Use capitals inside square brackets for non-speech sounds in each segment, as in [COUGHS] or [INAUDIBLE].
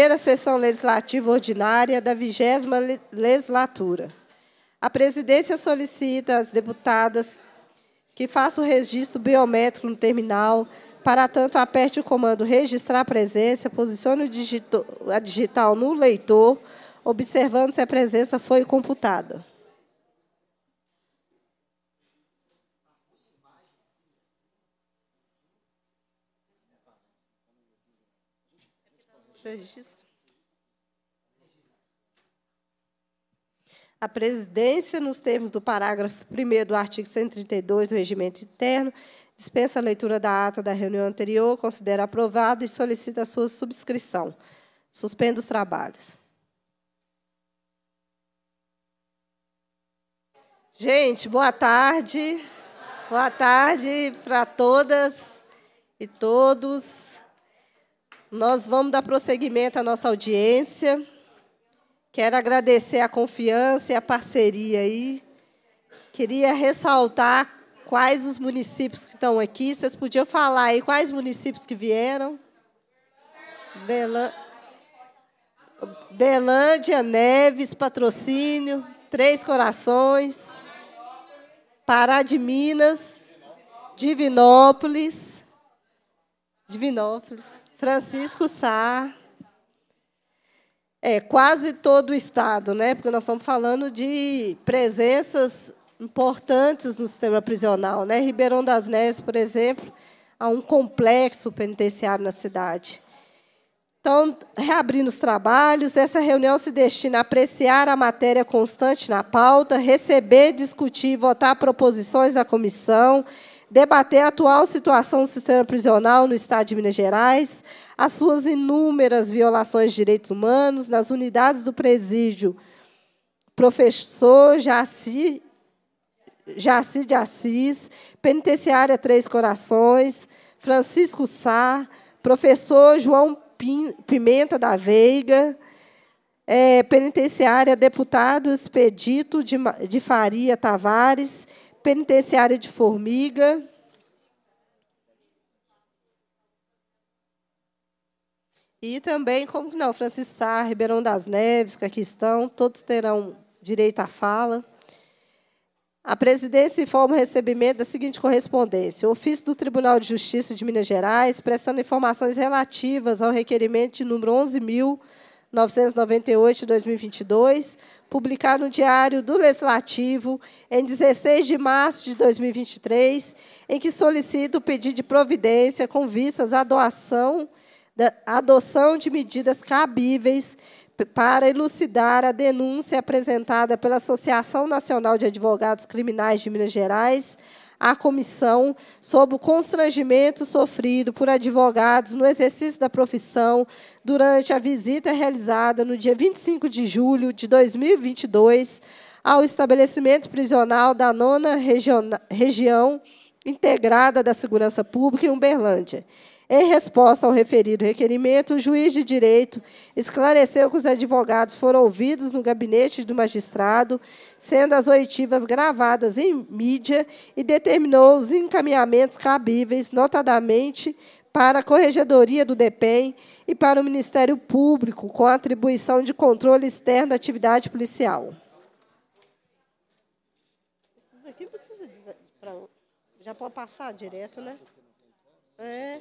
primeira sessão legislativa ordinária da vigésima legislatura. A presidência solicita às deputadas que façam o registro biométrico no terminal. Para tanto, aperte o comando registrar a presença, posicione a digital no leitor, observando se a presença foi computada. A presidência, nos termos do parágrafo 1 do artigo 132 do Regimento Interno, dispensa a leitura da ata da reunião anterior, considera aprovada e solicita a sua subscrição. Suspendo os trabalhos. Gente, boa tarde. Boa tarde para todas e todos. Nós vamos dar prosseguimento à nossa audiência. Quero agradecer a confiança e a parceria aí. Queria ressaltar quais os municípios que estão aqui. Vocês podiam falar aí quais municípios que vieram? Belândia, Neves, Patrocínio, Três Corações, Pará de Minas, Divinópolis, Divinópolis, Francisco Sá. É, quase todo o Estado, né? porque nós estamos falando de presenças importantes no sistema prisional. Né? Ribeirão das Neves, por exemplo, há um complexo penitenciário na cidade. Então, reabrindo os trabalhos, essa reunião se destina a apreciar a matéria constante na pauta, receber, discutir e votar proposições da comissão, debater a atual situação do sistema prisional no Estado de Minas Gerais, as suas inúmeras violações de direitos humanos nas unidades do presídio. Professor Jaci, Jaci de Assis, Penitenciária Três Corações, Francisco Sá, professor João Pimenta da Veiga, é, Penitenciária Deputado Expedito de, de Faria Tavares, penitenciária de Formiga. E também, como não, Francisco Sá, Ribeirão das Neves, que aqui estão, todos terão direito à fala. A presidência informa o recebimento da seguinte correspondência: o ofício do Tribunal de Justiça de Minas Gerais, prestando informações relativas ao requerimento de número 11.998 de 2022, publicado no Diário do Legislativo, em 16 de março de 2023, em que solicito o pedido de providência com vistas à doação, da, adoção de medidas cabíveis para elucidar a denúncia apresentada pela Associação Nacional de Advogados Criminais de Minas Gerais à comissão sobre o constrangimento sofrido por advogados no exercício da profissão durante a visita realizada no dia 25 de julho de 2022 ao estabelecimento prisional da nona região integrada da segurança pública em Uberlândia. Em resposta ao referido requerimento, o juiz de direito esclareceu que os advogados foram ouvidos no gabinete do magistrado, sendo as oitivas gravadas em mídia, e determinou os encaminhamentos cabíveis, notadamente para a Corregedoria do DPEM e para o Ministério Público, com atribuição de controle externo da atividade policial. aqui precisa de, pra, já pode passar direto, né? É.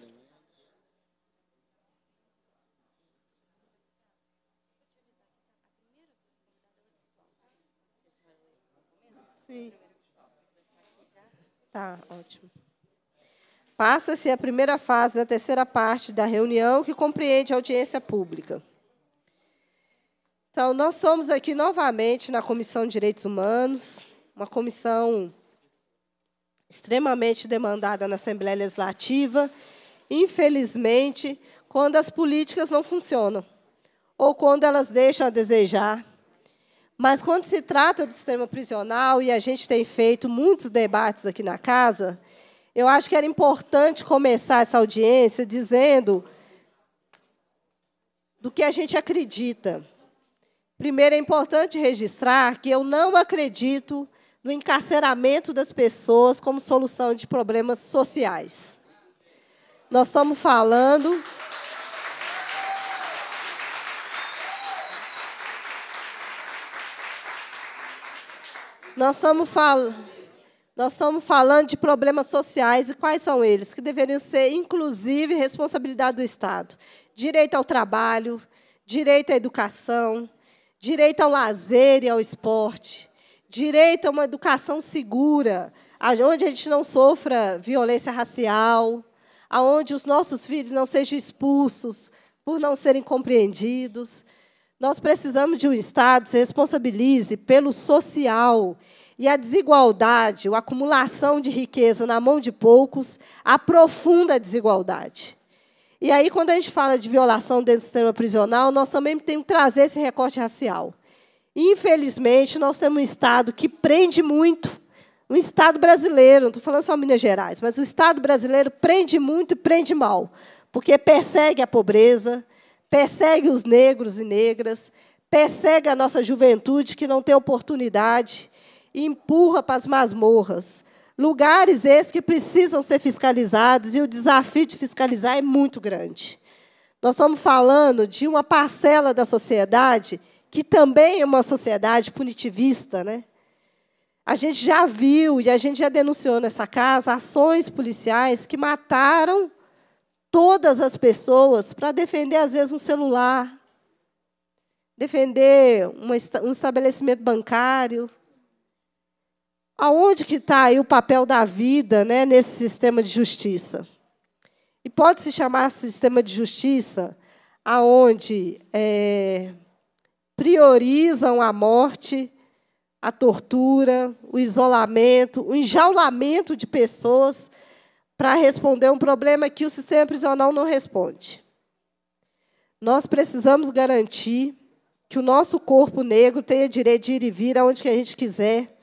Sim. Tá, ótimo. Passa-se a primeira fase da terceira parte da reunião, que compreende a audiência pública. Então, nós somos aqui novamente na Comissão de Direitos Humanos, uma comissão extremamente demandada na Assembleia Legislativa. Infelizmente, quando as políticas não funcionam ou quando elas deixam a desejar. Mas quando se trata do sistema prisional, e a gente tem feito muitos debates aqui na casa, eu acho que era importante começar essa audiência dizendo do que a gente acredita. Primeiro, é importante registrar que eu não acredito no encarceramento das pessoas como solução de problemas sociais. Nós estamos falando. Nós estamos falando. Nós estamos falando de problemas sociais e quais são eles, que deveriam ser, inclusive, responsabilidade do Estado. Direito ao trabalho, direito à educação, direito ao lazer e ao esporte, direito a uma educação segura, onde a gente não sofra violência racial, aonde os nossos filhos não sejam expulsos por não serem compreendidos. Nós precisamos de um Estado que se responsabilize pelo social e a desigualdade, a acumulação de riqueza na mão de poucos, aprofunda a desigualdade. E aí, quando a gente fala de violação dentro do sistema prisional, nós também temos que trazer esse recorte racial. Infelizmente, nós temos um Estado que prende muito. O Estado brasileiro, não estou falando só Minas Gerais, mas o Estado brasileiro prende muito e prende mal, porque persegue a pobreza, persegue os negros e negras, persegue a nossa juventude que não tem oportunidade e empurra para as masmorras. Lugares esses que precisam ser fiscalizados e o desafio de fiscalizar é muito grande. Nós estamos falando de uma parcela da sociedade que também é uma sociedade punitivista, né? A gente já viu e a gente já denunciou nessa casa ações policiais que mataram todas as pessoas para defender, às vezes, um celular, defender um estabelecimento bancário, Aonde que está aí o papel da vida né, nesse sistema de justiça? E pode se chamar sistema de justiça aonde é, priorizam a morte, a tortura, o isolamento, o enjaulamento de pessoas para responder um problema que o sistema prisional não responde. Nós precisamos garantir que o nosso corpo negro tenha direito de ir e vir aonde que a gente quiser,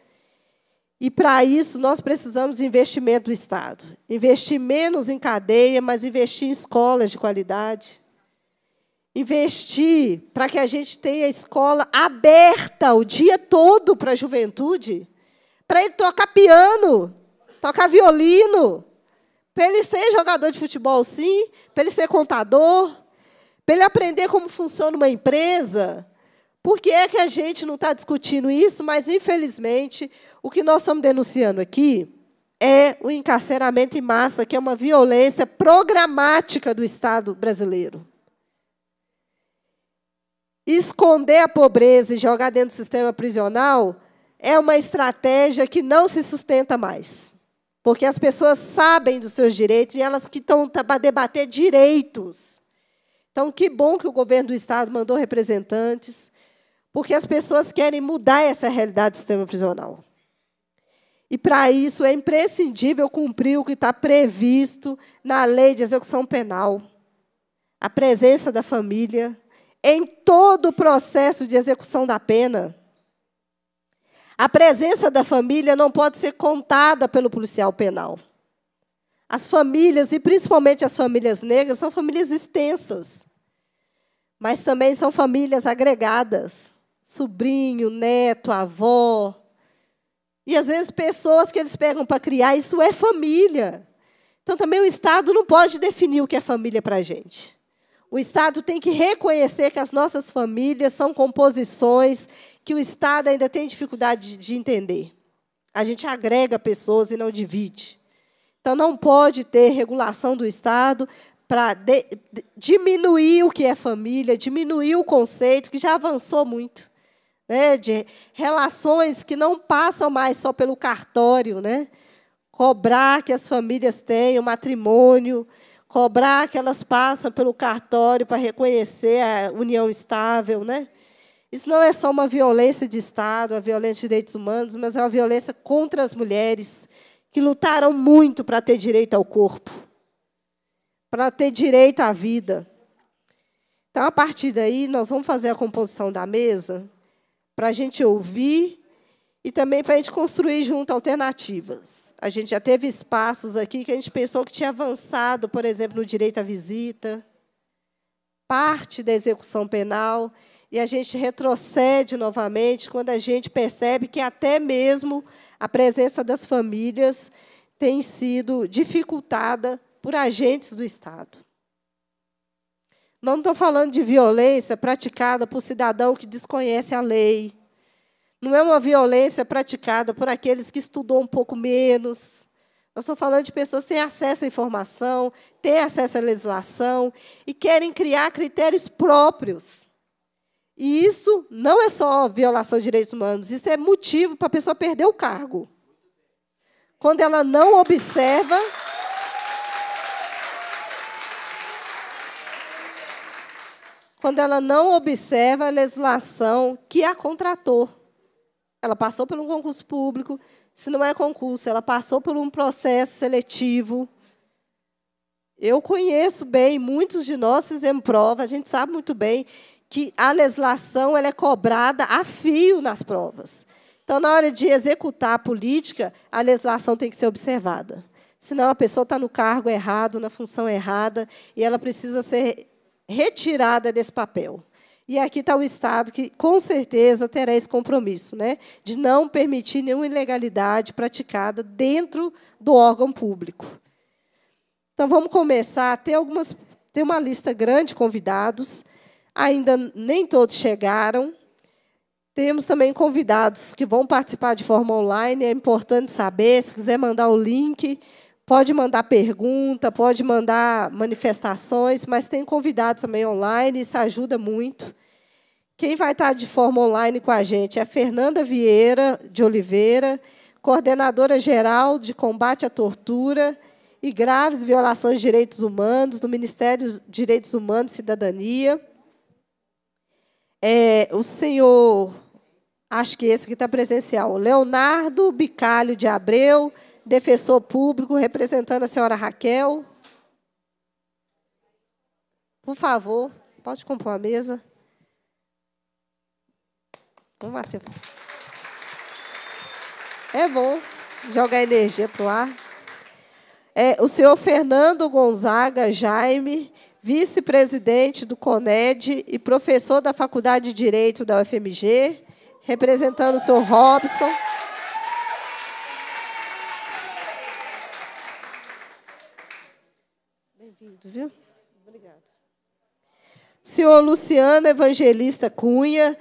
e para isso nós precisamos de investimento do Estado. Investir menos em cadeia, mas investir em escolas de qualidade. Investir para que a gente tenha escola aberta o dia todo para a juventude, para ele tocar piano, tocar violino, para ele ser jogador de futebol, sim, para ele ser contador, para ele aprender como funciona uma empresa, por que é que a gente não está discutindo isso? Mas, infelizmente, o que nós estamos denunciando aqui é o encarceramento em massa, que é uma violência programática do Estado brasileiro. Esconder a pobreza e jogar dentro do sistema prisional é uma estratégia que não se sustenta mais. Porque as pessoas sabem dos seus direitos e elas que estão tá, para debater direitos. Então, que bom que o governo do Estado mandou representantes, porque as pessoas querem mudar essa realidade do sistema prisional. E para isso é imprescindível cumprir o que está previsto na lei de execução penal. A presença da família em todo o processo de execução da pena. A presença da família não pode ser contada pelo policial penal. As famílias, e principalmente as famílias negras, são famílias extensas, mas também são famílias agregadas sobrinho, neto, avó. E às vezes pessoas que eles pegam para criar, isso é família. Então também o Estado não pode definir o que é família para a gente. O Estado tem que reconhecer que as nossas famílias são composições que o Estado ainda tem dificuldade de entender. A gente agrega pessoas e não divide. Então não pode ter regulação do Estado para diminuir o que é família, diminuir o conceito que já avançou muito né, de relações que não passam mais só pelo cartório, né? Cobrar que as famílias tenham matrimônio, cobrar que elas passam pelo cartório para reconhecer a união estável, né? Isso não é só uma violência de Estado, uma violência de direitos humanos, mas é uma violência contra as mulheres que lutaram muito para ter direito ao corpo, para ter direito à vida. Então, a partir daí, nós vamos fazer a composição da mesa para a gente ouvir e também para a gente construir junto alternativas. A gente já teve espaços aqui que a gente pensou que tinha avançado, por exemplo, no direito à visita, parte da execução penal, e a gente retrocede novamente quando a gente percebe que até mesmo a presença das famílias tem sido dificultada por agentes do Estado. Não estou falando de violência praticada por cidadão que desconhece a lei. Não é uma violência praticada por aqueles que estudou um pouco menos. Nós estamos falando de pessoas que têm acesso à informação, têm acesso à legislação e querem criar critérios próprios. E isso não é só violação de direitos humanos, isso é motivo para a pessoa perder o cargo. Quando ela não observa quando ela não observa a legislação que a contratou. Ela passou por um concurso público, se não é concurso, ela passou por um processo seletivo. Eu conheço bem, muitos de nós fizemos prova, a gente sabe muito bem que a legislação ela é cobrada a fio nas provas. Então, na hora de executar a política, a legislação tem que ser observada. Senão, a pessoa está no cargo errado, na função errada, e ela precisa ser retirada desse papel. E aqui está o Estado que, com certeza, terá esse compromisso né, de não permitir nenhuma ilegalidade praticada dentro do órgão público. Então, vamos começar. Tem, algumas, tem uma lista grande de convidados. Ainda nem todos chegaram. Temos também convidados que vão participar de forma online. É importante saber. Se quiser mandar o link, Pode mandar pergunta, pode mandar manifestações, mas tem convidados também online, isso ajuda muito. Quem vai estar de forma online com a gente é Fernanda Vieira de Oliveira, coordenadora geral de combate à tortura e graves violações de direitos humanos do Ministério dos Direitos Humanos e Cidadania. É, o senhor, acho que esse aqui está presencial, Leonardo Bicalho de Abreu, defensor público, representando a senhora Raquel. Por favor, pode compor a mesa. Vamos bater. É bom jogar energia para o ar. É, o senhor Fernando Gonzaga Jaime, vice-presidente do CONED e professor da Faculdade de Direito da UFMG, representando o senhor Robson. viu? Obrigado. Senhor Luciano Evangelista Cunha,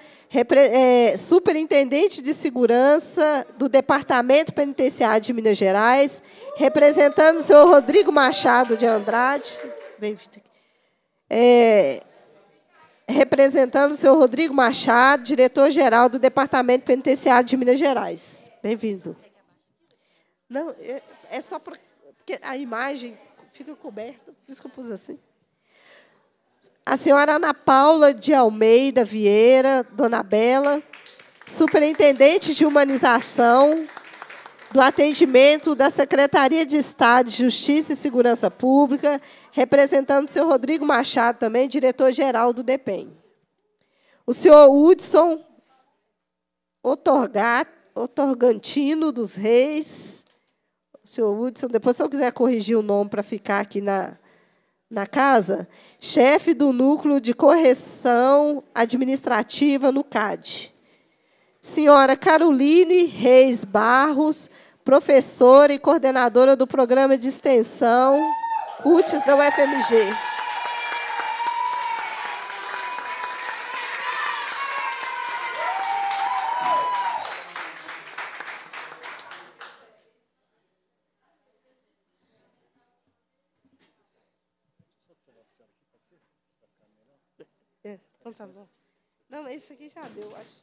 é, superintendente de segurança do Departamento Penitenciário de Minas Gerais, representando o senhor Rodrigo Machado de Andrade. Bem-vindo. É, representando o senhor Rodrigo Machado, diretor-geral do Departamento Penitenciário de Minas Gerais. Bem-vindo. Não, é, é só porque a imagem fica coberta. Por isso que eu pus assim. A senhora Ana Paula de Almeida Vieira, dona Bela, superintendente de humanização do atendimento da Secretaria de Estado de Justiça e Segurança Pública, representando o senhor Rodrigo Machado também, diretor-geral do DEPEN. O senhor Hudson Otorgantino dos Reis, o senhor Hudson, depois se eu quiser corrigir o nome para ficar aqui na, na casa, chefe do núcleo de correção administrativa no CAD. Senhora Caroline Reis Barros, professora e coordenadora do programa de extensão UTIS da UFMG. tá bom. Não, mas isso aqui já deu, acho.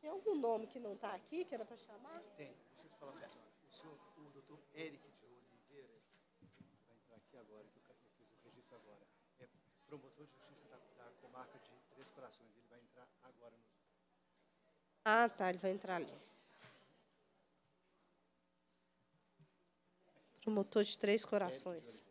Tem algum nome que não está aqui, que era para chamar? Tem, deixa eu falar uma coisa. O senhor, o doutor Eric de Oliveira, vai entrar aqui agora, que eu fiz o registro agora, é promotor de justiça da, da comarca de Três Corações. Ele vai entrar agora no... Ah, tá, ele vai entrar ali. Promotor de Três Corações.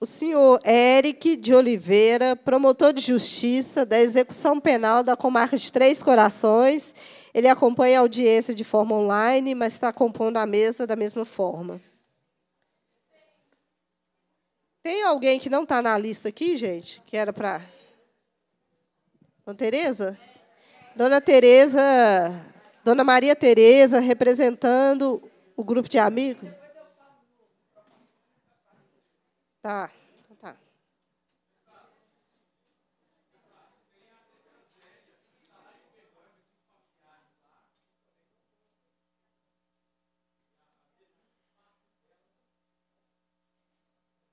o senhor Eric de Oliveira, promotor de justiça da execução penal da comarca de Três Corações. Ele acompanha a audiência de forma online, mas está compondo a mesa da mesma forma. Tem alguém que não está na lista aqui, gente? Que era para. Dona Tereza? Dona Tereza, Dona Maria Tereza, representando o grupo de amigos. Tá, então tá.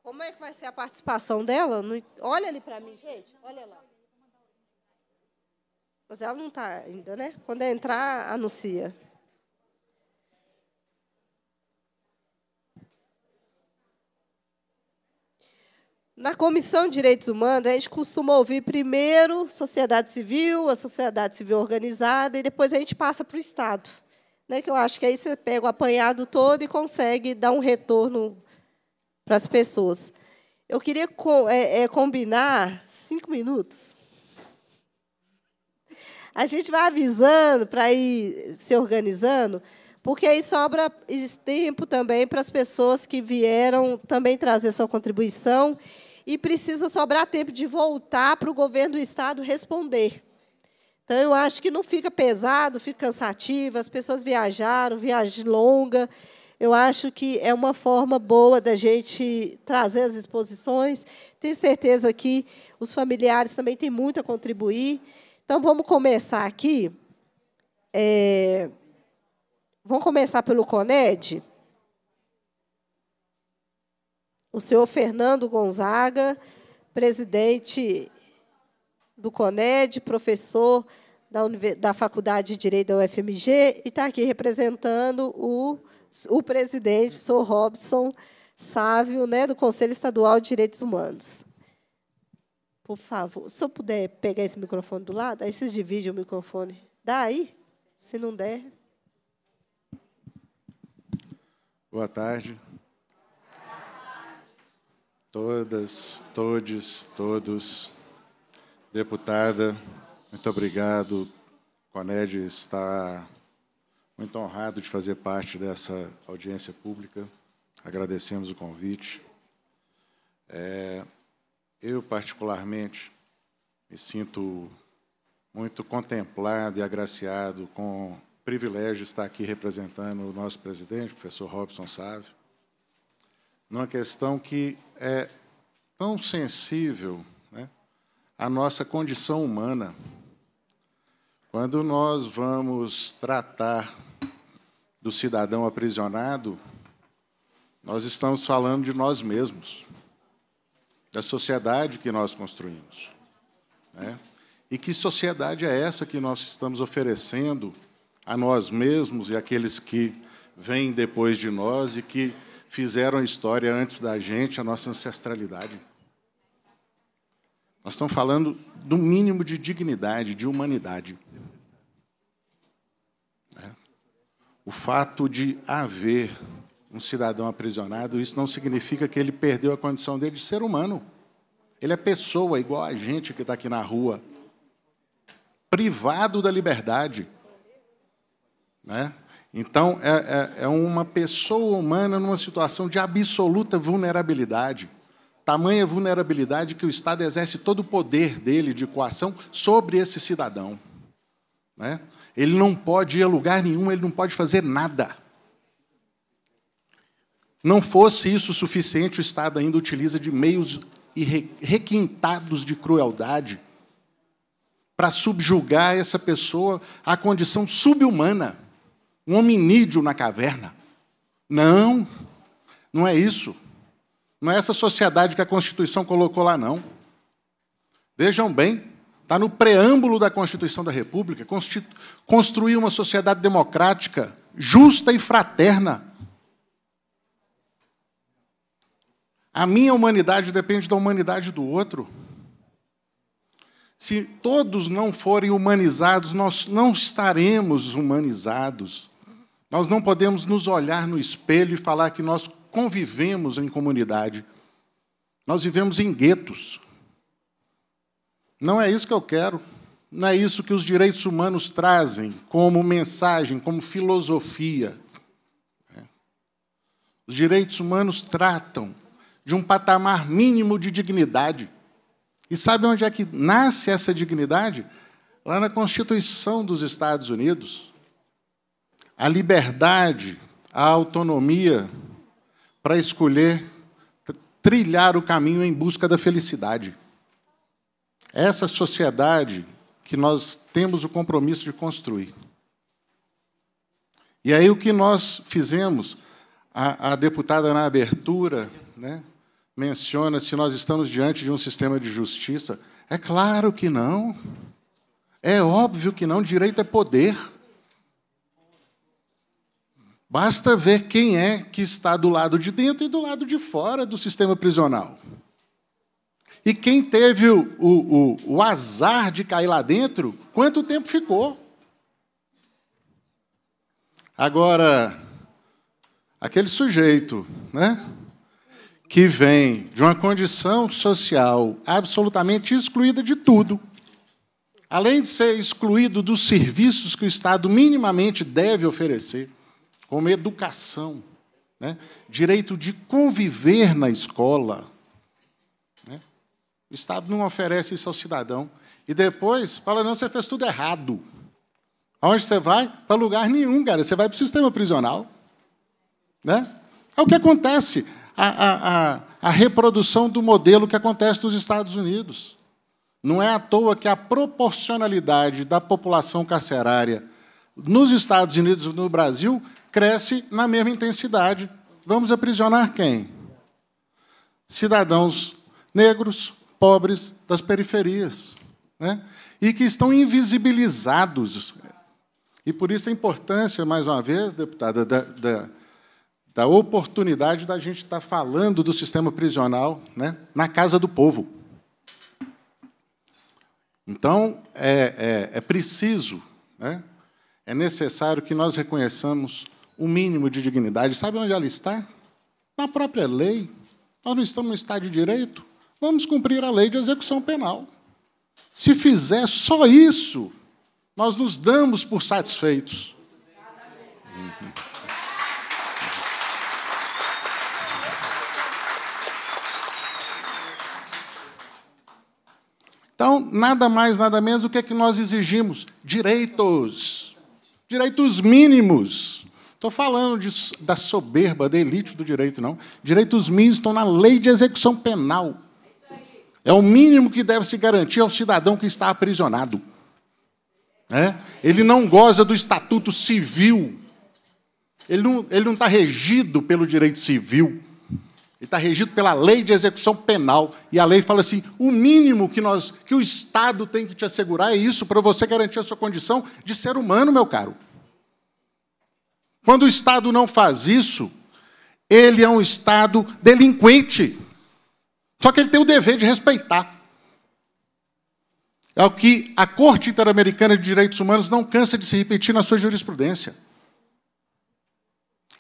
Como é que vai ser a participação dela? Olha ali para mim, gente. Olha lá. Mas ela não está ainda, né? Quando entrar, anuncia. Na Comissão de Direitos Humanos, a gente costuma ouvir primeiro sociedade civil, a sociedade civil organizada, e depois a gente passa para o Estado. Né, que eu acho que aí você pega o apanhado todo e consegue dar um retorno para as pessoas. Eu queria co é, é, combinar cinco minutos. A gente vai avisando para ir se organizando, porque aí sobra tempo também para as pessoas que vieram também trazer sua contribuição e precisa sobrar tempo de voltar para o governo do Estado responder. Então, eu acho que não fica pesado, fica cansativo, as pessoas viajaram, viagem longa. Eu acho que é uma forma boa da gente trazer as exposições. Tenho certeza que os familiares também têm muito a contribuir. Então, vamos começar aqui. É... Vamos começar pelo CONED? o senhor Fernando Gonzaga, presidente do CONED, professor da, da Faculdade de Direito da UFMG, e está aqui representando o, o presidente, senhor Robson Sávio, né, do Conselho Estadual de Direitos Humanos. Por favor, se eu puder pegar esse microfone do lado, aí vocês dividem o microfone. Dá aí? Se não der. Boa tarde. Todas, todes, todos. Deputada, muito obrigado. Coned está muito honrado de fazer parte dessa audiência pública. Agradecemos o convite. É, eu, particularmente, me sinto muito contemplado e agraciado com o privilégio de estar aqui representando o nosso presidente, o professor Robson Sávio numa questão que é tão sensível né, à nossa condição humana. Quando nós vamos tratar do cidadão aprisionado, nós estamos falando de nós mesmos, da sociedade que nós construímos. Né? E que sociedade é essa que nós estamos oferecendo a nós mesmos e àqueles que vêm depois de nós e que fizeram a história antes da gente, a nossa ancestralidade. Nós estamos falando do mínimo de dignidade, de humanidade. É. O fato de haver um cidadão aprisionado, isso não significa que ele perdeu a condição dele de ser humano. Ele é pessoa, igual a gente que está aqui na rua, privado da liberdade. Né? Então, é, é, é uma pessoa humana numa situação de absoluta vulnerabilidade. Tamanha vulnerabilidade que o Estado exerce todo o poder dele de coação sobre esse cidadão. Né? Ele não pode ir a lugar nenhum, ele não pode fazer nada. Não fosse isso suficiente, o Estado ainda utiliza de meios requintados de crueldade para subjugar essa pessoa à condição subhumana um hominídeo na caverna. Não, não é isso. Não é essa sociedade que a Constituição colocou lá, não. Vejam bem, está no preâmbulo da Constituição da República construir uma sociedade democrática, justa e fraterna. A minha humanidade depende da humanidade do outro. Se todos não forem humanizados, nós não estaremos humanizados. Nós não podemos nos olhar no espelho e falar que nós convivemos em comunidade. Nós vivemos em guetos. Não é isso que eu quero. Não é isso que os direitos humanos trazem como mensagem, como filosofia. É. Os direitos humanos tratam de um patamar mínimo de dignidade. E sabe onde é que nasce essa dignidade? Lá na Constituição dos Estados Unidos a liberdade, a autonomia para escolher trilhar o caminho em busca da felicidade. Essa sociedade que nós temos o compromisso de construir. E aí o que nós fizemos, a, a deputada na abertura né, menciona se nós estamos diante de um sistema de justiça. É claro que não. É óbvio que não, direito é poder. Basta ver quem é que está do lado de dentro e do lado de fora do sistema prisional. E quem teve o, o, o azar de cair lá dentro, quanto tempo ficou? Agora, aquele sujeito né, que vem de uma condição social absolutamente excluída de tudo, além de ser excluído dos serviços que o Estado minimamente deve oferecer, como educação, né? direito de conviver na escola. Né? O Estado não oferece isso ao cidadão. E depois fala: não, você fez tudo errado. Aonde você vai? Para lugar nenhum, cara. Você vai para o sistema prisional. Né? É o que acontece. A, a, a, a reprodução do modelo que acontece nos Estados Unidos. Não é à toa que a proporcionalidade da população carcerária nos Estados Unidos e no Brasil cresce na mesma intensidade. Vamos aprisionar quem? Cidadãos negros, pobres das periferias, né? e que estão invisibilizados. E por isso a importância, mais uma vez, deputada, da, da, da oportunidade da gente estar falando do sistema prisional né? na casa do povo. Então, é, é, é preciso, né? é necessário que nós reconheçamos o mínimo de dignidade. Sabe onde ela está? Na própria lei. Nós não estamos no Estado de Direito. Vamos cumprir a lei de execução penal. Se fizer só isso, nós nos damos por satisfeitos. Então, nada mais, nada menos do que é que nós exigimos: direitos. Direitos mínimos. Estou falando de, da soberba, da elite do direito, não. Direitos mínimos estão na lei de execução penal. É o mínimo que deve se garantir ao cidadão que está aprisionado. É? Ele não goza do estatuto civil. Ele não, ele não está regido pelo direito civil. Ele está regido pela lei de execução penal. E a lei fala assim: o mínimo que, nós, que o Estado tem que te assegurar é isso, para você garantir a sua condição de ser humano, meu caro. Quando o Estado não faz isso, ele é um Estado delinquente. Só que ele tem o dever de respeitar. É o que a Corte Interamericana de Direitos Humanos não cansa de se repetir na sua jurisprudência.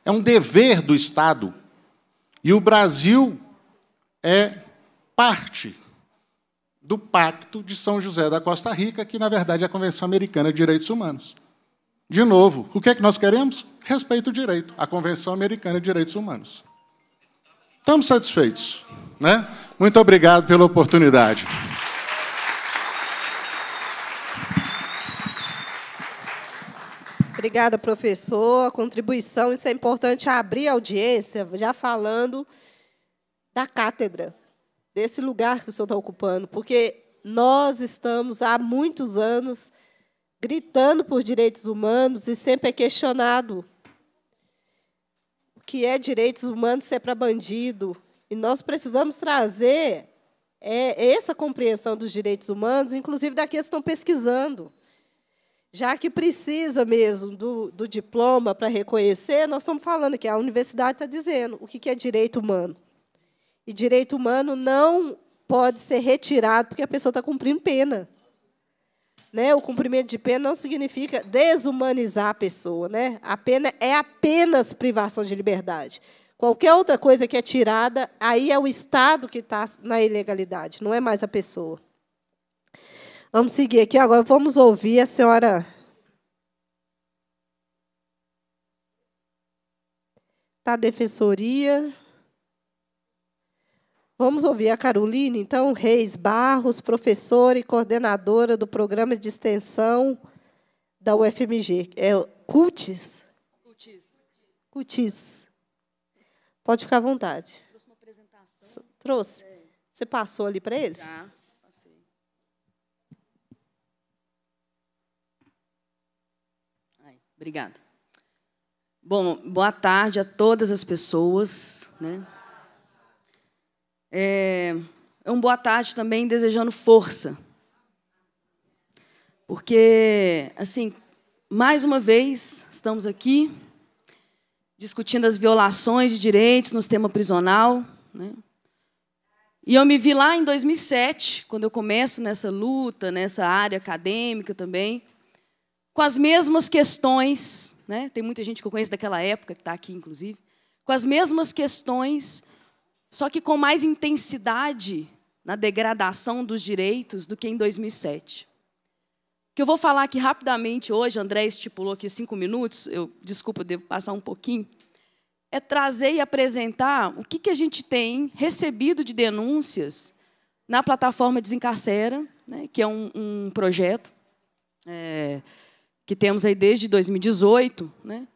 É um dever do Estado. E o Brasil é parte do Pacto de São José da Costa Rica, que, na verdade, é a Convenção Americana de Direitos Humanos. De novo, o que é que nós queremos? respeita o direito, a Convenção Americana de Direitos Humanos. Estamos satisfeitos. Né? Muito obrigado pela oportunidade. Obrigada, professor. A contribuição, isso é importante abrir a audiência, já falando da cátedra, desse lugar que o senhor está ocupando, porque nós estamos há muitos anos gritando por direitos humanos e sempre é questionado que é direitos humanos se é para bandido. E nós precisamos trazer é, essa compreensão dos direitos humanos, inclusive daqueles que estão pesquisando. Já que precisa mesmo do, do diploma para reconhecer, nós estamos falando que a universidade está dizendo o que é direito humano. E direito humano não pode ser retirado porque a pessoa está cumprindo pena. Né? O cumprimento de pena não significa desumanizar a pessoa. Né? A pena é apenas privação de liberdade. Qualquer outra coisa que é tirada, aí é o Estado que está na ilegalidade, não é mais a pessoa. Vamos seguir aqui agora, vamos ouvir a senhora. Está a defensoria. Vamos ouvir a Carolina, então, Reis Barros, professora e coordenadora do programa de extensão da UFMG. É CUTIS? CUTIS. CUTIS. Pode ficar à vontade. Trouxe uma apresentação. Trouxe. É. Você passou ali para eles? Tá. passei. obrigada. Bom, boa tarde a todas as pessoas, né? É, é, um boa tarde também, desejando força. Porque, assim, mais uma vez estamos aqui discutindo as violações de direitos no sistema prisional. Né? E eu me vi lá em 2007, quando eu começo nessa luta, nessa área acadêmica também, com as mesmas questões. Né? Tem muita gente que eu conheço daquela época, que está aqui, inclusive. Com as mesmas questões só que com mais intensidade na degradação dos direitos do que em 2007. Que eu vou falar aqui rapidamente hoje, André estipulou aqui cinco minutos, eu desculpa, eu devo passar um pouquinho, é trazer e apresentar o que, que a gente tem recebido de denúncias na plataforma Desencarcera, né, que é um, um projeto é, que temos aí desde 2018, né,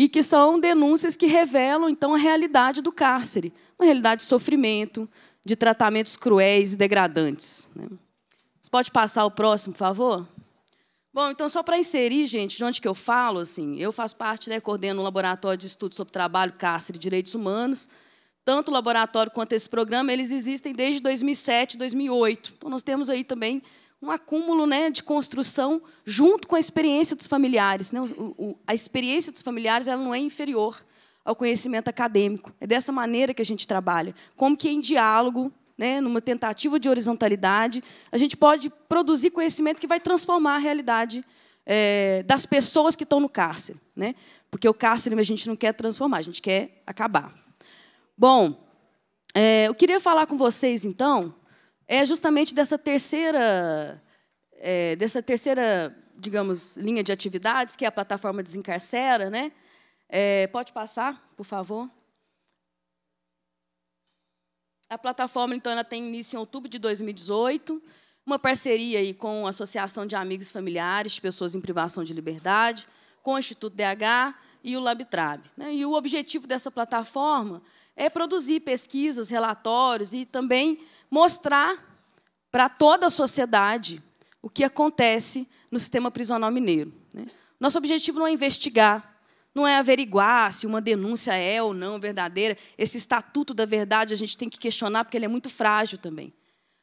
e que são denúncias que revelam, então, a realidade do cárcere, uma realidade de sofrimento, de tratamentos cruéis e degradantes. Né? Você pode passar o próximo, por favor? Bom, então, só para inserir, gente, de onde que eu falo, assim, eu faço parte, né, coordeno um laboratório de estudos sobre trabalho, cárcere e direitos humanos. Tanto o laboratório quanto esse programa, eles existem desde 2007, 2008. Então, nós temos aí também um acúmulo né, de construção junto com a experiência dos familiares. Né? O, o, a experiência dos familiares ela não é inferior ao conhecimento acadêmico. É dessa maneira que a gente trabalha. Como que em diálogo, né, numa tentativa de horizontalidade, a gente pode produzir conhecimento que vai transformar a realidade é, das pessoas que estão no cárcere. Né? Porque o cárcere a gente não quer transformar, a gente quer acabar. Bom, é, eu queria falar com vocês, então, é justamente dessa terceira, é, dessa terceira, digamos, linha de atividades, que é a plataforma Desencarcera. Né? É, pode passar, por favor. A plataforma, então, ela tem início em outubro de 2018, uma parceria aí com a Associação de Amigos Familiares de Pessoas em Privação de Liberdade, com o Instituto DH e o LabTrab. Né? E o objetivo dessa plataforma é produzir pesquisas, relatórios e também mostrar para toda a sociedade o que acontece no sistema prisional mineiro. Né? Nosso objetivo não é investigar, não é averiguar se uma denúncia é ou não verdadeira. Esse estatuto da verdade a gente tem que questionar, porque ele é muito frágil também.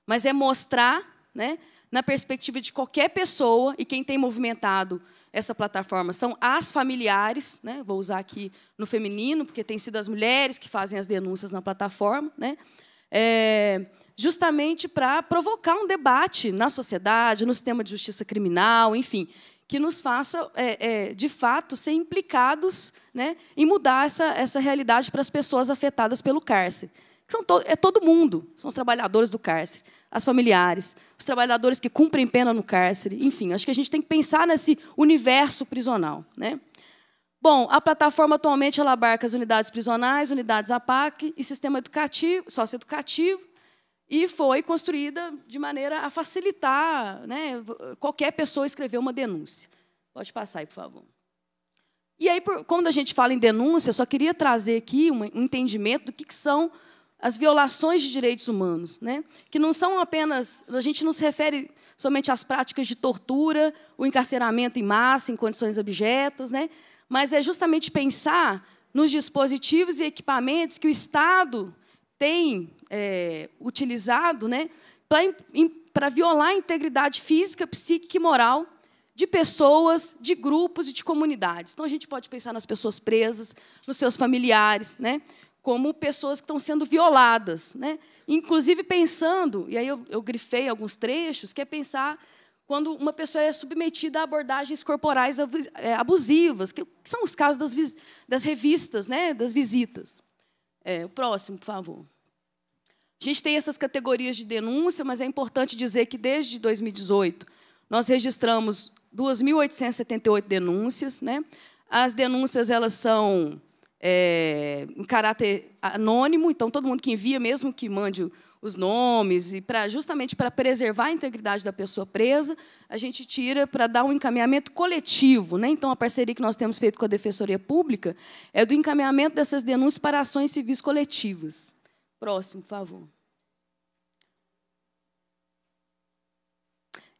Mas é mostrar, né, na perspectiva de qualquer pessoa, e quem tem movimentado essa plataforma são as familiares, né, vou usar aqui no feminino, porque tem sido as mulheres que fazem as denúncias na plataforma, né, é, justamente para provocar um debate na sociedade, no sistema de justiça criminal, enfim, que nos faça, é, é, de fato, ser implicados né, em mudar essa, essa realidade para as pessoas afetadas pelo cárcere. Que são to é todo mundo, são os trabalhadores do cárcere, as familiares, os trabalhadores que cumprem pena no cárcere, enfim, acho que a gente tem que pensar nesse universo prisional. Né? Bom, a plataforma atualmente ela abarca as unidades prisionais, unidades APAC e sistema educativo, socioeducativo, e foi construída de maneira a facilitar né, qualquer pessoa escrever uma denúncia. Pode passar aí, por favor. E aí, por, quando a gente fala em denúncia, só queria trazer aqui um entendimento do que, que são as violações de direitos humanos, né? que não são apenas, a gente não se refere somente às práticas de tortura, o encarceramento em massa, em condições abjetas, né? mas é justamente pensar nos dispositivos e equipamentos que o Estado tem é, utilizado né, para violar a integridade física, psíquica e moral de pessoas, de grupos e de comunidades. Então, a gente pode pensar nas pessoas presas, nos seus familiares, né, como pessoas que estão sendo violadas. Né? Inclusive, pensando, e aí eu, eu grifei alguns trechos, que é pensar quando uma pessoa é submetida a abordagens corporais é, abusivas, que são os casos das, das revistas, né, das visitas. É, o próximo, por favor. A gente tem essas categorias de denúncia, mas é importante dizer que desde 2018 nós registramos 2.878 denúncias. Né? As denúncias elas são é, em caráter anônimo, então todo mundo que envia, mesmo que mande os nomes, e pra, justamente para preservar a integridade da pessoa presa, a gente tira para dar um encaminhamento coletivo. Né? Então, a parceria que nós temos feito com a Defensoria Pública é do encaminhamento dessas denúncias para ações civis coletivas. Próximo, por favor.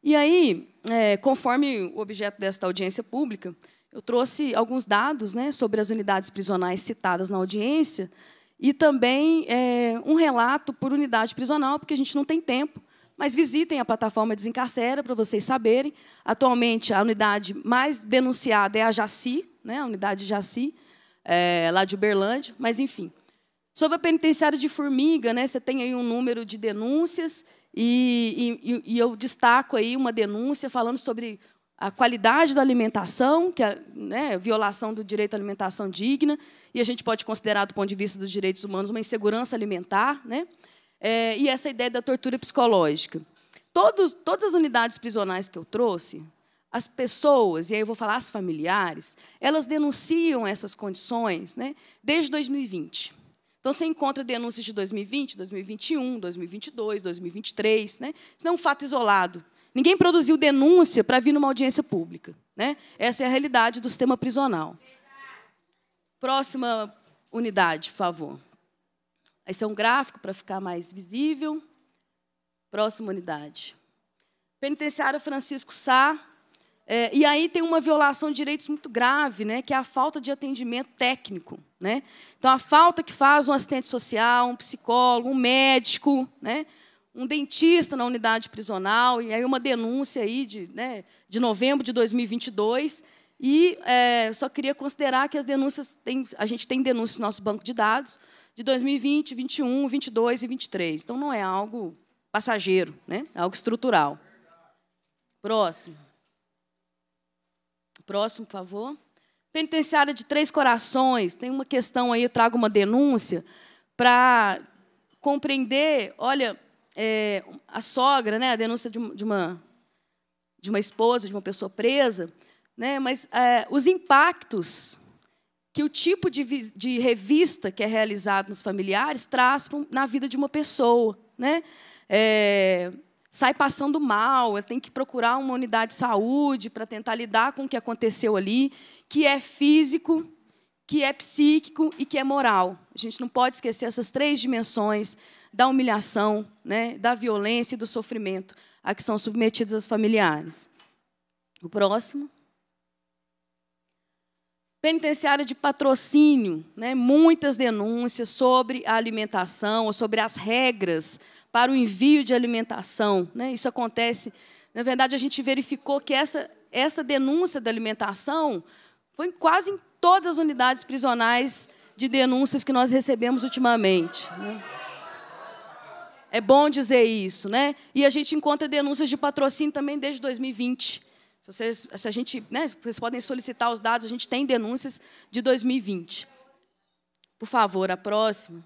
E aí, é, conforme o objeto desta audiência pública, eu trouxe alguns dados né, sobre as unidades prisionais citadas na audiência e também é, um relato por unidade prisional, porque a gente não tem tempo. Mas visitem a plataforma Desencarcera para vocês saberem. Atualmente, a unidade mais denunciada é a Jaci, né, a unidade Jaci, é, lá de Uberlândia, mas enfim. Sobre a penitenciária de Formiga, né, você tem aí um número de denúncias e, e, e, eu destaco aí uma denúncia falando sobre a qualidade da alimentação, que é né, violação do direito à alimentação digna, e a gente pode considerar, do ponto de vista dos direitos humanos, uma insegurança alimentar, né? É, e essa ideia da tortura psicológica. Todos, todas as unidades prisionais que eu trouxe, as pessoas, e aí eu vou falar as familiares, elas denunciam essas condições né, desde 2020. Então, você encontra denúncias de 2020, 2021, 2022, 2023. Né? Isso não é um fato isolado. Ninguém produziu denúncia para vir numa audiência pública. Né? Essa é a realidade do sistema prisional. Próxima unidade, por favor. Esse é um gráfico para ficar mais visível. Próxima unidade. Penitenciário Francisco Sá. É, e aí tem uma violação de direitos muito grave, né, que é a falta de atendimento técnico. Né? Então, a falta que faz um assistente social, um psicólogo, um médico, né? um dentista na unidade prisional, e aí uma denúncia aí de, né, de novembro de 2022. E é, só queria considerar que as denúncias, tem, a gente tem denúncias no nosso banco de dados de 2020, 21, 22 e 23. Então, não é algo passageiro, né? é algo estrutural. Próximo. Próximo, por favor. Penitenciária de Três Corações, tem uma questão aí, eu trago uma denúncia, para compreender, olha, é, a sogra, né, a denúncia de, de, uma, de uma esposa, de uma pessoa presa, né, mas é, os impactos que o tipo de, de revista que é realizado nos familiares traz na vida de uma pessoa. Né? É, sai passando mal, ela tem que procurar uma unidade de saúde para tentar lidar com o que aconteceu ali, que é físico, que é psíquico e que é moral. A gente não pode esquecer essas três dimensões da humilhação, né, da violência e do sofrimento a que são submetidos os familiares. O próximo. Penitenciária de patrocínio, né, muitas denúncias sobre a alimentação ou sobre as regras para o envio de alimentação. Né? Isso acontece. Na verdade, a gente verificou que essa, essa denúncia da alimentação foi quase em todas as unidades prisionais de denúncias que nós recebemos ultimamente. Né? É bom dizer isso, né? E a gente encontra denúncias de patrocínio também desde 2020. Se, vocês, se a gente, né, vocês podem solicitar os dados, a gente tem denúncias de 2020. Por favor, a próxima.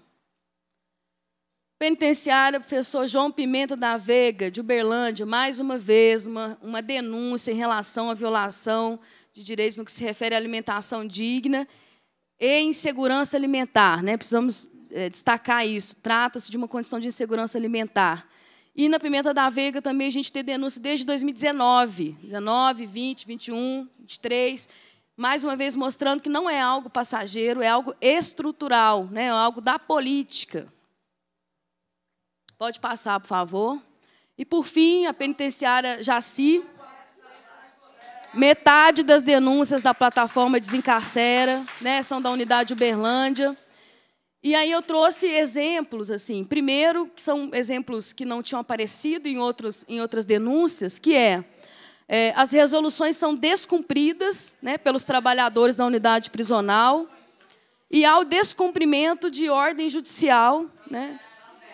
Penitenciária, professor João Pimenta da Veiga, de Uberlândia, mais uma vez, uma, uma denúncia em relação à violação de direitos no que se refere à alimentação digna e insegurança alimentar. Né? Precisamos é, destacar isso. Trata-se de uma condição de insegurança alimentar. E na Pimenta da Veiga também a gente tem denúncia desde 2019, 19, 20, 21, 23, mais uma vez mostrando que não é algo passageiro, é algo estrutural, né? é algo da política. Pode passar, por favor. E por fim, a penitenciária Jaci. Metade das denúncias da plataforma Desencarcera, né, são da unidade Uberlândia. E aí eu trouxe exemplos assim. Primeiro, que são exemplos que não tinham aparecido em outros em outras denúncias, que é, é as resoluções são descumpridas né, pelos trabalhadores da unidade prisional e ao descumprimento de ordem judicial, né,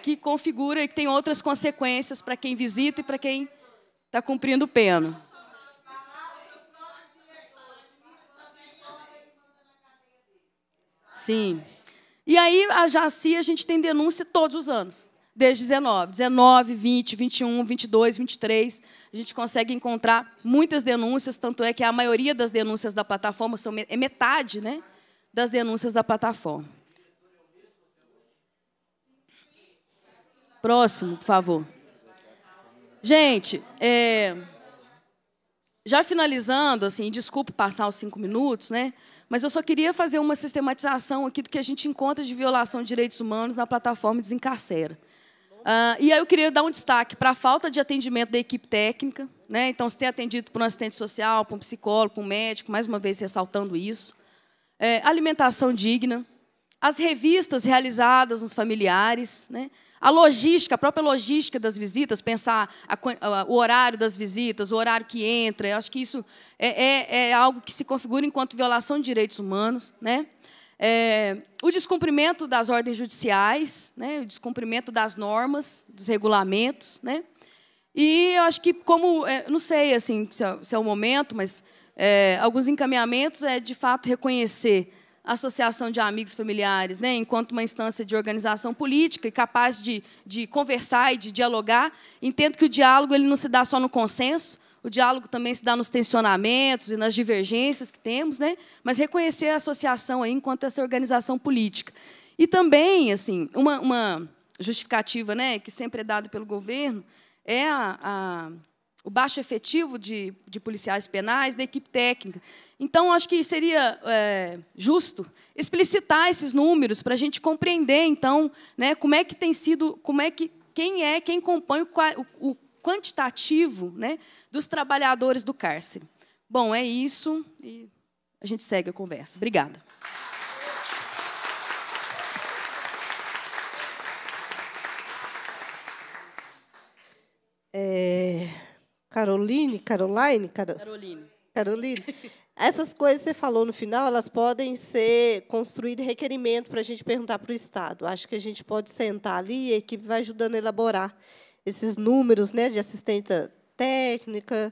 que configura e que tem outras consequências para quem visita e para quem está cumprindo o pena. Sim. E aí, a Jaci, a gente tem denúncia todos os anos, desde 19. 19, 20, 21, 22, 23. A gente consegue encontrar muitas denúncias, tanto é que a maioria das denúncias da plataforma são é metade né, das denúncias da plataforma. Próximo, por favor. Gente, é, já finalizando, assim, desculpe passar os cinco minutos, né? Mas eu só queria fazer uma sistematização aqui do que a gente encontra de violação de direitos humanos na plataforma Desencarcera. Ah, e aí eu queria dar um destaque para a falta de atendimento da equipe técnica, né? Então, ser atendido por um assistente social, por um psicólogo, por um médico, mais uma vez ressaltando isso. É, alimentação digna, as revistas realizadas nos familiares, né? A logística, a própria logística das visitas, pensar a, a, o horário das visitas, o horário que entra, eu acho que isso é, é, é algo que se configura enquanto violação de direitos humanos. Né? É, o descumprimento das ordens judiciais, né? o descumprimento das normas, dos regulamentos. Né? E eu acho que, como, é, não sei assim, se, é, se é o momento, mas é, alguns encaminhamentos é, de fato, reconhecer associação de amigos familiares, né, enquanto uma instância de organização política e capaz de, de conversar e de dialogar, entendo que o diálogo ele não se dá só no consenso, o diálogo também se dá nos tensionamentos e nas divergências que temos, né? mas reconhecer a associação aí enquanto essa organização política. E também, assim, uma, uma justificativa né, que sempre é dada pelo governo é a, a o baixo efetivo de, de policiais penais, da equipe técnica. Então, acho que seria é, justo explicitar esses números para a gente compreender, então, né, como é que tem sido, como é que quem é, quem compõe o, o quantitativo né, dos trabalhadores do cárcere. Bom, é isso e a gente segue a conversa. Obrigada. É... Caroline, Caroline, Car... Caroline. Caroline. Essas coisas que você falou no final, elas podem ser construir requerimento para a gente perguntar para o Estado. Acho que a gente pode sentar ali e a equipe vai ajudando a elaborar esses números né, de assistência técnica,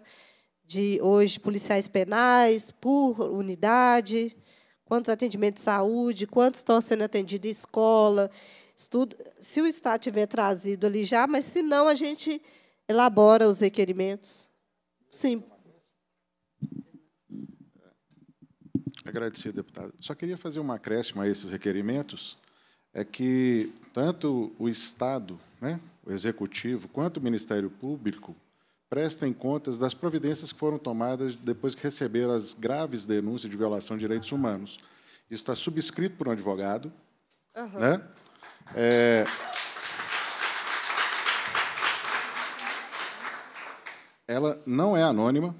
de hoje policiais penais por unidade, quantos atendimentos de saúde, quantos estão sendo atendidos em escola. Estudo, se o Estado tiver trazido ali já, mas se não, a gente elabora os requerimentos. Sim. Agradecer, deputado. Só queria fazer um acréscimo a esses requerimentos. É que tanto o Estado, né, o Executivo, quanto o Ministério Público prestem contas das providências que foram tomadas depois que receberam as graves denúncias de violação de direitos humanos. Isso está subscrito por um advogado. Uhum. Né? É, ela não é anônima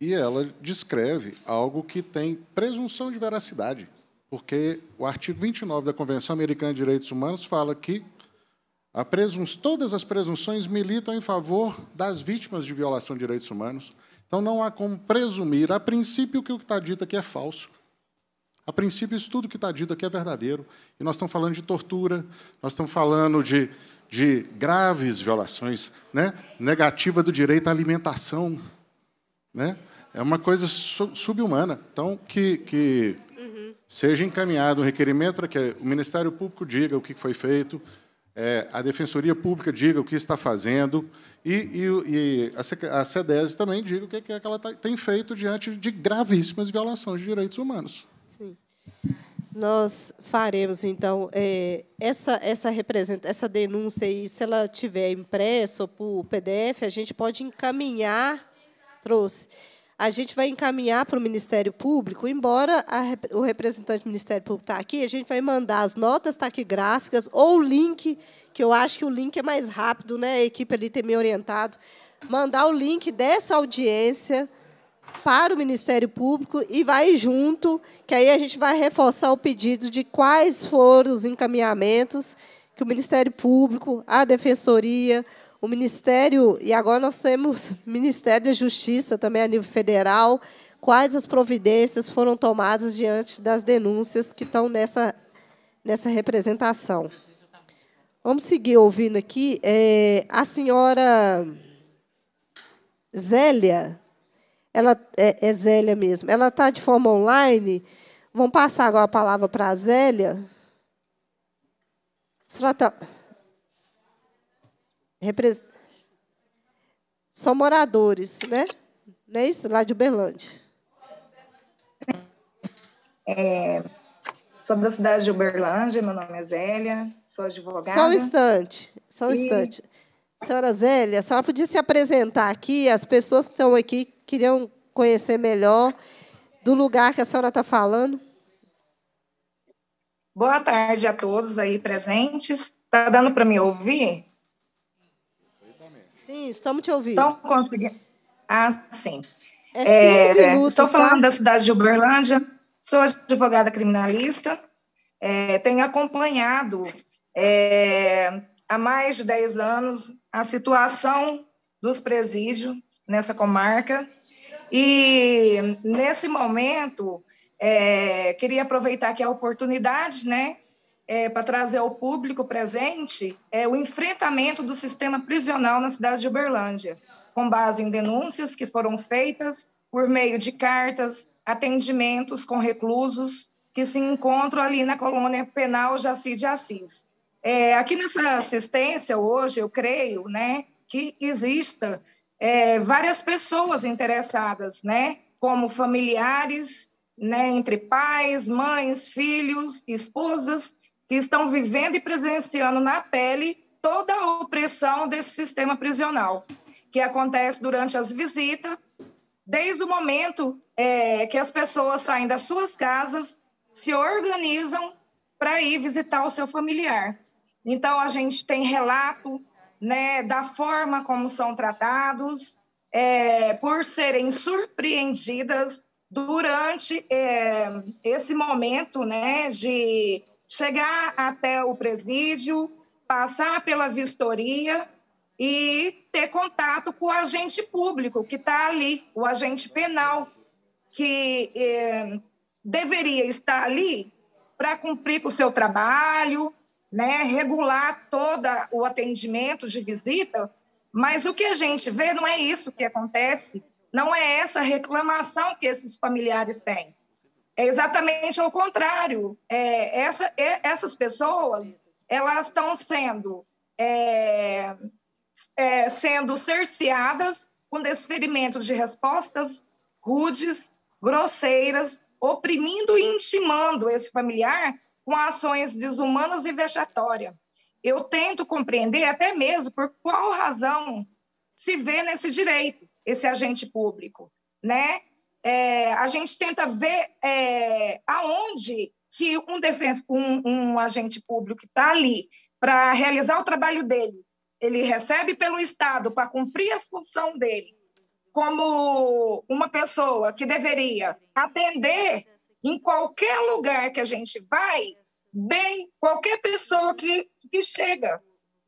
e ela descreve algo que tem presunção de veracidade, porque o artigo 29 da Convenção Americana de Direitos Humanos fala que presunç... todas as presunções militam em favor das vítimas de violação de direitos humanos. Então, não há como presumir, a princípio, que o que está dito aqui é falso. A princípio, isso tudo que está dito aqui é verdadeiro. E nós estamos falando de tortura, nós estamos falando de de graves violações, né? negativa do direito à alimentação. Né? É uma coisa subhumana. Então, que, que uhum. seja encaminhado um requerimento para que o Ministério Público diga o que foi feito, é, a Defensoria Pública diga o que está fazendo e, e, e a CEDES também diga o que, é que ela tá, tem feito diante de gravíssimas violações de direitos humanos. Sim nós faremos então é, essa essa representa essa denúncia e se ela tiver impressa ou por PDF a gente pode encaminhar trouxe a gente vai encaminhar para o Ministério Público embora a, o representante do Ministério Público está aqui a gente vai mandar as notas taquigráficas ou o link que eu acho que o link é mais rápido né a equipe ali tem me orientado mandar o link dessa audiência para o Ministério Público e vai junto, que aí a gente vai reforçar o pedido de quais foram os encaminhamentos que o Ministério Público, a Defensoria, o Ministério, e agora nós temos [LAUGHS] Ministério da Justiça também a nível federal, quais as providências foram tomadas diante das denúncias que estão nessa, nessa representação. Vamos seguir ouvindo aqui. É, a senhora Zélia ela é, é Zélia mesmo. Ela está de forma online. Vamos passar agora a palavra para a Zélia. Ela tá... Repres... São moradores, né? Não é isso? Lá de Uberlândia. É, sou da cidade de Uberlândia, meu nome é Zélia, sou advogada. Só um instante, só um e... instante. Senhora Zélia, só podia se apresentar aqui, as pessoas que estão aqui queriam conhecer melhor do lugar que a senhora está falando. Boa tarde a todos aí presentes. Está dando para me ouvir? Sim, estamos te ouvindo. Estão conseguindo? Ah, sim. É é, minutos, estou tá? falando da cidade de Uberlândia, sou advogada criminalista, é, tenho acompanhado é, há mais de 10 anos a situação dos presídios nessa comarca e nesse momento, é, queria aproveitar aqui a oportunidade, né, é, para trazer ao público presente é, o enfrentamento do sistema prisional na cidade de Uberlândia, com base em denúncias que foram feitas por meio de cartas, atendimentos com reclusos que se encontram ali na colônia penal Jaci de Assis. É, aqui nessa assistência hoje, eu creio, né, que exista é, várias pessoas interessadas, né? Como familiares, né? Entre pais, mães, filhos, esposas, que estão vivendo e presenciando na pele toda a opressão desse sistema prisional, que acontece durante as visitas, desde o momento é, que as pessoas saem das suas casas, se organizam para ir visitar o seu familiar. Então, a gente tem relato né, da forma como são tratados, é, por serem surpreendidas durante é, esse momento né, de chegar até o presídio, passar pela vistoria e ter contato com o agente público que está ali, o agente penal, que é, deveria estar ali para cumprir com o seu trabalho, né, regular todo o atendimento de visita, mas o que a gente vê não é isso que acontece, não é essa reclamação que esses familiares têm. É exatamente o contrário. É, essa, é, essas pessoas elas estão sendo é, é, sendo cerceadas com desferimentos de respostas rudes, grosseiras, oprimindo e intimando esse familiar com ações desumanas e vexatórias. Eu tento compreender até mesmo por qual razão se vê nesse direito esse agente público, né? É, a gente tenta ver é, aonde que um, defenso, um, um agente público está ali para realizar o trabalho dele, ele recebe pelo Estado para cumprir a função dele, como uma pessoa que deveria atender em qualquer lugar que a gente vai, bem, qualquer pessoa que, que chega,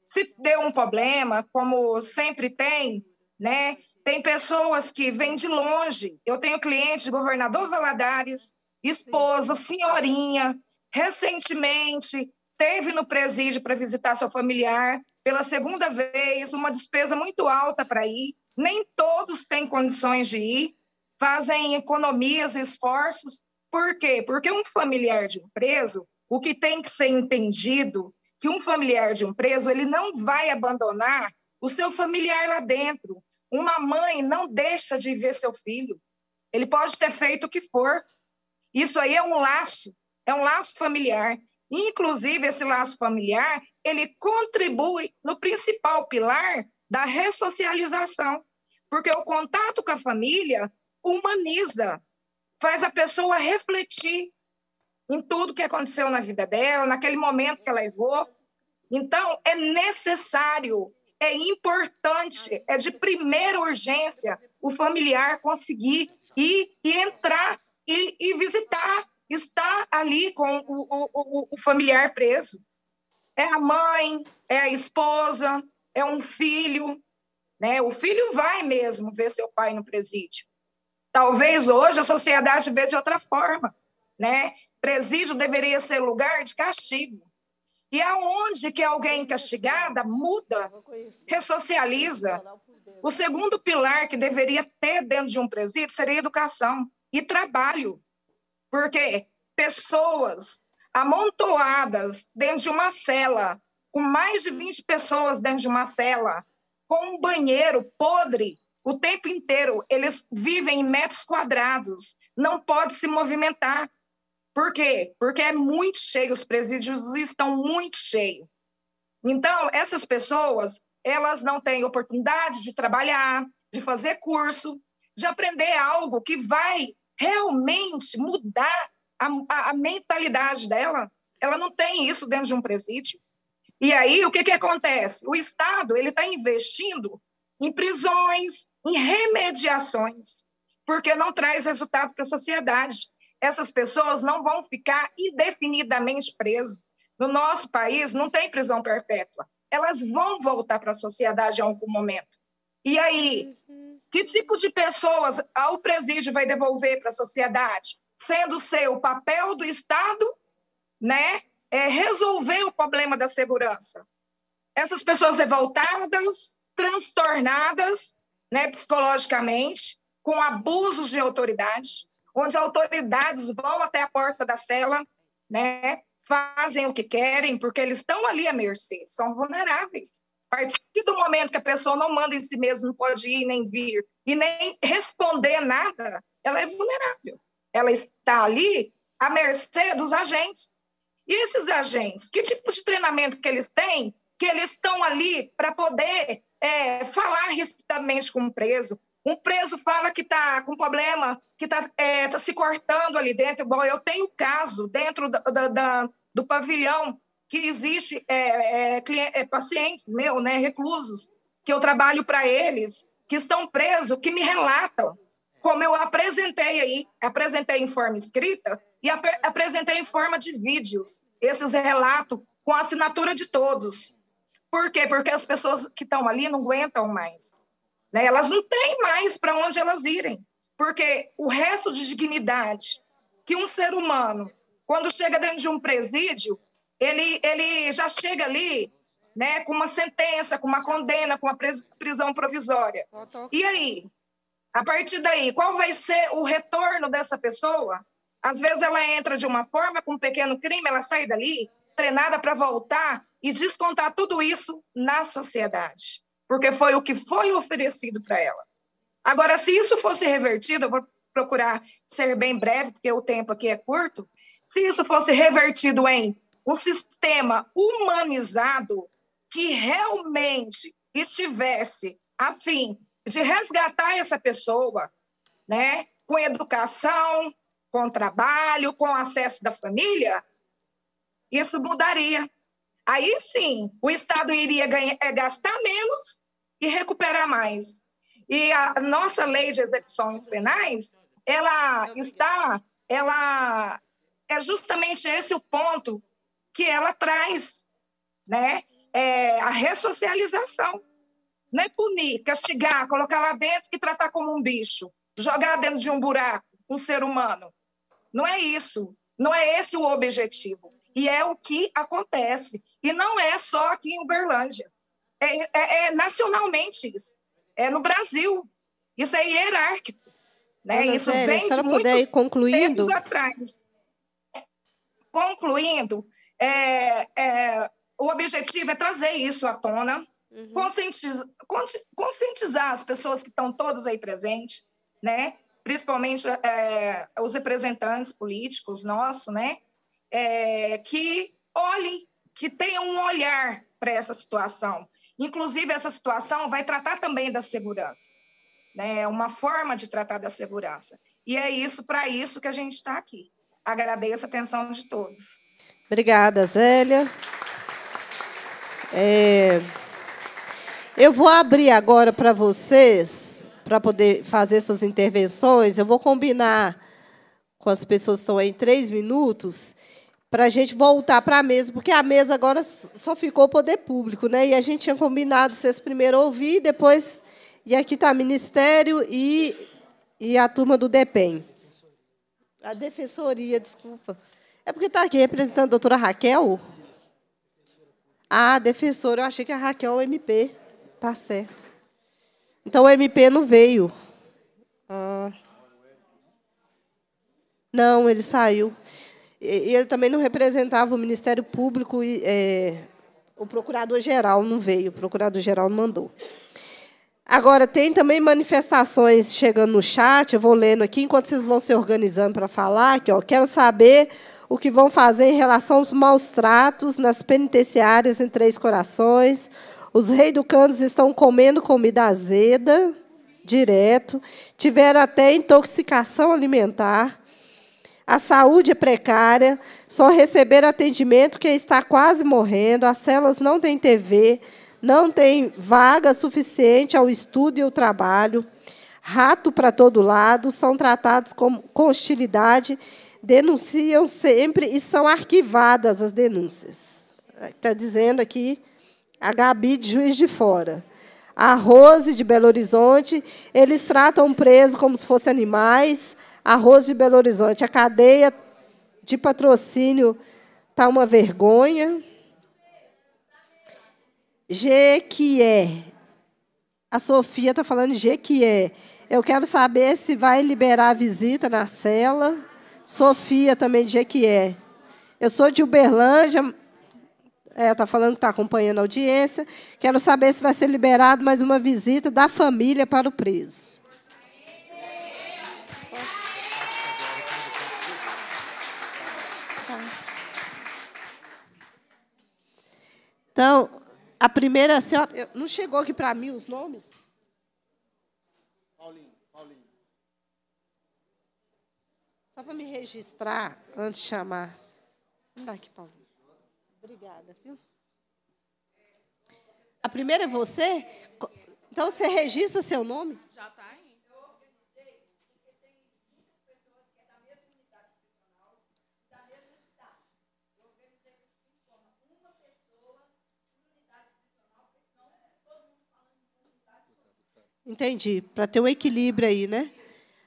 se deu um problema, como sempre tem, né? Tem pessoas que vêm de longe. Eu tenho cliente de governador Valadares, esposa, senhorinha, recentemente teve no presídio para visitar seu familiar pela segunda vez, uma despesa muito alta para ir. Nem todos têm condições de ir, fazem economias, esforços por quê? Porque um familiar de um preso, o que tem que ser entendido, que um familiar de um preso, ele não vai abandonar o seu familiar lá dentro. Uma mãe não deixa de ver seu filho. Ele pode ter feito o que for. Isso aí é um laço, é um laço familiar. Inclusive, esse laço familiar, ele contribui no principal pilar da ressocialização, porque o contato com a família humaniza, faz a pessoa refletir em tudo que aconteceu na vida dela, naquele momento que ela errou. Então, é necessário, é importante, é de primeira urgência o familiar conseguir ir e entrar e, e visitar, estar ali com o, o, o familiar preso. É a mãe, é a esposa, é um filho. Né? O filho vai mesmo ver seu pai no presídio. Talvez hoje a sociedade vê de outra forma, né? Presídio deveria ser lugar de castigo. E aonde que alguém castigada muda, ressocializa. O segundo pilar que deveria ter dentro de um presídio seria educação e trabalho. Porque pessoas amontoadas dentro de uma cela, com mais de 20 pessoas dentro de uma cela, com um banheiro podre, o tempo inteiro eles vivem em metros quadrados, não pode se movimentar. Por quê? Porque é muito cheio, os presídios estão muito cheios. Então, essas pessoas, elas não têm oportunidade de trabalhar, de fazer curso, de aprender algo que vai realmente mudar a, a, a mentalidade dela. Ela não tem isso dentro de um presídio. E aí, o que, que acontece? O Estado ele está investindo em prisões, em remediações, porque não traz resultado para a sociedade. Essas pessoas não vão ficar indefinidamente presas. No nosso país, não tem prisão perpétua. Elas vão voltar para a sociedade em algum momento. E aí, uhum. que tipo de pessoas o presídio vai devolver para a sociedade? Sendo seu papel do Estado, né, é resolver o problema da segurança. Essas pessoas revoltadas, transtornadas, né, psicologicamente, com abusos de autoridade, onde autoridades vão até a porta da cela, né, fazem o que querem, porque eles estão ali à mercê, são vulneráveis. A partir do momento que a pessoa não manda em si mesma, não pode ir nem vir e nem responder nada, ela é vulnerável. Ela está ali à mercê dos agentes. E esses agentes, que tipo de treinamento que eles têm? Que eles estão ali para poder é, falar respeitamente com o preso. Um preso fala que está com problema, que está é, tá se cortando ali dentro. Bom, eu tenho caso dentro da, da, da, do pavilhão que existe é, é, é pacientes meus, né, reclusos, que eu trabalho para eles, que estão presos, que me relatam como eu apresentei aí, apresentei em forma escrita e ap apresentei em forma de vídeos, esses relatos com assinatura de todos. Por quê? Porque as pessoas que estão ali não aguentam mais. Né? Elas não têm mais para onde elas irem. Porque o resto de dignidade que um ser humano, quando chega dentro de um presídio, ele, ele já chega ali né, com uma sentença, com uma condena, com uma prisão provisória. E aí? A partir daí, qual vai ser o retorno dessa pessoa? Às vezes ela entra de uma forma com um pequeno crime, ela sai dali treinada para voltar e descontar tudo isso na sociedade, porque foi o que foi oferecido para ela. Agora, se isso fosse revertido, eu vou procurar ser bem breve, porque o tempo aqui é curto. Se isso fosse revertido em um sistema humanizado que realmente estivesse a fim de resgatar essa pessoa, né, com educação, com trabalho, com acesso da família, isso mudaria. Aí sim, o Estado iria ganhar, é, gastar menos e recuperar mais. E a nossa lei de execuções penais, ela está, ela é justamente esse o ponto que ela traz, né? É a ressocialização. Não é punir, castigar, colocar lá dentro e tratar como um bicho, jogar dentro de um buraco um ser humano. Não é isso. Não é esse o objetivo. E é o que acontece. E não é só aqui em Uberlândia. É, é, é nacionalmente isso. É no Brasil. Isso é hierárquico. Né? Ana isso Zélia, vem de muitos concluindo... tempos atrás. Concluindo, é, é, o objetivo é trazer isso à tona, uhum. conscientizar, conscientizar as pessoas que estão todas aí presentes, né? principalmente é, os representantes políticos nossos, né? é, que olhem, que tenham um olhar para essa situação. Inclusive, essa situação vai tratar também da segurança, né? É uma forma de tratar da segurança. E é isso, para isso que a gente está aqui. Agradeço a atenção de todos. Obrigada, Zélia. É... Eu vou abrir agora para vocês, para poder fazer suas intervenções. Eu vou combinar com as pessoas que estão aí em três minutos para a gente voltar para a mesa, porque a mesa agora só ficou o poder público, né? E a gente tinha combinado vocês primeiro ouvir, depois e aqui está Ministério e, e a turma do DEPEN. A Defensoria, desculpa. É porque está aqui representando a doutora Raquel? Ah, defensora, eu achei que a Raquel é o MP. Tá certo. Então o MP não veio. Ah. Não, ele saiu. E ele também não representava o Ministério Público e é, o Procurador-Geral não veio, o Procurador-Geral mandou. Agora, tem também manifestações chegando no chat, eu vou lendo aqui, enquanto vocês vão se organizando para falar, que, ó, quero saber o que vão fazer em relação aos maus tratos nas penitenciárias em Três Corações. Os reeducandos estão comendo comida azeda, direto. Tiveram até intoxicação alimentar. A saúde é precária, só receber atendimento quem está quase morrendo, as celas não têm TV, não tem vaga suficiente ao estudo e ao trabalho. Rato para todo lado, são tratados com, com hostilidade, denunciam sempre e são arquivadas as denúncias. Está dizendo aqui a Gabi de Juiz de Fora. A Rose de Belo Horizonte, eles tratam o preso como se fossem animais, Arroz de Belo Horizonte. A cadeia de patrocínio está uma vergonha. Jequié. A Sofia está falando Jequié. Eu quero saber se vai liberar a visita na cela. Sofia também de Jequié. Eu sou de Uberlândia. Está é, tá falando que está acompanhando a audiência. Quero saber se vai ser liberado mais uma visita da família para o preso. Então, a primeira senhora. Não chegou aqui para mim os nomes? Paulinho, Paulinho. Só para me registrar, antes de chamar. Vamos dar aqui, Paulinho. Obrigada, viu? A primeira é você? Então, você registra seu nome? Já está. Entendi. Para ter um equilíbrio aí, né?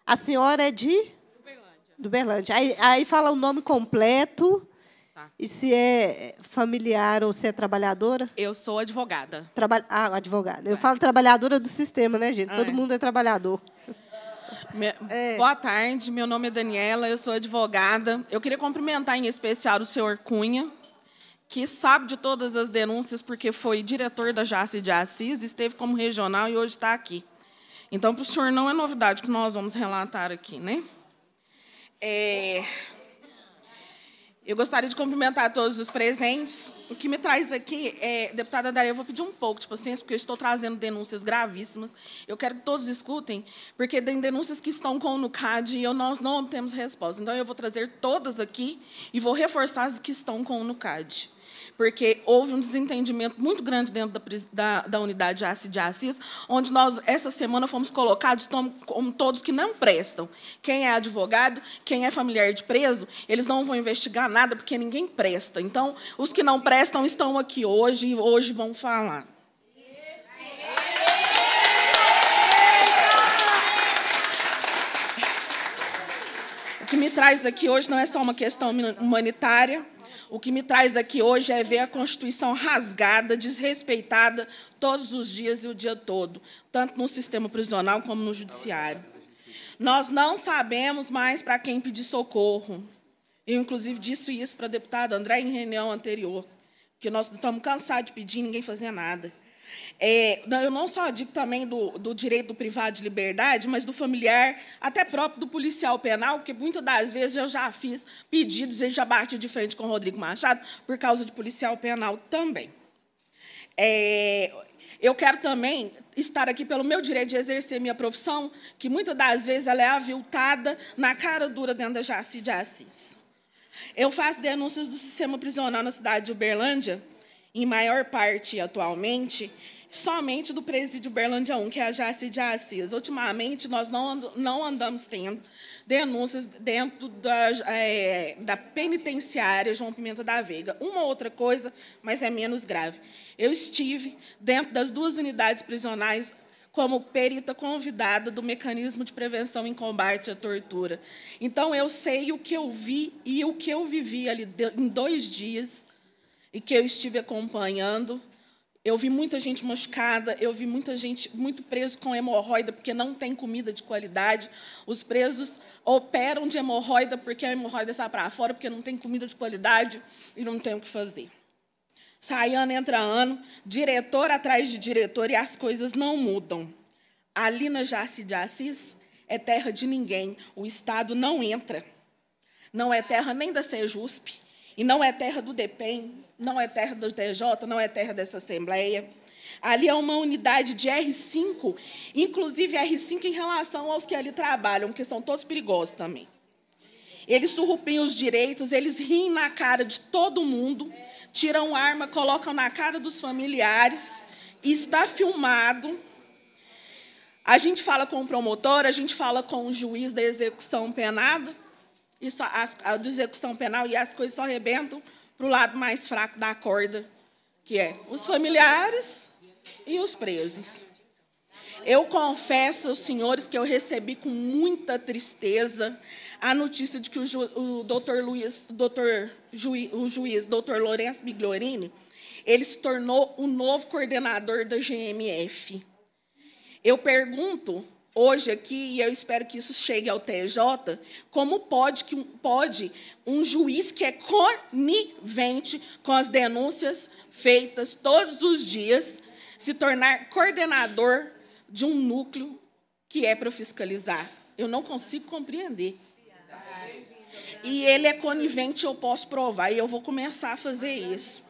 A senhora é de? Do Berlândia. Aí, aí fala o nome completo. Tá. E se é familiar ou se é trabalhadora? Eu sou advogada. Traba... Ah, advogada. Eu é. falo trabalhadora do sistema, né, gente? Todo é. mundo é trabalhador. Me... [LAUGHS] É. Boa tarde, meu nome é Daniela, eu sou advogada. Eu queria cumprimentar em especial o senhor Cunha, que sabe de todas as denúncias porque foi diretor da Jace de Assis, esteve como regional e hoje está aqui. Então, para o senhor não é novidade que nós vamos relatar aqui, né? É... Eu gostaria de cumprimentar todos os presentes. O que me traz aqui é, deputada Daria, eu vou pedir um pouco de paciência, porque eu estou trazendo denúncias gravíssimas. Eu quero que todos escutem, porque tem denúncias que estão com o NUCAD e eu, nós não obtemos resposta. Então, eu vou trazer todas aqui e vou reforçar as que estão com o NUCAD porque houve um desentendimento muito grande dentro da, da, da unidade de Assis de Assis, onde nós, essa semana, fomos colocados como todos que não prestam. Quem é advogado, quem é familiar de preso, eles não vão investigar nada, porque ninguém presta. Então, os que não prestam estão aqui hoje e hoje vão falar. O que me traz aqui hoje não é só uma questão humanitária, o que me traz aqui hoje é ver a Constituição rasgada, desrespeitada todos os dias e o dia todo, tanto no sistema prisional como no judiciário. Nós não sabemos mais para quem pedir socorro. Eu, inclusive, disse isso para a deputada André em reunião anterior, que nós estamos cansados de pedir e ninguém fazer nada. É, eu não só digo também do, do direito do privado de liberdade, mas do familiar, até próprio do policial penal, porque muitas das vezes eu já fiz pedidos e já bati de frente com o Rodrigo Machado por causa de policial penal também. É, eu quero também estar aqui pelo meu direito de exercer minha profissão, que muitas das vezes ela é aviltada na cara dura dentro da Jaci de Assis. Eu faço denúncias do sistema prisional na cidade de Uberlândia, em maior parte atualmente, somente do presídio Berlândia 1, que é a Jace de Assis. Ultimamente, nós não, não andamos tendo denúncias dentro da, é, da penitenciária João Pimenta da Veiga. Uma outra coisa, mas é menos grave. Eu estive dentro das duas unidades prisionais como perita convidada do mecanismo de prevenção em combate à tortura. Então, eu sei o que eu vi e o que eu vivi ali em dois dias e que eu estive acompanhando. Eu vi muita gente machucada, eu vi muita gente muito preso com hemorroida porque não tem comida de qualidade. Os presos operam de hemorroida porque a hemorroida sai para fora porque não tem comida de qualidade e não tem o que fazer. Sai ano entra ano, diretor atrás de diretor e as coisas não mudam. Ali na Jaci de Assis é terra de ninguém, o Estado não entra. Não é terra nem da Sejusp e não é terra do DEPEN, não é terra do TJ, não é terra dessa Assembleia. Ali é uma unidade de R5, inclusive R5 em relação aos que ali trabalham, que são todos perigosos também. Eles surrupem os direitos, eles riem na cara de todo mundo, tiram arma, colocam na cara dos familiares, e está filmado. A gente fala com o promotor, a gente fala com o juiz da execução penada, a, a, execução penal e as coisas só arrebentam para o lado mais fraco da corda, que é os familiares e os presos. Eu confesso aos senhores que eu recebi com muita tristeza a notícia de que o, ju, o doutor Luiz, doutor juiz, o juiz doutor Lourenço Migliorini, ele se tornou o novo coordenador da GMF. Eu pergunto hoje aqui, e eu espero que isso chegue ao TJ, como pode, que, pode um juiz que é conivente com as denúncias feitas todos os dias se tornar coordenador de um núcleo que é para fiscalizar? Eu não consigo compreender. E ele é conivente, eu posso provar, e eu vou começar a fazer isso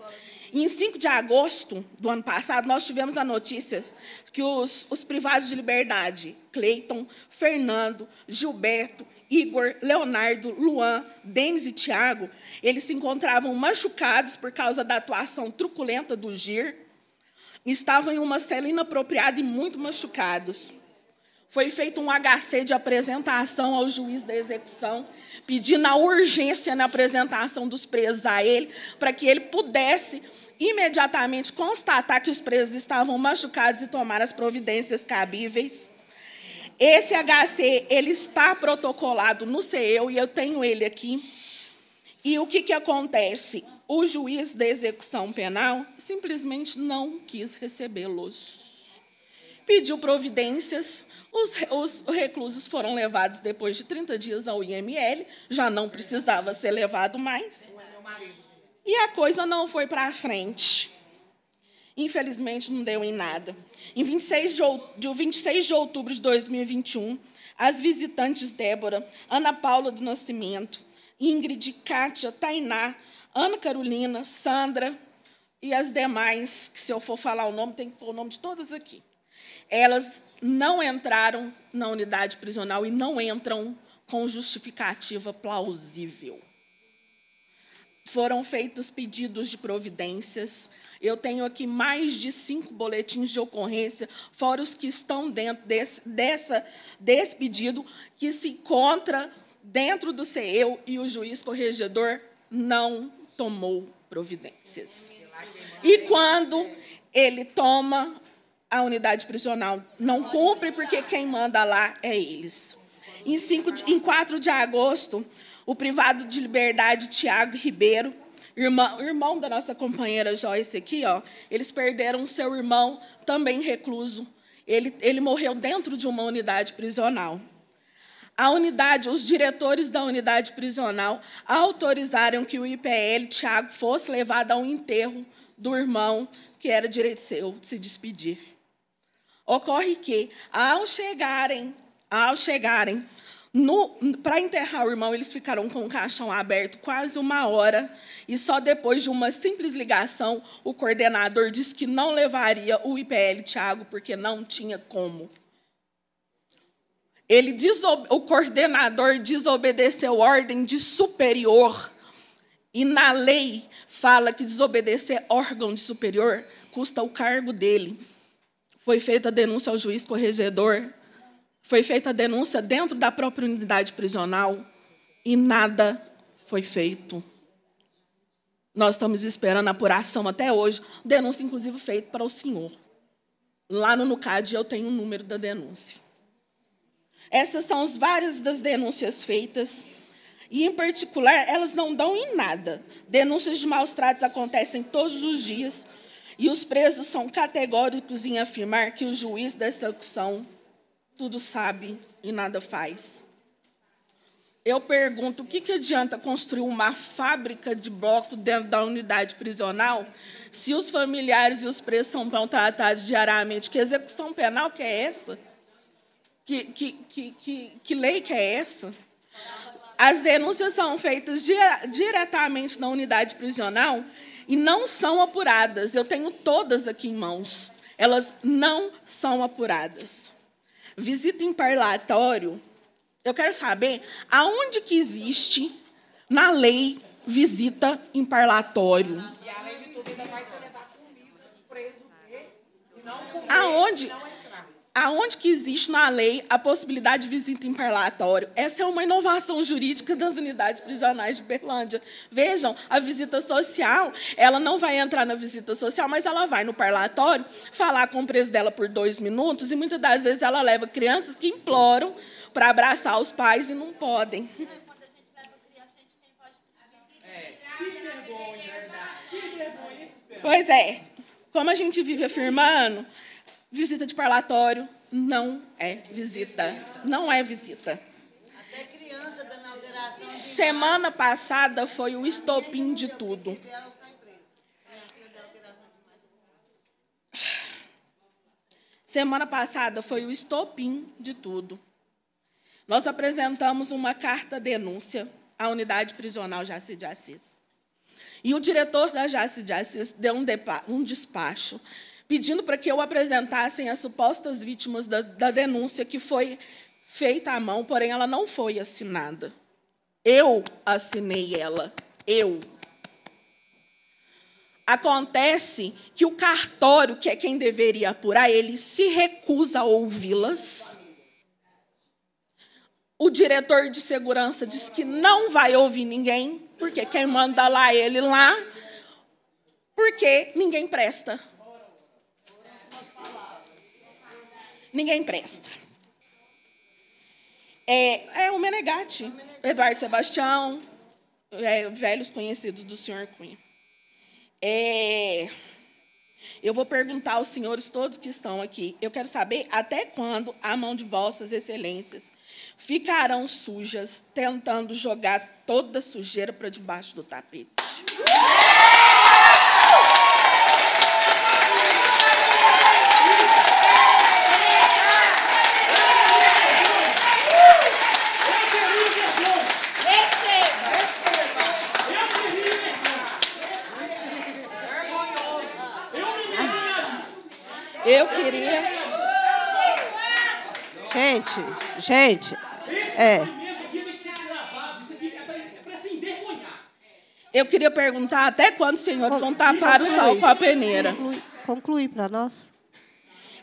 em 5 de agosto do ano passado, nós tivemos a notícia que os, os privados de liberdade, Cleiton, Fernando, Gilberto, Igor, Leonardo, Luan, Denis e Tiago, eles se encontravam machucados por causa da atuação truculenta do GIR, estavam em uma cela inapropriada e muito machucados. Foi feito um HC de apresentação ao juiz da execução, pedindo a urgência na apresentação dos presos a ele, para que ele pudesse imediatamente constatar que os presos estavam machucados e tomar as providências cabíveis. Esse HC ele está protocolado no CEU e eu tenho ele aqui. E o que, que acontece? O juiz da execução penal simplesmente não quis recebê-los. Pediu providências, os, os reclusos foram levados depois de 30 dias ao IML, já não precisava ser levado mais. É e a coisa não foi para frente. Infelizmente, não deu em nada. Em 26 de, de 26 de outubro de 2021, as visitantes Débora, Ana Paula do Nascimento, Ingrid, Kátia, Tainá, Ana Carolina, Sandra e as demais, que se eu for falar o nome, tem que pôr o nome de todas aqui. Elas não entraram na unidade prisional e não entram com justificativa plausível foram feitos pedidos de providências. Eu tenho aqui mais de cinco boletins de ocorrência, fora os que estão dentro desse, dessa, desse pedido, que se encontra dentro do CEU e o juiz corregedor não tomou providências. E quando ele toma, a unidade prisional não cumpre, porque quem manda lá é eles. Em, cinco, em 4 de agosto, o privado de liberdade Tiago Ribeiro, irmão, irmão da nossa companheira Joyce aqui, ó, eles perderam seu irmão, também recluso. Ele, ele morreu dentro de uma unidade prisional. A unidade, os diretores da unidade prisional autorizaram que o IPL Tiago fosse levado ao enterro do irmão, que era direito seu, de se despedir. Ocorre que, ao chegarem, ao chegarem para enterrar o irmão, eles ficaram com o caixão aberto quase uma hora e só depois de uma simples ligação, o coordenador disse que não levaria o IPL Tiago porque não tinha como. Ele desobe... o coordenador desobedeceu ordem de superior. E na lei fala que desobedecer órgão de superior custa o cargo dele. Foi feita a denúncia ao juiz corregedor. Foi feita a denúncia dentro da própria unidade prisional e nada foi feito. Nós estamos esperando a apuração até hoje, denúncia inclusive feita para o senhor. Lá no NUCAD eu tenho o número da denúncia. Essas são as várias das denúncias feitas. E, em particular, elas não dão em nada. Denúncias de maus tratos acontecem todos os dias. E os presos são categóricos em afirmar que o juiz da execução tudo sabe e nada faz. Eu pergunto, o que, que adianta construir uma fábrica de bloco dentro da unidade prisional se os familiares e os presos são tratados diariamente? Que execução penal que é essa? Que, que, que, que, que lei que é essa? As denúncias são feitas diretamente na unidade prisional e não são apuradas. Eu tenho todas aqui em mãos. Elas não são apuradas visita em parlatório, eu quero saber aonde que existe na lei visita em parlatório. E além de tudo, ainda vai se levar comigo, preso, e não comer. Aonde? Não é aonde que existe na lei a possibilidade de visita em parlatório. Essa é uma inovação jurídica [LAUGHS] das unidades prisionais de Berlândia. Vejam, a visita social, ela não vai entrar na visita social, mas ela vai no parlatório falar com o preso dela por dois minutos, e muitas das vezes ela leva crianças que imploram para abraçar os pais e não podem. Pois é, como a gente vive afirmando, Visita de parlatório não é visita. Não é visita. Semana passada foi o estopim de tudo. [SIGHS] Semana passada foi o estopim de tudo. Nós apresentamos uma carta-denúncia à unidade prisional Jaci de Assis. E o diretor da Jaci de Assis deu um, um despacho pedindo para que eu apresentassem as supostas vítimas da, da denúncia que foi feita à mão, porém ela não foi assinada. Eu assinei ela. Eu. Acontece que o cartório, que é quem deveria apurar ele, se recusa a ouvi-las. O diretor de segurança diz que não vai ouvir ninguém, porque quem manda lá é ele lá, porque ninguém presta. ninguém presta. É, é o Menegatti, Eduardo Sebastião, é, velhos conhecidos do senhor Cunha. É, eu vou perguntar aos senhores todos que estão aqui. Eu quero saber até quando a mão de vossas excelências ficarão sujas, tentando jogar toda a sujeira para debaixo do tapete. Gente, gente. Esse é. para se Eu queria perguntar até quando os senhores vão tapar o sol com a peneira. Concluir para nós.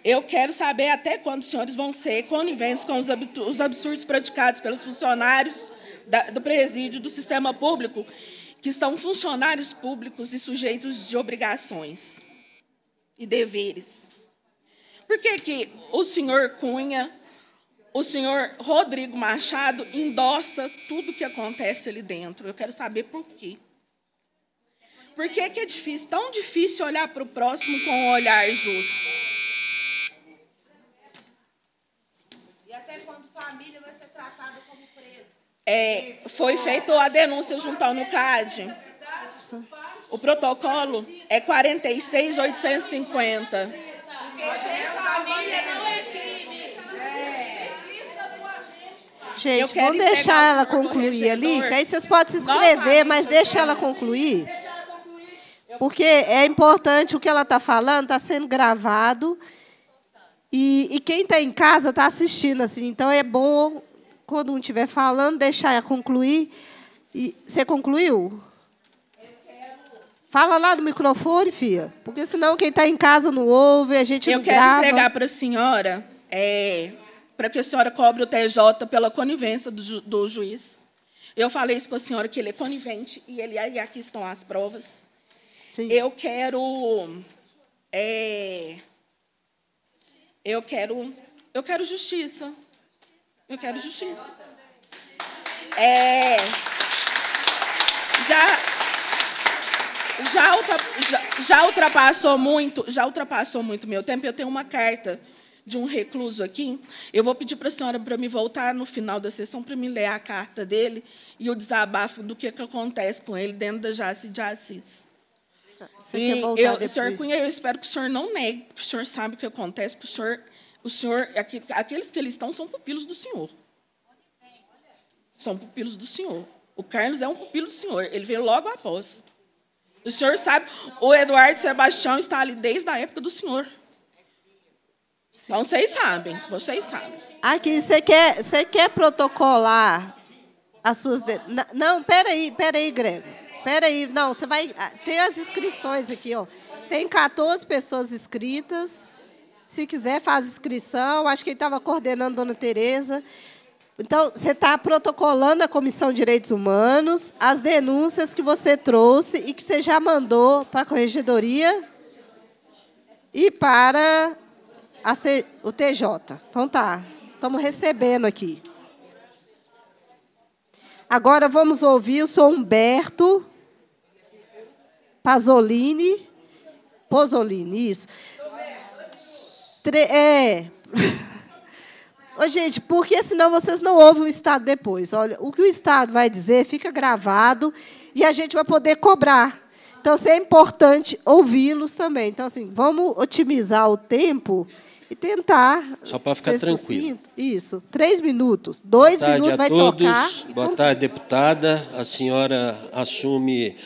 Eu quero saber até quando os senhores vão ser coniventes com os absurdos praticados pelos funcionários da, do presídio do sistema público, que são funcionários públicos e sujeitos de obrigações e deveres. Por que, que o senhor Cunha, o senhor Rodrigo Machado endossa tudo que acontece ali dentro. Eu quero saber por quê. Por que, que é difícil, tão difícil olhar para o próximo com um olhar justo? E até quando família vai ser tratada como É, foi feita a denúncia junto ao NUCAD. O protocolo é 46850. Porque família não é Gente, vamos deixar ela concluir ali, que aí vocês podem se inscrever, mas deixa ela concluir. Porque é importante o que ela está falando, está sendo gravado. E, e quem está em casa está assistindo, assim. Então é bom, quando um estiver falando, deixar ela concluir. E, você concluiu? Fala lá no microfone, Fia, porque senão quem está em casa não ouve, a gente Eu não grava. Eu quero entregar para a senhora é, para que a senhora cobre o TJ pela conivência do, ju do juiz. Eu falei isso com a senhora, que ele é conivente, e ele e aqui estão as provas. Sim. Eu quero... É, eu quero... Eu quero justiça. Eu quero justiça. É, já... Já, já, ultrapassou muito, já ultrapassou muito meu tempo. Eu tenho uma carta de um recluso aqui. Eu vou pedir para a senhora para me voltar no final da sessão para me ler a carta dele e o desabafo do que, que acontece com ele dentro da Jace de Assis. Você e quer voltar eu, Senhor Cunha, eu espero que o senhor não negue, porque o senhor sabe o que acontece, porque o senhor, o senhor aqueles que eles estão são pupilos do senhor. São pupilos do senhor. O Carlos é um pupilo do senhor, ele veio logo após. O senhor sabe, o Eduardo Sebastião está ali desde a época do senhor. Então vocês sabem, vocês sabem. Aqui, você quer, você quer protocolar as suas. De... Não, peraí, peraí, Grego. Peraí, não, você vai. Ah, tem as inscrições aqui, ó. Tem 14 pessoas inscritas. Se quiser, faz inscrição. Acho que ele estava coordenando a dona Tereza. Então, você está protocolando a Comissão de Direitos Humanos, as denúncias que você trouxe e que você já mandou para a Corregedoria e para C, o TJ. Então tá, estamos recebendo aqui. Agora vamos ouvir o Sr. Humberto Pasolini. Pozolini isso. Tre é. [LAUGHS] Ô, gente, porque senão vocês não ouvem o Estado depois. Olha, o que o Estado vai dizer fica gravado e a gente vai poder cobrar. Então, é importante ouvi-los também. Então, assim, vamos otimizar o tempo e tentar. Só para ficar tranquilo. Sucinto. Isso. Três minutos. Dois boa minutos vai todos. tocar. Boa tarde, deputada. A senhora assume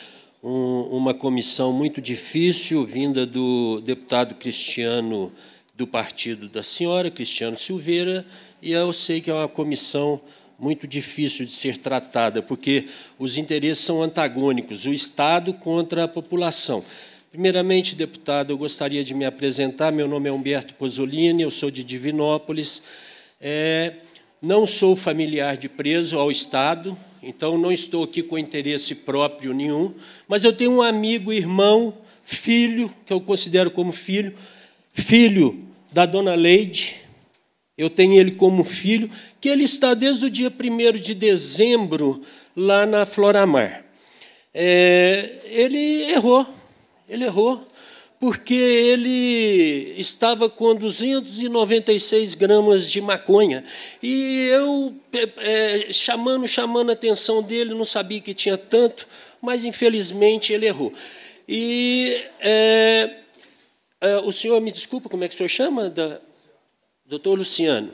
um, uma comissão muito difícil, vinda do deputado Cristiano do partido da senhora, Cristiano Silveira, e eu sei que é uma comissão muito difícil de ser tratada, porque os interesses são antagônicos, o Estado contra a população. Primeiramente, deputado, eu gostaria de me apresentar. Meu nome é Humberto Pozzolini, eu sou de Divinópolis. É, não sou familiar de preso ao Estado, então não estou aqui com interesse próprio nenhum, mas eu tenho um amigo, irmão, filho, que eu considero como filho, filho da dona Leide, eu tenho ele como filho, que ele está desde o dia 1 de dezembro lá na Floramar. É, ele errou, ele errou, porque ele estava com 296 gramas de maconha. E eu, é, é, chamando, chamando a atenção dele, não sabia que tinha tanto, mas infelizmente ele errou. E é, é, o senhor, me desculpa, como é que o senhor chama? Da, doutor Luciano.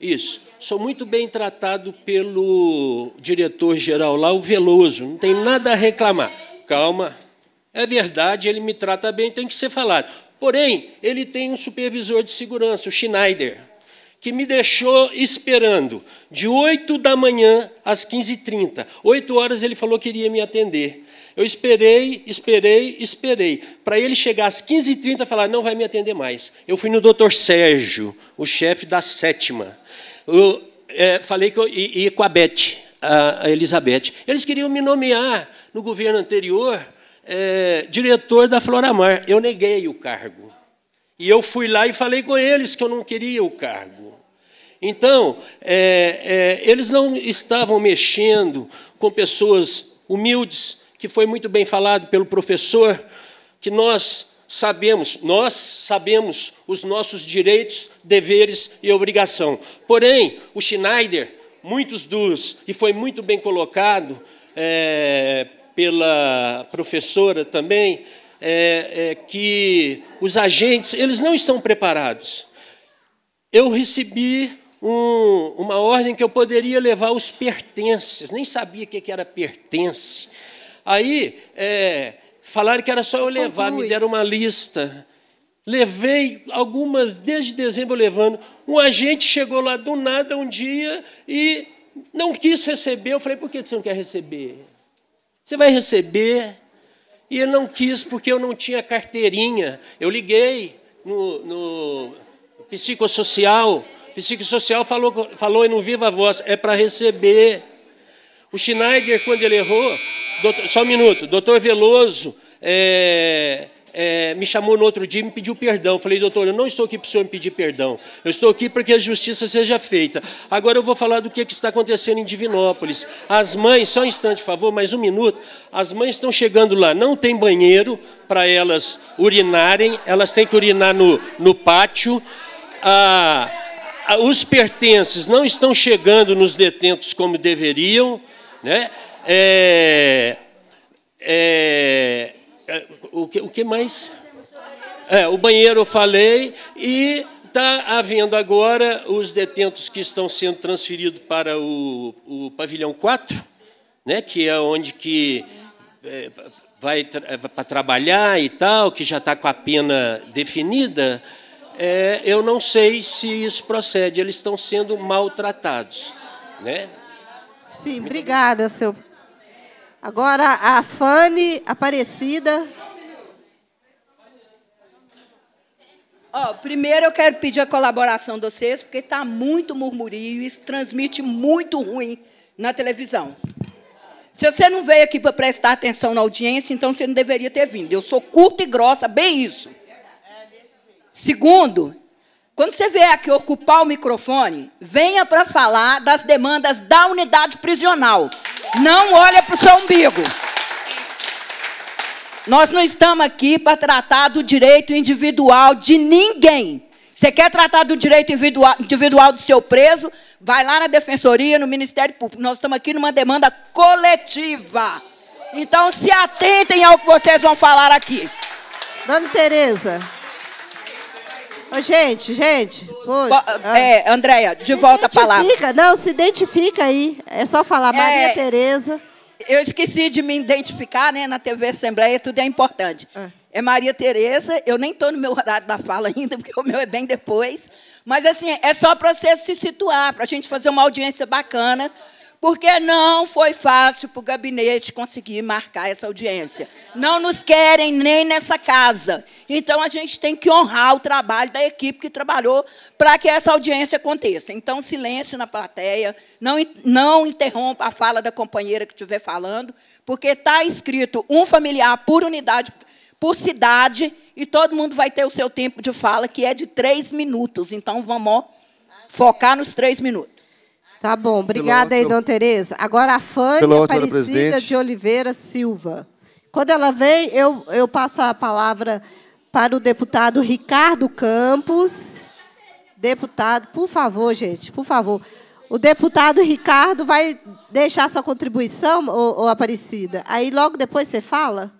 Isso. Sou muito bem tratado pelo diretor-geral lá, o Veloso. Não tem nada a reclamar. Calma. É verdade, ele me trata bem, tem que ser falado. Porém, ele tem um supervisor de segurança, o Schneider, que me deixou esperando de 8 da manhã às 15h30. 8 horas ele falou que iria me atender. Eu esperei, esperei, esperei. Para ele chegar às 15h30 e falar, não vai me atender mais. Eu fui no doutor Sérgio, o chefe da sétima. Eu é, falei que eu, e, com a Beth, a, a Elizabeth. Eles queriam me nomear no governo anterior é, diretor da Floramar. Eu neguei o cargo. E eu fui lá e falei com eles que eu não queria o cargo. Então, é, é, eles não estavam mexendo com pessoas humildes, que foi muito bem falado pelo professor, que nós sabemos, nós sabemos os nossos direitos, deveres e obrigação. Porém, o Schneider, muitos dos, e foi muito bem colocado é, pela professora também, é, é, que os agentes eles não estão preparados. Eu recebi um, uma ordem que eu poderia levar os pertences, nem sabia o que era pertence. Aí é, falaram que era só eu levar, me deram uma lista. Levei algumas, desde dezembro levando. Um agente chegou lá do nada um dia e não quis receber. Eu falei, por que você não quer receber? Você vai receber. E ele não quis porque eu não tinha carteirinha. Eu liguei no, no psicossocial. O psicossocial falou, falou e não viva a voz, é para receber. O Schneider, quando ele errou, doutor, só um minuto, doutor Veloso, é, é, me chamou no outro dia e me pediu perdão. Falei, doutor, eu não estou aqui para o senhor me pedir perdão. Eu estou aqui para que a justiça seja feita. Agora eu vou falar do que, é que está acontecendo em Divinópolis. As mães, só um instante, por favor, mais um minuto. As mães estão chegando lá, não tem banheiro para elas urinarem, elas têm que urinar no, no pátio. Ah, os pertences não estão chegando nos detentos como deveriam. Né? É, é, o que, o que mais? É, o banheiro eu falei e está havendo agora os detentos que estão sendo transferidos para o, o pavilhão 4, né, que é onde que é, vai tra é, para trabalhar e tal, que já está com a pena definida. É, eu não sei se isso procede. Eles estão sendo maltratados, né? Sim, obrigada, seu. Agora a Fanny Aparecida. primeiro eu quero pedir a colaboração de vocês, porque está muito murmurio e isso transmite muito ruim na televisão. Se você não veio aqui para prestar atenção na audiência, então você não deveria ter vindo. Eu sou curta e grossa, bem isso. Segundo, quando você vier aqui ocupar o microfone, venha para falar das demandas da unidade prisional. Não olha para o seu umbigo. Nós não estamos aqui para tratar do direito individual de ninguém. Você quer tratar do direito individual, do seu preso? Vai lá na defensoria, no Ministério Público. Nós estamos aqui numa demanda coletiva. Então se atentem ao que vocês vão falar aqui. Dona Tereza. Oh, gente, gente. Poxa. Ah. É, Andréia, de volta a palavra. Não, se identifica aí. É só falar Maria é, Tereza eu esqueci de me identificar, né? Na TV Assembleia, tudo é importante. É, é Maria Tereza, eu nem estou no meu horário da fala ainda, porque o meu é bem depois. Mas, assim, é só para você se situar, para a gente fazer uma audiência bacana porque não foi fácil para o gabinete conseguir marcar essa audiência. Não nos querem nem nessa casa. Então a gente tem que honrar o trabalho da equipe que trabalhou para que essa audiência aconteça. Então, silêncio na plateia, não, não interrompa a fala da companheira que estiver falando, porque está escrito um familiar por unidade por cidade, e todo mundo vai ter o seu tempo de fala, que é de três minutos. Então, vamos focar nos três minutos. Tá bom, obrigada aí, dona Tereza. Agora a Fânia Aparecida de Oliveira Silva. Quando ela vem, eu, eu passo a palavra para o deputado Ricardo Campos. Deputado, por favor, gente, por favor. O deputado Ricardo vai deixar sua contribuição, ou, ou Aparecida? Aí logo depois você fala?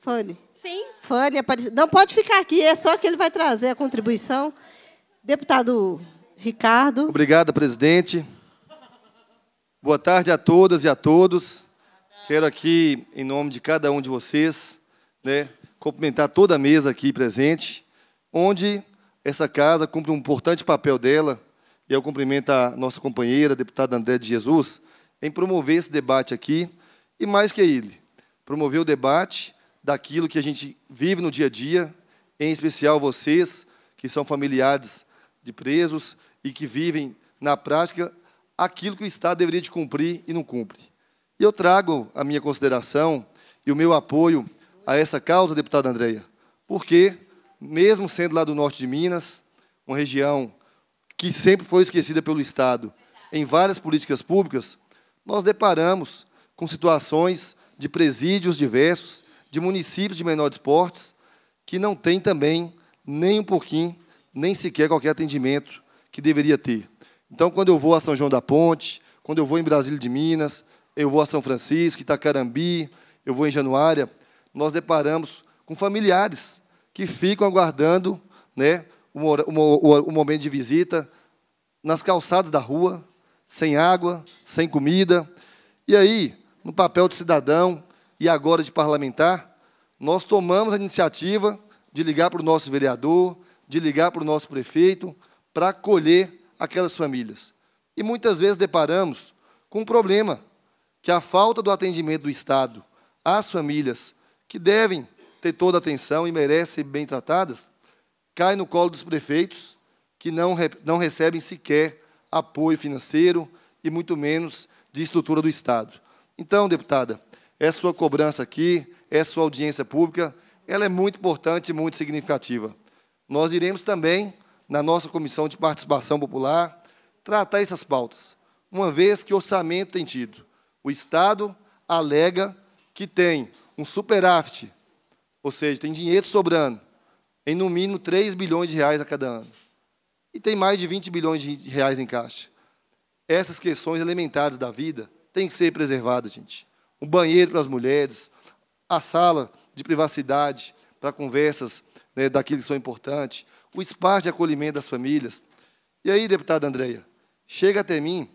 Fane. Sim. Fane Aparecida. Não pode ficar aqui, é só que ele vai trazer a contribuição. Deputado Ricardo. Obrigado, presidente. Boa tarde a todas e a todos. Quero aqui, em nome de cada um de vocês, né, cumprimentar toda a mesa aqui presente, onde essa casa cumpre um importante papel dela, e eu cumprimento a nossa companheira, a deputada André de Jesus, em promover esse debate aqui, e mais que ele, promover o debate daquilo que a gente vive no dia a dia, em especial vocês, que são familiares de presos, e que vivem na prática aquilo que o Estado deveria de cumprir e não cumpre. E eu trago a minha consideração e o meu apoio a essa causa, deputada Andreia, porque, mesmo sendo lá do norte de Minas, uma região que sempre foi esquecida pelo Estado em várias políticas públicas, nós deparamos com situações de presídios diversos, de municípios de menores portes, que não têm também nem um pouquinho, nem sequer qualquer atendimento que deveria ter. Então, quando eu vou a São João da Ponte, quando eu vou em Brasília de Minas, eu vou a São Francisco, Itacarambi, eu vou em Januária, nós deparamos com familiares que ficam aguardando né, o, o momento de visita nas calçadas da rua, sem água, sem comida. E aí, no papel de cidadão e agora de parlamentar, nós tomamos a iniciativa de ligar para o nosso vereador, de ligar para o nosso prefeito, para acolher aquelas famílias. E muitas vezes deparamos com um problema, que é a falta do atendimento do Estado às famílias que devem ter toda a atenção e merecem ser bem tratadas, cai no colo dos prefeitos que não, não recebem sequer apoio financeiro e muito menos de estrutura do Estado. Então, deputada, essa é sua cobrança aqui, essa é sua audiência pública, ela é muito importante e muito significativa. Nós iremos também na nossa comissão de participação popular, tratar essas pautas, uma vez que o orçamento tem tido. O Estado alega que tem um superávit, ou seja, tem dinheiro sobrando, em no mínimo 3 bilhões de reais a cada ano. E tem mais de 20 bilhões de reais em caixa. Essas questões elementares da vida têm que ser preservadas, gente. Um banheiro para as mulheres, a sala de privacidade para conversas né, daquilo que são importantes, o espaço de acolhimento das famílias. E aí, deputada Andreia, chega até mim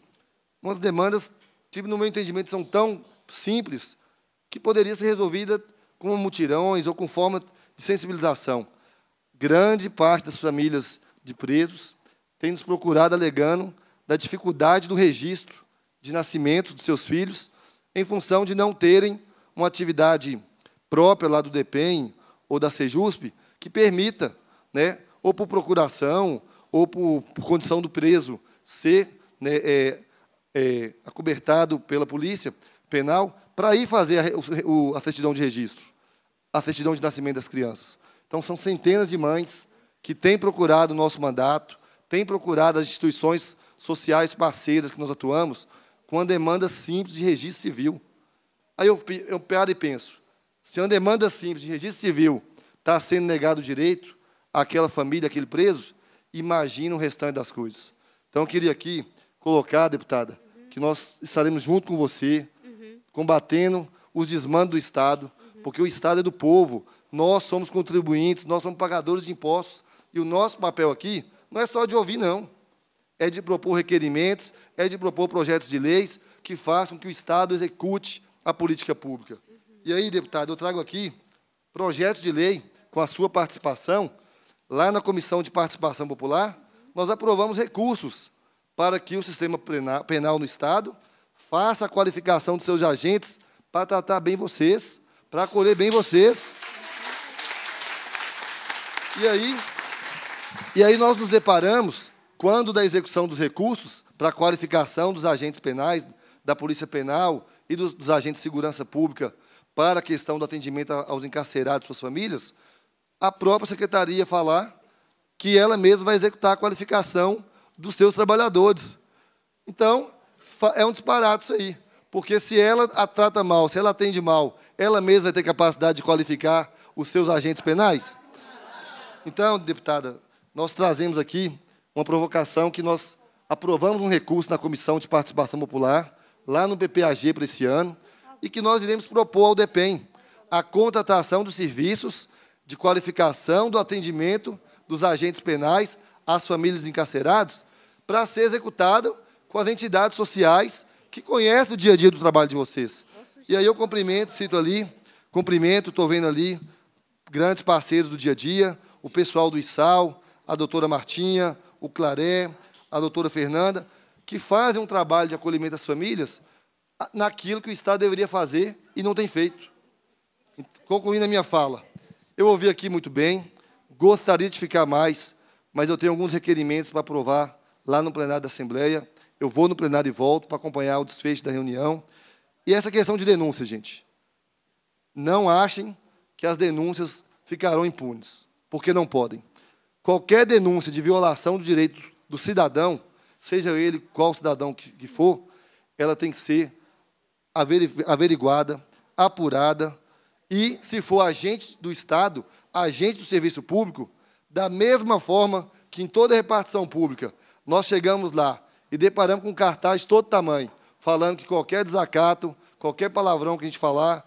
umas demandas que, no meu entendimento, são tão simples que poderia ser resolvida com mutirões ou com forma de sensibilização. Grande parte das famílias de presos tem nos procurado alegando da dificuldade do registro de nascimento dos seus filhos em função de não terem uma atividade própria lá do DEPEN ou da Sejusp que permita né, ou por procuração, ou por, por condição do preso ser né, é, é, acobertado pela polícia penal, para ir fazer a, o, a certidão de registro, a certidão de nascimento das crianças. Então, são centenas de mães que têm procurado o nosso mandato, têm procurado as instituições sociais parceiras que nós atuamos, com a demanda simples de registro civil. Aí eu, eu paro e penso, se uma demanda simples de registro civil está sendo negado o direito, aquela família, aquele preso, imagina o restante das coisas. Então, eu queria aqui colocar, deputada, uhum. que nós estaremos junto com você, uhum. combatendo os desmandos do Estado, uhum. porque o Estado é do povo, nós somos contribuintes, nós somos pagadores de impostos, e o nosso papel aqui não é só de ouvir, não. É de propor requerimentos, é de propor projetos de leis que façam que o Estado execute a política pública. E aí, deputado, eu trago aqui projetos de lei com a sua participação, lá na Comissão de Participação Popular, nós aprovamos recursos para que o sistema penal no Estado faça a qualificação dos seus agentes para tratar bem vocês, para acolher bem vocês. E aí, e aí nós nos deparamos, quando da execução dos recursos para a qualificação dos agentes penais, da Polícia Penal e dos, dos agentes de segurança pública para a questão do atendimento aos encarcerados e suas famílias, a própria secretaria falar que ela mesma vai executar a qualificação dos seus trabalhadores. Então, é um disparate isso aí. Porque se ela a trata mal, se ela atende mal, ela mesma vai ter capacidade de qualificar os seus agentes penais? Então, deputada, nós trazemos aqui uma provocação que nós aprovamos um recurso na Comissão de Participação Popular, lá no PPAG para esse ano, e que nós iremos propor ao DEPEN a contratação dos serviços de qualificação do atendimento dos agentes penais às famílias encarceradas para ser executado com as entidades sociais que conhecem o dia a dia do trabalho de vocês. E aí eu cumprimento, cito ali, cumprimento, estou vendo ali grandes parceiros do dia a dia, o pessoal do ISAL, a doutora Martinha, o Claré, a doutora Fernanda, que fazem um trabalho de acolhimento às famílias naquilo que o Estado deveria fazer e não tem feito. Concluindo a minha fala, eu ouvi aqui muito bem, gostaria de ficar mais, mas eu tenho alguns requerimentos para aprovar lá no plenário da Assembleia. Eu vou no plenário e volto para acompanhar o desfecho da reunião. E essa questão de denúncia, gente. Não achem que as denúncias ficarão impunes, porque não podem. Qualquer denúncia de violação do direito do cidadão, seja ele qual cidadão que, for, ela tem que ser averiguada, apurada e, se for agente do Estado, agente do serviço público, da mesma forma que em toda repartição pública, nós chegamos lá e deparamos com um cartaz de todo tamanho, falando que qualquer desacato, qualquer palavrão que a gente falar,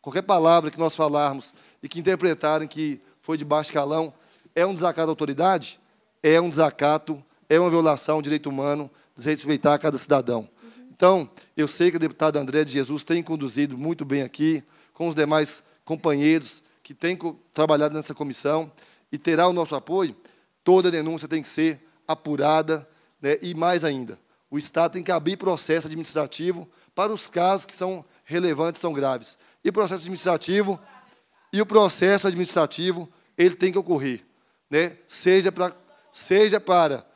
qualquer palavra que nós falarmos e que interpretarem que foi de baixo calão, é um desacato à autoridade? É um desacato, é uma violação ao direito humano, desrespeitar cada cidadão. Então, eu sei que a deputada André de Jesus tem conduzido muito bem aqui, com os demais companheiros que têm trabalhado nessa comissão e terá o nosso apoio, toda denúncia tem que ser apurada né, e mais ainda. O Estado tem que abrir processo administrativo para os casos que são relevantes, são graves. E processo administrativo e o processo administrativo ele tem que ocorrer, né? Seja para seja para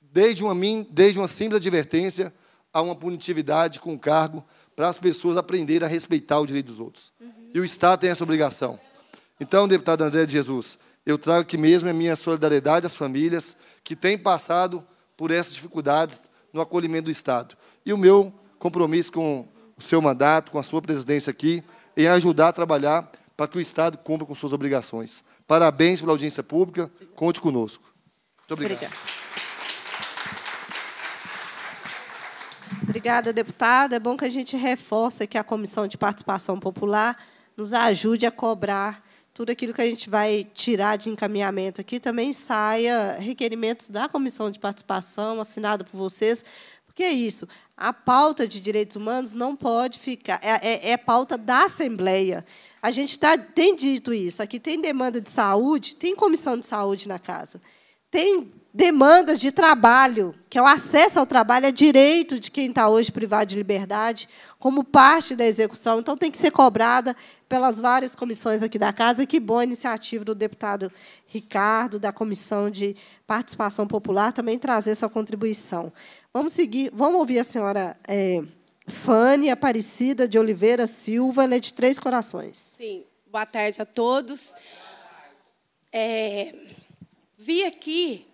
desde uma desde uma simples advertência a uma punitividade com cargo para as pessoas aprenderem a respeitar o direito dos outros. Uhum. E o Estado tem essa obrigação. Então, deputado André de Jesus, eu trago aqui mesmo a minha solidariedade às famílias que têm passado por essas dificuldades no acolhimento do Estado. E o meu compromisso com o seu mandato, com a sua presidência aqui, em é ajudar a trabalhar para que o Estado cumpra com suas obrigações. Parabéns pela audiência pública, conte conosco. Muito obrigado. Obrigada. Obrigada, deputada. É bom que a gente reforça que a Comissão de Participação Popular nos ajude a cobrar tudo aquilo que a gente vai tirar de encaminhamento aqui também saia requerimentos da Comissão de Participação, assinado por vocês, porque é isso. A pauta de direitos humanos não pode ficar. É, é, é pauta da Assembleia. A gente tá, tem dito isso. Aqui tem demanda de saúde, tem comissão de saúde na casa. Tem demandas de trabalho, que é o acesso ao trabalho, é direito de quem está hoje privado de liberdade, como parte da execução. Então, tem que ser cobrada pelas várias comissões aqui da Casa. que boa iniciativa do deputado Ricardo, da Comissão de Participação Popular, também trazer sua contribuição. Vamos seguir, vamos ouvir a senhora. É, Fane Aparecida de Oliveira Silva, ela é de Três Corações. Sim, boa tarde a todos. É, vi aqui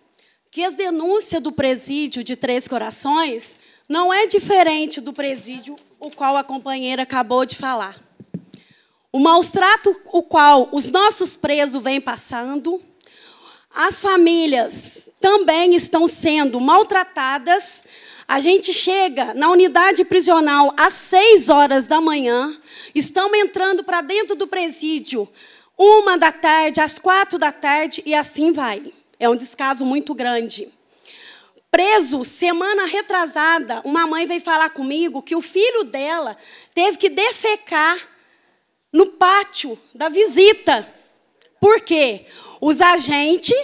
que as denúncias do presídio de Três Corações não é diferente do presídio o qual a companheira acabou de falar. O maus-trato o qual os nossos presos vêm passando, as famílias também estão sendo maltratadas. A gente chega na unidade prisional às seis horas da manhã, estão entrando para dentro do presídio uma da tarde, às quatro da tarde e assim vai. É um descaso muito grande. Preso, semana retrasada, uma mãe veio falar comigo que o filho dela teve que defecar no pátio da visita. Por quê? Os agentes,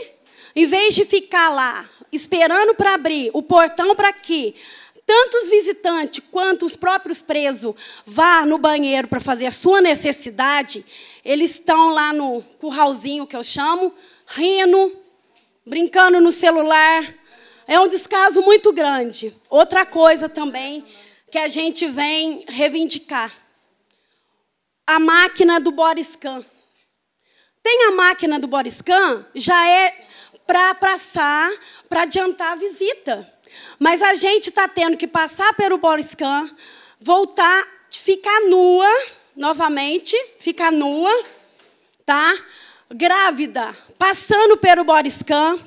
em vez de ficar lá esperando para abrir o portão para que tanto os visitantes quanto os próprios presos vá no banheiro para fazer a sua necessidade, eles estão lá no curralzinho que eu chamo, rindo, brincando no celular. É um descaso muito grande. Outra coisa também que a gente vem reivindicar: a máquina do Boriscan. Tem a máquina do Boriscan, já é para passar, para adiantar a visita. Mas a gente está tendo que passar pelo Boriscan, voltar, ficar nua novamente, ficar nua, tá? Grávida, passando pelo Boriscan.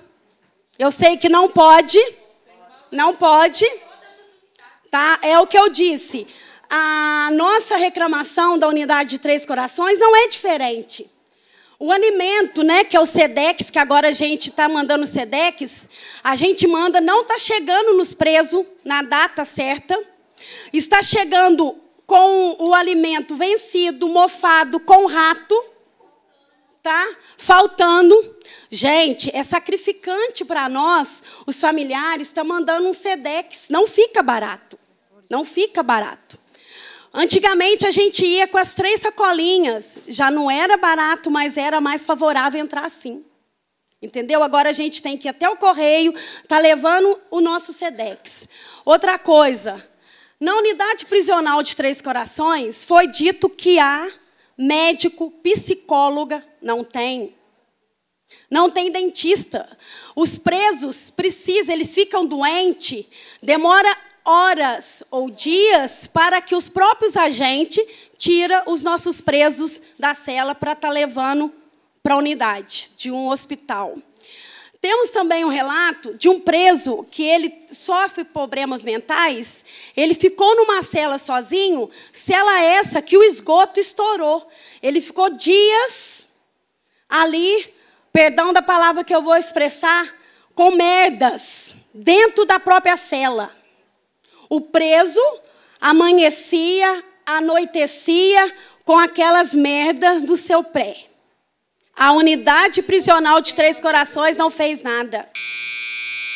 Eu sei que não pode. Não pode. Tá? É o que eu disse. A nossa reclamação da unidade de Três Corações não é diferente. O alimento, né, que é o SEDEX, que agora a gente está mandando SEDEX, a gente manda, não está chegando nos presos na data certa, está chegando com o alimento vencido, mofado, com rato, tá faltando. Gente, é sacrificante para nós, os familiares, estão tá mandando um SEDEX. Não fica barato. Não fica barato. Antigamente a gente ia com as três sacolinhas. Já não era barato, mas era mais favorável entrar assim. Entendeu? Agora a gente tem que ir até o correio, tá levando o nosso SEDEX. Outra coisa, na unidade prisional de Três Corações foi dito que há médico, psicóloga, não tem. Não tem dentista. Os presos precisam, eles ficam doentes, demora horas ou dias para que os próprios agentes tirem os nossos presos da cela para estar tá levando para a unidade de um hospital. Temos também um relato de um preso que ele sofre problemas mentais. Ele ficou numa cela sozinho, cela essa que o esgoto estourou. Ele ficou dias ali, perdão da palavra que eu vou expressar, com merdas dentro da própria cela. O preso amanhecia, anoitecia com aquelas merdas do seu pé. A unidade prisional de Três Corações não fez nada.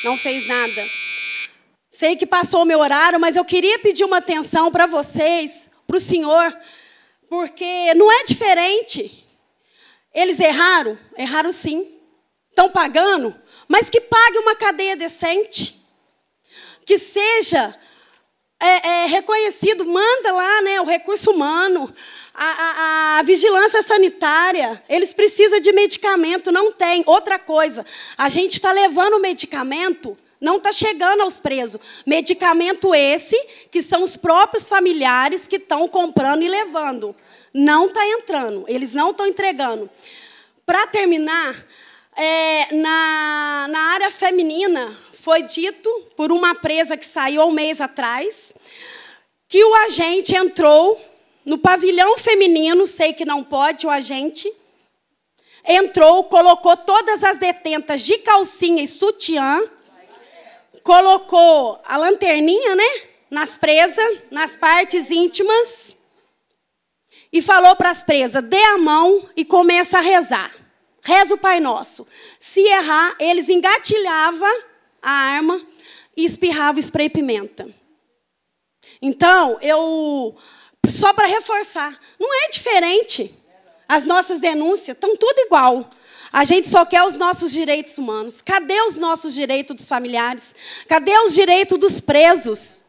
Não fez nada. Sei que passou o meu horário, mas eu queria pedir uma atenção para vocês, para o Senhor, porque não é diferente. Eles erraram? Erraram sim. Estão pagando? Mas que pague uma cadeia decente. Que seja é, é, reconhecido, manda lá né, o recurso humano, a, a, a, vigilância sanitária, eles precisam de medicamento, não tem. Outra coisa, a gente está levando medicamento, não está chegando aos presos. Medicamento esse, que são os próprios familiares que estão comprando e levando. Não está entrando, eles não estão entregando. Para terminar, é, na, na área feminina, foi dito por uma presa que saiu um mês atrás que o agente entrou no pavilhão feminino, sei que não pode, o agente entrou, colocou todas as detentas de calcinha e sutiã, colocou a lanterninha, né? Nas presas, nas partes íntimas, e falou para as presas: dê a mão e começa a rezar. Reza o Pai Nosso. Se errar, eles engatilhavam a arma e espirravam spray pimenta. Então, eu só para reforçar, não é diferente. As nossas denúncias estão tudo igual. A gente só quer os nossos direitos humanos. Cadê os nossos direitos dos familiares? Cadê os direitos dos presos?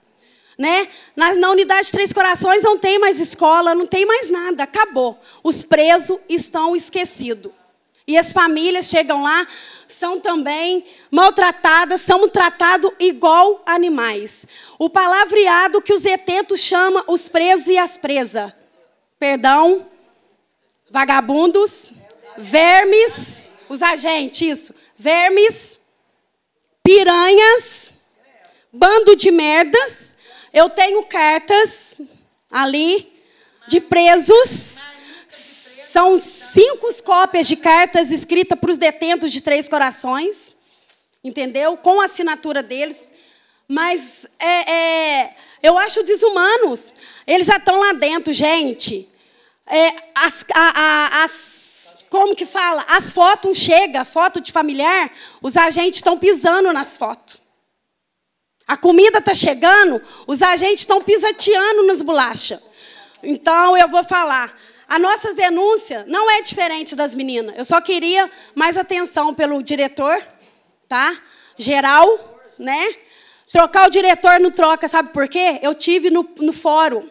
Né? Na, na unidade Três Corações não tem mais escola, não tem mais nada, acabou. Os presos estão esquecidos. E as famílias chegam lá, são também maltratadas, são tratados igual animais. O palavreado que os detentos chamam os presos e as presas. Perdão, vagabundos, vermes, os agentes, isso. Vermes, piranhas, bando de merdas. Eu tenho cartas ali de presos são cinco cópias de cartas escritas para os detentos de Três Corações, entendeu? Com a assinatura deles. Mas é, é, eu acho desumanos. Eles já estão lá dentro, gente. É, as, a, a, as, como que fala? As fotos chegam, foto de familiar, os agentes estão pisando nas fotos. A comida está chegando, os agentes estão pisateando nas bolachas. Então, eu vou falar. A nossa denúncia não é diferente das meninas. Eu só queria mais atenção pelo diretor, tá? Geral, né? Trocar o diretor não troca, sabe por quê? Eu tive no, no fórum.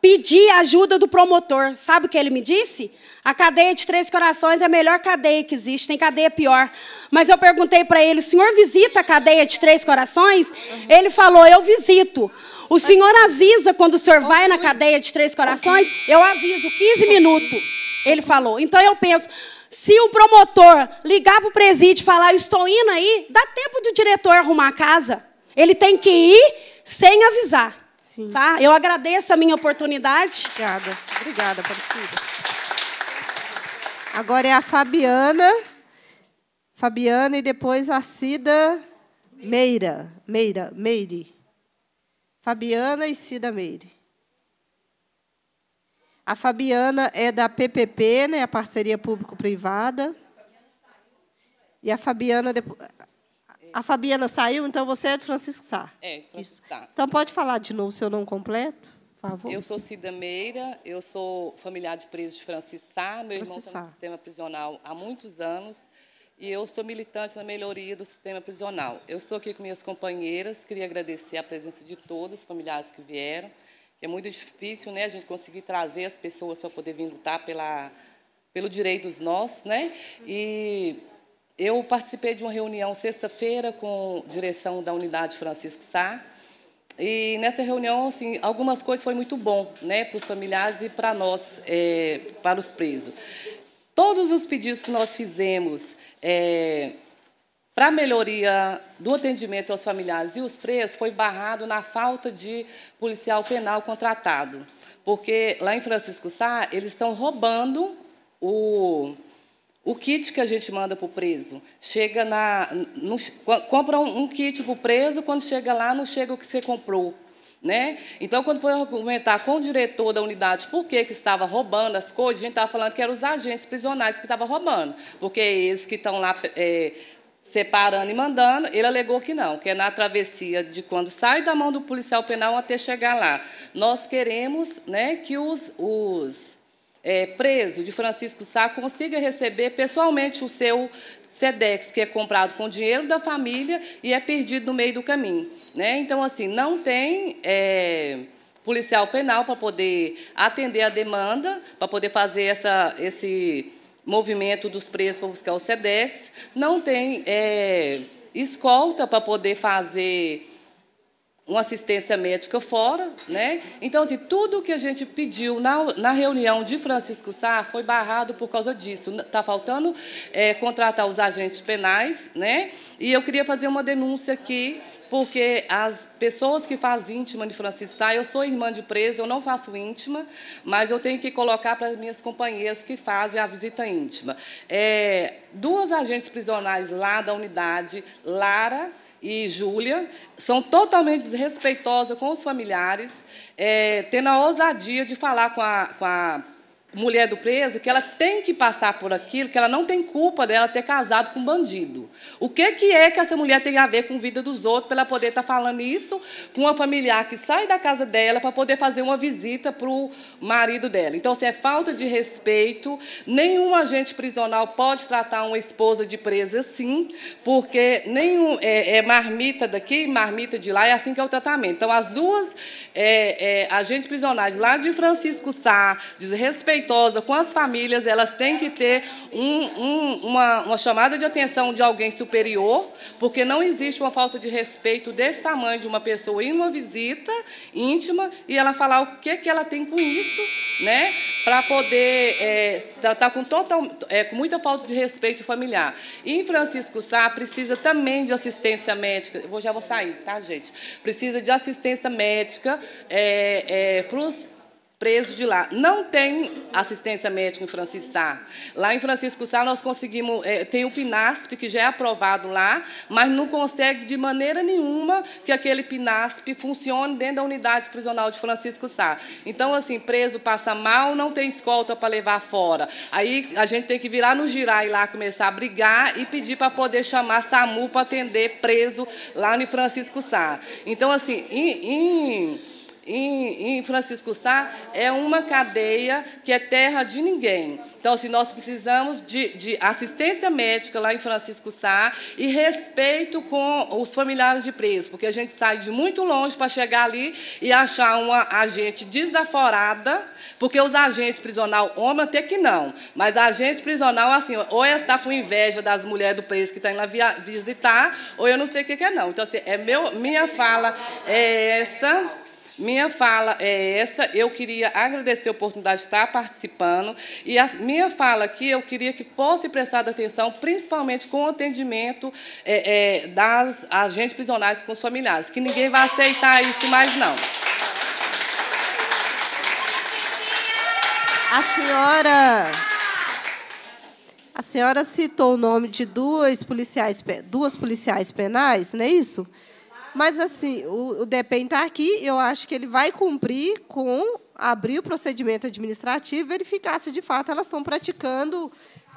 Pedi ajuda do promotor. Sabe o que ele me disse? A cadeia de Três Corações é a melhor cadeia que existe, tem cadeia pior. Mas eu perguntei para ele: o senhor visita a cadeia de Três Corações? Ele falou: eu visito. O senhor avisa quando o senhor vai na cadeia de três corações, eu aviso, 15 minutos. Ele falou. Então eu penso, se o promotor ligar para o presídio e falar, estou indo aí, dá tempo do diretor arrumar a casa. Ele tem que ir sem avisar. Sim. Tá? Eu agradeço a minha oportunidade. Obrigada. Obrigada, Aparecida. Agora é a Fabiana. Fabiana e depois a Cida Meira. Meira, Meire. Fabiana e Cida Meire. A Fabiana é da PPP, né, a parceria público-privada. E a Fabiana depois... A Fabiana saiu, então você é de Francisco Sá. É, Francisco Sá. Então pode falar de novo o seu nome completo, por favor. Eu sou Cida Meira, eu sou familiar de presos de Francisco Sá, meu Francisco irmão está no sistema prisional há muitos anos e eu sou militante na melhoria do sistema prisional. Eu estou aqui com minhas companheiras, queria agradecer a presença de todos, os familiares que vieram, que é muito difícil né, a gente conseguir trazer as pessoas para poder vir lutar pela, pelo direito dos nossos. Né? E eu participei de uma reunião sexta-feira com a direção da unidade Francisco Sá, e nessa reunião, assim, algumas coisas foi muito bom, né, para os familiares e para nós, é, para os presos. Todos os pedidos que nós fizemos é, para melhoria do atendimento aos familiares e os presos, foi barrado na falta de policial penal contratado. Porque lá em Francisco Sá, eles estão roubando o, o kit que a gente manda para o preso. Chega na. No, compra um, um kit para o preso, quando chega lá, não chega o que você comprou. Né? Então, quando foi argumentar com o diretor da unidade por que, que estava roubando as coisas, a gente estava falando que eram os agentes prisionais que estavam roubando, porque eles que estão lá é, separando e mandando, ele alegou que não, que é na travessia de quando sai da mão do policial penal até chegar lá. Nós queremos né, que os, os é, presos de Francisco Sá consigam receber pessoalmente o seu SEDEX, que é comprado com dinheiro da família e é perdido no meio do caminho. Né? Então, assim, não tem. É policial penal para poder atender a demanda, para poder fazer essa, esse movimento dos presos para buscar o SEDEX, não tem é, escolta para poder fazer uma assistência médica fora, né? Então, assim, tudo o que a gente pediu na, na reunião de Francisco Sá foi barrado por causa disso. Está faltando é, contratar os agentes penais, né? E eu queria fazer uma denúncia aqui, porque as pessoas que fazem íntima de Francisco Sá, eu sou irmã de presa, eu não faço íntima, mas eu tenho que colocar para as minhas companheiras que fazem a visita íntima. É, duas agentes prisionais lá da unidade, Lara e Júlia são totalmente desrespeitosas com os familiares, é, tendo a ousadia de falar com a, com a mulher do preso que ela tem que passar por aquilo, que ela não tem culpa dela ter casado com um bandido. O que, que é que essa mulher tem a ver com a vida dos outros para ela poder estar tá falando isso com uma familiar que sai da casa dela para poder fazer uma visita para o marido dela? Então, se assim, é falta de respeito, nenhum agente prisional pode tratar uma esposa de presa assim, porque nenhum é, é marmita daqui, marmita de lá, é assim que é o tratamento. Então, as duas é, é, agentes prisionais lá de Francisco Sá, desrespeitadas, respeitosa com as famílias, elas têm que ter um, um, uma, uma chamada de atenção de alguém superior, porque não existe uma falta de respeito desse tamanho de uma pessoa em uma visita íntima e ela falar o que, que ela tem com isso, né? Para poder é, tratar tá, tá com total, é, com muita falta de respeito familiar. E em Francisco Sá precisa também de assistência médica. Eu já vou sair, tá, gente? Precisa de assistência médica é, é, para os preso de lá. Não tem assistência médica em Francisco Sá. Lá em Francisco Sá nós conseguimos, é, tem o PINASP, que já é aprovado lá, mas não consegue de maneira nenhuma que aquele PINASP funcione dentro da unidade prisional de Francisco Sá. Então, assim, preso passa mal, não tem escolta para levar fora. Aí a gente tem que virar no girar e lá começar a brigar e pedir para poder chamar SAMU para atender preso lá em Francisco Sá. Então, assim, em, em em, em Francisco Sá é uma cadeia que é terra de ninguém. Então, se assim, nós precisamos de, de, assistência médica lá em Francisco Sá e respeito com os familiares de preso, porque a gente sai de muito longe para chegar ali e achar uma agente desaforada, porque os agentes prisional homem até que não, mas agente prisional, assim, ou está é com inveja das mulheres do preso que estão tá lá visitar, ou eu não sei o que, que é não. Então, assim, é meu, minha fala é essa. Minha fala é esta. Eu queria agradecer a oportunidade de estar participando. E a minha fala aqui, eu queria que fosse prestada atenção, principalmente com o atendimento é, é, das agentes prisionais com os familiares, que ninguém vai aceitar isso mais, não. A senhora. A senhora citou o nome de duas policiais, duas policiais penais, não é isso? Mas, assim, o, o DEPEN está aqui, eu acho que ele vai cumprir com abrir o procedimento administrativo e verificar se, de fato, elas estão praticando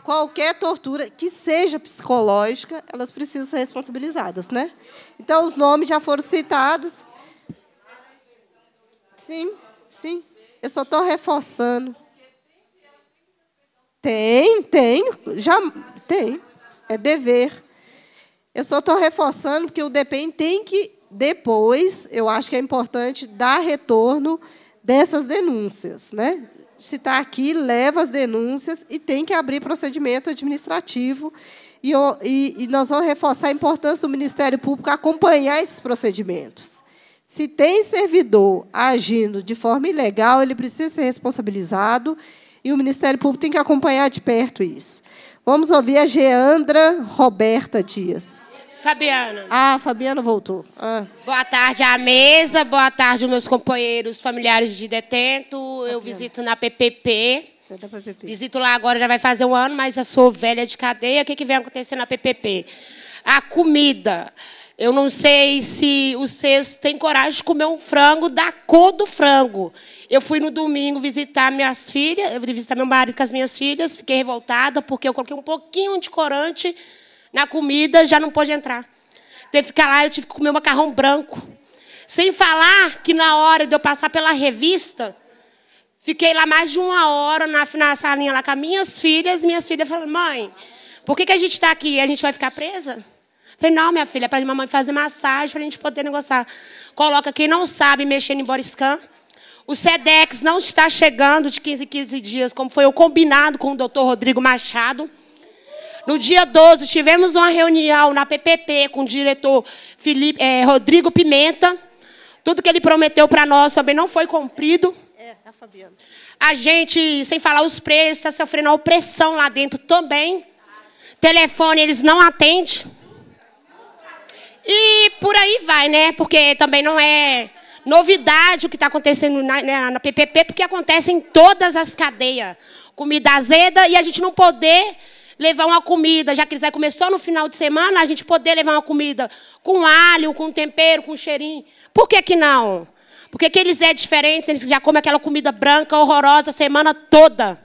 qualquer tortura que seja psicológica, elas precisam ser responsabilizadas. Né? Então, os nomes já foram citados. Sim, sim. Eu só estou reforçando. Tem, tem. Já tem. É dever. Eu só estou reforçando que o DPEM tem que, depois, eu acho que é importante dar retorno dessas denúncias. Né? Se está aqui, leva as denúncias e tem que abrir procedimento administrativo. E, eu, e, e nós vamos reforçar a importância do Ministério Público acompanhar esses procedimentos. Se tem servidor agindo de forma ilegal, ele precisa ser responsabilizado e o Ministério Público tem que acompanhar de perto isso. Vamos ouvir a Geandra Roberta Dias. Fabiana. Ah, Fabiana voltou. Ah. Boa tarde à mesa, boa tarde aos meus companheiros familiares de detento. Fabiana. Eu visito na PPP. Você é da PPP. Visito lá agora, já vai fazer um ano, mas já sou velha de cadeia. O que, que vem acontecendo na PPP? A comida. Eu não sei se vocês têm coragem de comer um frango da cor do frango. Eu fui no domingo visitar minhas filhas, visitar meu marido com as minhas filhas, fiquei revoltada porque eu coloquei um pouquinho de corante na comida, já não pôde entrar. Teve que ficar lá, eu tive que comer macarrão branco. Sem falar que na hora de eu passar pela revista, fiquei lá mais de uma hora na, na salinha lá com as minhas filhas. Minhas filhas falaram, mãe, por que, que a gente está aqui? A gente vai ficar presa? Falei, não, minha filha, é para a mamãe fazer massagem para a gente poder negociar. Coloca quem não sabe mexer em body scan. O SEDEX não está chegando de 15 em 15 dias, como foi o combinado com o doutor Rodrigo Machado. No dia 12, tivemos uma reunião na PPP com o diretor Felipe, é, eh, Rodrigo Pimenta. Tudo que ele prometeu para nós também não foi cumprido. É, a tá Fabiana. A gente, sem falar os preços, está sofrendo a opressão lá dentro também. Telefone, eles não atendem. E por aí vai, né? Porque também não é novidade o que está acontecendo na, né, na, na, PPP, porque acontece em todas as cadeias. Comida azeda e a gente não poder levar uma comida, já que eles vão comer só no final de semana, a gente poder levar uma comida com alho, com tempero, com cheirinho. Por que, que não? Porque que eles é diferente, eles já comem aquela comida branca horrorosa a semana toda.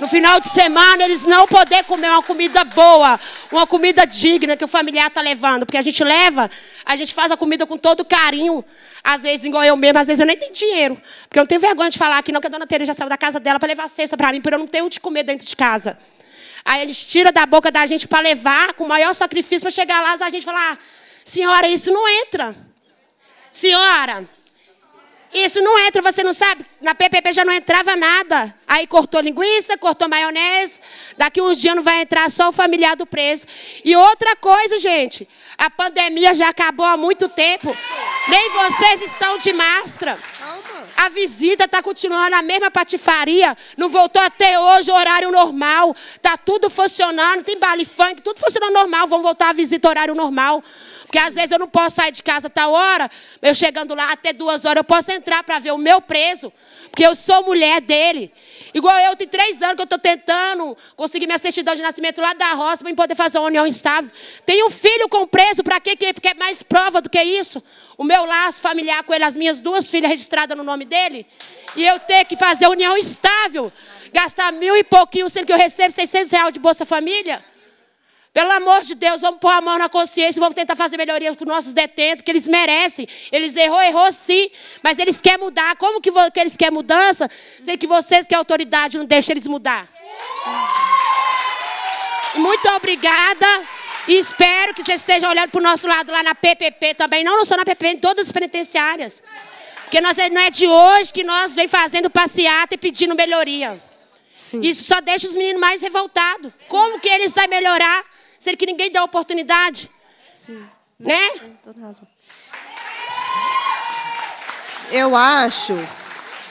No final de semana, eles não poder comer uma comida boa, uma comida digna que o familiar está levando. Porque a gente leva, a gente faz a comida com todo carinho. Às vezes, igual eu mesmo, às vezes eu nem tenho dinheiro. Porque eu não tenho vergonha de falar aqui, não, que a dona Tereza já saiu da casa dela para levar a cesta para mim, porque eu não tenho o que comer dentro de casa. Aí eles tiram da boca da gente para levar, com o maior sacrifício, para chegar lá, a gente falar: ah, senhora, isso não entra. Senhora, isso não entra, você não sabe? Na PPP já não entrava nada. Aí cortou linguiça, cortou maionese. Daqui uns dias não vai entrar só o familiar do preso. E outra coisa, gente, a pandemia já acabou há muito tempo. Nem vocês estão de máscara. A visita está continuando na mesma patifaria. Não voltou até hoje horário normal. Está tudo funcionando. Tem baile funk, tudo funcionando normal. Vão voltar a visita horário normal. Porque às vezes eu não posso sair de casa a tal hora. Eu chegando lá até duas horas, eu posso entrar para ver o meu preso. Porque eu sou mulher dele. Igual eu, tem três anos que eu estou tentando conseguir minha certidão de nascimento lá da roça para poder fazer uma união estável. Tenho um filho com preso. Para que quer é mais prova do que isso? O meu laço familiar com ele, as minhas duas filhas registradas no nome nome dele? E eu ter que fazer união estável, gastar mil e pouquinho, sendo que eu recebo 600 reais de Bolsa Família? Pelo amor de Deus, vamos pôr a mão na consciência, e vamos tentar fazer melhoria para os nossos detentos, que eles merecem. Eles errou, errou sim, mas eles querem mudar. Como que, que eles querem mudança? Sei que vocês que é autoridade não deixam eles mudar. Muito obrigada. E espero que vocês estejam olhando para o nosso lado lá na PPP também. Não, não só na PPP, em todas as penitenciárias. Porque nós, é, não é de hoje que nós vem fazendo passeata e pedindo melhoria. Sim. Isso só deixa os meninos mais revoltados. Sim. Como que eles vão melhorar se que ninguém dá oportunidade? Sim. Né? Eu acho.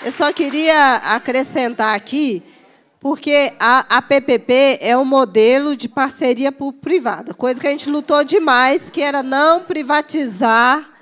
Eu só queria acrescentar aqui, porque a, a PPP é um modelo de parceria público-privada, coisa que a gente lutou demais, que era não privatizar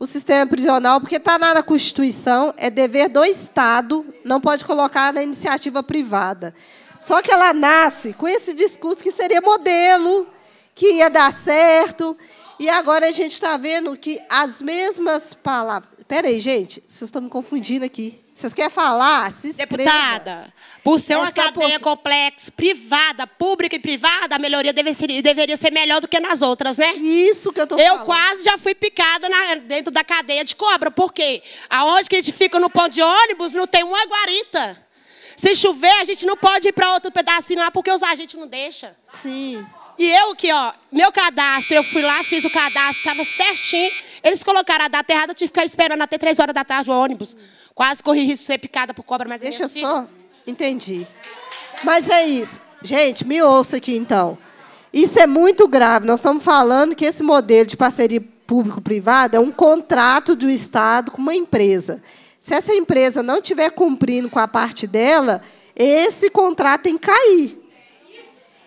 o sistema prisional, porque está na Constituição, é dever do Estado, não pode colocar na iniciativa privada. Só que ela nasce com esse discurso que seria modelo, que ia dar certo, e agora a gente está vendo que as mesmas palavras. Peraí, gente, vocês estão me confundindo aqui. Vocês querem falar? Se Deputada, por ser uma é cadeia complexa, privada, pública e privada, a melhoria deve ser, deveria ser melhor do que nas outras, né? Isso que eu tô falando. Eu quase já fui picada na, dentro da cadeia de cobra, porque aonde que a gente fica no pão de ônibus não tem uma guarita. Se chover, a gente não pode ir para outro pedacinho lá porque os agentes não deixam. Sim. E eu que, ó, meu cadastro, eu fui lá, fiz o cadastro, estava certinho. Eles colocaram a data errada, eu tive que ficar esperando até três horas da tarde o ônibus. Quase corri risco de ser picada por cobra, mas Deixa só. Entendi. Mas é isso. Gente, me ouça aqui então. Isso é muito grave. Nós estamos falando que esse modelo de parceria público-privada é um contrato do Estado com uma empresa. Se essa empresa não estiver cumprindo com a parte dela, esse contrato tem que cair.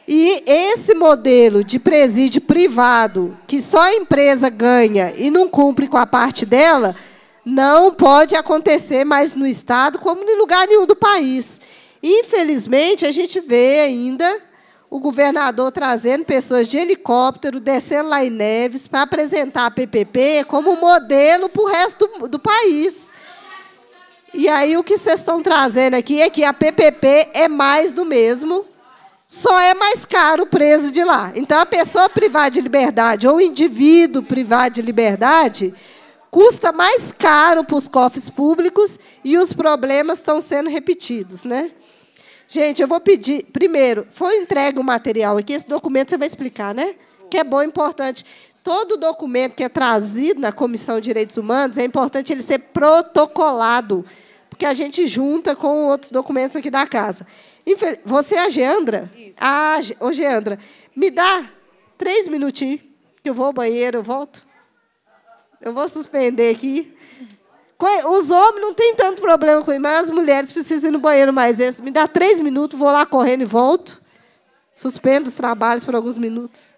E esse modelo de presídio privado, que só a empresa ganha e não cumpre com a parte dela, não pode acontecer mais no Estado, como em lugar nenhum do país. Infelizmente, a gente vê ainda o governador trazendo pessoas de helicóptero, descendo lá em Neves, para apresentar a PPP como modelo para o resto do, do país. E aí o que vocês estão trazendo aqui é que a PPP é mais do mesmo, só é mais caro o preso de lá. Então, a pessoa privada de liberdade ou o indivíduo privado de liberdade custa mais caro para os cofres públicos e os problemas estão sendo repetidos, né? Gente, eu vou pedir. Primeiro, foi entregue o material aqui. Esse documento você vai explicar, né? Que é bom, é importante. Todo documento que é trazido na Comissão de Direitos Humanos é importante ele ser protocolado, porque a gente junta com outros documentos aqui da casa. Você é a Geandra? Isso. A ah, Ô, Geandra, me dá três minutinhos, que eu vou ao banheiro, eu volto. Eu vou suspender aqui. Os homens não tem tanto problema com isso, mas as mulheres precisam ir no banheiro mais esse. Me dá três minutos, vou lá correndo e volto. Suspendo os trabalhos por alguns minutos.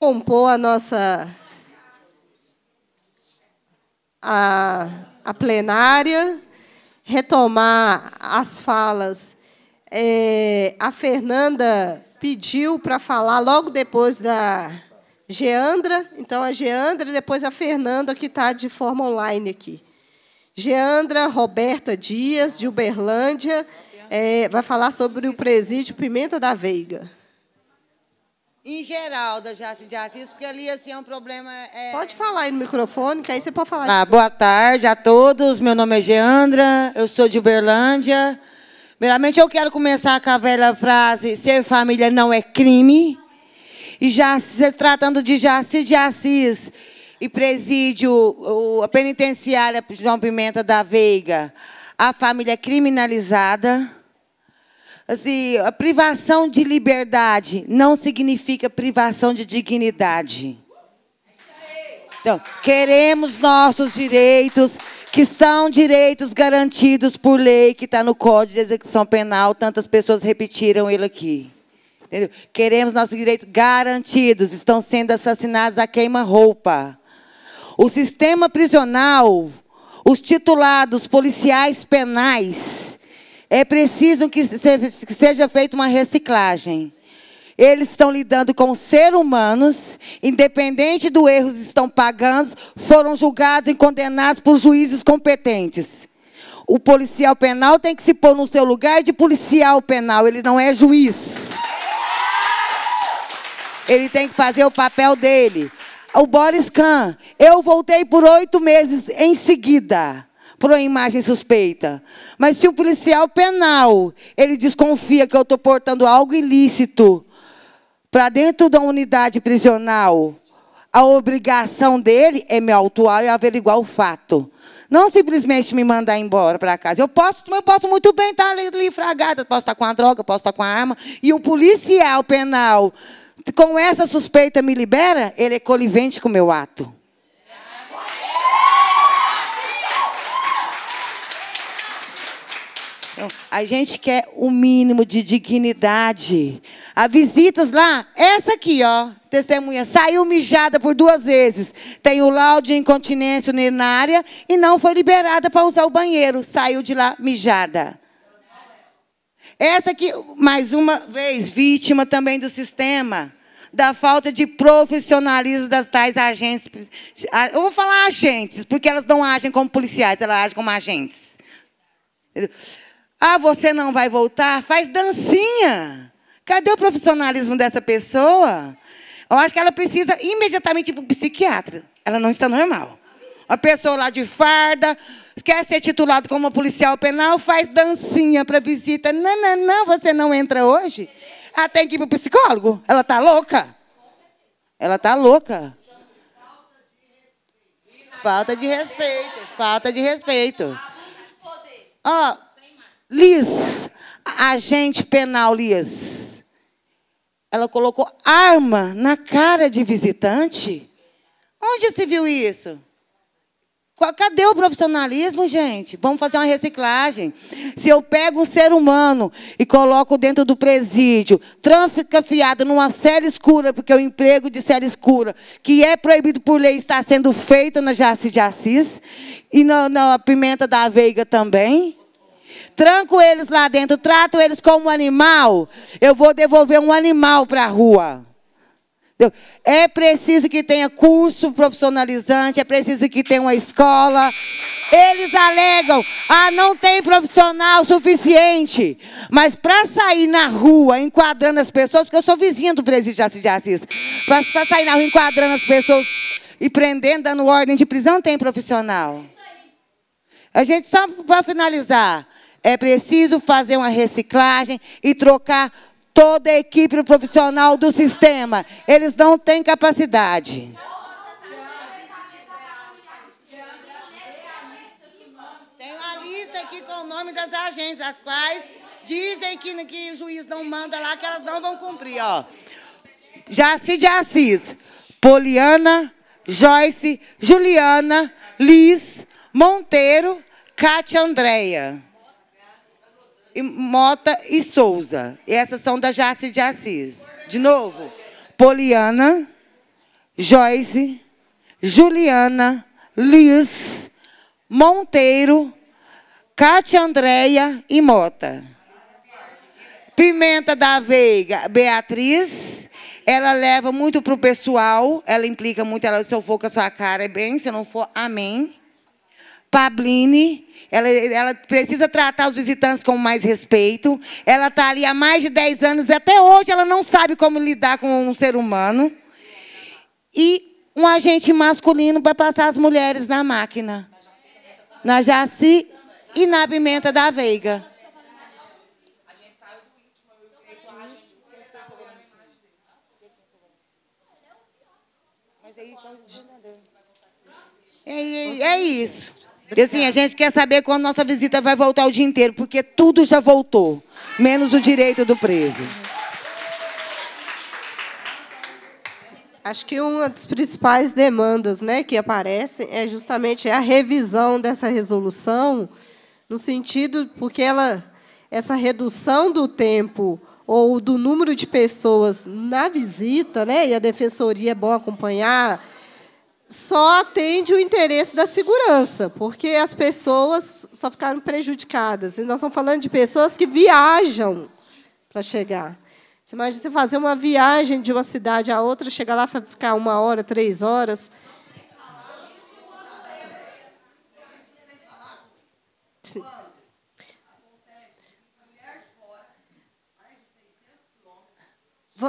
Compor a nossa. A, a plenária, retomar as falas. É, a Fernanda pediu para falar logo depois da Geandra. Então, a Geandra e depois a Fernanda, que está de forma online aqui. Geandra Roberta Dias, de Uberlândia, é, vai falar sobre o presídio Pimenta da Veiga. Em geral, da Jaci de Assis, porque ali assim, é um problema. É... Pode falar aí no microfone, que aí você pode falar. Ah, boa tarde a todos. Meu nome é Geandra, eu sou de Uberlândia. Primeiramente, eu quero começar com a velha frase: ser família não é crime. E já se tratando de Jacir de Assis e presídio, a penitenciária João Pimenta da Veiga, a família é criminalizada. Assim, a privação de liberdade não significa privação de dignidade. Então, queremos nossos direitos, que são direitos garantidos por lei, que está no Código de Execução Penal. Tantas pessoas repetiram ele aqui. Entendeu? Queremos nossos direitos garantidos. Estão sendo assassinados a queima-roupa. O sistema prisional, os titulados policiais penais, é preciso que seja feita uma reciclagem. Eles estão lidando com seres humanos, independente do erro, estão pagando, foram julgados e condenados por juízes competentes. O policial penal tem que se pôr no seu lugar de policial penal, ele não é juiz. Ele tem que fazer o papel dele. O Boris Kahn, eu voltei por oito meses em seguida por uma imagem suspeita. Mas se o policial penal ele desconfia que eu estou portando algo ilícito, para dentro da unidade prisional, a obrigação dele é me autuar e averiguar o fato. Não simplesmente me mandar embora para casa. Eu posso, eu posso muito bem estar tá livragada, posso estar tá com a droga, posso estar tá com a arma. E o policial penal, com essa suspeita, me libera, ele é colivente com o meu ato. A gente quer o um mínimo de dignidade. Há visitas lá, essa aqui, ó, testemunha, saiu mijada por duas vezes. Tem o laudo de incontinência urinária e não foi liberada para usar o banheiro. Saiu de lá mijada. Essa aqui, mais uma vez, vítima também do sistema da falta de profissionalismo das tais agências. Eu vou falar agentes, porque elas não agem como policiais, elas agem como agentes. Ah, você não vai voltar? Faz dancinha. Cadê o profissionalismo dessa pessoa? Eu acho que ela precisa imediatamente ir para o psiquiatra. Ela não está normal. A pessoa lá de farda, quer ser titulado como policial penal, faz dancinha para visita. Não, não, não, você não entra hoje. Ela ah, tem que ir para o psicólogo. Ela está louca. Ela está louca. Falta de respeito. Falta de respeito. Ó, oh, Liz, agente penal Liz. Ela colocou arma na cara de visitante? Onde se viu isso? Cadê o profissionalismo, gente? Vamos fazer uma reciclagem. Se eu pego um ser humano e coloco dentro do presídio, tranfica fiado numa série escura, porque o é emprego de série escura, que é proibido por lei, está sendo feito na Jaci de Assis e na, na Pimenta da Veiga também. Tranco eles lá dentro, trato eles como animal. Eu vou devolver um animal para a rua. É preciso que tenha curso profissionalizante, é preciso que tenha uma escola. Eles alegam, ah, não tem profissional suficiente. Mas para sair na rua enquadrando as pessoas, porque eu sou vizinha do presídio de Assis, para sair na rua enquadrando as pessoas e prendendo, dando ordem de prisão, tem profissional. A gente, só para finalizar, é preciso fazer uma reciclagem e trocar toda a equipe profissional do sistema. Eles não têm capacidade. Tem uma lista aqui com o nome das agências, as quais dizem que, que o juiz não manda lá, que elas não vão cumprir. Ó. Jaci de Assis, Poliana, Joyce, Juliana, Liz, Monteiro, Cátia Andréia. Mota e Souza. E essas são da Jace de Assis. De novo. Poliana, Joyce, Juliana, Liz, Monteiro, Cátia Andréia e Mota. Pimenta da Veiga, Beatriz. Ela leva muito pro pessoal, ela implica muito, ela, se eu for com a sua cara, é bem, se eu não for, amém. Pabline, ela, ela precisa tratar os visitantes com mais respeito. Ela está ali há mais de 10 anos, e até hoje ela não sabe como lidar com um ser humano. E um agente masculino para passar as mulheres na máquina. Na Jaci e na Pimenta da Veiga. É, é, é isso. E assim, a gente quer saber quando nossa visita vai voltar o dia inteiro, porque tudo já voltou, menos o direito do preso. Acho que uma das principais demandas né, que aparecem é justamente a revisão dessa resolução, no sentido porque ela, essa redução do tempo ou do número de pessoas na visita, né, e a defensoria é bom acompanhar só atende o interesse da segurança, porque as pessoas só ficaram prejudicadas. E nós estamos falando de pessoas que viajam para chegar. Você imagina você fazer uma viagem de uma cidade a outra, chegar lá para ficar uma hora, três horas. Sim. V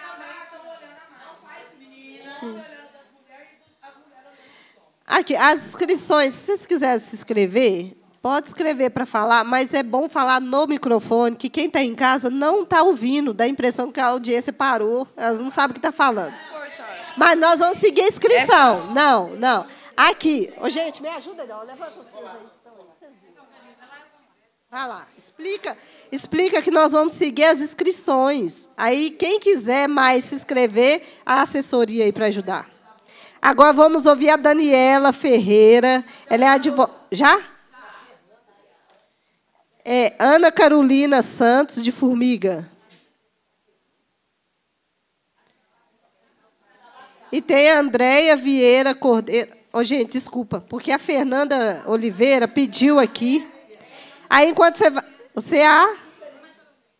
Aqui, as inscrições, se vocês quiserem se inscrever, pode escrever para falar, mas é bom falar no microfone, que quem está em casa não está ouvindo, dá a impressão que a audiência parou, elas não sabem o que está falando. Mas nós vamos seguir a inscrição. Não, não. Aqui. Ô, gente, me ajuda, não. Levanta vocês aí. Vai lá, explica, explica que nós vamos seguir as inscrições. Aí quem quiser mais se inscrever, a assessoria aí para ajudar. Agora vamos ouvir a Daniela Ferreira. Ela é advogada. Já? É Ana Carolina Santos de Formiga. E tem a Andréia Vieira Cordeiro. Oh, gente, desculpa, porque a Fernanda Oliveira pediu aqui. Aí, enquanto você vai. Você é a.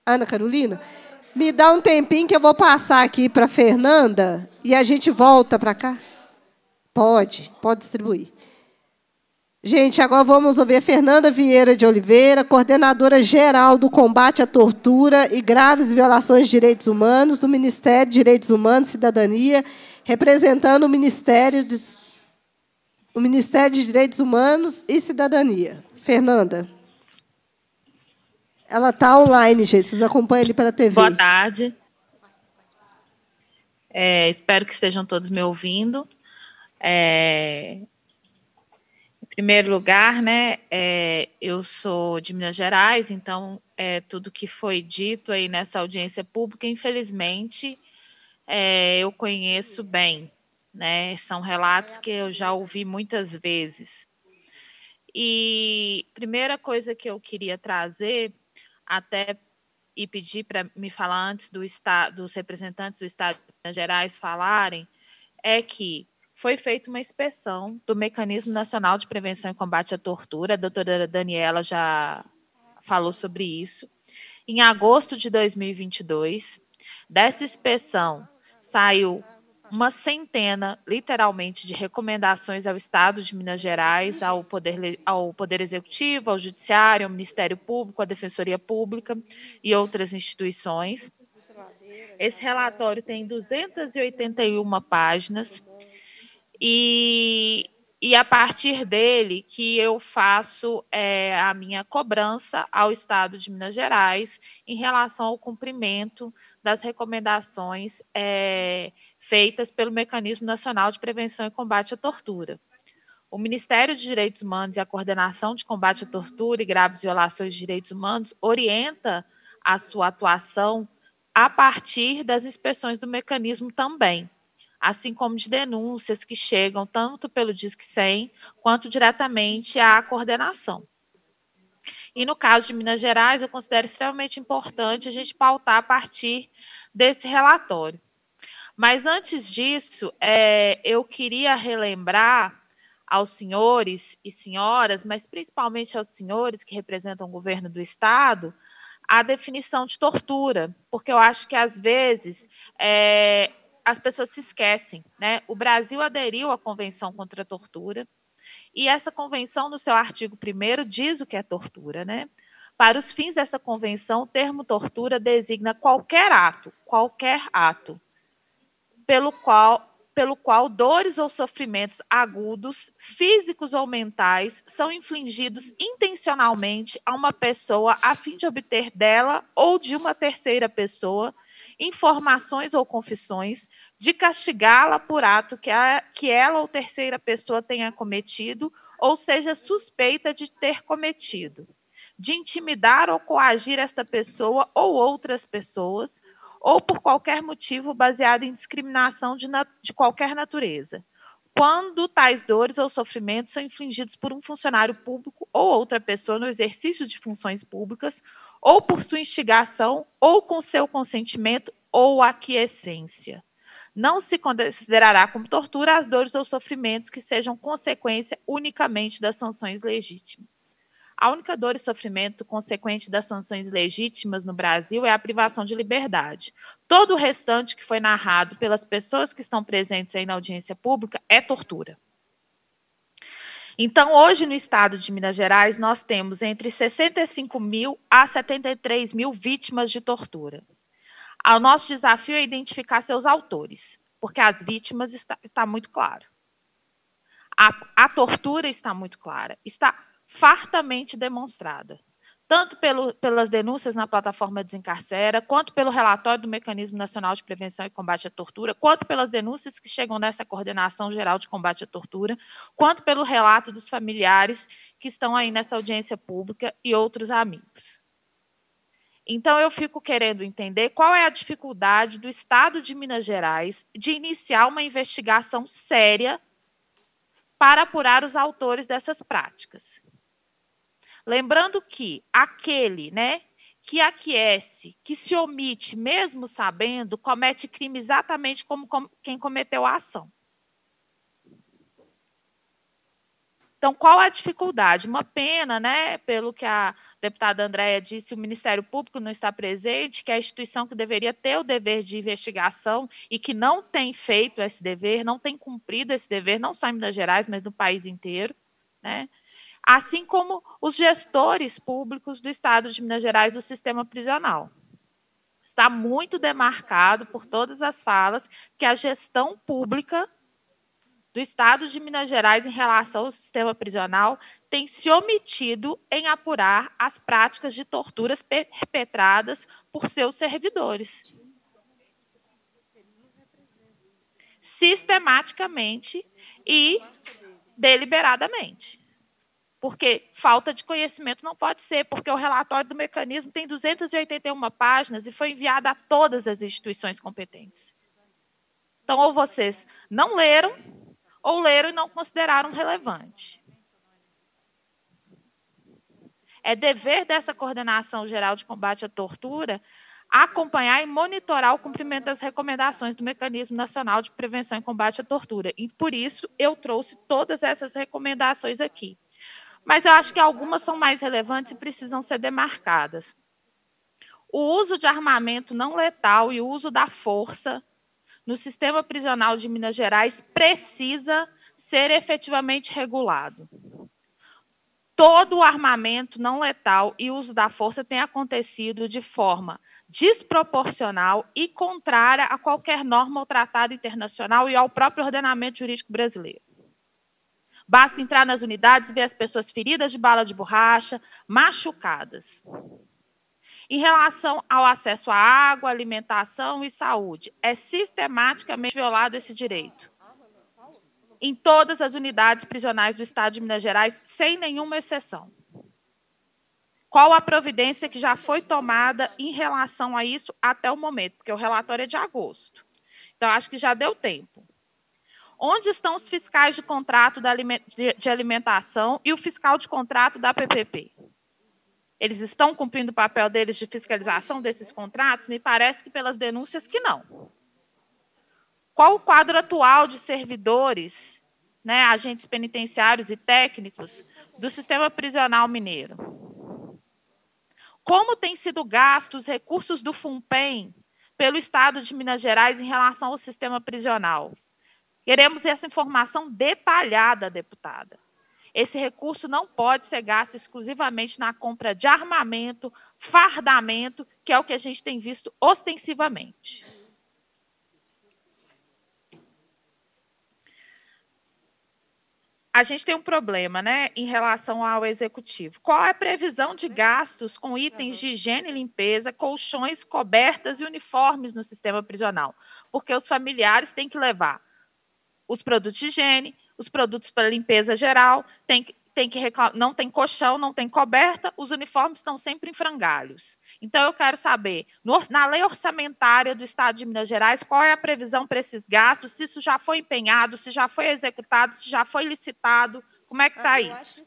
Ana Carolina? Me dá um tempinho que eu vou passar aqui para a Fernanda e a gente volta para cá. Pode, pode distribuir. Gente, agora vamos ouvir Fernanda Vieira de Oliveira, coordenadora geral do combate à tortura e graves violações de direitos humanos do Ministério de Direitos Humanos e Cidadania, representando o Ministério de, o Ministério de Direitos Humanos e Cidadania. Fernanda. Ela está online, gente. Vocês acompanham ele pela TV. Boa tarde. É, espero que estejam todos me ouvindo. É, em primeiro lugar, né, é, eu sou de Minas Gerais, então é, tudo que foi dito aí nessa audiência pública, infelizmente, é, eu conheço bem, né? São relatos que eu já ouvi muitas vezes. E primeira coisa que eu queria trazer, até e pedir para me falar antes do dos representantes do Estado de Minas Gerais falarem, é que foi feita uma inspeção do Mecanismo Nacional de Prevenção e Combate à Tortura. A doutora Daniela já falou sobre isso. Em agosto de 2022, dessa inspeção saiu uma centena, literalmente, de recomendações ao Estado de Minas Gerais, ao Poder, ao poder Executivo, ao Judiciário, ao Ministério Público, à Defensoria Pública e outras instituições. Esse relatório tem 281 páginas e, e a partir dele que eu faço é, a minha cobrança ao Estado de Minas Gerais em relação ao cumprimento das recomendações é, feitas pelo Mecanismo Nacional de Prevenção e Combate à Tortura. O Ministério de Direitos Humanos e a Coordenação de Combate à Tortura e Graves Violações de Direitos Humanos orienta a sua atuação a partir das inspeções do mecanismo também assim como de denúncias que chegam tanto pelo Disque 100 quanto diretamente à coordenação. E no caso de Minas Gerais, eu considero extremamente importante a gente pautar a partir desse relatório. Mas antes disso, é, eu queria relembrar aos senhores e senhoras, mas principalmente aos senhores que representam o governo do Estado, a definição de tortura, porque eu acho que às vezes é, as pessoas se esquecem, né? O Brasil aderiu à Convenção contra a Tortura e essa convenção, no seu artigo 1 diz o que é tortura, né? Para os fins dessa convenção, o termo tortura designa qualquer ato, qualquer ato, pelo qual, pelo qual dores ou sofrimentos agudos, físicos ou mentais, são infligidos intencionalmente a uma pessoa a fim de obter dela ou de uma terceira pessoa informações ou confissões, de castigá-la por ato que, a, que ela ou terceira pessoa tenha cometido ou seja suspeita de ter cometido, de intimidar ou coagir esta pessoa ou outras pessoas, ou por qualquer motivo baseado em discriminação de, na, de qualquer natureza, quando tais dores ou sofrimentos são infligidos por um funcionário público ou outra pessoa no exercício de funções públicas ou por sua instigação, ou com seu consentimento ou aquiescência. Não se considerará como tortura as dores ou sofrimentos que sejam consequência unicamente das sanções legítimas. A única dor e sofrimento consequente das sanções legítimas no Brasil é a privação de liberdade. Todo o restante que foi narrado pelas pessoas que estão presentes aí na audiência pública é tortura. Então, hoje no estado de Minas Gerais, nós temos entre 65 mil a 73 mil vítimas de tortura. O nosso desafio é identificar seus autores, porque as vítimas está, está muito claro. A, a tortura está muito clara, está fartamente demonstrada tanto pelo, pelas denúncias na plataforma Desencarcera, quanto pelo relatório do Mecanismo Nacional de Prevenção e Combate à Tortura, quanto pelas denúncias que chegam nessa Coordenação Geral de Combate à Tortura, quanto pelo relato dos familiares que estão aí nessa audiência pública e outros amigos. Então, eu fico querendo entender qual é a dificuldade do Estado de Minas Gerais de iniciar uma investigação séria para apurar os autores dessas práticas. Lembrando que aquele, né, que aquece, que se omite mesmo sabendo, comete crime exatamente como, quem cometeu a ação. Então, qual a dificuldade? Uma pena, né? Pelo que a deputada Andréia disse, o Ministério Público não está presente, que é a instituição que deveria ter o dever de investigação e que não tem feito esse dever, não tem cumprido esse dever, não só em Minas Gerais, mas no país inteiro, né? assim como os gestores públicos do Estado de Minas Gerais do sistema prisional. Está muito demarcado por todas as falas que a gestão pública do Estado de Minas Gerais em relação ao sistema prisional tem se omitido em apurar as práticas de torturas perpetradas por seus servidores. Sistematicamente e deliberadamente porque falta de conhecimento não pode ser, porque o relatório do mecanismo tem 281 páginas e foi enviado a todas as instituições competentes. Então, ou vocês não leram, ou leram e não consideraram relevante. É dever dessa coordenação geral de combate à tortura acompanhar e monitorar o cumprimento das recomendações do Mecanismo Nacional de Prevenção e Combate à Tortura. E por isso eu trouxe todas essas recomendações aqui mas eu acho que algumas são mais relevantes e precisam ser demarcadas. O uso de armamento não letal e o uso da força no sistema prisional de Minas Gerais precisa ser efetivamente regulado. Todo o armamento não letal e uso da força tem acontecido de forma desproporcional e contrária a qualquer norma ou tratado internacional e ao próprio ordenamento jurídico brasileiro. Basta entrar nas unidades e ver as pessoas feridas de bala de borracha, machucadas. Em relação ao acesso à água, alimentação e saúde, é sistematicamente violado esse direito. Em todas as unidades prisionais do Estado de Minas Gerais, sem nenhuma exceção. Qual a providência que já foi tomada em relação a isso até o momento? Porque o relatório é de agosto. Então, acho que já deu tempo. Onde estão os fiscais de contrato de alimentação e o fiscal de contrato da PPP? Eles estão cumprindo o papel deles de fiscalização desses contratos? Me parece que pelas denúncias que não. Qual o quadro atual de servidores, né, agentes penitenciários e técnicos do sistema prisional mineiro? Como têm sido gastos os recursos do FUNPEM pelo Estado de Minas Gerais em relação ao sistema prisional? Queremos essa informação detalhada, deputada. Esse recurso não pode ser gasto exclusivamente na compra de armamento, fardamento, que é o que a gente tem visto ostensivamente. A gente tem um problema, né, em relação ao executivo. Qual é a previsão de gastos com itens de higiene e limpeza, colchões, cobertas e uniformes no sistema prisional? Porque os familiares têm que levar os produtos de higiene, os produtos para limpeza geral, tem que, tem que reclamar, não tem colchão, não tem coberta, os uniformes estão sempre em frangalhos. Então, eu quero saber, no, na lei orçamentária do Estado de Minas Gerais, qual é a previsão para esses gastos, se isso já foi empenhado, se já foi executado, se já foi licitado, como é que está ah, isso?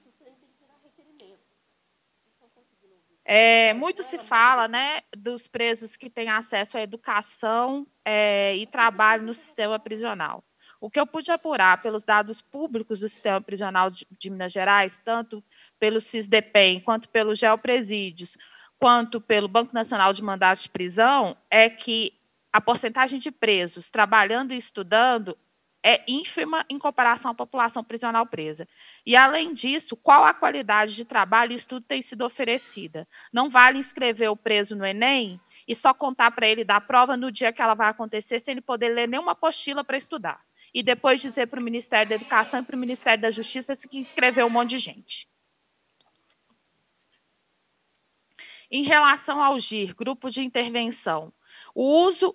É, muito é se fala né, dos presos que têm acesso à educação é, e trabalho no sistema prisional. O que eu pude apurar pelos dados públicos do sistema prisional de, de Minas Gerais, tanto pelo CISDEPEN, quanto pelo Geopresídios, quanto pelo Banco Nacional de Mandados de Prisão, é que a porcentagem de presos trabalhando e estudando é ínfima em comparação à população prisional presa. E, além disso, qual a qualidade de trabalho e estudo tem sido oferecida? Não vale inscrever o preso no Enem e só contar para ele a prova no dia que ela vai acontecer, sem ele poder ler nenhuma apostila para estudar e depois dizer para o Ministério da Educação e para o Ministério da Justiça que inscreveu um monte de gente. Em relação ao GIR, grupo de intervenção, o uso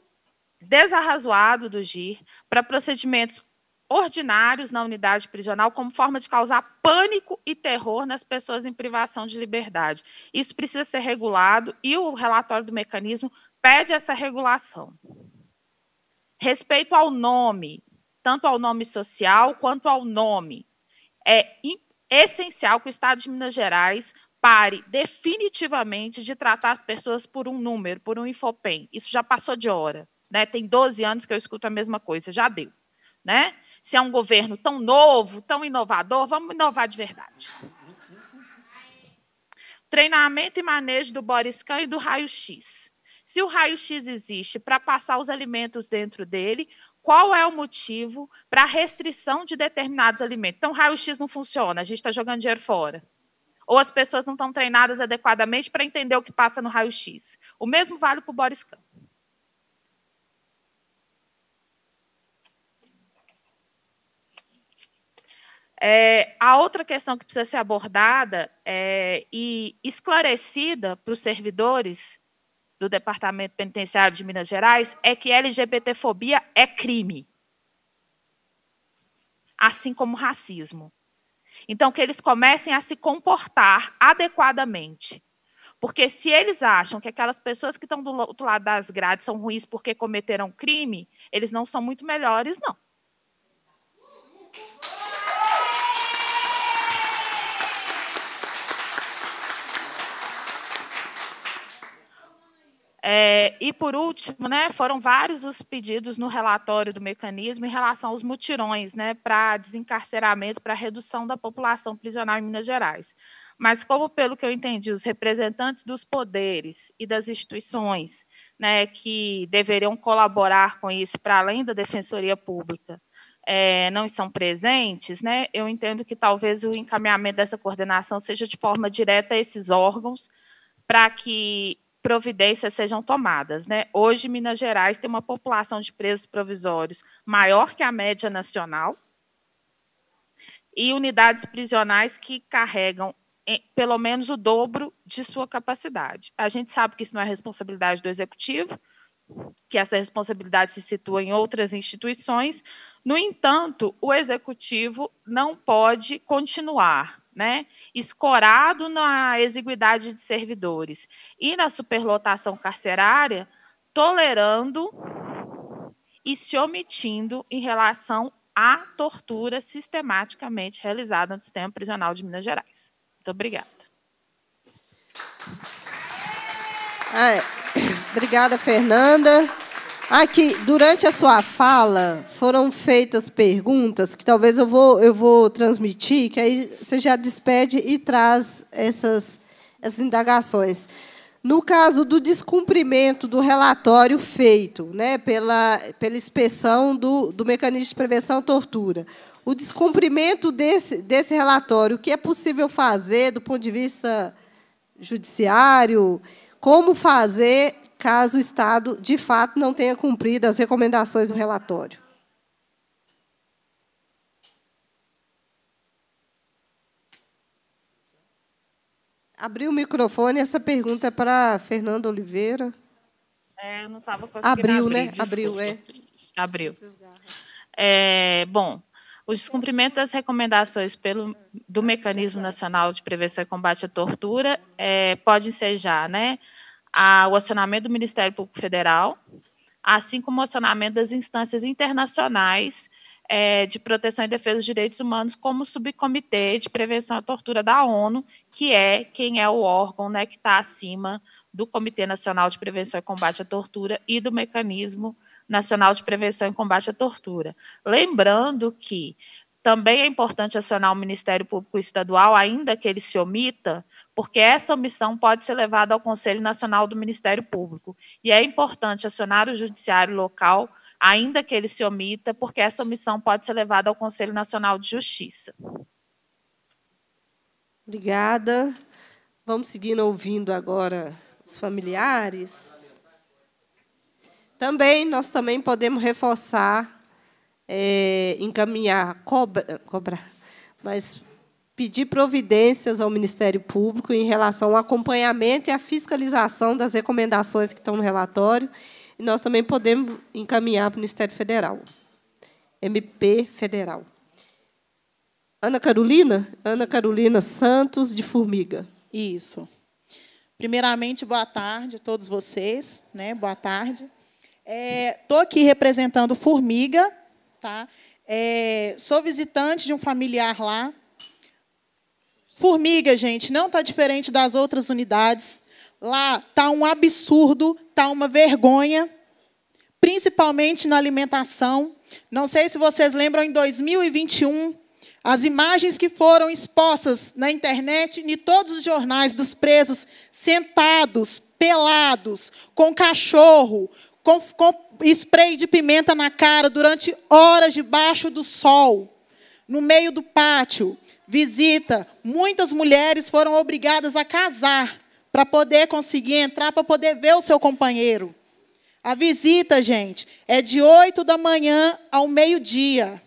desarrazoado do GIR para procedimentos ordinários na unidade prisional como forma de causar pânico e terror nas pessoas em privação de liberdade. Isso precisa ser regulado e o relatório do mecanismo pede essa regulação. Respeito ao nome, tanto ao nome social quanto ao nome. É essencial que o Estado de Minas Gerais pare definitivamente de tratar as pessoas por um número, por um infopem. Isso já passou de hora. Né? Tem 12 anos que eu escuto a mesma coisa, já deu. Né? Se é um governo tão novo, tão inovador, vamos inovar de verdade. Treinamento e manejo do Boriscan e do raio-x. Se o raio-x existe para passar os alimentos dentro dele, qual é o motivo para a restrição de determinados alimentos. Então, raio-x não funciona, a gente está jogando dinheiro fora. Ou as pessoas não estão treinadas adequadamente para entender o que passa no raio-x. O mesmo vale para o Boris Kahn. É, a outra questão que precisa ser abordada é, e esclarecida para os servidores do Departamento Penitenciário de Minas Gerais é que LGBTfobia é crime, assim como racismo. Então, que eles comecem a se comportar adequadamente. Porque se eles acham que aquelas pessoas que estão do outro lado das grades são ruins porque cometeram crime, eles não são muito melhores, não. É, e por último, né, foram vários os pedidos no relatório do mecanismo em relação aos mutirões né, para desencarceramento, para redução da população prisional em Minas Gerais. Mas como, pelo que eu entendi, os representantes dos poderes e das instituições né, que deveriam colaborar com isso, para além da Defensoria Pública, é, não estão presentes, né, eu entendo que talvez o encaminhamento dessa coordenação seja de forma direta a esses órgãos, para que providências sejam tomadas. Né? Hoje, Minas Gerais tem uma população de presos provisórios maior que a média nacional e unidades prisionais que carregam eh, pelo menos o dobro de sua capacidade. A gente sabe que isso não é responsabilidade do executivo, que essa responsabilidade se situa em outras instituições. No entanto, o executivo não pode continuar né? Escorado na exiguidade de servidores e na superlotação carcerária, tolerando e se omitindo em relação à tortura sistematicamente realizada no sistema prisional de Minas Gerais. Muito obrigada. Ah, é. Obrigada, Fernanda. Aqui, durante a sua fala, foram feitas perguntas que talvez eu vou, eu vou transmitir, que aí você já despede e traz essas, essas indagações. No caso do descumprimento do relatório feito né, pela, pela inspeção do, do mecanismo de prevenção à tortura, o descumprimento desse, desse relatório, o que é possível fazer do ponto de vista judiciário, como fazer caso o Estado, de fato, não tenha cumprido as recomendações do relatório. Abri o microfone, essa pergunta é para Fernando Oliveira. É, eu não estava conseguindo Abriu, abrir, né? Desculpa. Abriu, é. Abriu. É, bom, o descumprimento das recomendações pelo, do Mecanismo tá. Nacional de Prevenção e Combate à Tortura é, pode ensejar, né? a, o acionamento do Ministério Público Federal, assim como o acionamento das instâncias internacionais é, de proteção e defesa dos direitos humanos, como o subcomitê de prevenção à tortura da ONU, que é quem é o órgão né, que está acima do Comitê Nacional de Prevenção e Combate à Tortura e do Mecanismo Nacional de Prevenção e Combate à Tortura. Lembrando que também é importante acionar o Ministério Público Estadual, ainda que ele se omita, porque essa omissão pode ser levada ao Conselho Nacional do Ministério Público. E é importante acionar o judiciário local, ainda que ele se omita, porque essa omissão pode ser levada ao Conselho Nacional de Justiça. Obrigada. Vamos seguindo ouvindo agora os familiares. Também nós também podemos reforçar, é, encaminhar, cobra, cobrar, mas pedir providências ao Ministério Público em relação ao acompanhamento e à fiscalização das recomendações que estão no relatório, e nós também podemos encaminhar para o Ministério Federal, MP Federal. Ana Carolina? Ana Carolina Santos, de Formiga. Isso. Primeiramente, boa tarde a todos vocês. Né? Boa tarde. Estou é, aqui representando Formiga. Tá? É, sou visitante de um familiar lá Formiga, gente, não está diferente das outras unidades. Lá está um absurdo, está uma vergonha, principalmente na alimentação. Não sei se vocês lembram, em 2021, as imagens que foram expostas na internet e em todos os jornais dos presos sentados, pelados, com cachorro, com, com spray de pimenta na cara durante horas debaixo do sol, no meio do pátio visita, muitas mulheres foram obrigadas a casar para poder conseguir entrar, para poder ver o seu companheiro. A visita, gente, é de 8 da manhã ao meio-dia.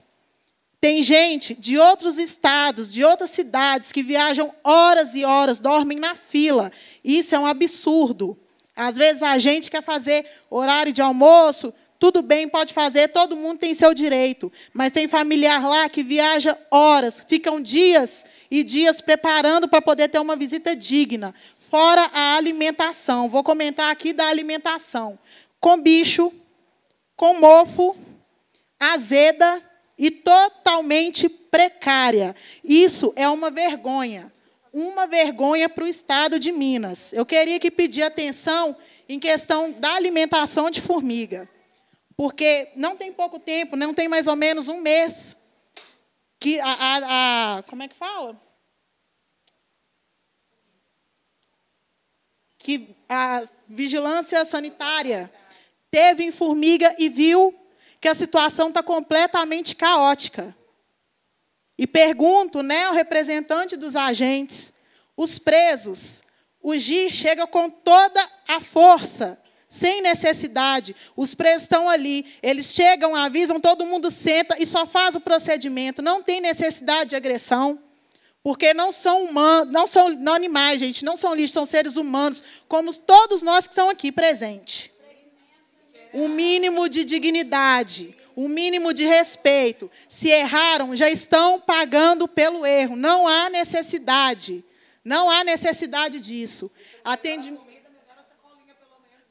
Tem gente de outros estados, de outras cidades, que viajam horas e horas, dormem na fila. Isso é um absurdo. Às vezes a gente quer fazer horário de almoço, tudo bem, pode fazer, todo mundo tem seu direito. Mas tem familiar lá que viaja horas, ficam dias e dias preparando para poder ter uma visita digna. Fora a alimentação. Vou comentar aqui da alimentação. Com bicho, com mofo, azeda e totalmente precária. Isso é uma vergonha. Uma vergonha para o estado de Minas. Eu queria que pedir atenção em questão da alimentação de formiga. Porque não tem pouco tempo, não tem mais ou menos um mês que a, a, a como é que fala? Que a vigilância sanitária teve em Formiga e viu que a situação está completamente caótica. E pergunto né, ao representante dos agentes, os presos, o GIR chega com toda a força sem necessidade. Os presos estão ali, eles chegam, avisam, todo mundo senta e só faz o procedimento. Não tem necessidade de agressão, porque não são humanos, não são não animais, gente, não são lixo, são seres humanos, como todos nós que estão aqui presentes. O mínimo de dignidade, o mínimo de respeito. Se erraram, já estão pagando pelo erro. Não há necessidade. Não há necessidade disso. Atendimento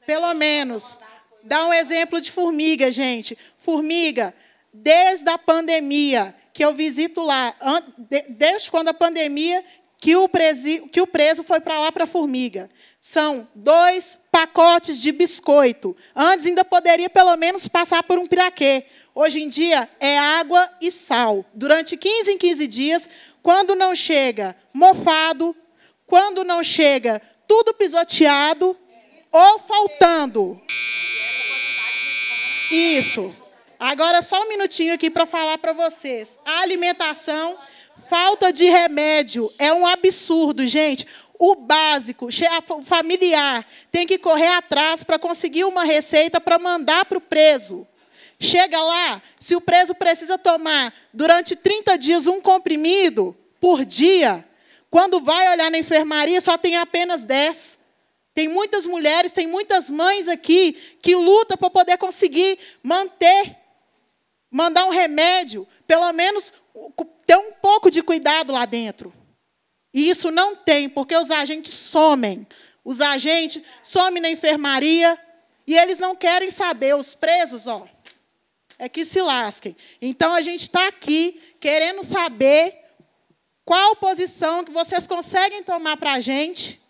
pelo menos. Dá um exemplo de formiga, gente. Formiga, desde a pandemia que eu visito lá, desde quando a pandemia que o, presi, que o preso foi para lá para a formiga. São dois pacotes de biscoito. Antes ainda poderia pelo menos passar por um piraquê. Hoje em dia é água e sal. Durante 15 em 15 dias, quando não chega mofado, quando não chega tudo pisoteado, ou faltando. Isso. Agora só um minutinho aqui para falar para vocês. A alimentação, falta de remédio, é um absurdo, gente. O básico, o familiar, tem que correr atrás para conseguir uma receita para mandar para o preso. Chega lá, se o preso precisa tomar durante 30 dias um comprimido por dia, quando vai olhar na enfermaria só tem apenas 10. Tem muitas mulheres, tem muitas mães aqui que lutam para poder conseguir manter, mandar um remédio, pelo menos ter um pouco de cuidado lá dentro. E isso não tem, porque os agentes somem. Os agentes somem na enfermaria e eles não querem saber. Os presos, ó, é que se lasquem. Então a gente está aqui querendo saber qual posição que vocês conseguem tomar para a gente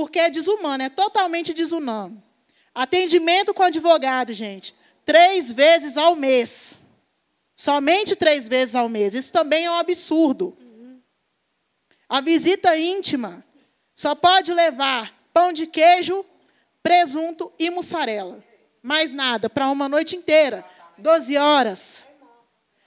porque é desumano, é totalmente desumano. Atendimento com advogado, gente, três vezes ao mês. Somente três vezes ao mês. Isso também é um absurdo. A visita íntima só pode levar pão de queijo, presunto e mussarela. Mais nada, para uma noite inteira. 12 horas.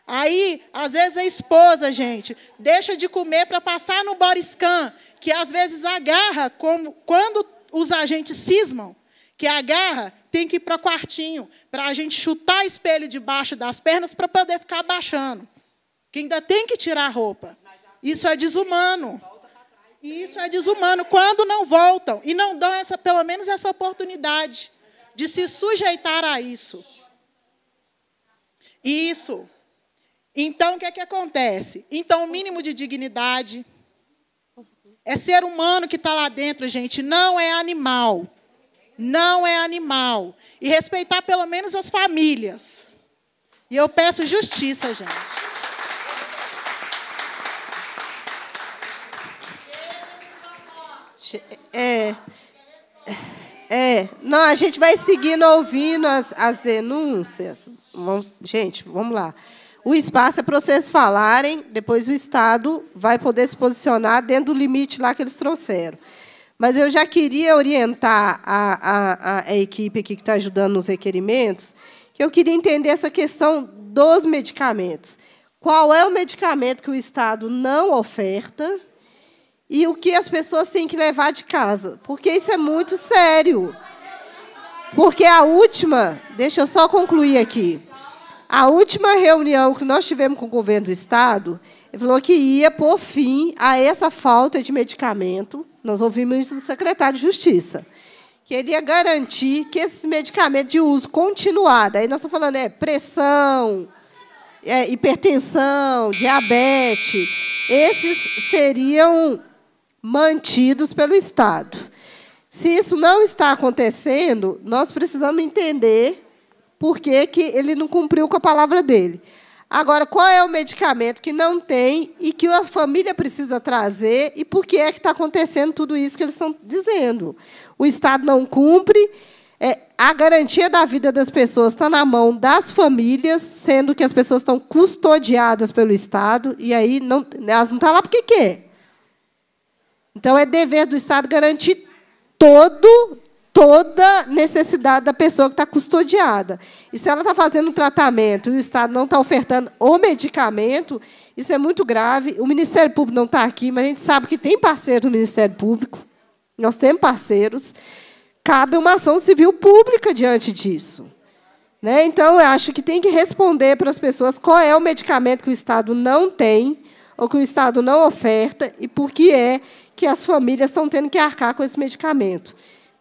Aí, às vezes, a esposa, gente, deixa de comer para passar no boriscan, que às vezes agarra, como, quando os agentes cismam, que agarra, tem que ir para o quartinho, para a gente chutar espelho debaixo das pernas para poder ficar baixando. Que ainda tem que tirar a roupa. Isso é desumano. E isso é desumano. Quando não voltam e não dão essa, pelo menos essa oportunidade de se sujeitar a isso. Isso. Então, o que é que acontece? Então, o mínimo de dignidade é ser humano que está lá dentro, gente, não é animal. Não é animal. E respeitar pelo menos as famílias. E eu peço justiça, gente. É, é, é. não, a gente vai seguindo ouvindo as, as denúncias. Vamos, gente, vamos lá. O espaço é para vocês falarem, depois o Estado vai poder se posicionar dentro do limite lá que eles trouxeram. Mas eu já queria orientar a, a, a equipe aqui que está ajudando nos requerimentos, que eu queria entender essa questão dos medicamentos. Qual é o medicamento que o Estado não oferta e o que as pessoas têm que levar de casa? Porque isso é muito sério. Porque a última, deixa eu só concluir aqui. A última reunião que nós tivemos com o governo do Estado, ele falou que ia pôr fim a essa falta de medicamento. Nós ouvimos isso do secretário de Justiça. Que ele ia garantir que esses medicamentos de uso continuado, aí nós estamos falando é pressão, é, hipertensão, diabetes, esses seriam mantidos pelo Estado. Se isso não está acontecendo, nós precisamos entender por que, ele não cumpriu com a palavra dele. Agora, qual é o medicamento que não tem e que a família precisa trazer e por que é que está acontecendo tudo isso que eles estão dizendo? O Estado não cumpre, é, a garantia da vida das pessoas está na mão das famílias, sendo que as pessoas estão custodiadas pelo Estado, e aí não, elas não estão tá lá porque quer. Então, é dever do Estado garantir todo toda necessidade da pessoa que está custodiada. E se ela está fazendo um tratamento e o Estado não está ofertando o medicamento, isso é muito grave. O Ministério Público não está aqui, mas a gente sabe que tem parceiro do Ministério Público. Nós temos parceiros. Cabe uma ação civil pública diante disso. Né? Então, eu acho que tem que responder para as pessoas qual é o medicamento que o Estado não tem ou que o Estado não oferta e por que é que as famílias estão tendo que arcar com esse medicamento.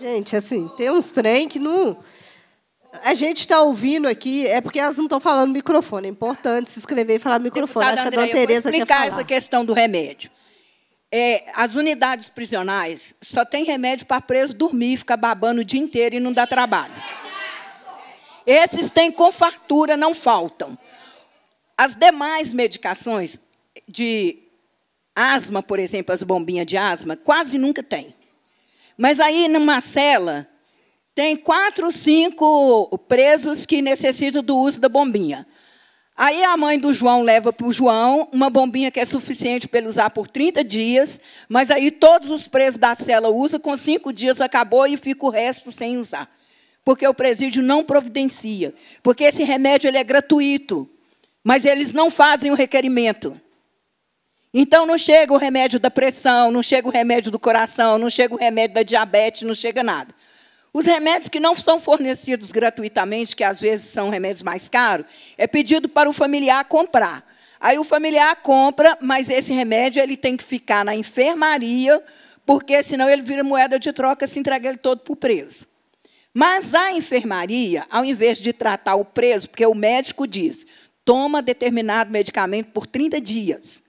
Gente, assim, tem uns trem que não. A gente está ouvindo aqui, é porque elas não estão falando microfone. É importante se inscrever e falar microfone. Deputada Acho que a dona Tereza vou explicar essa questão do remédio. É, as unidades prisionais só tem remédio para preso dormir, ficar babando o dia inteiro e não dá trabalho. Esses têm com fartura, não faltam. As demais medicações de asma, por exemplo, as bombinhas de asma, quase nunca tem. Mas aí, numa cela, tem quatro, cinco presos que necessitam do uso da bombinha. Aí a mãe do João leva para o João uma bombinha que é suficiente para ele usar por 30 dias, mas aí todos os presos da cela usam, com cinco dias acabou e fica o resto sem usar. Porque o presídio não providencia. Porque esse remédio ele é gratuito, mas eles não fazem o requerimento. Então não chega o remédio da pressão, não chega o remédio do coração, não chega o remédio da diabetes, não chega nada. Os remédios que não são fornecidos gratuitamente, que às vezes são remédios mais caros, é pedido para o familiar comprar. Aí o familiar compra, mas esse remédio ele tem que ficar na enfermaria, porque senão ele vira moeda de troca se entrega ele todo para o preso. Mas a enfermaria, ao invés de tratar o preso, porque o médico diz, toma determinado medicamento por 30 dias.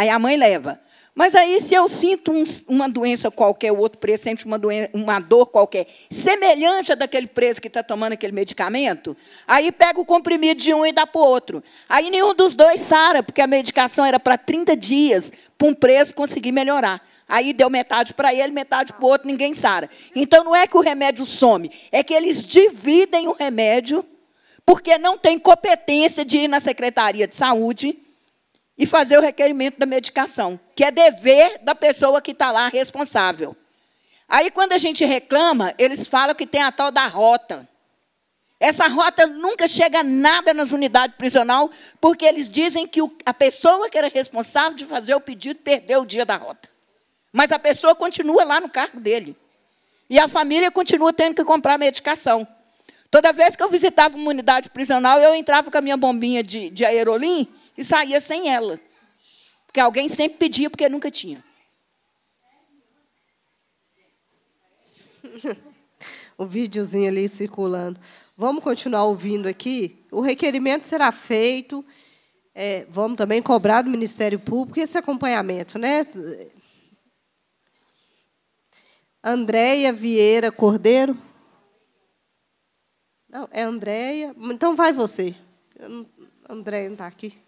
Aí a mãe leva. Mas aí, se eu sinto um, uma doença qualquer, o outro preso sente uma, doença, uma dor qualquer, semelhante à daquele preso que está tomando aquele medicamento, aí pega o comprimido de um e dá para o outro. Aí nenhum dos dois sara, porque a medicação era para 30 dias, para um preso conseguir melhorar. Aí deu metade para ele, metade para o outro, ninguém sara. Então não é que o remédio some, é que eles dividem o remédio, porque não tem competência de ir na Secretaria de Saúde e fazer o requerimento da medicação, que é dever da pessoa que está lá responsável. Aí, quando a gente reclama, eles falam que tem a tal da rota. Essa rota nunca chega a nada nas unidades prisional, porque eles dizem que o, a pessoa que era responsável de fazer o pedido perdeu o dia da rota. Mas a pessoa continua lá no cargo dele. E a família continua tendo que comprar medicação. Toda vez que eu visitava uma unidade prisional, eu entrava com a minha bombinha de, de aerolim e saía sem ela. Porque alguém sempre pedia porque nunca tinha. [LAUGHS] o videozinho ali circulando. Vamos continuar ouvindo aqui. O requerimento será feito. É, vamos também cobrar do Ministério Público esse acompanhamento, né? Andréia Vieira Cordeiro. Não, é Andréia. Então vai você. Andréia não está aqui.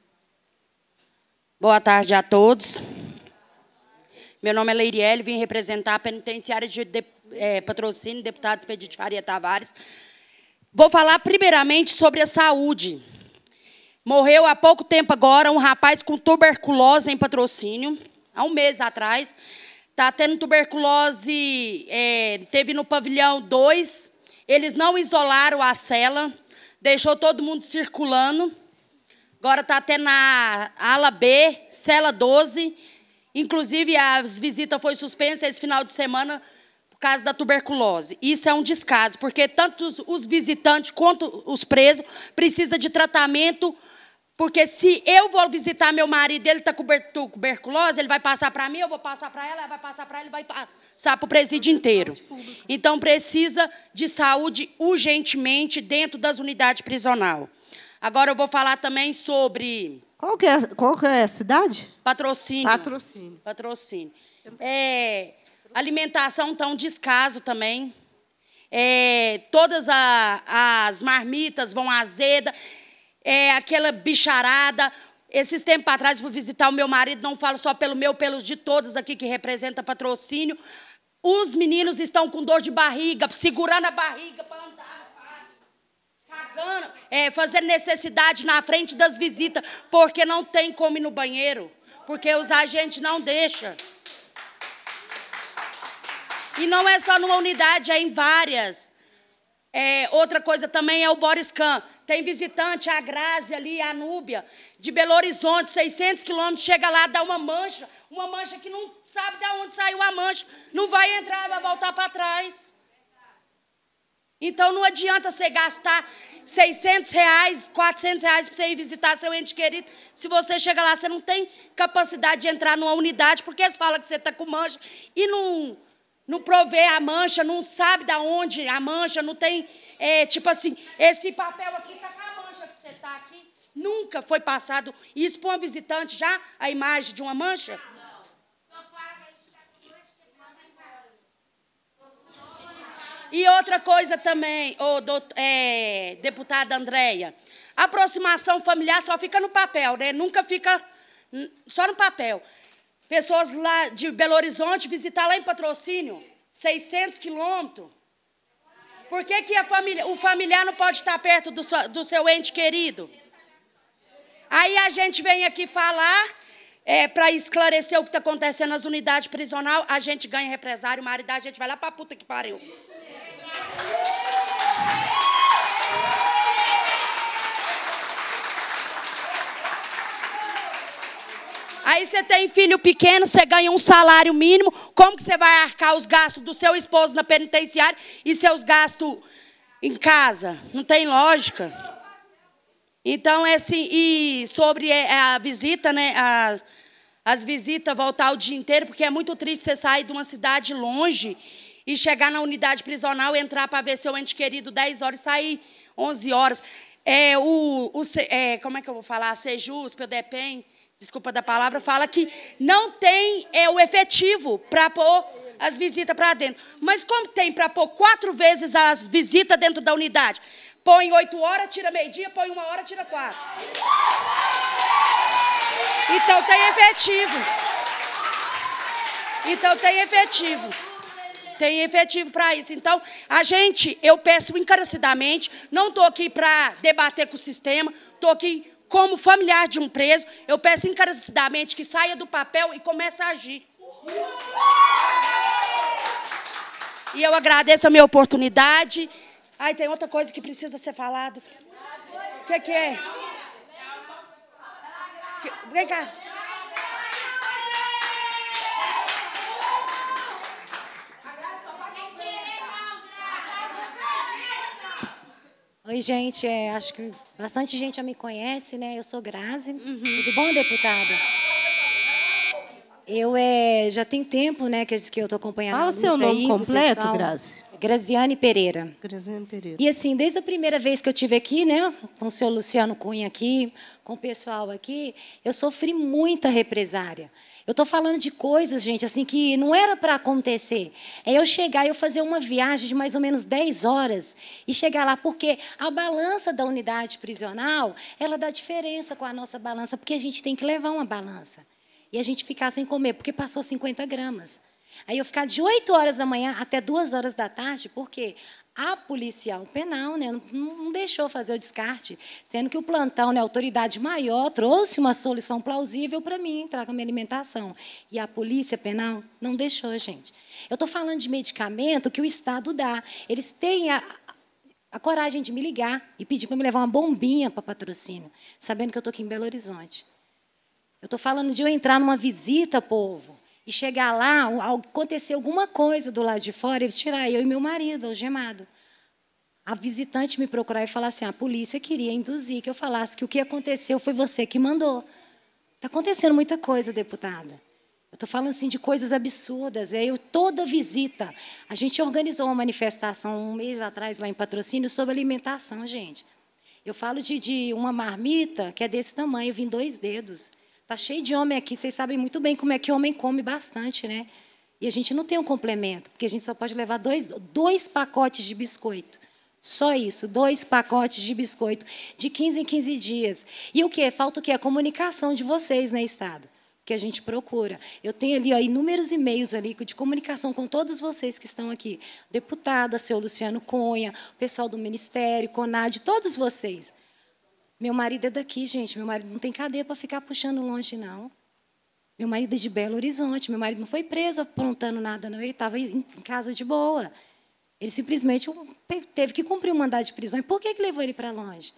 Boa tarde a todos. Meu nome é Leiriel, vim representar a penitenciária de, de é, patrocínio, deputado Expedito Faria Tavares. Vou falar primeiramente sobre a saúde. Morreu há pouco tempo agora um rapaz com tuberculose em patrocínio, há um mês atrás. Está tendo tuberculose, é, teve no pavilhão 2. Eles não isolaram a cela, deixou todo mundo circulando. Agora está até na ala B, cela 12. Inclusive, as visitas foi suspensa esse final de semana por causa da tuberculose. Isso é um descaso, porque tanto os visitantes quanto os presos precisam de tratamento, porque se eu vou visitar meu marido, ele está com tuberculose, ele vai passar para mim, eu vou passar para ela, ela vai passar para ele, vai passar para o presídio inteiro. Então, precisa de saúde urgentemente dentro das unidades prisionais. Agora eu vou falar também sobre. Qual que é, qual que é a cidade? Patrocínio. Patrocínio. Patrocínio. É, alimentação está um descaso também. É, todas a, as marmitas vão azeda, é, aquela bicharada. Esses tempos atrás fui visitar o meu marido, não falo só pelo meu, pelos de todos aqui que representa patrocínio. Os meninos estão com dor de barriga, segurando a barriga. Pra fazer é, fazendo necessidade na frente das visitas, porque não tem como ir no banheiro, porque os agentes não deixam. E não é só numa unidade, é em várias. É, outra coisa também é o Boris Tem visitante, a Grazi ali, a Núbia, de Belo Horizonte, 600 quilômetros, chega lá, dá uma mancha, uma mancha que não sabe de onde saiu a mancha, não vai entrar, vai voltar para trás. Então não adianta você gastar 600 reais, 400 reais para você ir visitar seu ente querido. Se você chega lá, você não tem capacidade de entrar numa unidade, porque eles falam que você está com mancha e não, não provê a mancha, não sabe de onde a mancha, não tem, é, tipo assim, esse papel aqui está com a mancha que você está aqui. Nunca foi passado isso para um visitante já, a imagem de uma mancha? E outra coisa também, é, deputada Andréia, aproximação familiar só fica no papel, né? Nunca fica só no papel. Pessoas lá de Belo Horizonte visitar lá em patrocínio, 600 quilômetros. Por que, que família, o familiar não pode estar perto do, so, do, seu ente querido? Aí a gente vem aqui falar, é, para esclarecer o que está acontecendo nas unidades prisionais. a gente ganha represário, o marido da gente vai lá para a puta que pariu. Aí você tem filho pequeno, você ganha um salário mínimo. Como que você vai arcar os gastos do seu esposo na penitenciária e seus gastos em casa? Não tem lógica. Então, é assim. e sobre é, é a visita, né? As, as visitas, voltar o dia inteiro, porque é muito triste você sair de uma cidade longe e chegar na unidade prisional, entrar para ver seu ente querido 10 horas e sair 11 horas. É, o, o é, como é que eu vou falar? Sejus, Pedepen, desculpa da palavra, fala que não tem é, o efetivo para pôr as visitas para dentro. Mas como tem para pôr quatro vezes as visitas dentro da unidade? Põe oito horas, tira meio-dia, põe uma hora, tira quatro. Então tem efetivo. Então tem efetivo tem efetivo para isso. Então, a gente, eu peço encarecidamente, não estou aqui para debater com o sistema, estou aqui como familiar de um preso, eu peço encarecidamente que saia do papel e comece a agir. E eu agradeço a minha oportunidade. Ai, tem outra coisa que precisa ser falado. O que, que é? Vem cá. Oi, gente. É, acho que bastante gente já me conhece, né? Eu sou Grazi. Uhum. Tudo bom, deputada? Eu é, já tem tempo, né, que eu estou acompanhando. Fala a luta seu nome aí, completo, Grazi. Graziane Pereira. Graziane Pereira. E assim, desde a primeira vez que eu tive aqui, né, com o seu Luciano Cunha aqui, com o pessoal aqui, eu sofri muita represária. Eu estou falando de coisas, gente, assim, que não era para acontecer. É eu chegar e eu fazer uma viagem de mais ou menos 10 horas e chegar lá, porque a balança da unidade prisional, ela dá diferença com a nossa balança, porque a gente tem que levar uma balança. E a gente ficar sem comer, porque passou 50 gramas. Aí eu ficar de 8 horas da manhã até 2 horas da tarde, porque a policial penal né, não, deixou fazer o descarte, sendo que o plantão, né, a autoridade maior, trouxe uma solução plausível para mim entrar com a minha alimentação. E a polícia penal não deixou, gente. Eu estou falando de medicamento que o Estado dá. Eles têm a, a coragem de me ligar e pedir para me levar uma bombinha para patrocínio, sabendo que eu estou aqui em Belo Horizonte. Eu estou falando de eu entrar numa visita, povo e chegar lá, acontecer alguma coisa do lado de fora, eles tiraram eu e meu marido, algemado. A visitante me procurar e falar assim: a polícia queria induzir que eu falasse que o que aconteceu foi você que mandou. Está acontecendo muita coisa, deputada. Eu estou falando assim de coisas absurdas. É, eu toda visita, a gente organizou uma manifestação um mês atrás lá em patrocínio sobre alimentação, gente. Eu falo de, de uma marmita que é desse tamanho, eu vim dois dedos. Tá cheio de homem aqui, vocês sabem muito bem como é que homem come bastante, né? E a gente não tem um complemento, porque a gente só pode levar dois, dois pacotes de biscoito. Só isso, dois pacotes de biscoito de 15 em 15 dias. E o que? Falta o que? A comunicação de vocês, né, Estado? Que a gente procura. Eu tenho ali ó, inúmeros e-mails ali de comunicação com todos vocês que estão aqui. Deputada, seu Luciano Cunha, o pessoal do Ministério, CONAD, todos vocês. Meu marido é daqui, gente. Meu marido não tem cadeia para ficar puxando longe, não. Meu marido é de Belo Horizonte. Meu marido não foi preso aprontando nada, não. Ele estava em casa de boa. Ele simplesmente teve que cumprir o um mandado de prisão. E por que, que levou ele para longe?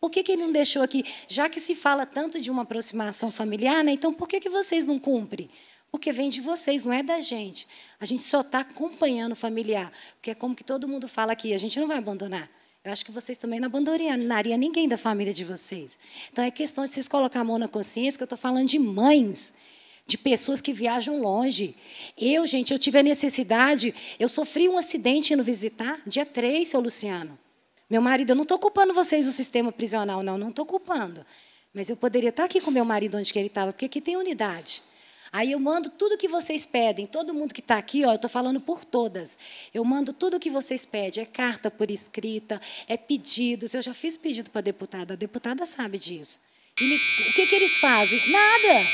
Por que, que ele não deixou aqui? Já que se fala tanto de uma aproximação familiar, né? então por que, que vocês não cumprem? Porque vem de vocês, não é da gente. A gente só está acompanhando o familiar. Porque é como que todo mundo fala aqui, a gente não vai abandonar. Eu acho que vocês também não abandonariam ninguém da família de vocês. Então é questão de vocês colocar a mão na consciência que eu estou falando de mães, de pessoas que viajam longe. Eu, gente, eu tive a necessidade, eu sofri um acidente indo visitar, dia 3, seu Luciano. Meu marido, eu não estou culpando vocês do sistema prisional, não, não estou culpando. Mas eu poderia estar tá aqui com meu marido onde que ele estava, porque aqui tem unidade. Aí eu mando tudo que vocês pedem, todo mundo que está aqui, ó, eu estou falando por todas. Eu mando tudo que vocês pedem, é carta por escrita, é pedidos. Eu já fiz pedido para a deputada, a deputada sabe disso. Ele, o que, que eles fazem? Nada.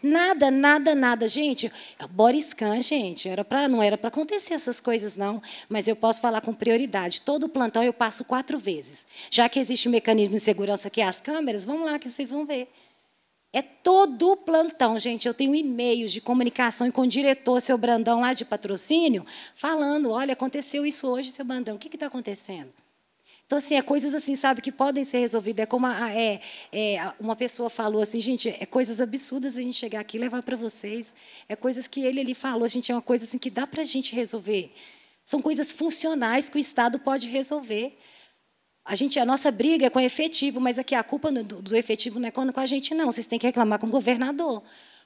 Nada, nada, nada, gente. É Boris gente, era pra, não era para acontecer essas coisas, não. Mas eu posso falar com prioridade. Todo plantão eu passo quatro vezes. Já que existe um mecanismo de segurança que é as câmeras, vamos lá que vocês vão ver. É todo o plantão, gente. Eu tenho e-mails de comunicação com o diretor, seu Brandão, lá de patrocínio, falando: olha, aconteceu isso hoje, seu Brandão, o que está acontecendo? Então, assim, é coisas assim, sabe, que podem ser resolvidas. É como a, é, é, uma pessoa falou assim, gente, é coisas absurdas a gente chegar aqui e levar para vocês. É coisas que ele ali falou, gente, é uma coisa assim que dá para a gente resolver. São coisas funcionais que o Estado pode resolver a gente, a nossa briga é com o efetivo, mas aqui a culpa do, do efetivo não é com a gente, não. Vocês têm que reclamar com o governador.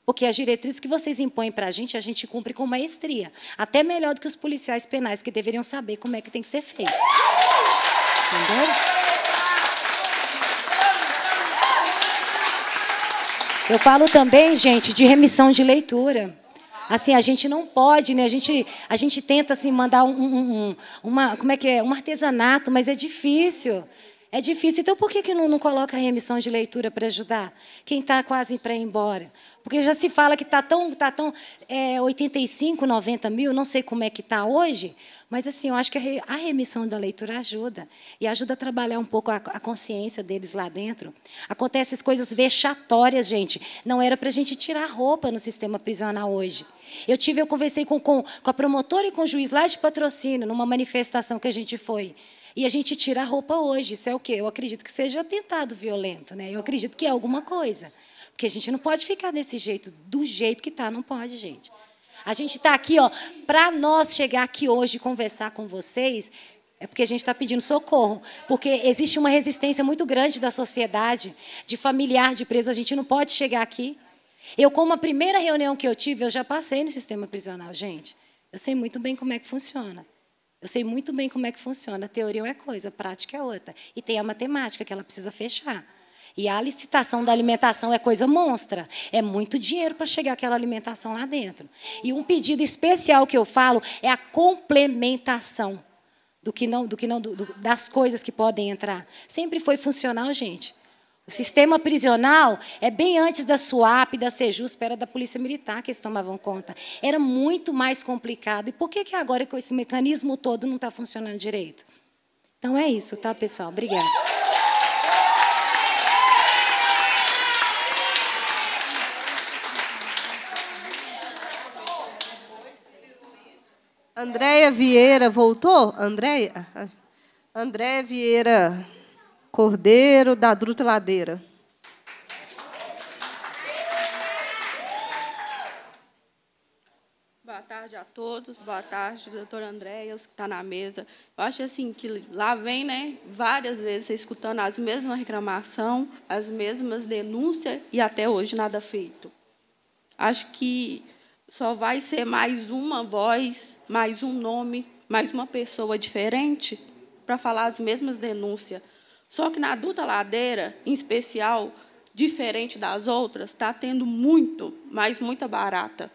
Porque as diretrizes que vocês impõem para a gente, a gente cumpre com maestria. Até melhor do que os policiais penais, que deveriam saber como é que tem que ser feito. Entendeu? Eu falo também, gente, de remissão de leitura. Assim, a gente não pode, né? A gente, a gente tenta assim, mandar um, um, um uma, como é que é? um artesanato, mas é difícil. É difícil. Então, por que, que não, não coloca a remissão de leitura para ajudar? Quem está quase para ir embora. Porque já se fala que está tão, tá tão é, 85, 90 mil, não sei como é que está hoje, mas assim, eu acho que a remissão da leitura ajuda. E ajuda a trabalhar um pouco a, a consciência deles lá dentro. Acontecem coisas vexatórias, gente. Não era para a gente tirar roupa no sistema prisional hoje. Eu tive, eu conversei com, com, com a promotora e com o juiz lá de patrocínio, numa manifestação que a gente foi. E a gente tira a roupa hoje. Isso é o quê? Eu acredito que seja atentado violento, né? Eu acredito que é alguma coisa. Porque a gente não pode ficar desse jeito, do jeito que tá, não pode, gente. A gente está aqui, ó, para nós chegar aqui hoje e conversar com vocês, é porque a gente está pedindo socorro. Porque existe uma resistência muito grande da sociedade, de familiar, de preso. A gente não pode chegar aqui. Eu, como a primeira reunião que eu tive, eu já passei no sistema prisional, gente. Eu sei muito bem como é que funciona. Eu sei muito bem como é que funciona. A teoria é uma coisa, a prática é outra. E tem a matemática que ela precisa fechar. E a licitação da alimentação é coisa monstra. É muito dinheiro para chegar aquela alimentação lá dentro. E um pedido especial que eu falo é a complementação do que não, do que não, do, do, das coisas que podem entrar. Sempre foi funcional, gente. O sistema prisional é bem antes da SUAP, da Sejusp, era da Polícia Militar que eles tomavam conta. Era muito mais complicado. E por que, que agora, com esse mecanismo todo, não está funcionando direito? Então é isso, tá, pessoal? Obrigada. Andréia Vieira voltou? Andréia? Andréia Vieira Cordeiro da Druta Ladeira. Boa tarde a todos, boa tarde, doutora Andréia, os que estão tá na mesa. Eu acho assim que lá vem, né, várias vezes escutando as mesmas reclamações, as mesmas denúncias e até hoje nada feito. Acho que só vai ser mais uma voz, mais um nome, mais uma pessoa diferente para falar as mesmas denúncias, só que na adulta ladeira, em especial, diferente das outras, está tendo muito, mas muita barata.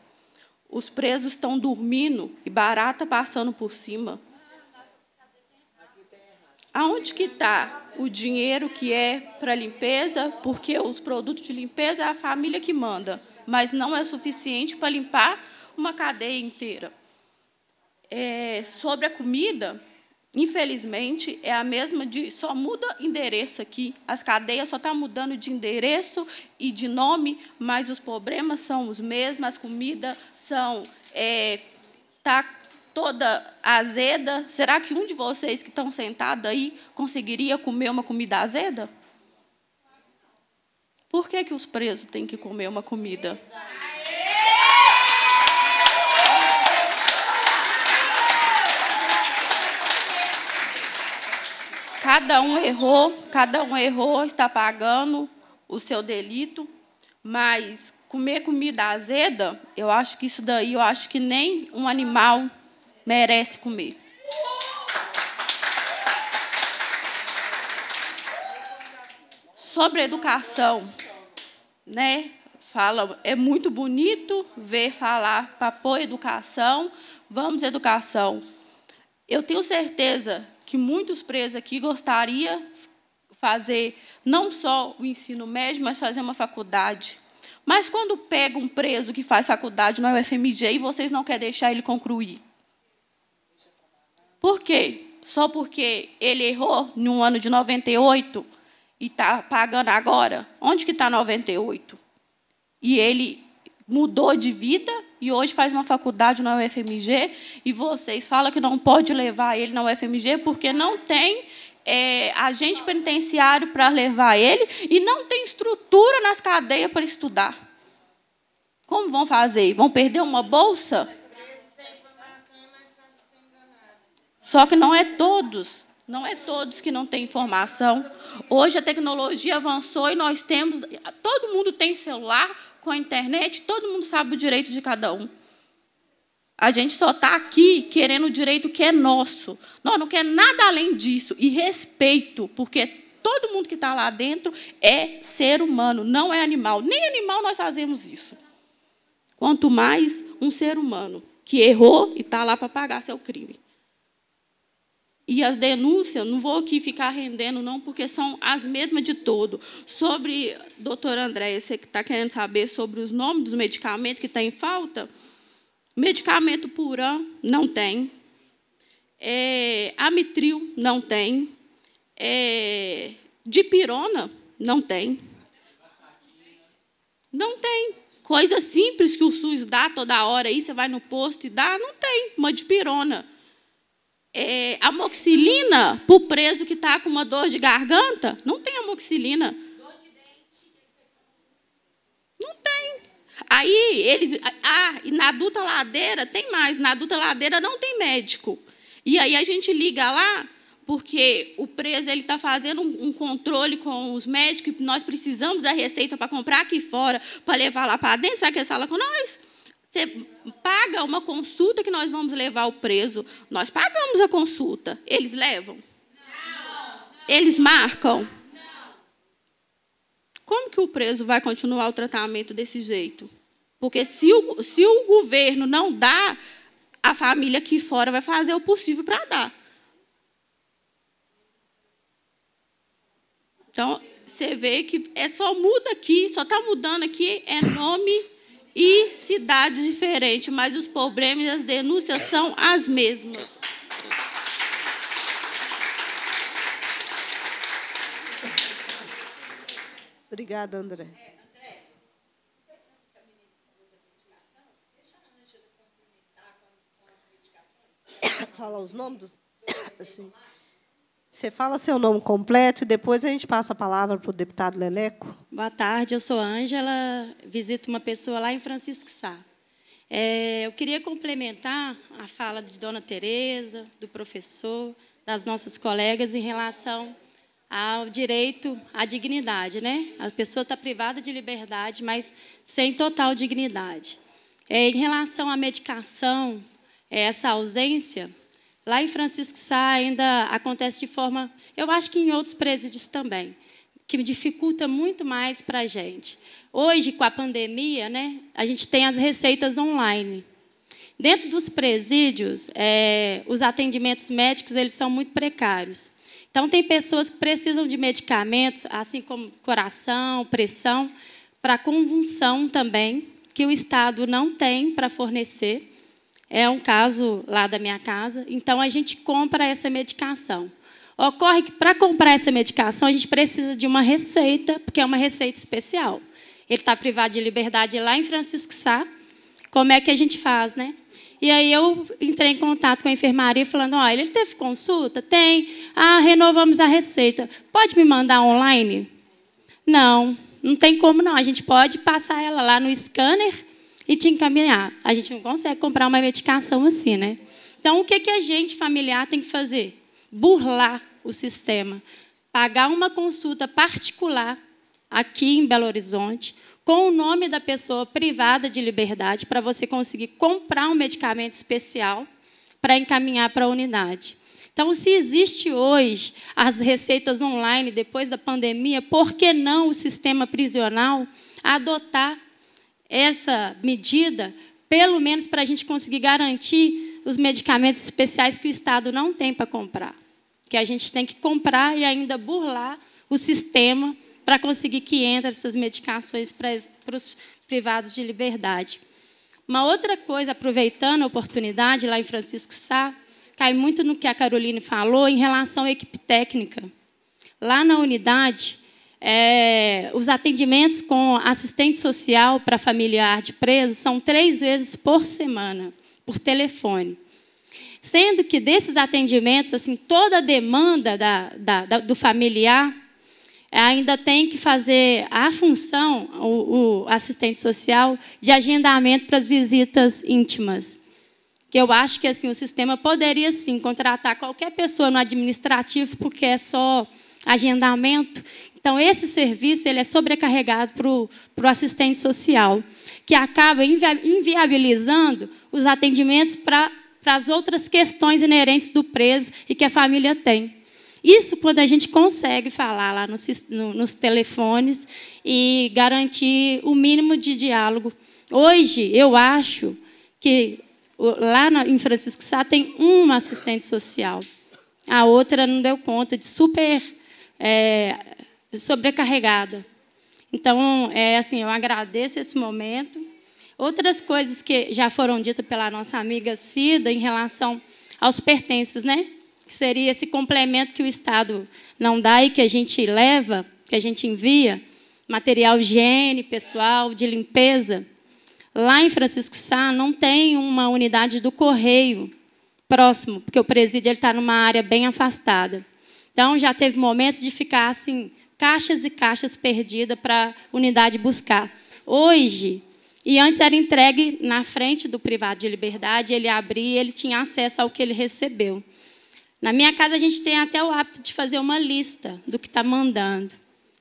Os presos estão dormindo e barata passando por cima. Aonde que está o dinheiro que é para limpeza? Porque os produtos de limpeza é a família que manda, mas não é suficiente para limpar uma cadeia inteira. É, sobre a comida, Infelizmente, é a mesma de só muda endereço aqui. As cadeias só estão tá mudando de endereço e de nome, mas os problemas são os mesmos, as comidas são. É, tá toda azeda. Será que um de vocês que estão sentado aí conseguiria comer uma comida azeda? Por que, que os presos têm que comer uma comida? Exato. Cada um errou, cada um errou, está pagando o seu delito, mas comer comida azeda, eu acho que isso daí, eu acho que nem um animal merece comer. Sobre educação, né? Fala, é muito bonito ver falar para pôr educação, vamos educação. Eu tenho certeza que muitos presos aqui gostaria fazer não só o ensino médio, mas fazer uma faculdade. Mas quando pega um preso que faz faculdade na UFMG e vocês não querem deixar ele concluir? Por quê? Só porque ele errou no ano de 98 e está pagando agora? Onde que está 98? E ele mudou de vida e hoje faz uma faculdade na UFMG e vocês falam que não pode levar ele na UFMG porque não tem é, agente penitenciário para levar ele e não tem estrutura nas cadeias para estudar. Como vão fazer? Vão perder uma bolsa? Só que não é todos. Não é todos que não têm informação. Hoje a tecnologia avançou e nós temos. Todo mundo tem celular, com a internet, todo mundo sabe o direito de cada um. A gente só está aqui querendo o direito que é nosso. Nós não quer nada além disso. E respeito, porque todo mundo que está lá dentro é ser humano, não é animal. Nem animal nós fazemos isso. Quanto mais um ser humano que errou e está lá para pagar seu crime e as denúncias, não vou aqui ficar rendendo, não, porque são as mesmas de todo. Sobre, doutora Andréia, você que está querendo saber sobre os nomes dos medicamentos que tem tá falta, medicamento purã não tem, é, amitril não tem, é, dipirona não tem. Não tem. Coisa simples que o SUS dá toda hora aí, você vai no posto e dá, não tem, uma dipirona é, amoxilina para o preso que está com uma dor de garganta? Não tem amoxilina. Não tem. Aí eles. Ah, e na adulta ladeira tem mais. Na adulta ladeira não tem médico. E aí a gente liga lá, porque o preso ele está fazendo um, um, controle com os médicos, e nós precisamos da receita para comprar aqui fora, para levar lá para dentro, sabe que é sala com nós? Você paga uma consulta que nós vamos levar o preso. Nós pagamos a consulta. Eles levam? Eles marcam? Como que o preso vai continuar o tratamento desse jeito? Porque se o, se o governo não dá, a família aqui fora vai fazer o possível para dar. Então, você vê que é só muda aqui, só está mudando aqui, é nome e cidades diferentes, mas os problemas e as denúncias são as mesmas. Obrigada, André. É, [COUGHS] Falar os nomes dos. [COUGHS] Assim. Você fala seu nome completo e depois a gente passa a palavra para o deputado Leleco. Boa tarde, eu sou Ângela, visito uma pessoa lá em Francisco Sá. É, eu queria complementar a fala de Dona Tereza, do professor, das nossas colegas em relação ao direito à dignidade, né? A pessoa está privada de liberdade, mas sem total dignidade. É, em relação à medicação, é, essa ausência Lá em Francisco Sá ainda acontece de forma, eu acho que em outros presídios também, que dificulta muito mais para a gente. Hoje, com a pandemia, né, a gente tem as receitas online. Dentro dos presídios, é, os atendimentos médicos eles são muito precários. Então, tem pessoas que precisam de medicamentos, assim como coração, pressão, para convulsão também, que o Estado não tem para fornecer. É um caso lá da minha casa. Então a gente compra essa medicação. Ocorre que para comprar essa medicação a gente precisa de uma receita, porque é uma receita especial. Ele está privado de liberdade lá em Francisco Sá. Como é que a gente faz, né? E aí eu entrei em contato com a enfermaria falando, olha, ele teve consulta? Tem. Ah, renovamos a receita. Pode me mandar online? Não, não tem como não. A gente pode passar ela lá no scanner e te encaminhar. A gente não consegue comprar uma medicação assim, né? Então, o que, que a gente familiar tem que fazer? Burlar o sistema. Pagar uma consulta particular aqui em Belo Horizonte, com o nome da pessoa privada de liberdade, para você conseguir comprar um medicamento especial para encaminhar para a unidade. Então, se existe hoje as receitas online depois da pandemia, por que não o sistema prisional adotar essa medida, pelo menos para a gente conseguir garantir os medicamentos especiais que o Estado não tem para comprar. Que a gente tem que comprar e ainda burlar o sistema para conseguir que entrem essas medicações para os privados de liberdade. Uma outra coisa, aproveitando a oportunidade lá em Francisco Sá, cai muito no que a Caroline falou em relação à equipe técnica. Lá na unidade, é, os atendimentos com assistente social para familiar de preso são três vezes por semana, por telefone. Sendo que desses atendimentos, assim, toda a demanda da, da, da, do familiar é, ainda tem que fazer a função, o, o assistente social, de agendamento para as visitas íntimas. Que eu acho que assim o sistema poderia sim contratar qualquer pessoa no administrativo, porque é só agendamento então, esse serviço ele é sobrecarregado para o assistente social, que acaba inviabilizando os atendimentos para as outras questões inerentes do preso e que a família tem. Isso quando a gente consegue falar lá nos, nos telefones e garantir o mínimo de diálogo. Hoje, eu acho que lá em Francisco Sá tem uma assistente social. A outra não deu conta de super é, sobrecarregada. Então, é assim, eu agradeço esse momento. Outras coisas que já foram ditas pela nossa amiga Cida em relação aos pertences, né? Que seria esse complemento que o Estado não dá e que a gente leva, que a gente envia, material higiene, pessoal, de limpeza. Lá em Francisco Sá não tem uma unidade do correio próximo, porque o presídio está numa área bem afastada. Então, já teve momentos de ficar assim, caixas e caixas perdidas para a unidade buscar. Hoje, e antes era entregue na frente do privado de liberdade, ele abria, ele tinha acesso ao que ele recebeu. Na minha casa, a gente tem até o hábito de fazer uma lista do que está mandando.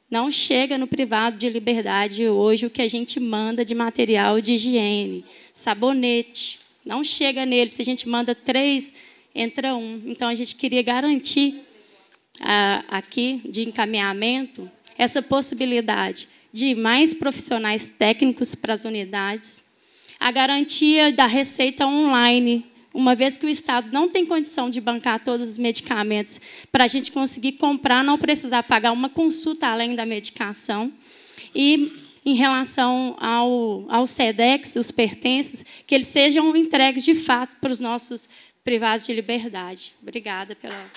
Não chega no privado de liberdade hoje o que a gente manda de material de higiene, sabonete. Não chega nele. Se a gente manda três, entra um. Então a gente queria garantir aqui de encaminhamento essa possibilidade de mais profissionais técnicos para as unidades, a garantia da receita online, uma vez que o Estado não tem condição de bancar todos os medicamentos para a gente conseguir comprar, não precisar pagar uma consulta além da medicação. E em relação ao, ao SEDEX, os pertences, que eles sejam entregues de fato para os nossos privados de liberdade. Obrigada pela.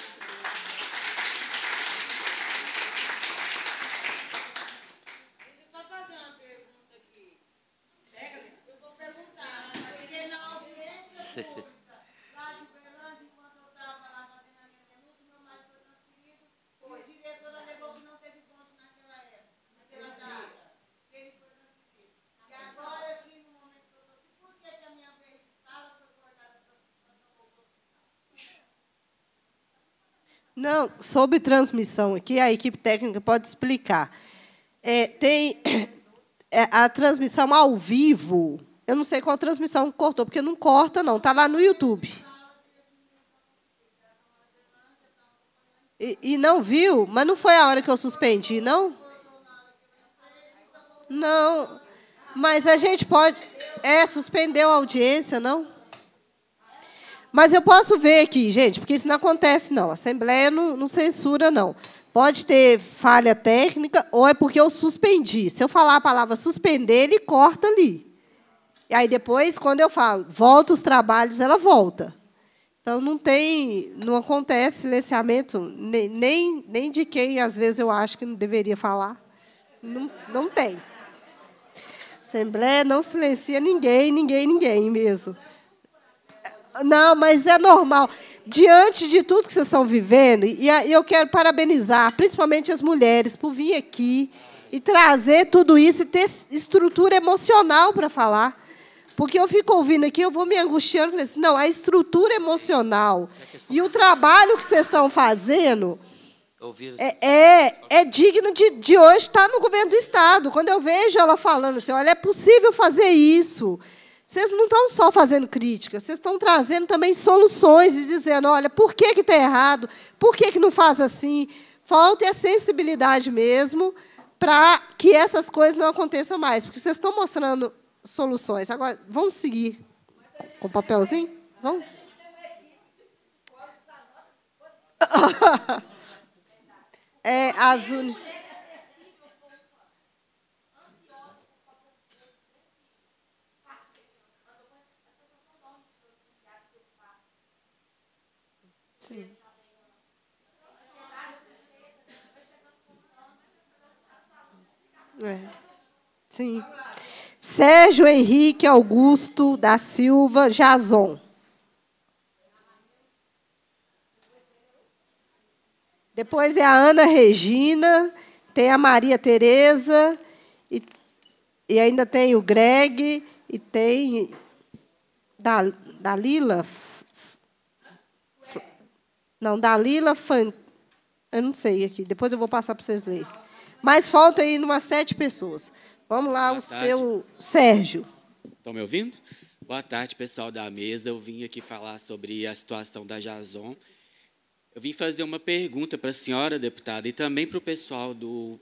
Não, sobre transmissão aqui, a equipe técnica pode explicar. É, tem [COUGHS] é, a transmissão ao vivo. Eu não sei qual transmissão cortou, porque não corta, não. Está lá no YouTube. E, e, não viu? Mas não foi a hora que eu suspendi, não? Não. Mas a gente pode. É, suspendeu a audiência, não? Mas eu posso ver aqui, gente, porque isso não acontece, não. A Assembleia não, não censura, não. Pode ter falha técnica ou é porque eu suspendi. Se eu falar a palavra suspender, ele corta ali. E aí depois, quando eu falo, volta os trabalhos, ela volta. Então não tem, não acontece silenciamento nem, nem, nem de quem às vezes eu acho que não deveria falar. Não, não tem. Assembleia não silencia ninguém, ninguém, ninguém mesmo. Não, mas é normal. Diante de tudo que vocês estão vivendo, e eu quero parabenizar, principalmente as mulheres, por vir aqui e trazer tudo isso e ter estrutura emocional para falar. Porque eu fico ouvindo aqui, eu vou me angustiando. assim, não, a estrutura emocional é e o trabalho que vocês estão fazendo é, é, é digno de, de hoje estar no governo do Estado. Quando eu vejo ela falando assim, olha, é possível fazer isso. Vocês não estão só fazendo críticas, vocês estão trazendo também soluções e dizendo, olha, por que está errado? Por que, que não faz assim? Falta a sensibilidade mesmo para que essas coisas não aconteçam mais, porque vocês estão mostrando soluções. Agora, vamos seguir com o papelzinho? Vamos? [LAUGHS] é, as unidades. É. Sim. Sérgio Henrique Augusto da Silva Jazon. Depois é a Ana Regina, tem a Maria Tereza, e, e ainda tem o Greg, e tem da, da Lila. Não, da Lila Fan. Eu não sei aqui, depois eu vou passar para vocês lerem. Mas falta aí umas sete pessoas. Vamos lá, Boa o tarde. seu Sérgio. Estão me ouvindo? Boa tarde, pessoal da mesa. Eu vim aqui falar sobre a situação da Jason. Eu vim fazer uma pergunta para a senhora, deputada, e também para o pessoal do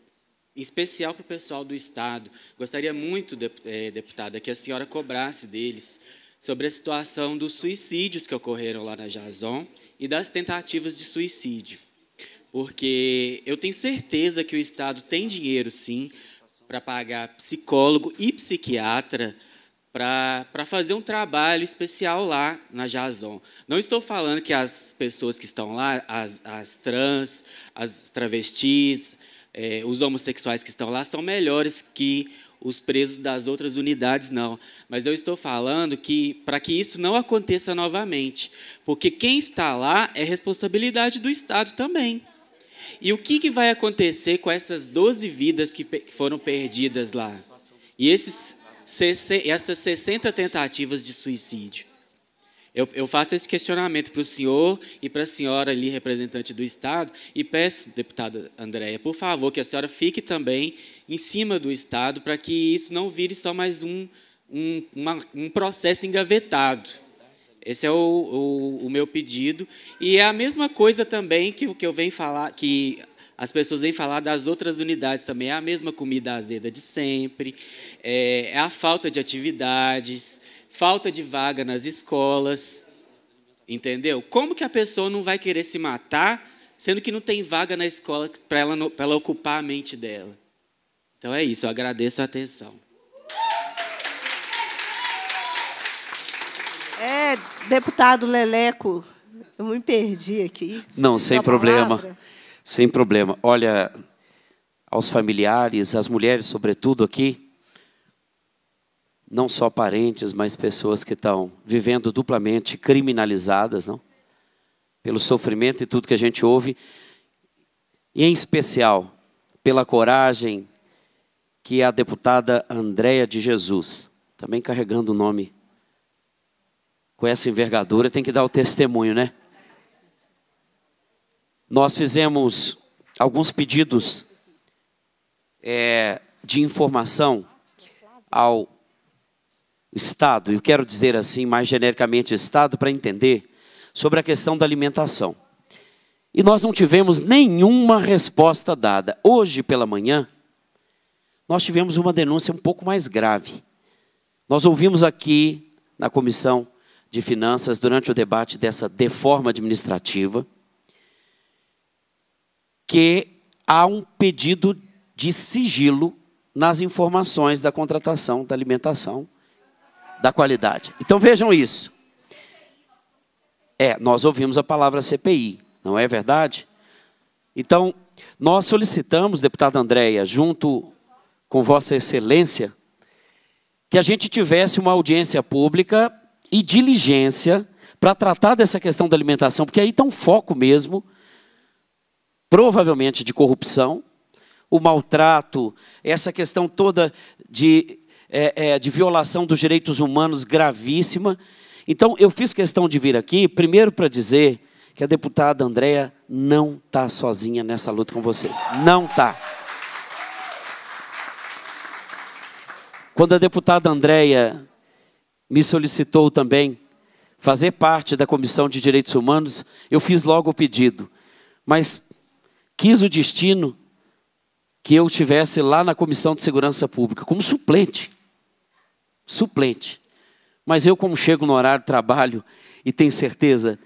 em especial para o pessoal do Estado. Gostaria muito, é, deputada, que a senhora cobrasse deles sobre a situação dos suicídios que ocorreram lá na Jason e das tentativas de suicídio porque eu tenho certeza que o Estado tem dinheiro, sim, para pagar psicólogo e psiquiatra para fazer um trabalho especial lá na Jazon. Não estou falando que as pessoas que estão lá, as, as trans, as travestis, é, os homossexuais que estão lá, são melhores que os presos das outras unidades, não. Mas eu estou falando que para que isso não aconteça novamente, porque quem está lá é responsabilidade do Estado também. E o que, que vai acontecer com essas 12 vidas que foram perdidas lá? E esses, essas 60 tentativas de suicídio? Eu, eu faço esse questionamento para o senhor e para a senhora ali, representante do Estado, e peço, deputada Andréia, por favor, que a senhora fique também em cima do Estado para que isso não vire só mais um, um, uma, um processo engavetado esse é o, o, o, meu pedido. E é a mesma coisa também que o que eu venho falar, que as pessoas vêm falar das outras unidades também. É a mesma comida azeda de sempre, é, é a falta de atividades, falta de vaga nas escolas. Entendeu? Como que a pessoa não vai querer se matar, sendo que não tem vaga na escola para ela, ela ocupar a mente dela? Então é isso, eu agradeço a atenção. É, deputado Leleco, eu me perdi aqui. Não, sem problema. Palavra. Sem problema. Olha, aos familiares, às mulheres, sobretudo aqui, não só parentes, mas pessoas que estão vivendo duplamente criminalizadas, não? Pelo sofrimento e tudo que a gente ouve, e em especial pela coragem que a deputada Andréia de Jesus, também carregando o nome com essa envergadura tem que dar o testemunho, né? Nós fizemos alguns pedidos é, de informação ao Estado, eu quero dizer assim, mais genericamente, Estado, para entender sobre a questão da alimentação. E nós não tivemos nenhuma resposta dada. Hoje pela manhã, nós tivemos uma denúncia um pouco mais grave. Nós ouvimos aqui na comissão de Finanças durante o debate dessa deforma administrativa que há um pedido de sigilo nas informações da contratação, da alimentação, da qualidade. Então vejam isso. É, nós ouvimos a palavra CPI, não é verdade? Então, nós solicitamos, deputada Andréia, junto com Vossa Excelência, que a gente tivesse uma audiência pública e diligência para tratar dessa questão da alimentação, porque aí está um foco mesmo, provavelmente de corrupção, o maltrato, essa questão toda de, é, é, de violação dos direitos humanos gravíssima. Então, eu fiz questão de vir aqui, primeiro para dizer que a deputada Andréa não está sozinha nessa luta com vocês. Não está. Quando a deputada Andréia me solicitou também fazer parte da Comissão de Direitos Humanos, eu fiz logo o pedido. Mas quis o destino que eu tivesse lá na Comissão de Segurança Pública, como suplente. Suplente. Mas eu, como chego no horário de trabalho e tenho certeza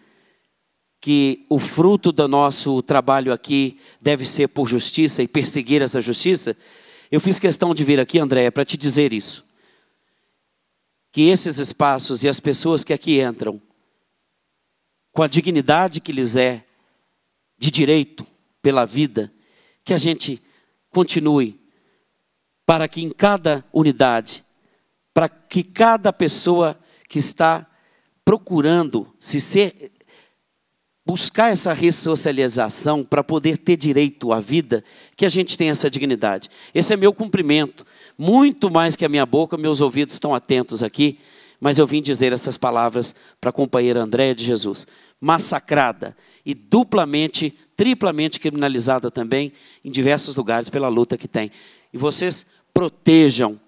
que o fruto do nosso trabalho aqui deve ser por justiça e perseguir essa justiça, eu fiz questão de vir aqui, Andréia, para te dizer isso que esses espaços e as pessoas que aqui entram, com a dignidade que lhes é de direito pela vida, que a gente continue para que em cada unidade, para que cada pessoa que está procurando se ser buscar essa ressocialização para poder ter direito à vida, que a gente tenha essa dignidade. Esse é meu cumprimento muito mais que a minha boca, meus ouvidos estão atentos aqui, mas eu vim dizer essas palavras para a companheira Andréia de Jesus, massacrada e duplamente, triplamente criminalizada também em diversos lugares pela luta que tem. E vocês protejam,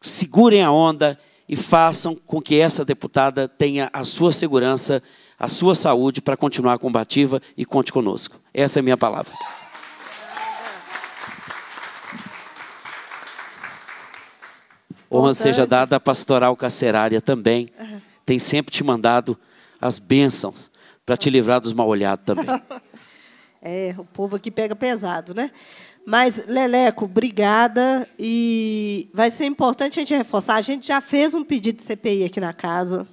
segurem a onda e façam com que essa deputada tenha a sua segurança, a sua saúde para continuar combativa e conte conosco. Essa é a minha palavra. Honra seja dada à pastoral carcerária também. Uhum. Tem sempre te mandado as bênçãos para te livrar dos mal-olhados também. [LAUGHS] é, o povo aqui pega pesado, né? Mas, Leleco, obrigada. E vai ser importante a gente reforçar. A gente já fez um pedido de CPI aqui na casa.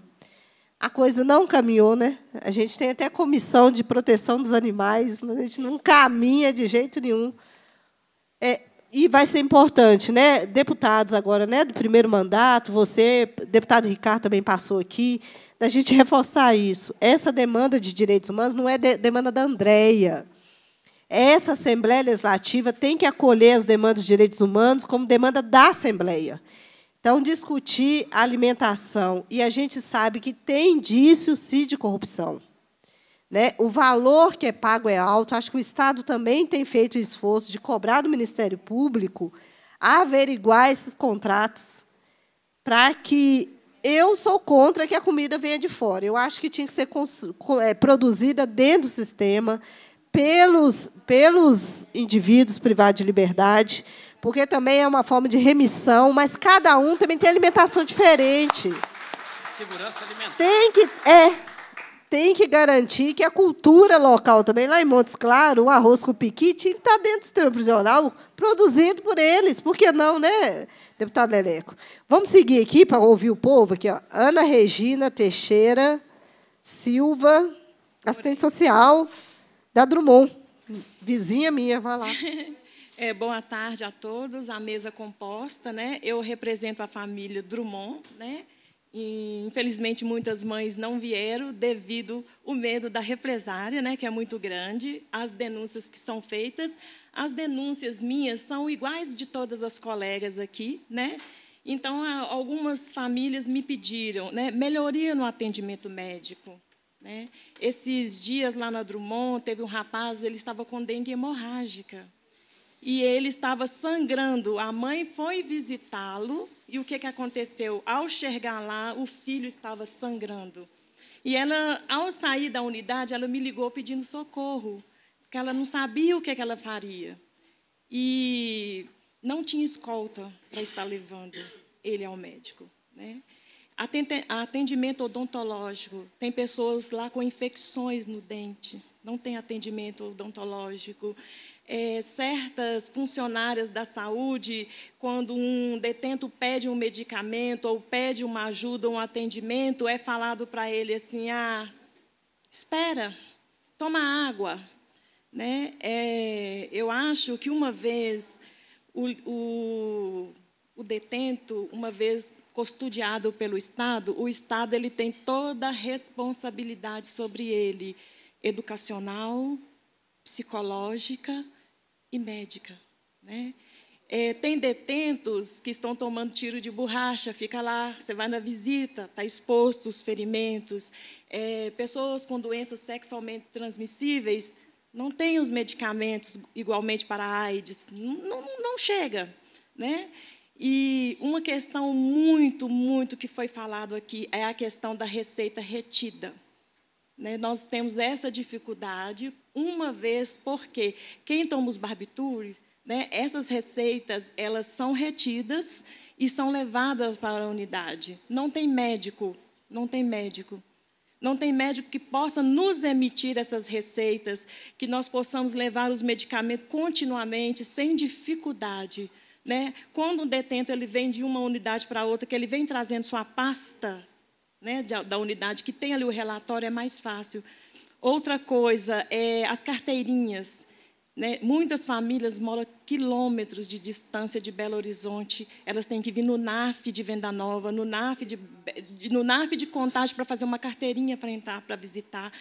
A coisa não caminhou, né? A gente tem até comissão de proteção dos animais, mas a gente não caminha de jeito nenhum. É, e vai ser importante, né? Deputados agora, né, do primeiro mandato, você, deputado Ricardo também passou aqui, da gente [LAUGHS] reforçar isso. Essa demanda de direitos humanos não é de demanda da Andréia. Essa Assembleia Legislativa tem que acolher as demandas de direitos humanos como demanda da Assembleia. Então, discutir alimentação, e a gente sabe que tem indício, sim, de corrupção. Né? O valor que é pago é alto. Acho que o Estado também tem feito o esforço de cobrar do Ministério Público averiguar esses contratos para que eu sou contra que a comida venha de fora. Eu acho que tinha que ser é, produzida dentro do sistema, pelos, pelos indivíduos privados de liberdade, porque também é uma forma de remissão, mas cada um também tem alimentação diferente. Segurança alimentar. Tem que. É tem que garantir que a cultura local também, lá em Montes Claro, o arroz com piqui está dentro do sistema prisional, produzido por eles. Por que não, né, deputado Leleco? Vamos seguir aqui para ouvir o povo. Aqui, ó. Ana Regina Teixeira Silva, assistente social da Drummond, vizinha minha, vai lá. [LAUGHS] É, boa tarde a todos, a mesa composta. Né? Eu represento a família Drummond, né? infelizmente, muitas mães não vieram devido o medo da represária, né, que é muito grande, as denúncias que são feitas. As denúncias minhas são iguais de todas as colegas aqui, né? Então, algumas famílias me pediram né, melhoria no atendimento médico. Né? Esses dias lá na Drummond, teve um rapaz, ele estava com dengue hemorrágica e ele estava sangrando. A mãe foi visitá-lo e o que, que aconteceu? Ao chegar lá, o filho estava sangrando. E ela, ao sair da unidade, ela me ligou pedindo socorro, porque ela não sabia o que, que ela faria. E não tinha escolta para estar levando ele ao médico. Né? Atendimento odontológico. Tem pessoas lá com infecções no dente, não tem atendimento odontológico é, certas funcionárias da saúde, quando um detento pede um medicamento ou pede uma ajuda, um atendimento, é falado para ele assim: ah, espera, toma água. Né? É, eu acho que uma vez o, o, o detento, uma vez custodiado pelo Estado, o Estado ele tem toda a responsabilidade sobre ele, educacional, psicológica e médica. Né? É, tem detentos que estão tomando tiro de borracha, fica lá, você vai na visita, está exposto os ferimentos. É, pessoas com doenças sexualmente transmissíveis não têm os medicamentos igualmente para a AIDS, não, não, não chega. Né? E uma questão muito, muito que foi falado aqui é a questão da receita retida. Né? Nós temos essa dificuldade, uma vez porque quem toma os barbitúricos, né, essas receitas elas são retidas e são levadas para a unidade. Não tem médico, não tem médico. Não tem médico que possa nos emitir essas receitas, que nós possamos levar os medicamentos continuamente, sem dificuldade. Né? Quando um detento ele vem de uma unidade para outra, que ele vem trazendo sua pasta, né, da unidade que tem ali o relatório, é mais fácil. Outra coisa é as carteirinhas. Né? Muitas famílias moram quilômetros de distância de Belo Horizonte. Elas têm que vir no NAF de Venda Nova, no NAF de, no NAF de Contagem para fazer uma carteirinha para entrar, para visitar.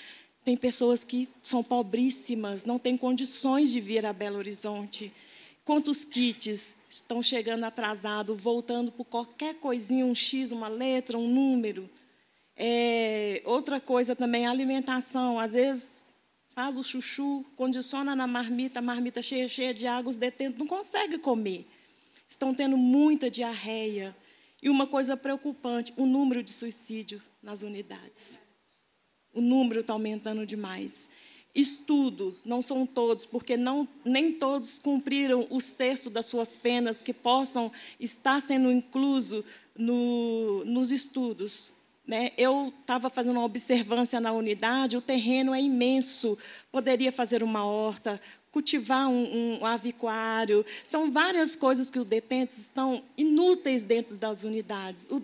Tem pessoas que são pobríssimas, não têm condições de vir a Belo Horizonte. Quantos kits estão chegando atrasado, voltando por qualquer coisinha, um X, uma letra, um número? É, outra coisa também, alimentação. Às vezes faz o chuchu, condiciona na marmita, a marmita cheia, cheia de água, os detentos não conseguem comer. Estão tendo muita diarreia. E uma coisa preocupante, o número de suicídio nas unidades. O número está aumentando demais. Estudo, não são todos, porque não, nem todos cumpriram o sexto das suas penas que possam estar sendo incluso no, nos estudos né? Eu estava fazendo uma observância na unidade, o terreno é imenso, poderia fazer uma horta, cultivar um, um avicuário. São várias coisas que os detentos estão inúteis dentro das unidades. O,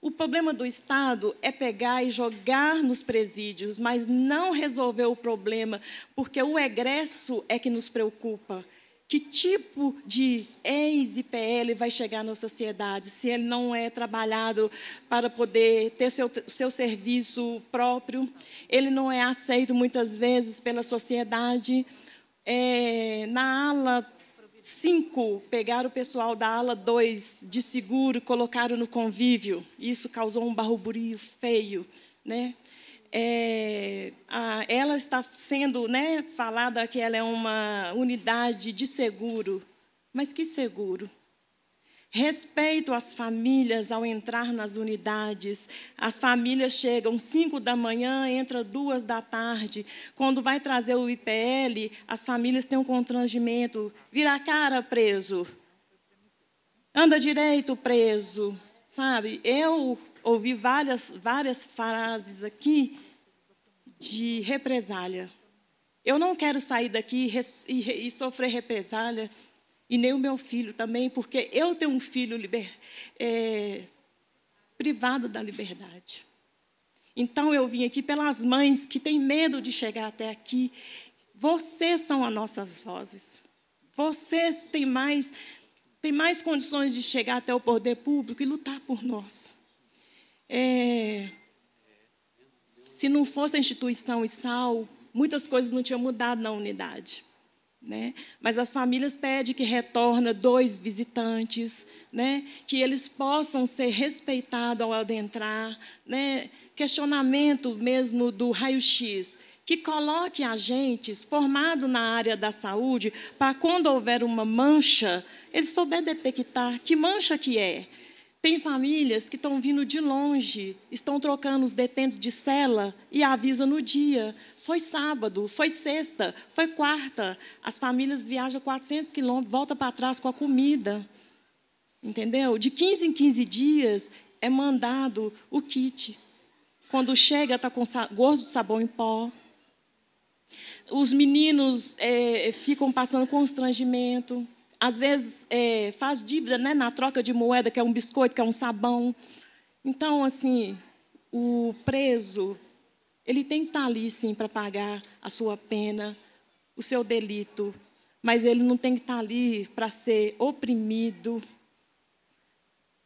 o problema do Estado é pegar e jogar nos presídios, mas não resolver o problema, porque o egresso é que nos preocupa. Que tipo de ex IPL vai chegar na sociedade se ele não é trabalhado para poder ter seu, seu serviço próprio? Ele não é aceito muitas vezes pela sociedade. É, na ala 5, pegaram o pessoal da ala 2 de seguro e colocaram no convívio. Isso causou um barroburio feio, né? É, a, ela está sendo né, falada que ela é uma unidade de seguro. Mas que seguro? Respeito às famílias ao entrar nas unidades. As famílias chegam 5 da manhã, entra duas da tarde. Quando vai trazer o IPL, as famílias têm um constrangimento. Vira a cara, preso. Anda direito, preso. Sabe? Eu ouvi várias, várias frases aqui de represália. Eu não quero sair daqui e, e, e sofrer represália, e nem o meu filho também, porque eu tenho um filho liber, é, privado da liberdade. Então eu vim aqui pelas mães que têm medo de chegar até aqui. Vocês são as nossas vozes. Vocês têm mais, têm mais condições de chegar até o poder público e lutar por nós. É, se não fosse a instituição e sal, muitas coisas não tinham mudado na unidade. Né? Mas as famílias pedem que retorna dois visitantes, né? que eles possam ser respeitados ao adentrar. Né? Questionamento mesmo do raio-x, que coloque agentes formados na área da saúde para quando houver uma mancha, eles souber detectar que mancha que é tem famílias que estão vindo de longe, estão trocando os detentos de cela e avisa no dia. Foi sábado, foi sexta, foi quarta. As famílias viajam 400 quilômetros, volta para trás com a comida. Entendeu? De 15 em 15 dias é mandado o kit. Quando chega, está com gosto de sabão em pó. Os meninos é, ficam passando constrangimento às vezes é, faz dívida né, na troca de moeda, que é um biscoito, que é um sabão. Então, assim, o preso, ele tem que estar tá ali, sim, para pagar a sua pena, o seu delito, mas ele não tem que estar tá ali para ser oprimido,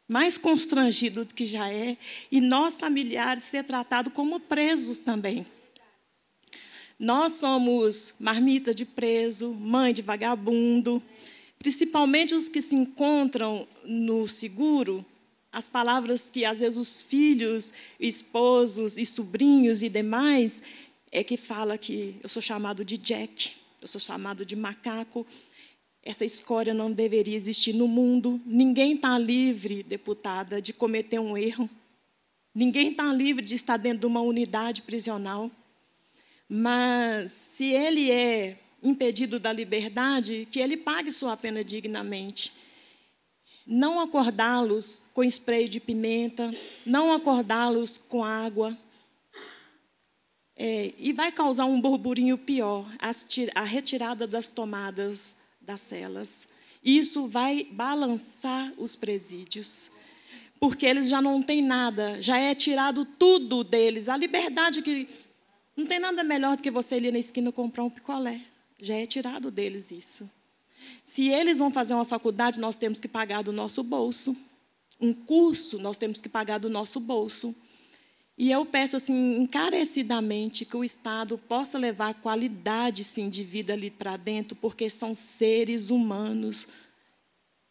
mais constrangido do que já é, e nós, familiares, ser tratados como presos também. Nós somos marmita de preso, mãe de vagabundo principalmente os que se encontram no seguro, as palavras que às vezes os filhos, esposos e sobrinhos e demais é que fala que eu sou chamado de Jack, eu sou chamado de macaco. Essa escória não deveria existir no mundo. Ninguém está livre, deputada, de cometer um erro. Ninguém está livre de estar dentro de uma unidade prisional. Mas se ele é impedido da liberdade, que ele pague sua pena dignamente. Não acordá-los com spray de pimenta, não acordá-los com água. É, e vai causar um burburinho pior a retirada das tomadas das celas. Isso vai balançar os presídios porque eles já não têm nada, já é tirado tudo deles. A liberdade que. Não tem nada melhor do que você ir ali na esquina comprar um picolé já é tirado deles isso. Se eles vão fazer uma faculdade, nós temos que pagar do nosso bolso. Um curso, nós temos que pagar do nosso bolso. E eu peço assim encarecidamente que o Estado possa levar qualidade sim de vida ali para dentro, porque são seres humanos.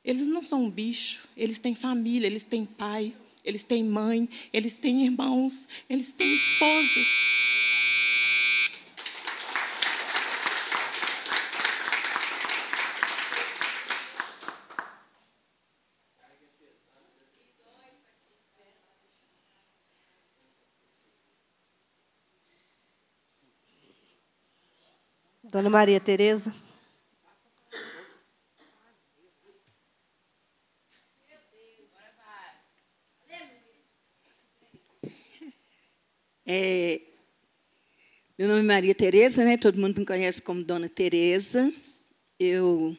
Eles não são um bicho, eles têm família, eles têm pai, eles têm mãe, eles têm irmãos, eles têm esposas. Dona Maria Tereza. É, meu nome é Maria Tereza, né? Todo mundo me conhece como Dona Tereza. Eu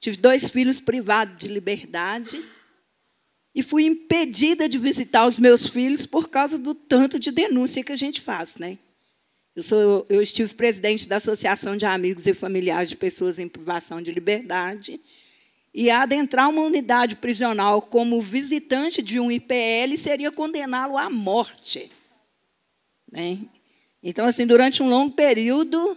tive dois filhos privados de liberdade e fui impedida de visitar os meus filhos por causa do tanto de denúncia que a gente faz, né? Eu, sou, eu estive presidente da Associação de Amigos e Familiares de Pessoas em Privação de Liberdade e adentrar uma unidade prisional como visitante de um IPL seria condená-lo à morte. Né? Então, assim, durante um longo período,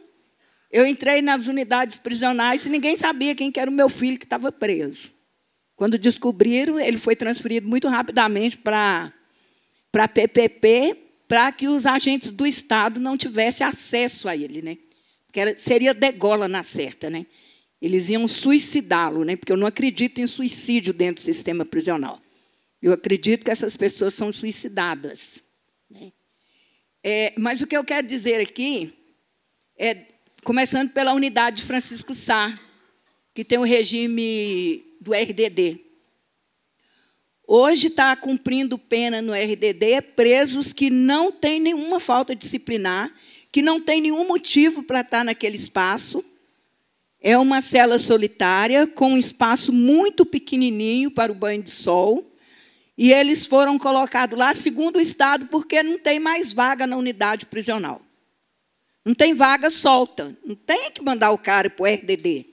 eu entrei nas unidades prisionais e ninguém sabia quem era o meu filho que estava preso. Quando descobriram, ele foi transferido muito rapidamente para para PPP, para que os agentes do Estado não tivessem acesso a ele, né? Porque era, seria degola na certa, né? Eles iam suicidá-lo, né? Porque eu não acredito em suicídio dentro do sistema prisional. Eu acredito que essas pessoas são suicidadas. Né? É, mas o que eu quero dizer aqui é, começando pela unidade de Francisco Sá, que tem o regime do RDD, Hoje está cumprindo pena no RDD é presos que não têm nenhuma falta disciplinar, que não têm nenhum motivo para estar tá naquele espaço. É uma cela solitária com um espaço muito pequenininho para o banho de sol. E eles foram colocados lá, segundo o Estado, porque não tem mais vaga na unidade prisional. Não tem vaga solta. Não tem que mandar o cara para o RDD.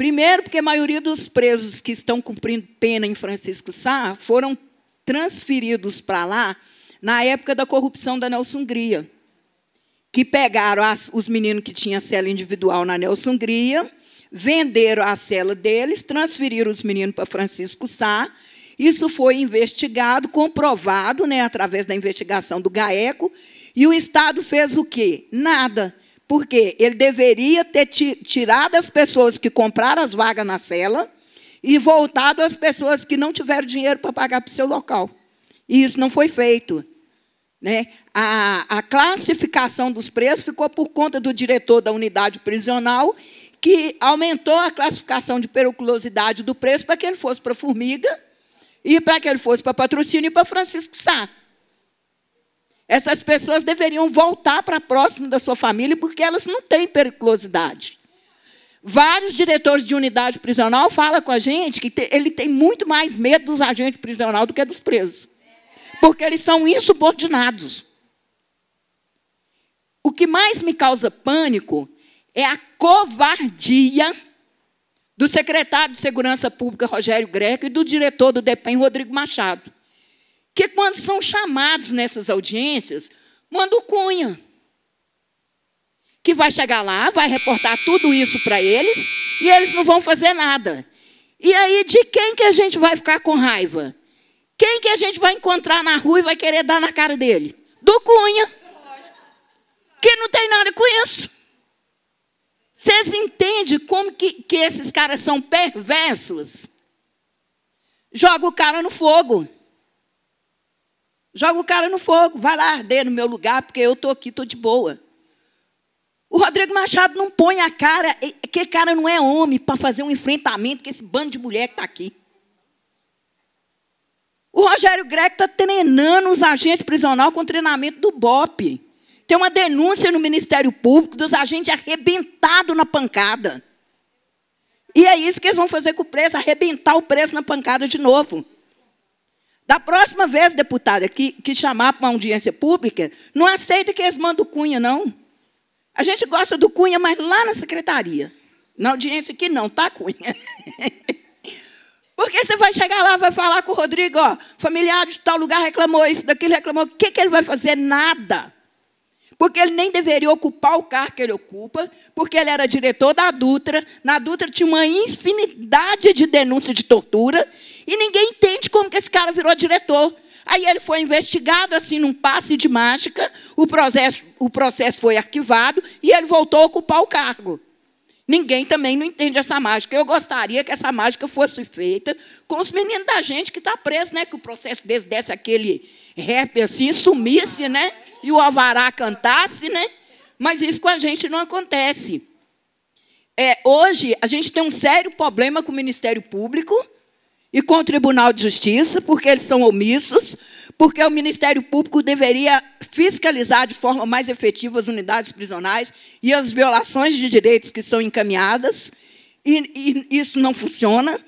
Primeiro, porque a maioria dos presos que estão cumprindo pena em Francisco Sá foram transferidos para lá na época da corrupção da Nelson Hungria, que pegaram as, os meninos que tinham cela individual na Nelson Hungria, venderam a cela deles, transferiram os meninos para Francisco Sá. Isso foi investigado, comprovado, né, através da investigação do GAECO, e o Estado fez o quê? Nada. Porque ele deveria ter tirado as pessoas que compraram as vagas na cela e voltado às pessoas que não tiveram dinheiro para pagar para o seu local. E isso não foi feito. Né? A, a classificação dos presos ficou por conta do diretor da unidade prisional, que aumentou a classificação de periculosidade do preso para que ele fosse para a Formiga, e para que ele fosse para Patrocínio e para Francisco Sá. Essas pessoas deveriam voltar para próximo da sua família, porque elas não têm periculosidade. Vários diretores de unidade prisional falam com a gente que ele tem muito mais medo dos agentes prisionais do que dos presos. Porque eles são insubordinados. O que mais me causa pânico é a covardia do secretário de Segurança Pública, Rogério Greco, e do diretor do DEPEN, Rodrigo Machado que quando são chamados nessas audiências, manda o Cunha, que vai chegar lá, vai reportar tudo isso para eles, e eles não vão fazer nada. E aí, de quem que a gente vai ficar com raiva? Quem que a gente vai encontrar na rua e vai querer dar na cara dele? Do Cunha, que não tem nada com isso. Vocês entendem como que, que esses caras são perversos? Joga o cara no fogo. Joga o cara no fogo, vai lá arder no meu lugar, porque eu estou aqui, estou de boa. O Rodrigo Machado não põe a cara, aquele cara não é homem para fazer um enfrentamento com esse bando de mulher que está aqui. O Rogério Greco está treinando os agentes prisional com treinamento do BOP. Tem uma denúncia no Ministério Público dos agentes arrebentados na pancada. E é isso que eles vão fazer com o preso, arrebentar o preso na pancada de novo. Da próxima vez, deputada, que, que chamar para uma audiência pública, não aceita que eles mandem o cunha, não. A gente gosta do cunha, mas lá na secretaria. Na audiência aqui não, tá, cunha? [LAUGHS] Porque você vai chegar lá, vai falar com o Rodrigo, ó, familiar de tal lugar reclamou isso, daquilo reclamou. O que, que ele vai fazer? Nada. Porque ele nem deveria ocupar o cargo que ele ocupa, porque ele era diretor da Dutra. Na Dutra tinha uma infinidade de denúncias de tortura. E ninguém entende como que esse cara virou diretor. Aí ele foi investigado assim num passe de mágica, o processo, o processo foi arquivado e ele voltou a ocupar o cargo. Ninguém também não entende essa mágica. Eu gostaria que essa mágica fosse feita com os meninos da gente que está preso, né? Que o processo desse desse aquele rap assim, sumisse, né? E o Alvará cantasse, né? Mas isso com a gente não acontece. É, hoje a gente tem um sério problema com o Ministério Público e com o Tribunal de Justiça, porque eles são omissos, porque o Ministério Público deveria fiscalizar de forma mais efetiva as unidades prisionais e as violações de direitos que são encaminhadas, e, e isso não funciona.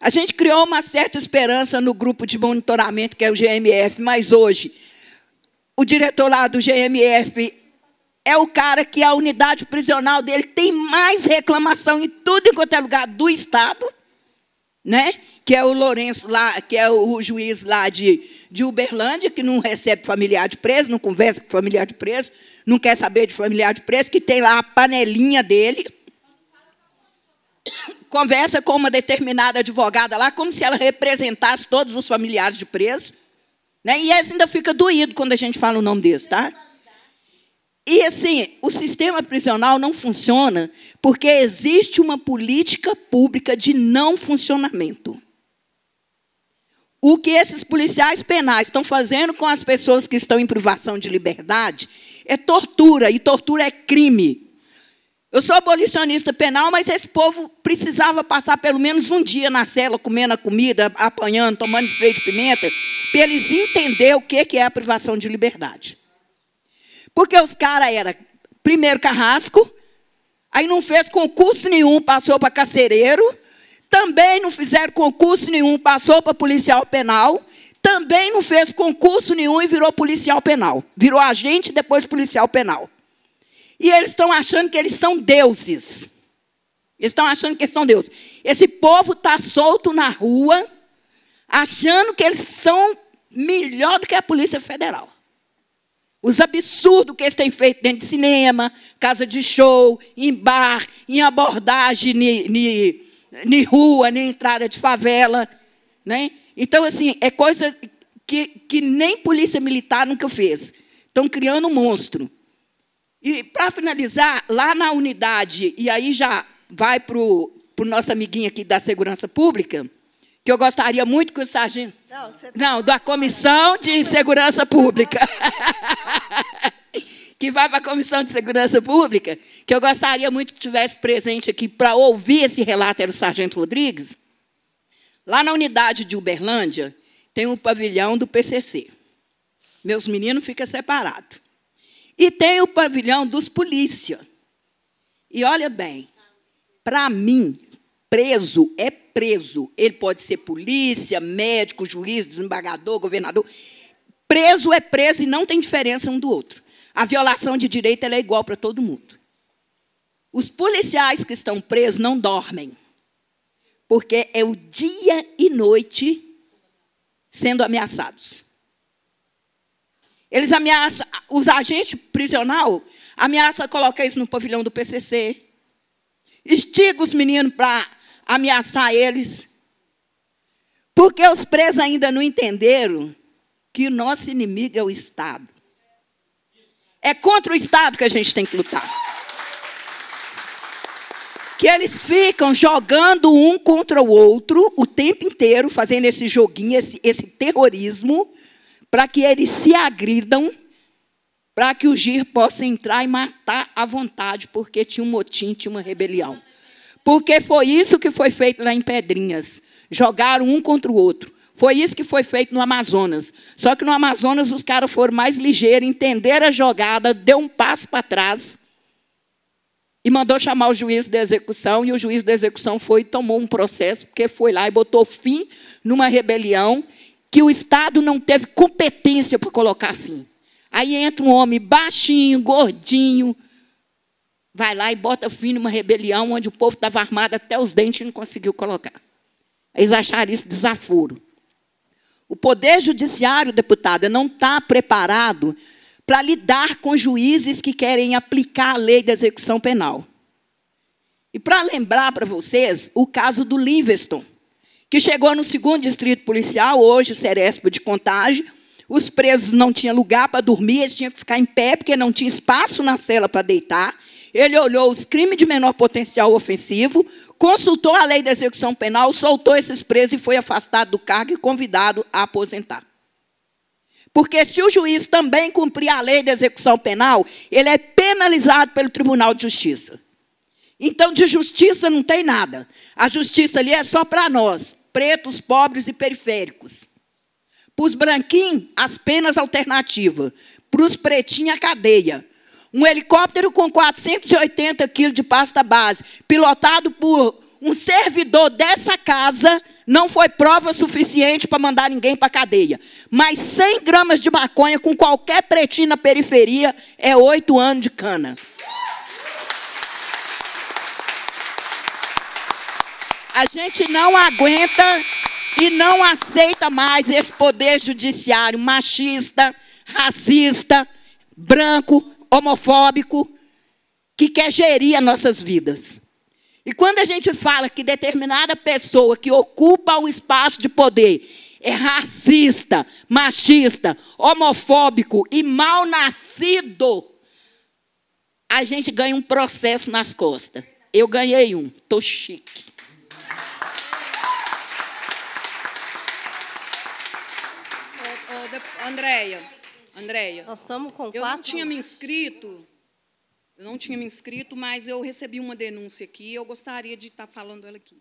A gente criou uma certa esperança no grupo de monitoramento, que é o GMF, mas hoje o diretor lá do GMF é o cara que a unidade prisional dele tem mais reclamação em tudo enquanto é lugar do Estado, né? que é o Lourenço lá, que é o juiz lá de, de Uberlândia, que não recebe familiar de preso, não conversa com familiar de preso, não quer saber de familiar de preso, que tem lá a panelinha dele. Conversa com uma determinada advogada lá, como se ela representasse todos os familiares de preso. Né? E essa ainda fica doído quando a gente fala o nome desse, tá? E assim, o sistema prisional não funciona porque existe uma política pública de não funcionamento o que esses policiais penais estão fazendo com as pessoas que estão em privação de liberdade é tortura, e tortura é crime. Eu sou abolicionista penal, mas esse povo precisava passar pelo menos um dia na cela, comendo a comida, apanhando, tomando spray de pimenta, para eles entender o que é a privação de liberdade. Porque os caras eram, primeiro, carrasco, aí não fez concurso nenhum, passou para carcereiro, também não fizeram concurso nenhum, passou para policial penal, também não fez concurso nenhum e virou policial penal. Virou agente, depois policial penal. E eles estão achando que eles são deuses. Eles estão achando que eles são deuses. Esse povo está solto na rua, achando que eles são melhor do que a Polícia Federal. Os absurdos que eles têm feito dentro de cinema, casa de show, em bar, em abordagem, ni, nem rua, nem entrada de favela. Né? Então, assim, é coisa que, que nem polícia militar nunca fez. Estão criando um monstro. E, para finalizar, lá na unidade, e aí já vai para o nosso amiguinho aqui da Segurança Pública, que eu gostaria muito que o sargento... Não, tá... Não da Comissão de Segurança Pública. [LAUGHS] que vai para a Comissão de Segurança Pública, que eu gostaria muito que tivesse presente aqui para ouvir esse relato, era o Sargento Rodrigues. Lá na unidade de Uberlândia, tem um pavilhão do PCC. Meus meninos ficam separados. E tem o pavilhão dos polícia. E olha bem, para mim, preso é preso. Ele pode ser polícia, médico, juiz, desembargador, governador. Preso é preso e não tem diferença um do outro a violação de direito é igual para todo mundo. Os policiais que estão presos não dormem, porque é o dia e noite sendo ameaçados. Eles ameaçam, os agentes prisional ameaçam colocar eles no pavilhão do PCC, estica os meninos para ameaçar eles, porque os presos ainda não entenderam que o nosso inimigo é o Estado. É contra o Estado que a gente tem que lutar. Que eles ficam jogando um contra o outro o tempo inteiro, fazendo esse joguinho, esse, esse terrorismo, para que eles se agridam, para que o GIR possa entrar e matar à vontade, porque tinha um motim, tinha uma rebelião. Porque foi isso que foi feito lá em Pedrinhas. Jogaram um contra o outro. Foi isso que foi feito no Amazonas. Só que no Amazonas os caras foram mais ligeiros, entenderam a jogada, deu um passo para trás e mandou chamar o juiz da execução. E o juiz da execução foi e tomou um processo, porque foi lá e botou fim numa rebelião que o Estado não teve competência para colocar fim. Aí entra um homem baixinho, gordinho, vai lá e bota fim numa rebelião onde o povo estava armado até os dentes e não conseguiu colocar. Eles acharam isso desaforo. O Poder Judiciário, deputada, não está preparado para lidar com juízes que querem aplicar a lei da execução penal. E para lembrar para vocês o caso do Livingston, que chegou no segundo distrito policial, hoje Cerespo de Contagem, os presos não tinham lugar para dormir, eles tinham que ficar em pé porque não tinha espaço na cela para deitar. Ele olhou os crimes de menor potencial ofensivo, consultou a lei da execução penal, soltou esses presos e foi afastado do cargo e convidado a aposentar. Porque se o juiz também cumprir a lei da execução penal, ele é penalizado pelo Tribunal de Justiça. Então, de justiça não tem nada. A justiça ali é só para nós, pretos, pobres e periféricos. Para os branquinhos, as penas alternativas. Para os pretinhos, a cadeia. Um helicóptero com 480 quilos de pasta base, pilotado por um servidor dessa casa, não foi prova suficiente para mandar ninguém para a cadeia. Mas 100 gramas de maconha com qualquer pretinho na periferia é oito anos de cana. A gente não aguenta e não aceita mais esse poder judiciário machista, racista, branco, homofóbico que quer gerir as nossas vidas. E quando a gente fala que determinada pessoa que ocupa o espaço de poder é racista, machista, homofóbico e mal nascido, a gente ganha um processo nas costas. Eu ganhei um, tô chique. Andréia, Andréia, nós estamos com quatro... Eu não tinha me inscrito, eu não tinha me inscrito, mas eu recebi uma denúncia aqui, eu gostaria de estar falando ela aqui.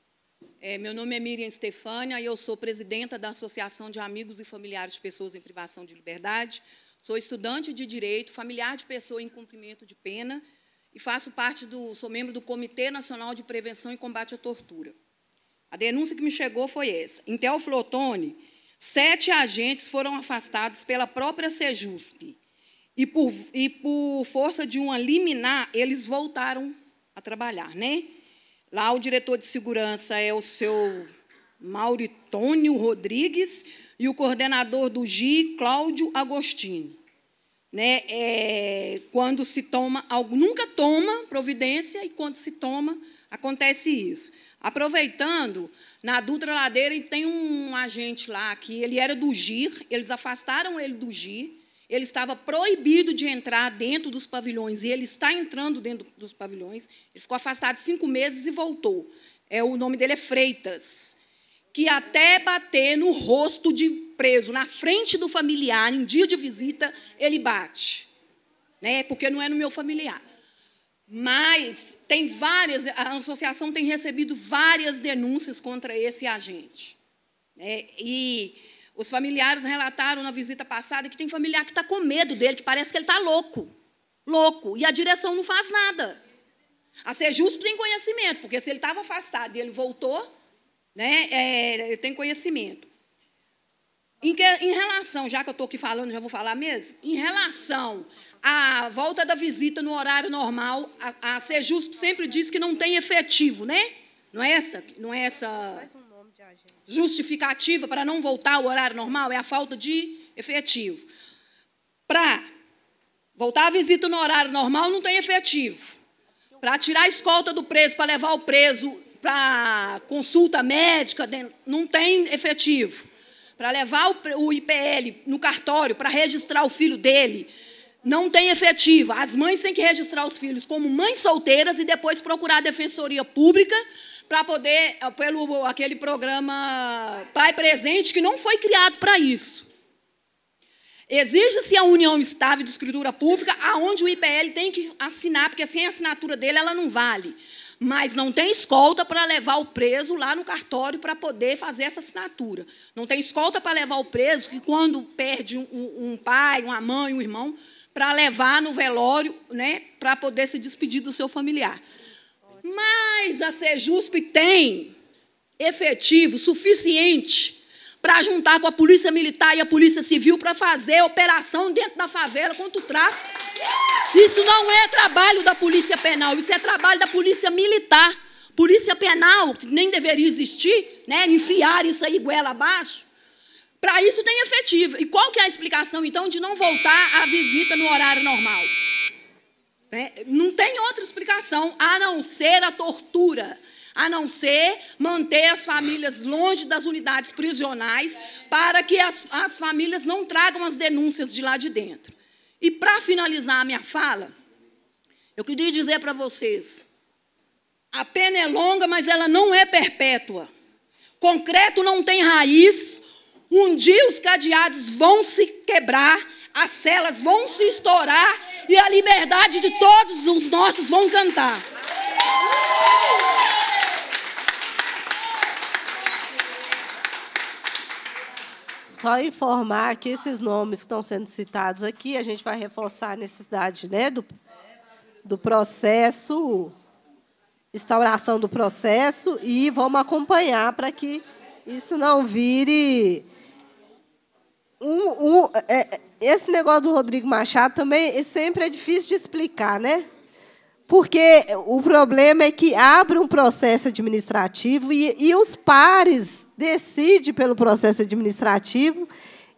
É, meu nome é Miriam Stefânia e eu sou presidenta da Associação de Amigos e Familiares de Pessoas em Privação de Liberdade, sou estudante de Direito, familiar de pessoa em cumprimento de pena e faço parte do, sou membro do Comitê Nacional de Prevenção e Combate à Tortura. A denúncia que me chegou foi essa. Em Teoflotone, Sete agentes foram afastados pela própria Sejusp. E por, e por força de uma liminar, eles voltaram a trabalhar, né? Lá o diretor de segurança é o seu Mauritônio Rodrigues e o coordenador do GI, Cláudio Agostini. Né? É, quando se toma, nunca toma providência e quando se toma, acontece isso. Aproveitando, na Dutra Ladeira tem um agente lá que ele era do GIR, eles afastaram ele do GIR, ele estava proibido de entrar dentro dos pavilhões e ele está entrando dentro dos pavilhões. Ele ficou afastado cinco meses e voltou. É, o nome dele é Freitas, que até bater no rosto de preso, na frente do familiar, em dia de visita, ele bate. Né? Porque não é no meu familiar. Mas tem várias, a associação tem recebido várias denúncias contra esse agente. Né? e os familiares relataram na visita passada que tem familiar que está com medo dele, que parece que ele está louco. Louco. E a direção não faz nada. A ser justo tem conhecimento, porque se ele estava afastado e ele voltou, né, é, tem conhecimento. Em, que, em relação, já que eu estou aqui falando, já vou falar mesmo, em relação à volta da visita no horário normal, a, a Ser Justo sempre diz que não tem efetivo, né? Não é essa? Não é essa justificativa para não voltar ao horário normal? É a falta de efetivo. Para voltar a visita no horário normal, não tem efetivo. Para tirar a escolta do preso, para levar o preso para consulta médica, não tem efetivo para levar o IPL no cartório para registrar o filho dele, não tem efetiva. As mães têm que registrar os filhos como mães solteiras e depois procurar a defensoria pública para poder, eh, pelo aquele programa Pai Presente, que não foi criado para isso. Exige-se a união estável de escritura pública, aonde o IPL tem que assinar, porque sem a assinatura dele ela não vale mas não tem escolta para levar o preso lá no cartório para poder fazer essa assinatura. Não tem escolta para levar o preso que quando perde um, um pai, uma mãe, um irmão, para levar no velório, né, para poder se despedir do seu familiar. Mas a Sejusp tem efetivo suficiente para juntar com a polícia militar e a polícia civil para fazer operação dentro da favela contra o tráfico isso não é trabalho da polícia penal, isso é trabalho da polícia militar. Polícia penal, que nem deveria existir, né? Enfiar isso aí goela abaixo. Para isso tem efetivo. E qual que é a explicação, então, de não voltar à visita no horário normal? Né? Não tem outra explicação a não ser a tortura, a não ser manter as famílias longe das unidades prisionais para que as, as famílias não tragam as denúncias de lá de dentro. E para finalizar a minha fala, eu queria dizer para vocês: a pena é longa, mas ela não é perpétua. Concreto não tem raiz. Um dia os cadeados vão se quebrar, as celas vão se estourar e a liberdade de todos os nossos vão cantar. só informar que esses nomes que estão sendo citados aqui, a gente vai reforçar a necessidade né, do, do processo, instauração do processo, e vamos acompanhar para que isso não vire. Um, um, é, é esse negócio do Rodrigo Machado também é sempre é difícil de explicar, né? Porque o problema é que abre um processo administrativo e, e os pares decide pelo processo administrativo.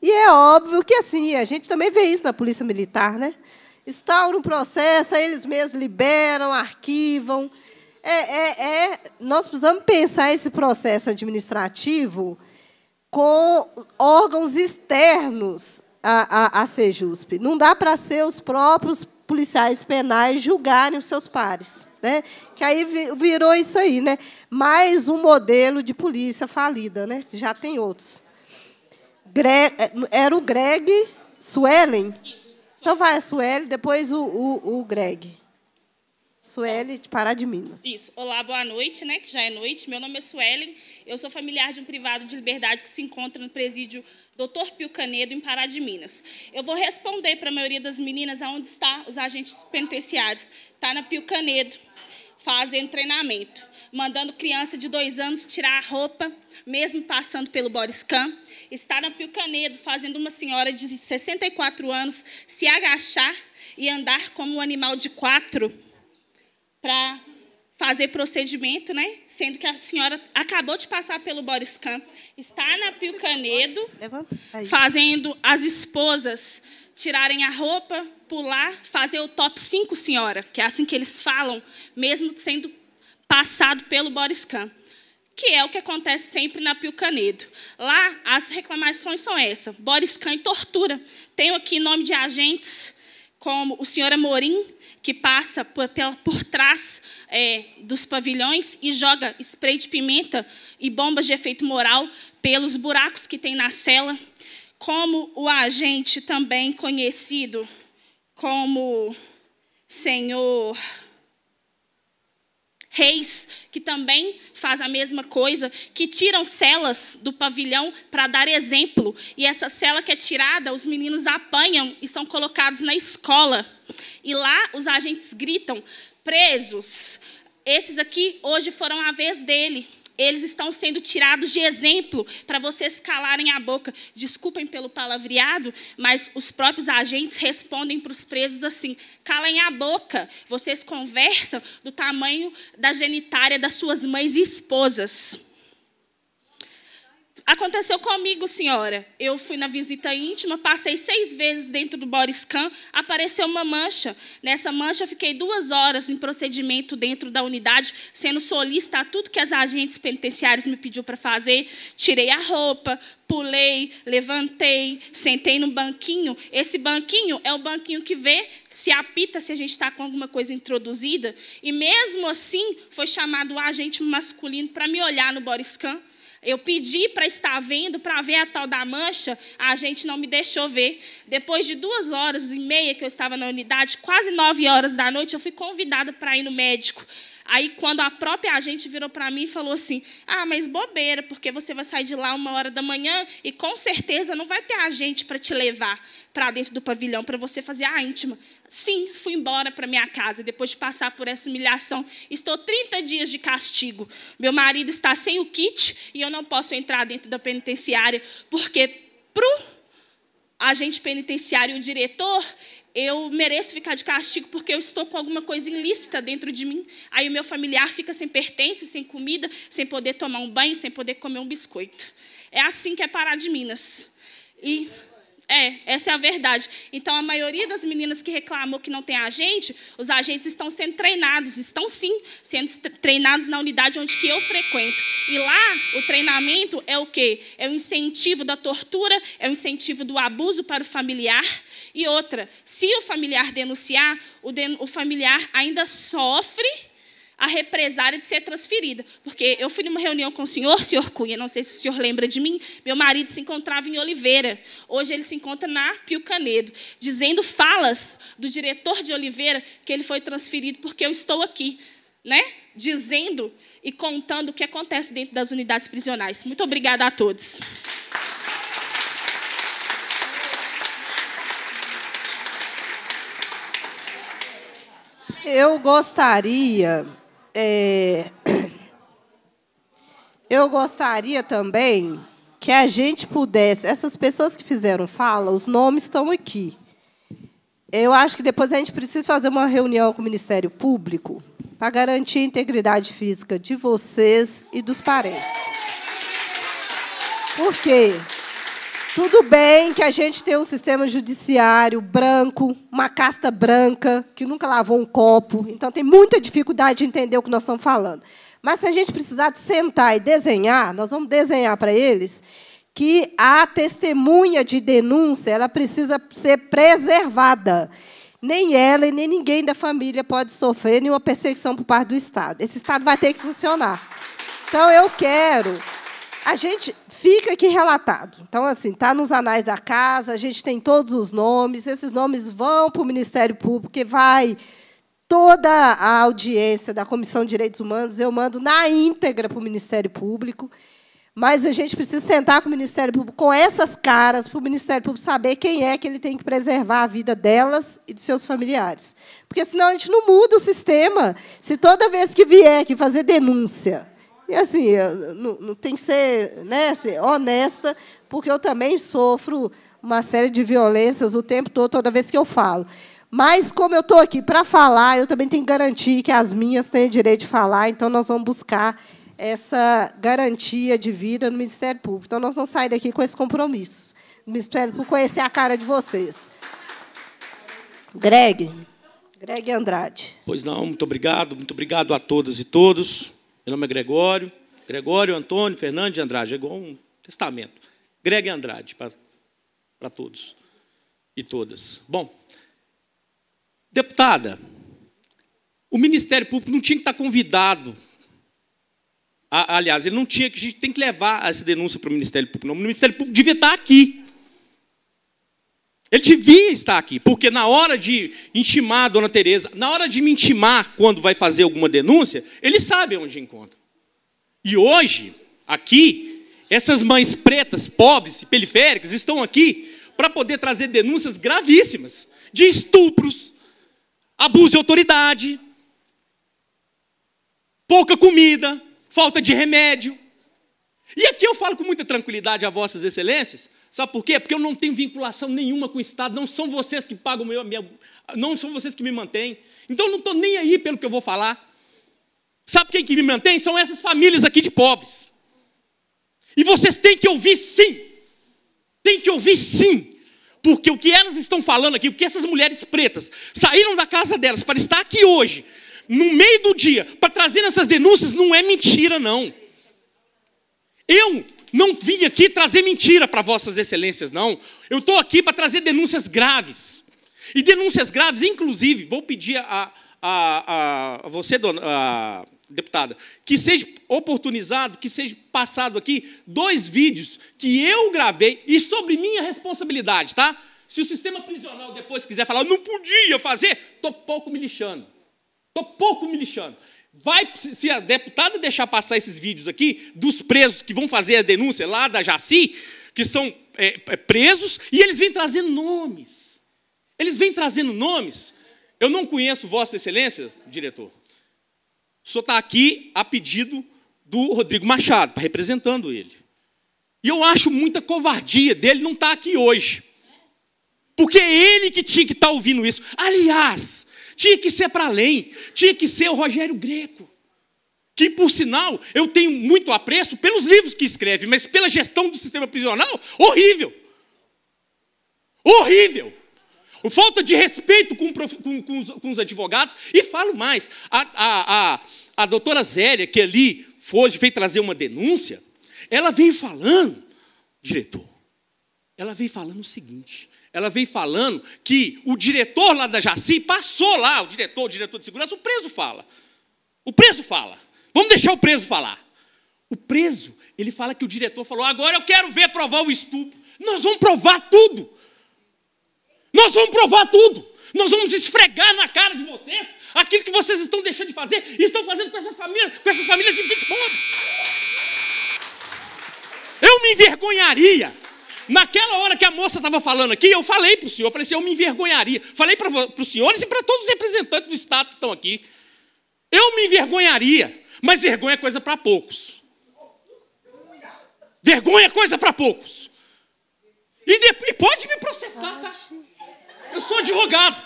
E é óbvio que assim, a gente também vê isso na Polícia Militar, né? Instaura um processo, aí eles mesmos liberam, arquivam. É, é, é, nós precisamos pensar esse processo administrativo com órgãos externos à, à, à Sejusp. Não dá para ser os próprios policiais penais julgarem os seus pares né? Que aí virou isso aí, né? Mais um modelo de polícia falida, né? Já tem outros. Greg, é, era o Greg Suelen. Então vai a Sueli, depois o, o, o Greg. Sueli, de Pará de Minas. Isso. Olá, boa noite, né? Que já é noite. Meu nome é Suelen. Eu sou familiar de um privado de liberdade que se encontra no presídio Dr. Pio Canedo, em Pará de Minas. Eu vou responder para a maioria das meninas aonde está os agentes penitenciários. Está na Pio Canedo, fazendo treinamento, mandando criança de dois anos tirar a roupa, mesmo passando pelo Boriscan. Está na Piocanedo fazendo uma senhora de 64 anos se agachar e andar como um animal de quatro para fazer procedimento, né? Sendo que a senhora acabou de passar pelo Boriscan, está na Pio Canedo, fazendo as esposas tirarem a roupa, pular, fazer o top 5, senhora, que é assim que eles falam, mesmo sendo passado pelo Boriscan. que é o que acontece sempre na Pio Canedo. Lá, as reclamações são essas, Boriscan e tortura. Tenho aqui nome de agentes, como o senhor Amorim, que passa por, pela, por trás é, dos pavilhões e joga spray de pimenta e bombas de efeito moral pelos buracos que tem na cela como o agente também conhecido como Senhor reis que também faz a mesma coisa, que tiram celas do pavilhão para dar exemplo. E essa cela que é tirada, os meninos apanham e são colocados na escola. E lá os agentes gritam: presos. Esses aqui hoje foram a vez dele eles estão sendo tirados de exemplo para vocês calarem a boca. Desculpem pelo palavreado, mas os próprios agentes respondem para os presos assim: calem a boca, vocês conversam do tamanho da genitária das suas mães e esposas. Aconteceu comigo, senhora. Eu fui na visita íntima, passei seis vezes dentro do Boriscan, apareceu uma mancha. Nessa mancha, fiquei duas horas em procedimento dentro da unidade, sendo solista a tudo que as agentes penitenciárias me pediu para fazer. Tirei a roupa, pulei, levantei, sentei no banquinho. Esse banquinho é o banquinho que vê se apita se a gente está com alguma coisa introduzida. E mesmo assim, foi chamado o agente masculino para me olhar no Boriscan. Eu pedi para estar vendo, para ver a tal da mancha, a gente não me deixou ver. Depois de duas horas e meia que eu estava na unidade, quase nove horas da noite, eu fui convidada para ir no médico. Aí, quando a própria agente virou para mim e falou assim: Ah, mas bobeira, porque você vai sair de lá uma hora da manhã e com certeza não vai ter agente para te levar para dentro do pavilhão para você fazer a íntima. Sim, fui embora para minha casa depois de passar por essa humilhação. Estou 30 dias de castigo. Meu marido está sem o kit e eu não posso entrar dentro da penitenciária porque pro agente penitenciário e o diretor eu mereço ficar de castigo porque eu estou com alguma coisa ilícita dentro de mim. Aí o meu familiar fica sem pertence, sem comida, sem poder tomar um banho, sem poder comer um biscoito. É assim que é parar de Minas. E é, essa é a verdade. Então, a maioria das meninas que reclamou que não tem agente, os agentes estão sendo treinados, estão sim sendo treinados na unidade onde que eu frequento. E lá, o treinamento é o quê? É o incentivo da tortura, é o incentivo do abuso para o familiar. E outra, se o familiar denunciar, o, den o familiar ainda sofre a represária de ser transferida. Porque eu fui numa reunião com o senhor, senhor Cunha, não sei se o senhor lembra de mim, meu marido se encontrava em Oliveira. Hoje ele se encontra na Pio Canedo, dizendo falas do diretor de Oliveira que ele foi transferido porque eu estou aqui, né? Dizendo e contando o que acontece dentro das unidades prisionais. Muito obrigada a todos. Eu gostaria é... [CLEARS THROAT] Eu gostaria também que a gente pudesse. Essas pessoas que fizeram fala, os nomes estão aqui. Eu acho que depois a gente precisa fazer uma reunião com o Ministério Público para garantir a integridade física de vocês e dos parentes. Por quê? Porque tudo bem que a gente tem um sistema judiciário branco, uma casta branca, que nunca lavou um copo, então tem muita dificuldade de entender o que nós estamos falando. Mas se a gente precisar de sentar e desenhar, nós vamos desenhar para eles que a testemunha de denúncia ela precisa ser preservada. Nem ela e nem ninguém da família pode sofrer nenhuma perseguição por parte do Estado. Esse Estado vai ter que funcionar. Então, eu quero. A gente, fica aqui relatado. Então, assim, está nos anais da casa, a gente tem todos os nomes, esses nomes vão para o Ministério Público, que vai toda a audiência da Comissão de Direitos Humanos, eu mando na íntegra para o Ministério Público, mas a gente precisa sentar com o Ministério Público com essas caras, para o Ministério Público saber quem é que ele tem que preservar a vida delas e de seus familiares. Porque senão a gente não muda o sistema. Se toda vez que vier aqui fazer denúncia e assim, não, não tem que ser né, assim, honesta, porque eu também sofro uma série de violências o tempo todo, toda vez que eu falo. Mas, como eu estou aqui para falar, eu também tenho que garantir que as minhas têm o direito de falar, então nós vamos buscar essa garantia de vida no Ministério Público. Então, nós vamos sair daqui com esse compromisso. O Ministério Público conhecer a cara de vocês. Greg. Greg Andrade. Pois não, muito obrigado. Muito obrigado a todas e todos. Meu nome é Gregório. Gregório Antônio Fernandes de Andrade. É igual um testamento. Greg Andrade, para todos e todas. Bom, deputada, o Ministério Público não tinha que estar convidado. A, aliás, ele não tinha que. A gente tem que levar essa denúncia para o Ministério Público. Não. O Ministério Público devia estar aqui. Ele devia estar aqui, porque na hora de intimar a dona Tereza, na hora de me intimar quando vai fazer alguma denúncia, ele sabe onde encontra. E hoje, aqui, essas mães pretas, pobres e periféricas estão aqui para poder trazer denúncias gravíssimas de estupros, abuso de autoridade, pouca comida, falta de remédio. E aqui eu falo com muita tranquilidade a vossas excelências, Sabe por quê? Porque eu não tenho vinculação nenhuma com o Estado, não são vocês que pagam meu, minha, não são vocês que me mantêm. Então eu não estou nem aí pelo que eu vou falar. Sabe quem que me mantém? São essas famílias aqui de pobres. E vocês têm que ouvir sim. Tem que ouvir sim. Porque o que elas estão falando aqui, o que essas mulheres pretas saíram da casa delas para estar aqui hoje, no meio do dia, para trazer essas denúncias, não é mentira, não. Eu não vim aqui trazer mentira para vossas excelências, não. Eu estou aqui para trazer denúncias graves. E denúncias graves, inclusive, vou pedir a, a, a, a você, dona, a, deputada, que seja oportunizado, que seja passado aqui dois vídeos que eu gravei e sobre minha responsabilidade, tá? Se o sistema prisional depois quiser falar, eu não podia fazer, tô pouco me lixando. Tô pouco me lixando. Vai, se a deputada deixar passar esses vídeos aqui, dos presos que vão fazer a denúncia lá da Jaci, que são é, é presos, e eles vêm trazendo nomes. Eles vêm trazendo nomes. Eu não conheço Vossa Excelência, diretor. Só está aqui a pedido do Rodrigo Machado, está representando ele. E eu acho muita covardia dele não estar tá aqui hoje porque é ele que tinha que estar tá ouvindo isso. Aliás, tinha que ser para além, tinha que ser o Rogério Greco. Que, por sinal, eu tenho muito apreço pelos livros que escreve, mas pela gestão do sistema prisional, horrível. Horrível. Falta de respeito com, com, com, os, com os, advogados. E falo mais: a, a, a, a doutora Zélia, que ali foi, veio trazer uma denúncia, ela veio falando, diretor, ela veio falando o seguinte: ela vem falando que o diretor lá da Jaci passou lá, o diretor, o diretor de segurança, o preso fala. O preso fala. Vamos deixar o preso falar. O preso, ele fala que o diretor falou: agora eu quero ver provar o estupro. Nós vamos provar tudo. Nós vamos provar tudo. Nós vamos esfregar na cara de vocês aquilo que vocês estão deixando de fazer e estão fazendo com essas famílias, com essas famílias de gente pobre. Eu me envergonharia Naquela hora que a moça estava falando aqui, eu falei para o senhor, falei assim, eu me envergonharia. Falei para os senhores e para todos os representantes do Estado que estão aqui. Eu me envergonharia, mas vergonha é coisa para poucos. Vergonha é coisa para poucos. E, de, e pode me processar, tá? Eu sou advogado.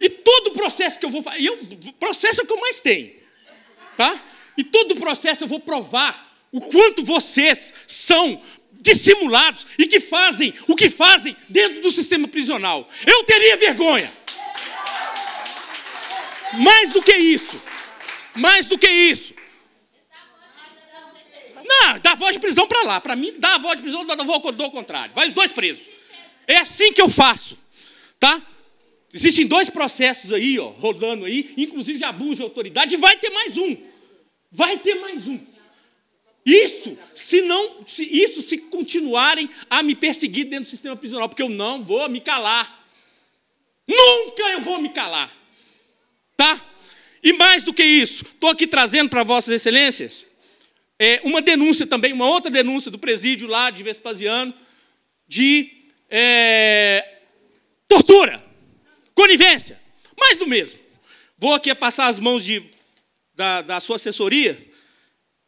E todo processo que eu vou fazer, processo é o que eu mais tenho, tá? E todo processo eu vou provar o quanto vocês são dissimulados e que fazem o que fazem dentro do sistema prisional. Eu teria vergonha. Mais do que isso. Mais do que isso. Não, dá voz de prisão para lá. Para mim, dá a voz de prisão, dá a voz ao contrário. Vai os dois presos. É assim que eu faço. Tá? Existem dois processos aí, ó, rodando aí, inclusive de abuso de autoridade, e vai ter mais um. Vai ter mais um. Isso, se não, se, isso se continuarem a me perseguir dentro do sistema prisional, porque eu não vou me calar. Nunca eu vou me calar. Tá? E mais do que isso, estou aqui trazendo para vossas excelências é, uma denúncia também, uma outra denúncia do presídio lá de Vespasiano, de é, tortura, conivência, mais do mesmo. Vou aqui passar as mãos de, da, da sua assessoria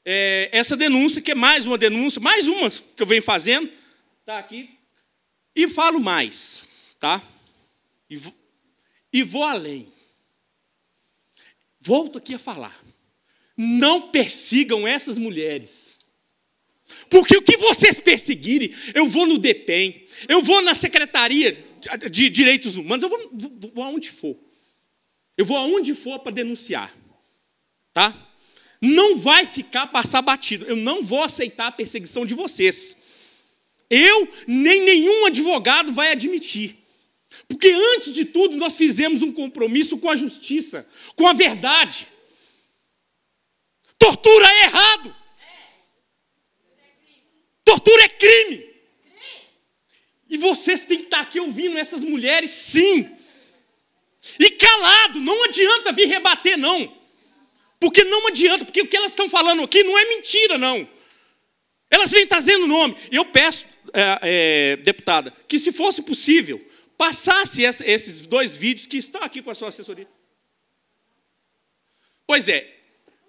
é, essa denúncia, que é mais uma denúncia, mais uma que eu venho fazendo, está aqui, e falo mais, tá? E vou, e vou além. Volto aqui a falar. Não persigam essas mulheres. Porque o que vocês perseguirem, eu vou no DEPEN, eu vou na Secretaria de Direitos Humanos, eu vou, vou, vou aonde for. Eu vou aonde for para denunciar. Tá? não vai ficar passar batido. Eu não vou aceitar a perseguição de vocês. Eu, nem nenhum advogado vai admitir. Porque antes de tudo, nós fizemos um compromisso com a justiça, com a verdade. Tortura é errado. Tortura é crime. E vocês têm que estar aqui ouvindo essas mulheres, sim. E calado, não adianta vir rebater, não. Porque não adianta, porque o que elas estão falando aqui não é mentira, não. Elas vêm trazendo nome. E eu peço, é, é, deputada, que se fosse possível, passasse esses dois vídeos que estão aqui com a sua assessoria. Pois é,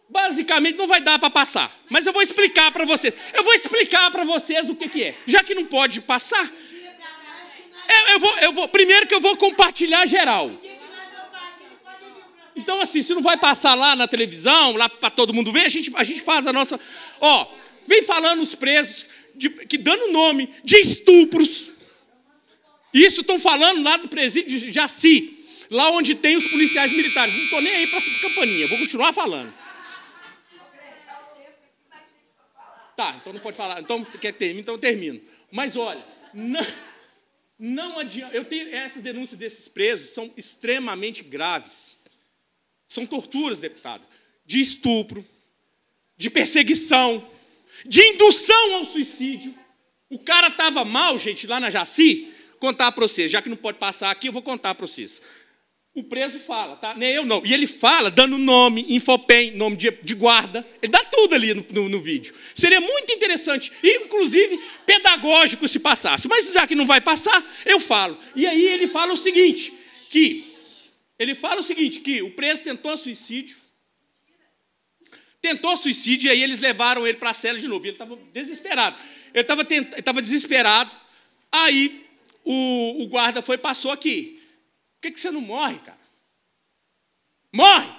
basicamente não vai dar para passar, mas eu vou explicar para vocês. Eu vou explicar para vocês o que, que é. Já que não pode passar, eu, eu, vou, eu vou, primeiro que eu vou compartilhar geral. Então, assim, se não vai passar lá na televisão, lá para todo mundo ver, a gente, a gente faz a nossa. Ó, vem falando os presos, de, que dando nome de estupros. Isso estão falando lá do presídio de Jaci, lá onde tem os policiais militares. Não estou nem aí para essa campaninha, vou continuar falando. Tá, então não pode falar. Então quer terminar, então eu termino. Mas olha, não, não adianta. Eu tenho essas denúncias desses presos são extremamente graves. São torturas, deputado, de estupro, de perseguição, de indução ao suicídio. O cara estava mal, gente, lá na Jaci. Contar para vocês, já que não pode passar aqui, eu vou contar para vocês. O preso fala, tá? Nem eu não. E ele fala, dando nome, Infopem, nome de, de guarda. Ele dá tudo ali no, no, no, vídeo. Seria muito interessante, inclusive pedagógico, se passasse. Mas já que não vai passar, eu falo. E aí ele fala o seguinte: que ele fala o seguinte, que o preso tentou suicídio, tentou suicídio, e aí eles levaram ele para a cela de novo. Ele estava desesperado. Ele estava desesperado. Aí o, o, guarda foi passou aqui. Por que, que você não morre, cara? Morre! O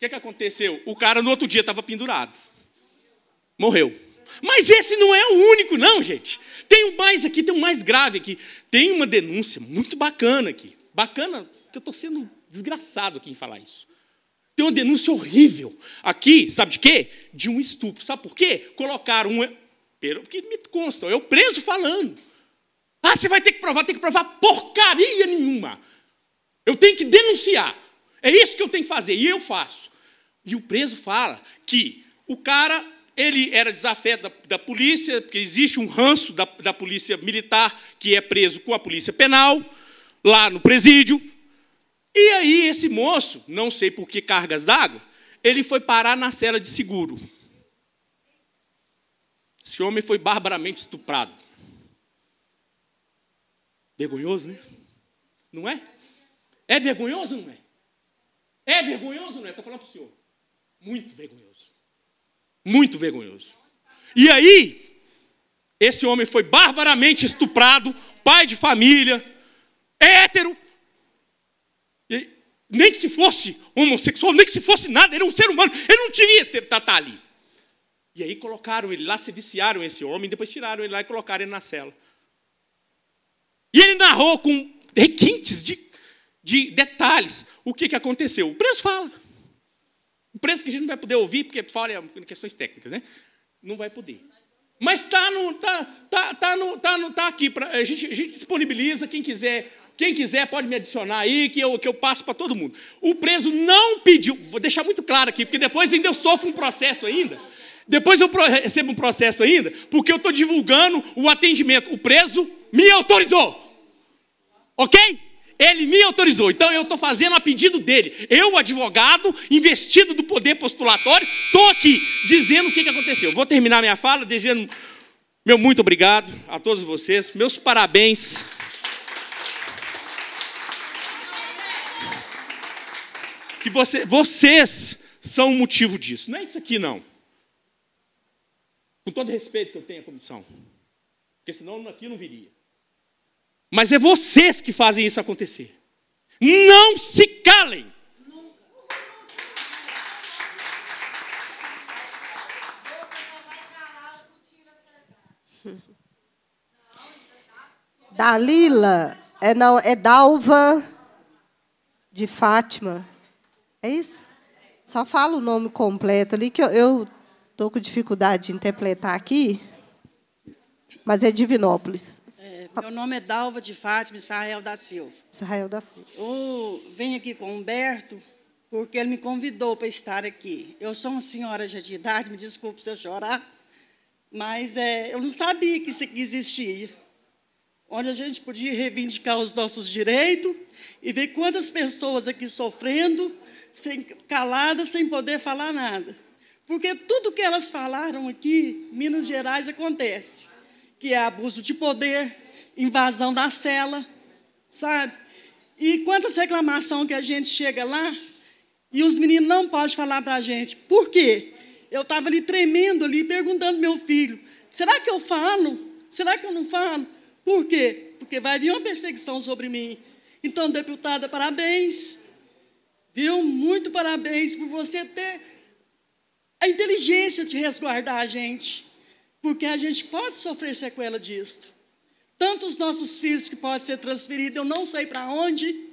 que, que aconteceu? O cara no outro dia estava pendurado. Morreu. Mas esse não é o único, não, gente. Tem um mais aqui, tem um mais grave aqui. Tem uma denúncia muito bacana aqui. Bacana, que eu estou sendo desgraçado aqui em falar isso. Tem uma denúncia horrível aqui, sabe de quê? De um estupro. Sabe por quê? Colocaram um. Pelo que me consta, eu é preso falando. Ah, você vai ter que provar, tem que provar porcaria nenhuma. Eu tenho que denunciar. É isso que eu tenho que fazer, e eu faço. E o preso fala que o cara ele era desafeto da, da, polícia, porque existe um ranço da, da polícia militar que é preso com a polícia penal, lá no presídio. E aí, esse moço, não sei por que cargas d'água, ele foi parar na cela de seguro. Esse homem foi barbaramente estuprado. Vergonhoso, né? Não é? É vergonhoso ou não é? É vergonhoso ou não é? Estou falando para o senhor. Muito vergonhoso. Muito vergonhoso. E aí, esse homem foi barbaramente estuprado, pai de família, hétero, nem que se fosse homossexual, nem que se fosse nada, era um ser humano, ele não tinha que estar tá, tá ali. E aí colocaram ele lá, se viciaram esse homem, depois tiraram ele lá e colocaram ele na cela. E ele narrou com requintes de, de detalhes o que, que aconteceu. O preso fala. O preso que a gente não vai poder ouvir, porque fora questões técnicas, né? Não vai poder. Mas está no, tá, tá, tá no, tá no, tá aqui. Pra, a, gente, a gente disponibiliza, quem quiser quem quiser pode me adicionar aí, que eu, que eu passo para todo mundo. O preso não pediu, vou deixar muito claro aqui, porque depois ainda eu sofro um processo ainda. Depois eu recebo um processo ainda, porque eu estou divulgando o atendimento. O preso me autorizou. Ok? Ele me autorizou. Então eu estou fazendo a pedido dele. Eu, advogado, investido do poder postulatório, estou aqui dizendo o que, que aconteceu. Vou terminar minha fala dizendo meu muito obrigado a todos vocês, meus parabéns. que você, vocês são o motivo disso. Não é isso aqui, não. Com todo respeito que eu tenho à comissão. Porque senão aqui não viria. Mas é vocês que fazem isso acontecer. Não se calem. Dalila, é não, é Dalva de Fátima. É isso? Só fala o nome completo ali, que eu estou com dificuldade de interpretar aqui, mas é Divinópolis. É, meu nome é Dalva de Fátima Israel da Silva. Israel da Silva. Eu venho aqui com o Humberto, porque ele me convidou para estar aqui. Eu sou uma senhora já de idade, me desculpe se eu chorar, mas é, eu não sabia que isso aqui existia. Onde a gente podia reivindicar os nossos direitos e ver quantas pessoas aqui sofrendo sem, calada, sem poder falar nada. Porque tudo que elas falaram aqui, Minas Gerais, acontece. Que é abuso de poder, invasão da cela, sabe? E quantas reclamações que a gente chega lá e os meninos não podem falar para a gente. Por quê? Eu estava ali tremendo, ali, perguntando meu filho, será que eu falo? Será que eu não falo? Por quê? Porque vai vir uma perseguição sobre mim. Então, deputada, parabéns. Viu? Muito parabéns por você ter a inteligência de resguardar a gente, porque a gente pode sofrer sequela disto. Tanto os nossos filhos que podem ser transferidos, eu não sei para onde,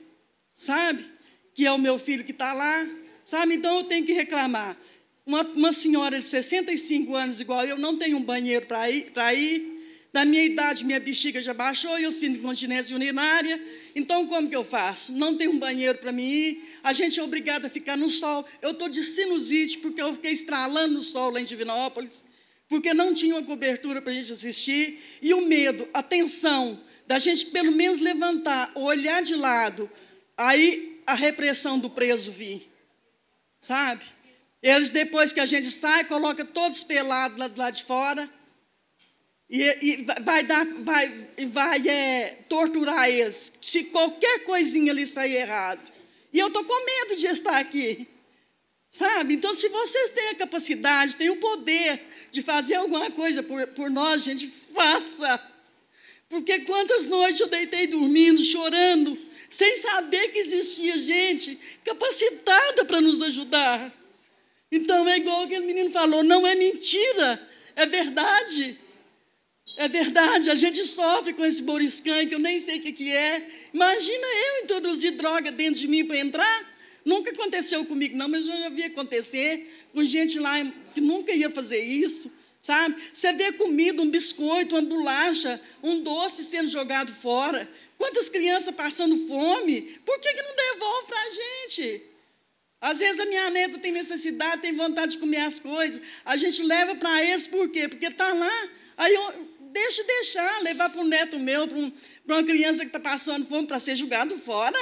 sabe? Que é o meu filho que está lá, sabe? Então eu tenho que reclamar. Uma, uma, senhora de 65 anos igual eu, não tem um banheiro para ir, pra ir, da minha idade, minha bexiga já baixou, eu sinto incontinência urinária. Então, como que eu faço? Não tem um banheiro para mim ir. A gente é obrigada a ficar no sol. Eu estou de sinusite porque eu fiquei estralando no sol lá em Divinópolis, porque não tinha uma cobertura para a gente assistir. E o medo, a tensão da gente pelo menos levantar, olhar de lado. Aí a repressão do preso vir. Sabe? Eles, depois que a gente sai, coloca todos pelados lá do lado de fora e, e vai, dar, vai, vai é, torturar eles se qualquer coisinha ali sair errado. E eu estou com medo de estar aqui. Sabe? Então, se vocês têm a capacidade, têm o poder de fazer alguma coisa por, por nós, gente, faça. Porque quantas noites eu deitei dormindo, chorando, sem saber que existia gente capacitada para nos ajudar. Então, é igual aquele menino falou: não é mentira, é verdade. É verdade, a gente sofre com esse boriscan que eu nem sei o que, é. Imagina eu introduzir droga dentro de mim para entrar? Nunca aconteceu comigo, não, mas eu já vi acontecer com gente lá que nunca ia fazer isso, sabe? Você vê comida, um biscoito, uma bolacha, um doce sendo jogado fora. Quantas crianças passando fome? Por que, que não devolve para a gente? Às vezes a minha neta tem necessidade, tem vontade de comer as coisas. A gente leva para eles por quê? Porque está lá. Aí eu, Deixa deixar, levar para um neto meu, para, um, para uma criança que está passando fome para ser julgado fora.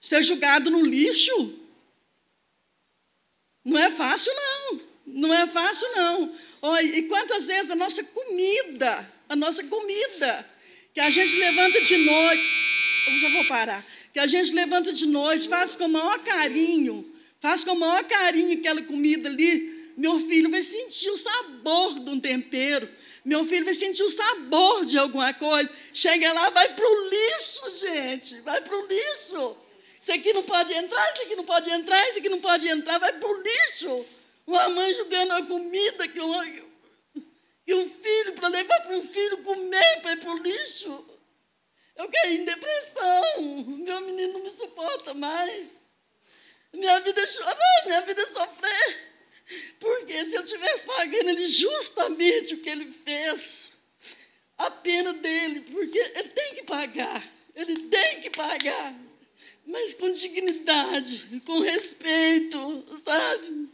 Ser julgado no lixo. Não é fácil, não. Não é fácil, não. Oh, e quantas vezes a nossa comida, a nossa comida, que a gente levanta de noite. Eu já vou parar. Que a gente levanta de noite, faz com o maior carinho, faz com o maior carinho aquela comida ali. Meu filho vai sentir o sabor de um tempero. Meu filho vai sentir o sabor de alguma coisa. Chega lá, vai para o lixo, gente. Vai para o lixo. Isso aqui não pode entrar, isso aqui não pode entrar, isso aqui não pode entrar. Vai para o lixo. Uma mãe jogando a comida que um, que um filho, para levar para um filho comer, vai para o lixo. Eu caí em depressão. Meu menino não me suporta mais. Minha vida é chorar, minha vida é sofrer. Porque se eu tivesse pagando ele justamente o que ele fez, a pena dele, porque ele tem que pagar, ele tem que pagar, mas com dignidade, com respeito, sabe?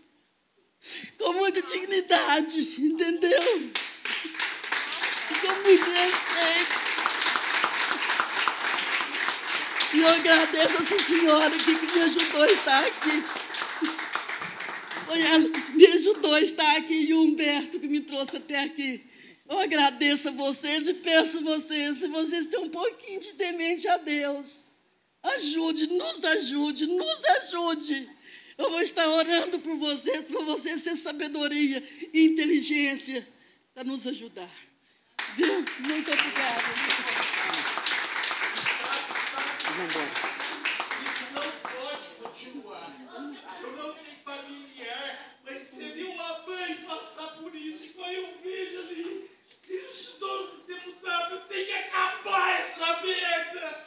Com muita dignidade, entendeu? Com muito respeito. E eu agradeço essa senhora que me ajudou a estar aqui me ajudou a estar aqui e o Humberto que me trouxe até aqui. Eu agradeço a vocês e peço a vocês, se vocês têm um pouquinho de temente a Deus, ajude, nos ajude, nos ajude. Eu vou estar orando por vocês, para vocês ter sabedoria e inteligência para nos ajudar. Viu? Muito obrigada. Vamos embora. vai essa merda!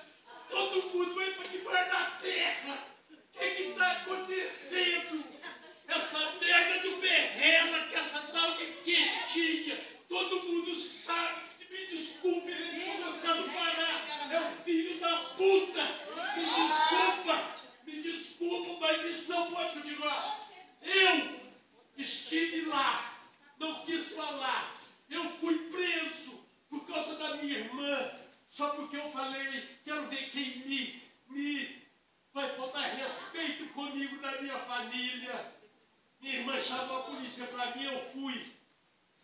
Todo mundo vai pra debaixo da terra! O que que tá acontecendo? Essa merda do berrela que essa tal de é quentinha! Todo mundo sabe! Me desculpe, Letícia do Pará! É o filho da puta! Me desculpa! Me desculpa, mas isso não pode continuar! Eu estive lá! Não quis falar! Eu fui preso! por causa da minha irmã, só porque eu falei, quero ver quem me, me vai faltar respeito comigo da minha família. Minha irmã chamou a polícia para mim, eu fui.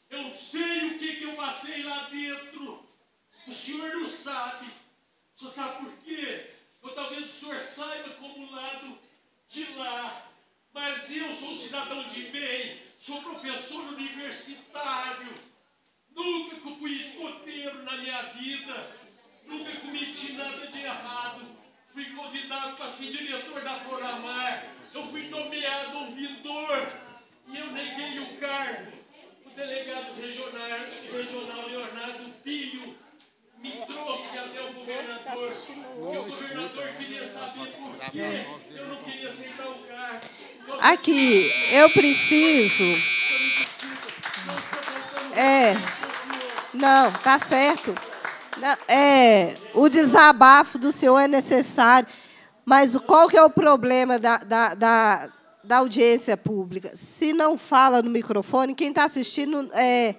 Eu sei o que, que eu passei lá dentro. O senhor não sabe. O senhor sabe por quê? Ou talvez o senhor saiba como lado de lá. Mas eu sou um cidadão de bem, sou professor universitário. Nunca fui escoteiro na minha vida nunca cometi nada de errado. Fui convidado para ser diretor da Floramar. Eu fui nomeado ouvidor e eu neguei o cargo. O delegado regional, regional Leonardo Pio me trouxe até o governador. E o governador queria saber por quê. Eu não queria aceitar o cargo. Aqui, eu preciso. É. Não, tá certo. É, o desabafo do senhor é necessário, mas qual que é o problema da, da, da, da audiência pública? Se não fala no microfone, quem está assistindo... É,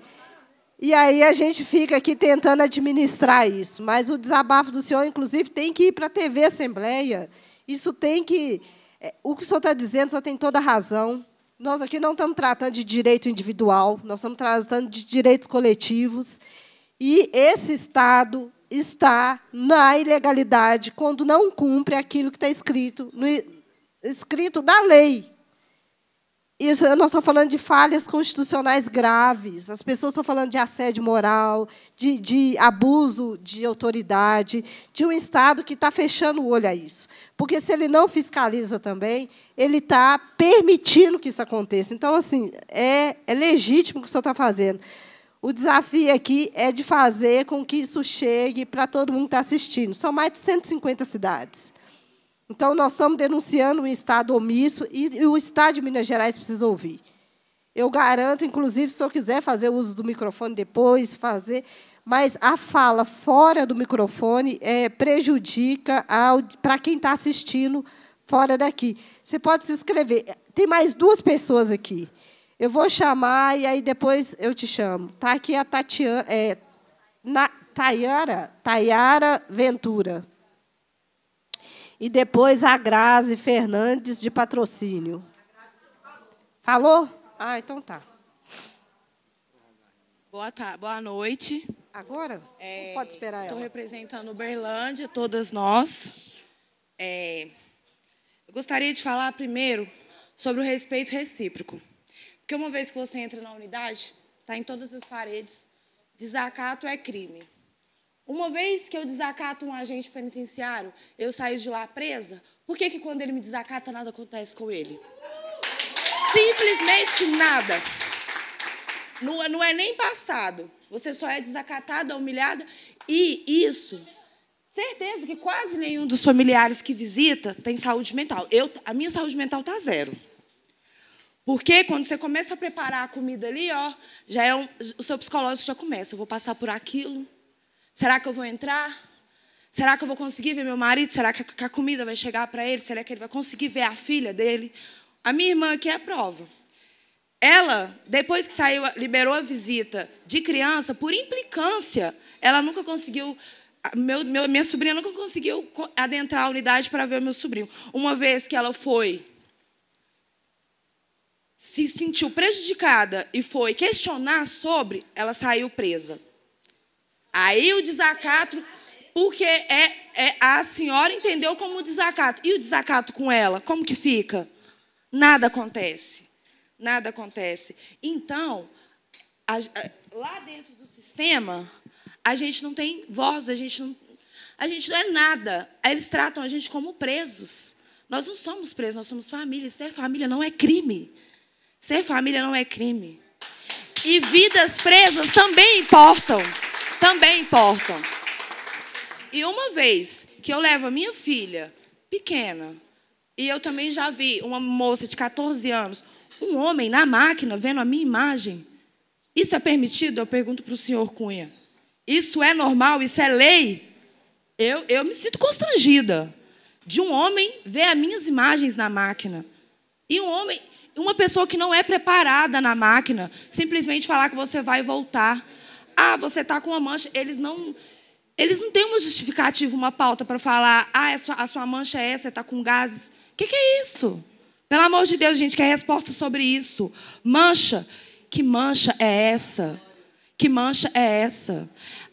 e aí a gente fica aqui tentando administrar isso. Mas o desabafo do senhor, inclusive, tem que ir para a TV Assembleia. Isso tem que... É, o que o senhor está dizendo, o senhor tem toda a razão. Nós aqui não estamos tratando de direito individual, nós estamos tratando de direitos coletivos. E esse Estado está na ilegalidade quando não cumpre aquilo que está escrito, no, escrito na lei. Isso, nós estamos falando de falhas constitucionais graves. As pessoas estão falando de assédio moral, de, de abuso de autoridade, de um Estado que está fechando o olho a isso. Porque, se ele não fiscaliza também, ele está permitindo que isso aconteça. Então, assim, é, é legítimo o que o senhor está fazendo. O desafio aqui é de fazer com que isso chegue para todo mundo que está assistindo. São mais de 150 cidades. Então, nós estamos denunciando o Estado omisso e o Estado de Minas Gerais precisa ouvir. Eu garanto, inclusive, se eu quiser fazer uso do microfone depois, fazer. Mas a fala fora do microfone é, prejudica para quem está assistindo fora daqui. Você pode se inscrever. Tem mais duas pessoas aqui. Eu vou chamar e aí depois eu te chamo. Está aqui a Tatiana, é, na, Tayara, Tayara Ventura. E depois a Grazi Fernandes de patrocínio. Falou? Ah, então tá. Boa, tá, boa noite. Agora? É, pode esperar ela. Estou representando Berlândia, todas nós. É, eu gostaria de falar primeiro sobre o respeito recíproco. Porque uma vez que você entra na unidade, está em todas as paredes, desacato é crime. Uma vez que eu desacato um agente penitenciário, eu saio de lá presa, por que, que quando ele me desacata nada acontece com ele? Simplesmente nada. Não, é, não é nem passado. Você só é desacatada, humilhada. E isso, certeza que quase nenhum dos familiares que visita tem saúde mental. Eu, a minha saúde mental está zero. Porque quando você começa a preparar a comida ali, ó, já é um, o seu psicológico já começa. Eu vou passar por aquilo. Será que eu vou entrar? Será que eu vou conseguir ver meu marido? Será que a comida vai chegar para ele? Será que ele vai conseguir ver a filha dele? A minha irmã aqui é a prova. Ela, depois que saiu, liberou a visita de criança, por implicância, ela nunca conseguiu meu, meu, minha sobrinha nunca conseguiu adentrar a unidade para ver o meu sobrinho. Uma vez que ela foi se sentiu prejudicada e foi questionar sobre, ela saiu presa. Aí o desacato, porque é, é, a senhora entendeu como desacato. E o desacato com ela, como que fica? Nada acontece. Nada acontece. Então, a, a, lá dentro do sistema, a gente não tem voz, a gente não, a gente não é nada. Eles tratam a gente como presos. Nós não somos presos, nós somos família. Ser família não é crime. Ser família não é crime. E vidas presas também importam. Também importam. E uma vez que eu levo a minha filha, pequena, e eu também já vi uma moça de 14 anos, um homem na máquina vendo a minha imagem. Isso é permitido? Eu pergunto para o senhor Cunha. Isso é normal? Isso é lei? Eu, eu me sinto constrangida de um homem ver as minhas imagens na máquina. E um homem, uma pessoa que não é preparada na máquina simplesmente falar que você vai voltar. Ah, você está com uma mancha. Eles não. Eles não têm uma justificativa, uma pauta para falar, ah, a é sua, a sua, mancha é essa, você está com gases. O que, que é isso? Pelo amor de Deus, gente, quer é resposta sobre isso. Mancha. Que mancha é essa? Que mancha é essa?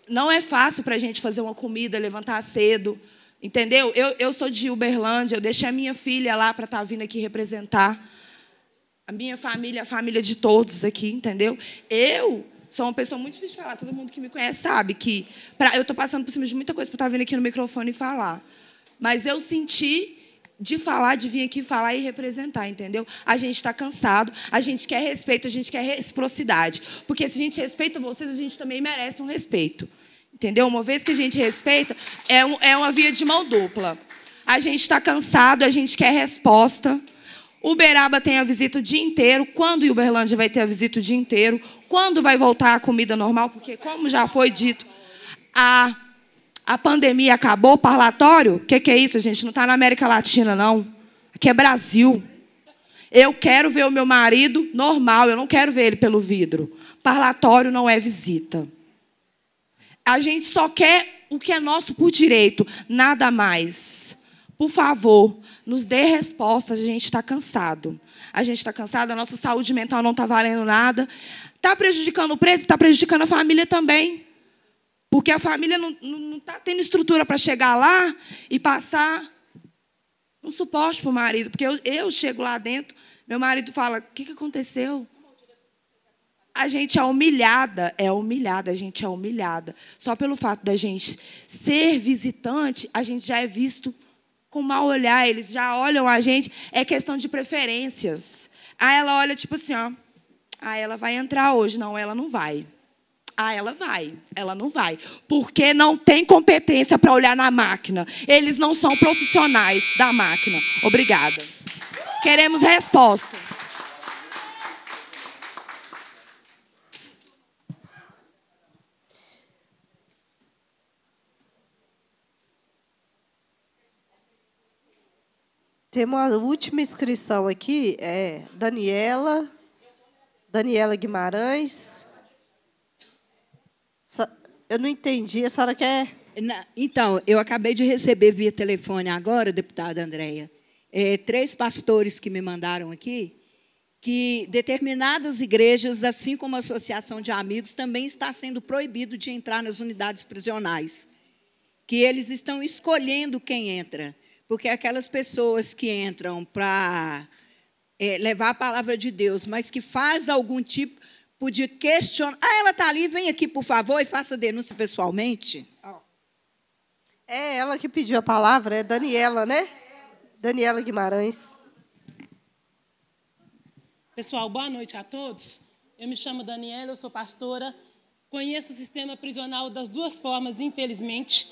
Não é fácil para a gente fazer uma comida, levantar cedo. Entendeu? Eu, eu sou de Uberlândia, eu deixei a minha filha lá para estar tá vindo aqui representar. A minha família, é a família de todos aqui, entendeu? Eu sou uma pessoa muito difícil de falar. Todo mundo que me conhece sabe que pra, eu estou passando por cima de muita coisa para estar tá vindo aqui no microfone e falar. Mas eu senti de falar, de vir aqui falar e representar, entendeu? A gente está cansado, a gente quer respeito, a gente quer reciprocidade. Porque se a gente respeita vocês, a gente também merece um respeito. Entendeu? Uma vez que a gente respeita, é, um, é uma via de mão dupla. A gente está cansado, a gente quer resposta. Uberaba tem a visita o dia inteiro. Quando Uberlândia vai ter a visita o dia inteiro? Quando vai voltar a comida normal? Porque, como já foi dito, a, a pandemia acabou, o parlatório. O que, que é isso, gente? Não está na América Latina, não. Aqui é Brasil. Eu quero ver o meu marido normal, eu não quero ver ele pelo vidro. Parlatório não é visita. A gente só quer o que é nosso por direito, nada mais. Por favor, nos dê respostas. A gente está cansado. A gente está cansado, a nossa saúde mental não está valendo nada. Está prejudicando o preso, está prejudicando a família também. Porque a família não está tendo estrutura para chegar lá e passar um suporte para o marido. Porque eu, eu chego lá dentro, meu marido fala: O que, que aconteceu? A gente é humilhada, é humilhada, a gente é humilhada. Só pelo fato da gente ser visitante, a gente já é visto com mau olhar, eles já olham a gente, é questão de preferências. Aí ela olha tipo assim, ó, ah, ela vai entrar hoje, não, ela não vai. Ah, ela vai, ela não vai. Porque não tem competência para olhar na máquina. Eles não são profissionais da máquina. Obrigada. Queremos resposta. temos a última inscrição aqui, é Daniela, Daniela Guimarães. Eu não entendi, a senhora quer? Então, eu acabei de receber via telefone agora, deputada Andréia, é, três pastores que me mandaram aqui, que determinadas igrejas, assim como a Associação de Amigos, também está sendo proibido de entrar nas unidades prisionais. Que eles estão escolhendo quem entra. Porque aquelas pessoas que entram para é, levar a palavra de Deus, mas que faz algum tipo de questionamento. Ah, ela está ali, vem aqui, por favor, e faça denúncia pessoalmente. É ela que pediu a palavra, é Daniela, né? Daniela Guimarães. Pessoal, boa noite a todos. Eu me chamo Daniela, eu sou pastora. Conheço o sistema prisional das duas formas, infelizmente.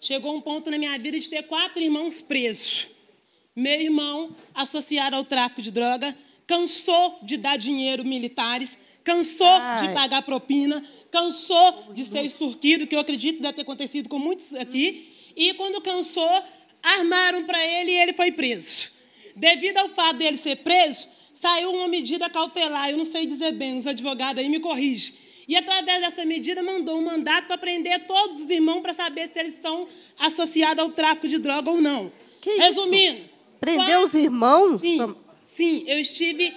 Chegou um ponto na minha vida de ter quatro irmãos presos. Meu irmão, associado ao tráfico de droga, cansou de dar dinheiro militares, cansou Ai. de pagar propina, cansou de ser extorquido, que eu acredito deve ter acontecido com muitos aqui. E quando cansou, armaram para ele e ele foi preso. Devido ao fato dele ser preso, saiu uma medida cautelar, eu não sei dizer bem, os advogados aí me corrigem e, através dessa medida, mandou um mandato para prender todos os irmãos para saber se eles estão associados ao tráfico de droga ou não. Que Resumindo. Isso? Prendeu quatro... os irmãos? Sim, sim, eu estive.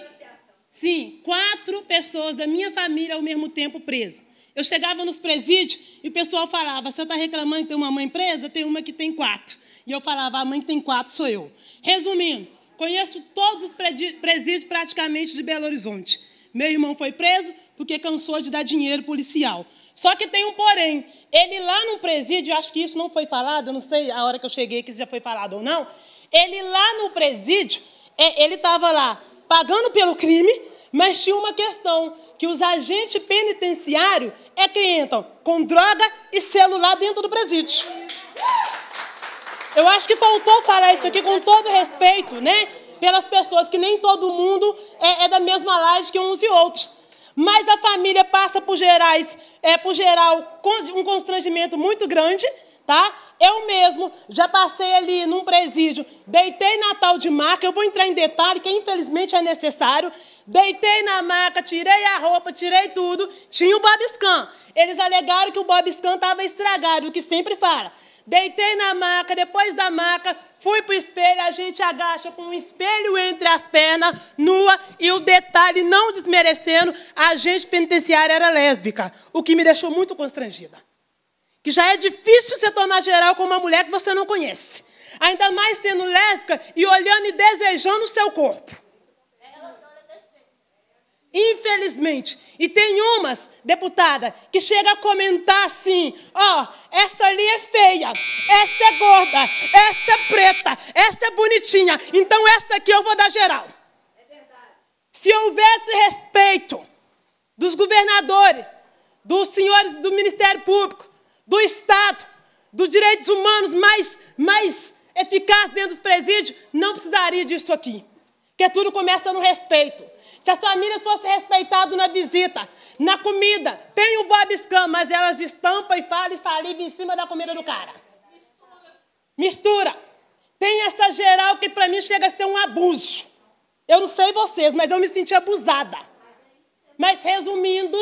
Sim, quatro pessoas da minha família ao mesmo tempo presas. Eu chegava nos presídios e o pessoal falava: Você está reclamando que tem uma mãe presa? Tem uma que tem quatro. E eu falava: A mãe que tem quatro sou eu. Resumindo, conheço todos os presídios praticamente de Belo Horizonte. Meu irmão foi preso, porque cansou de dar dinheiro policial. Só que tem um porém. Ele lá no presídio, acho que isso não foi falado, não sei a hora que eu cheguei que isso já foi falado ou não. Ele lá no presídio, é, ele estava lá pagando pelo crime, mas tinha uma questão, que os agentes penitenciários é quem entram com droga e celular dentro do presídio. Eu acho que faltou falar isso aqui com todo respeito, né? Pelas pessoas que nem todo mundo é, é da mesma laje que uns e outros. Mas a família passa por gerais, é por geral um constrangimento muito grande, tá? Eu mesmo já passei ali num presídio, deitei na tal de maca, eu vou entrar em detalhe que infelizmente é necessário. Deitei na maca, tirei a roupa, tirei tudo, tinha o Bobscan. Eles alegaram que o Bobscan estava estragado, o que sempre fala. Deitei na maca, depois da maca, fui para o espelho, a gente agacha com o um espelho entre as pernas, nua, e o detalhe, não desmerecendo, a agente penitenciária era lésbica, o que me deixou muito constrangida. Que já é difícil se tornar geral com uma mulher que você não conhece. Ainda mais sendo lésbica e olhando e desejando o seu corpo. Infelizmente. E tem umas, deputada, que chega a comentar assim: ó, oh, essa ali é feia, essa é gorda, essa é preta, essa é bonitinha, então essa aqui eu vou dar geral. É verdade. Se houvesse respeito dos governadores, dos senhores do Ministério Público, do Estado, dos direitos humanos mais, mais eficaz dentro dos presídios, não precisaria disso aqui. Porque tudo começa no respeito. Se as famílias fossem respeitadas na visita, na comida, tem o Scam, mas elas estampam e falam e saliva em cima da comida do cara. Mistura. Mistura. Tem essa geral que para mim chega a ser um abuso. Eu não sei vocês, mas eu me senti abusada. Mas resumindo,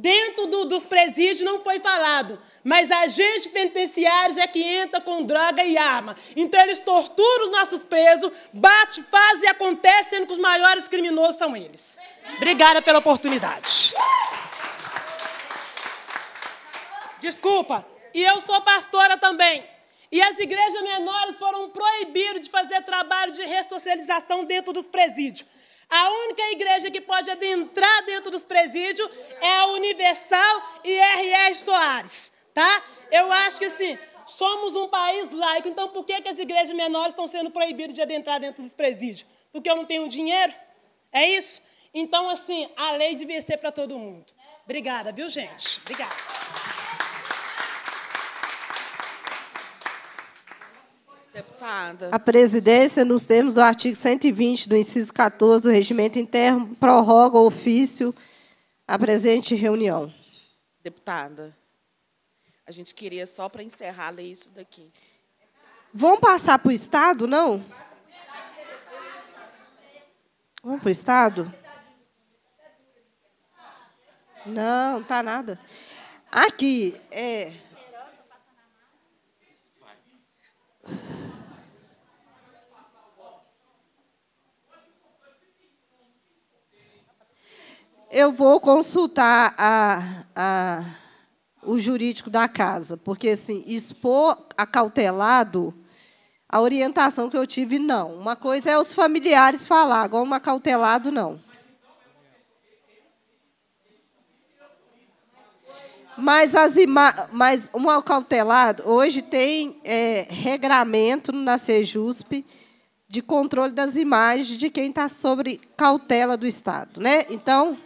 Dentro do, dos presídios não foi falado, mas agentes penitenciários é que entra com droga e arma. Então eles torturam os nossos presos, bate, faz e acontece, sendo que os maiores criminosos são eles. Obrigada pela oportunidade. Desculpa, e eu sou pastora também. E as igrejas menores foram proibidas de fazer trabalho de ressocialização dentro dos presídios. A única igreja que pode adentrar dentro dos presídios é a Universal e R.R. Soares, tá? Eu acho que assim, somos um país laico, então por que, que as igrejas menores estão sendo proibidas de adentrar dentro dos presídios? Porque eu não tenho dinheiro? É isso? Então, assim, a lei devia ser para todo mundo. Obrigada, viu, gente? Obrigada. A presidência, nos termos do artigo 120 do inciso 14 do regimento interno, prorroga o ofício à presente reunião. Deputada, a gente queria só para encerrar ler isso daqui. Vão passar para o Estado, não? Vamos para o Estado? Não, tá nada. Aqui, é. eu vou consultar a, a, o jurídico da casa, porque assim, expor acautelado, a orientação que eu tive, não. Uma coisa é os familiares falar, agora um acautelado, não. Mas, as ima mas um acautelado, hoje tem é, regramento na Sejusp de controle das imagens de quem está sobre cautela do Estado. Né? Então,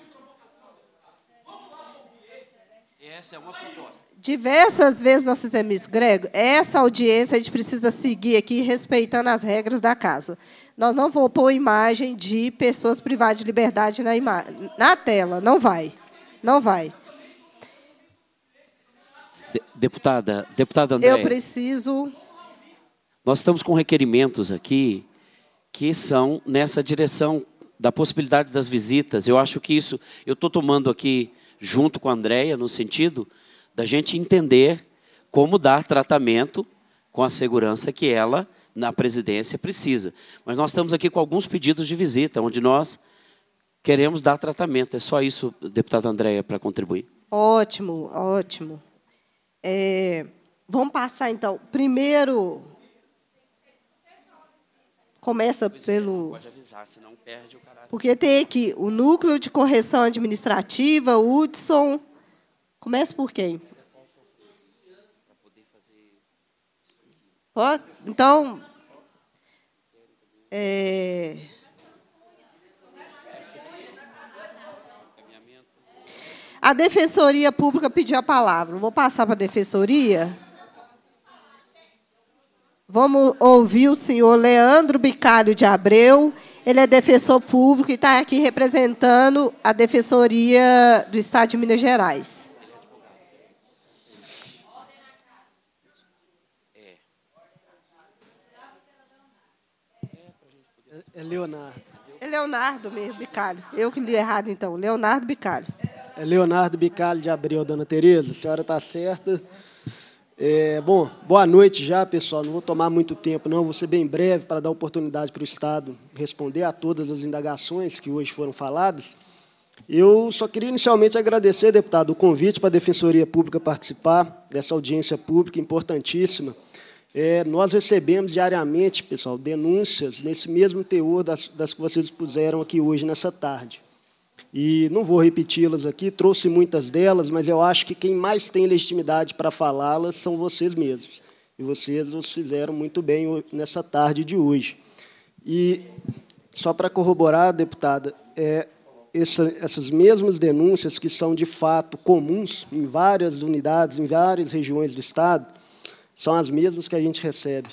Essa é uma proposta. Diversas vezes nós fizemos isso, Grego. Essa audiência a gente precisa seguir aqui, respeitando as regras da casa. Nós não vamos pôr imagem de pessoas privadas de liberdade na, na tela. Não vai. Não vai. Deputada, deputada André. Eu preciso. Nós estamos com requerimentos aqui que são nessa direção da possibilidade das visitas. Eu acho que isso. Eu estou tomando aqui junto com a Andrea, no sentido da gente entender como dar tratamento com a segurança que ela, na presidência, precisa. Mas nós estamos aqui com alguns pedidos de visita, onde nós queremos dar tratamento. É só isso, deputada Andréia, para contribuir. Ótimo, ótimo. É, vamos passar, então. Primeiro, começa pelo... Pode avisar, senão perde o porque tem aqui o núcleo de correção administrativa, o Hudson. Começa por quem? Pode? Então. É... A Defensoria Pública pediu a palavra. Vou passar para a Defensoria. Vamos ouvir o senhor Leandro Bicalho de Abreu ele é defensor público e está aqui representando a Defensoria do Estado de Minas Gerais. É, é Leonardo. É Leonardo mesmo, Bicalho. Eu que li errado, então. Leonardo Bicalho. É Leonardo Bicalho de Abril, dona Tereza. A senhora está certa. É, bom, boa noite já, pessoal. Não vou tomar muito tempo, não. Vou ser bem breve para dar oportunidade para o Estado responder a todas as indagações que hoje foram faladas. Eu só queria inicialmente agradecer, deputado, o convite para a Defensoria Pública participar dessa audiência pública importantíssima. É, nós recebemos diariamente, pessoal, denúncias nesse mesmo teor das, das que vocês expuseram aqui hoje, nessa tarde e não vou repeti-las aqui, trouxe muitas delas, mas eu acho que quem mais tem legitimidade para falá-las são vocês mesmos. E vocês os fizeram muito bem nessa tarde de hoje. E, só para corroborar, deputada, é, essa, essas mesmas denúncias que são, de fato, comuns em várias unidades, em várias regiões do Estado, são as mesmas que a gente recebe.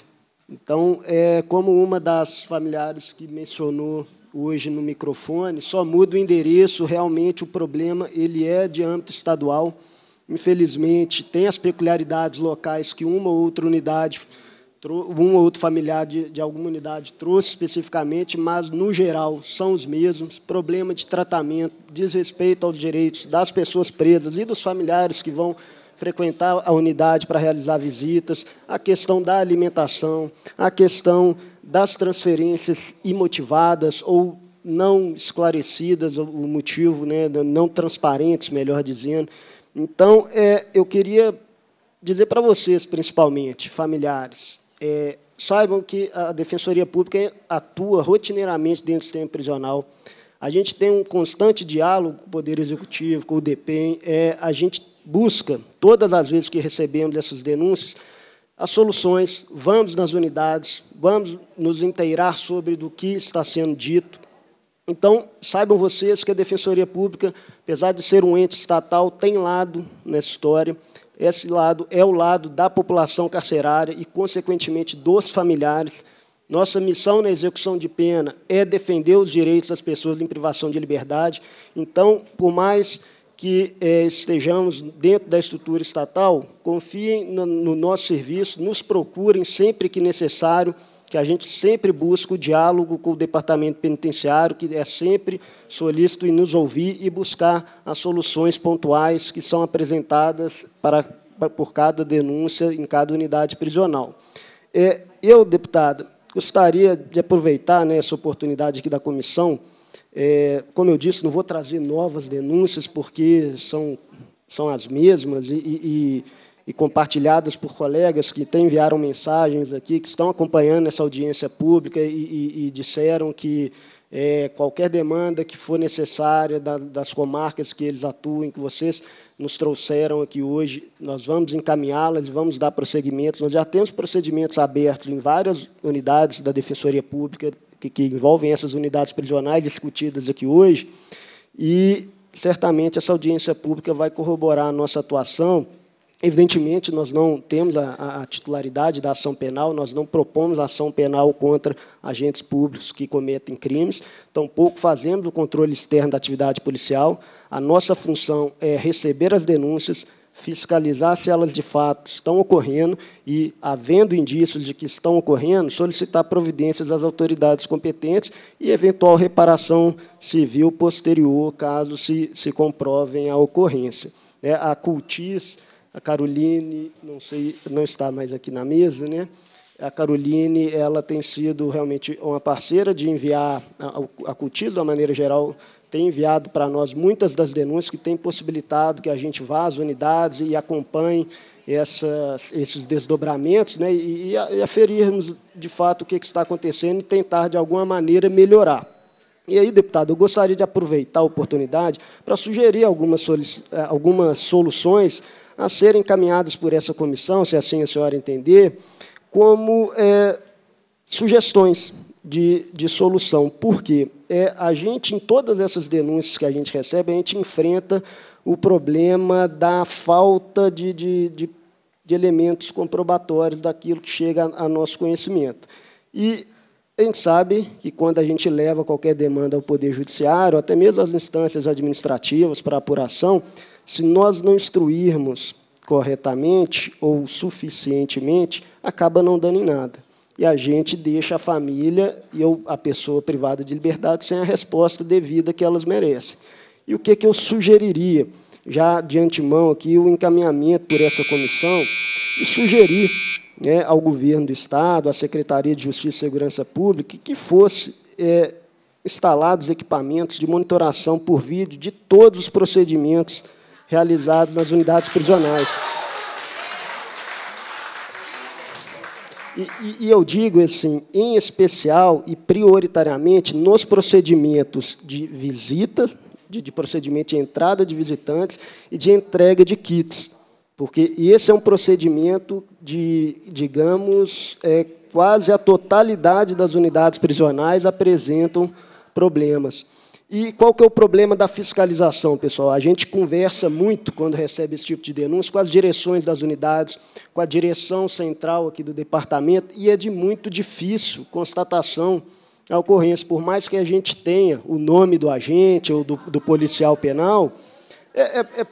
Então, é, como uma das familiares que mencionou hoje no microfone, só muda o endereço, realmente o problema ele é de âmbito estadual. Infelizmente, tem as peculiaridades locais que uma ou outra unidade, um ou outro familiar de, de alguma unidade trouxe especificamente, mas, no geral, são os mesmos. Problema de tratamento, desrespeito aos direitos das pessoas presas e dos familiares que vão frequentar a unidade para realizar visitas, a questão da alimentação, a questão das transferências imotivadas ou não esclarecidas, o motivo, né, não transparentes, melhor dizendo. Então, é, eu queria dizer para vocês, principalmente, familiares, é, saibam que a Defensoria Pública atua rotineiramente dentro do sistema prisional. A gente tem um constante diálogo com o Poder Executivo, com o DPEM. É, a gente busca, todas as vezes que recebemos essas denúncias, as soluções, vamos nas unidades, vamos nos inteirar sobre do que está sendo dito. Então, saibam vocês que a Defensoria Pública, apesar de ser um ente estatal, tem lado nessa história. Esse lado é o lado da população carcerária e, consequentemente, dos familiares. Nossa missão na execução de pena é defender os direitos das pessoas em privação de liberdade. Então, por mais que eh, estejamos dentro da estrutura estatal, confiem no, no nosso serviço, nos procurem sempre que necessário, que a gente sempre busque o diálogo com o departamento penitenciário, que é sempre solícito em nos ouvir e buscar as soluções pontuais que são apresentadas para, para por cada denúncia em cada unidade prisional. É, eu, deputada, gostaria de aproveitar né, essa oportunidade aqui da comissão é, como eu disse, não vou trazer novas denúncias, porque são, são as mesmas e, e, e compartilhadas por colegas que até enviaram mensagens aqui, que estão acompanhando essa audiência pública e, e disseram que é, qualquer demanda que for necessária da, das comarcas que eles atuem, que vocês nos trouxeram aqui hoje, nós vamos encaminhá-las, vamos dar prosseguimentos. Nós já temos procedimentos abertos em várias unidades da Defensoria Pública que, que envolvem essas unidades prisionais discutidas aqui hoje, e certamente essa audiência pública vai corroborar a nossa atuação. Evidentemente, nós não temos a, a, titularidade da ação penal, nós não propomos ação penal contra agentes públicos que cometem crimes, tampouco fazemos o controle externo da atividade policial. A nossa função é receber as denúncias, fiscalizar se elas de fato estão ocorrendo e, havendo indícios de que estão ocorrendo, solicitar providências às autoridades competentes e eventual reparação civil posterior, caso se, se comprovem a ocorrência. É, a Cultis, a Caroline, não sei, não está mais aqui na mesa, né? A Caroline, ela tem sido realmente uma parceira de enviar a, a Cultis, de uma maneira geral, tem enviado para nós muitas das denúncias que tem possibilitado que a gente vá às unidades e acompanhe essas, esses desdobramentos né, e, e aferirmos, de fato, o que está acontecendo e tentar, de alguma maneira, melhorar. E aí, deputado, eu gostaria de aproveitar a oportunidade para sugerir algumas, eh, algumas soluções a serem encaminhadas por essa comissão, se assim a senhora entender, como é, sugestões de, de solução. Por quê? é, a gente, em todas essas denúncias que a gente recebe, a gente enfrenta o problema da falta de, de, de, de elementos comprobatórios daquilo que chega a, a nosso conhecimento. E a gente sabe que, quando a gente leva qualquer demanda ao Poder Judiciário, até mesmo às instâncias administrativas para apuração, se nós não instruirmos corretamente ou suficientemente, acaba não dando em nada e a gente deixa a família e eu, a pessoa privada de liberdade sem a resposta devida que elas merecem. E o que, que eu sugeriria? Já de antemão aqui, o encaminhamento por essa comissão, e sugerir né, ao governo do Estado, à Secretaria de Justiça e Segurança Pública, que fosse é, instalados equipamentos de monitoração por vídeo de todos os procedimentos realizados nas unidades prisionais. E, e, e, eu digo assim, em especial e prioritariamente nos procedimentos de visita, de, de, procedimento de entrada de visitantes e de entrega de kits, porque esse é um procedimento de, digamos, é, quase a totalidade das unidades prisionais apresentam problemas. E qual que é o problema da fiscalização, pessoal? A gente conversa muito quando recebe esse tipo de denúncia com as direções das unidades, com a direção central aqui do departamento, e é de muito difícil constatação a ocorrência. Por mais que a gente tenha o nome do agente ou do, do policial penal, é, é, é...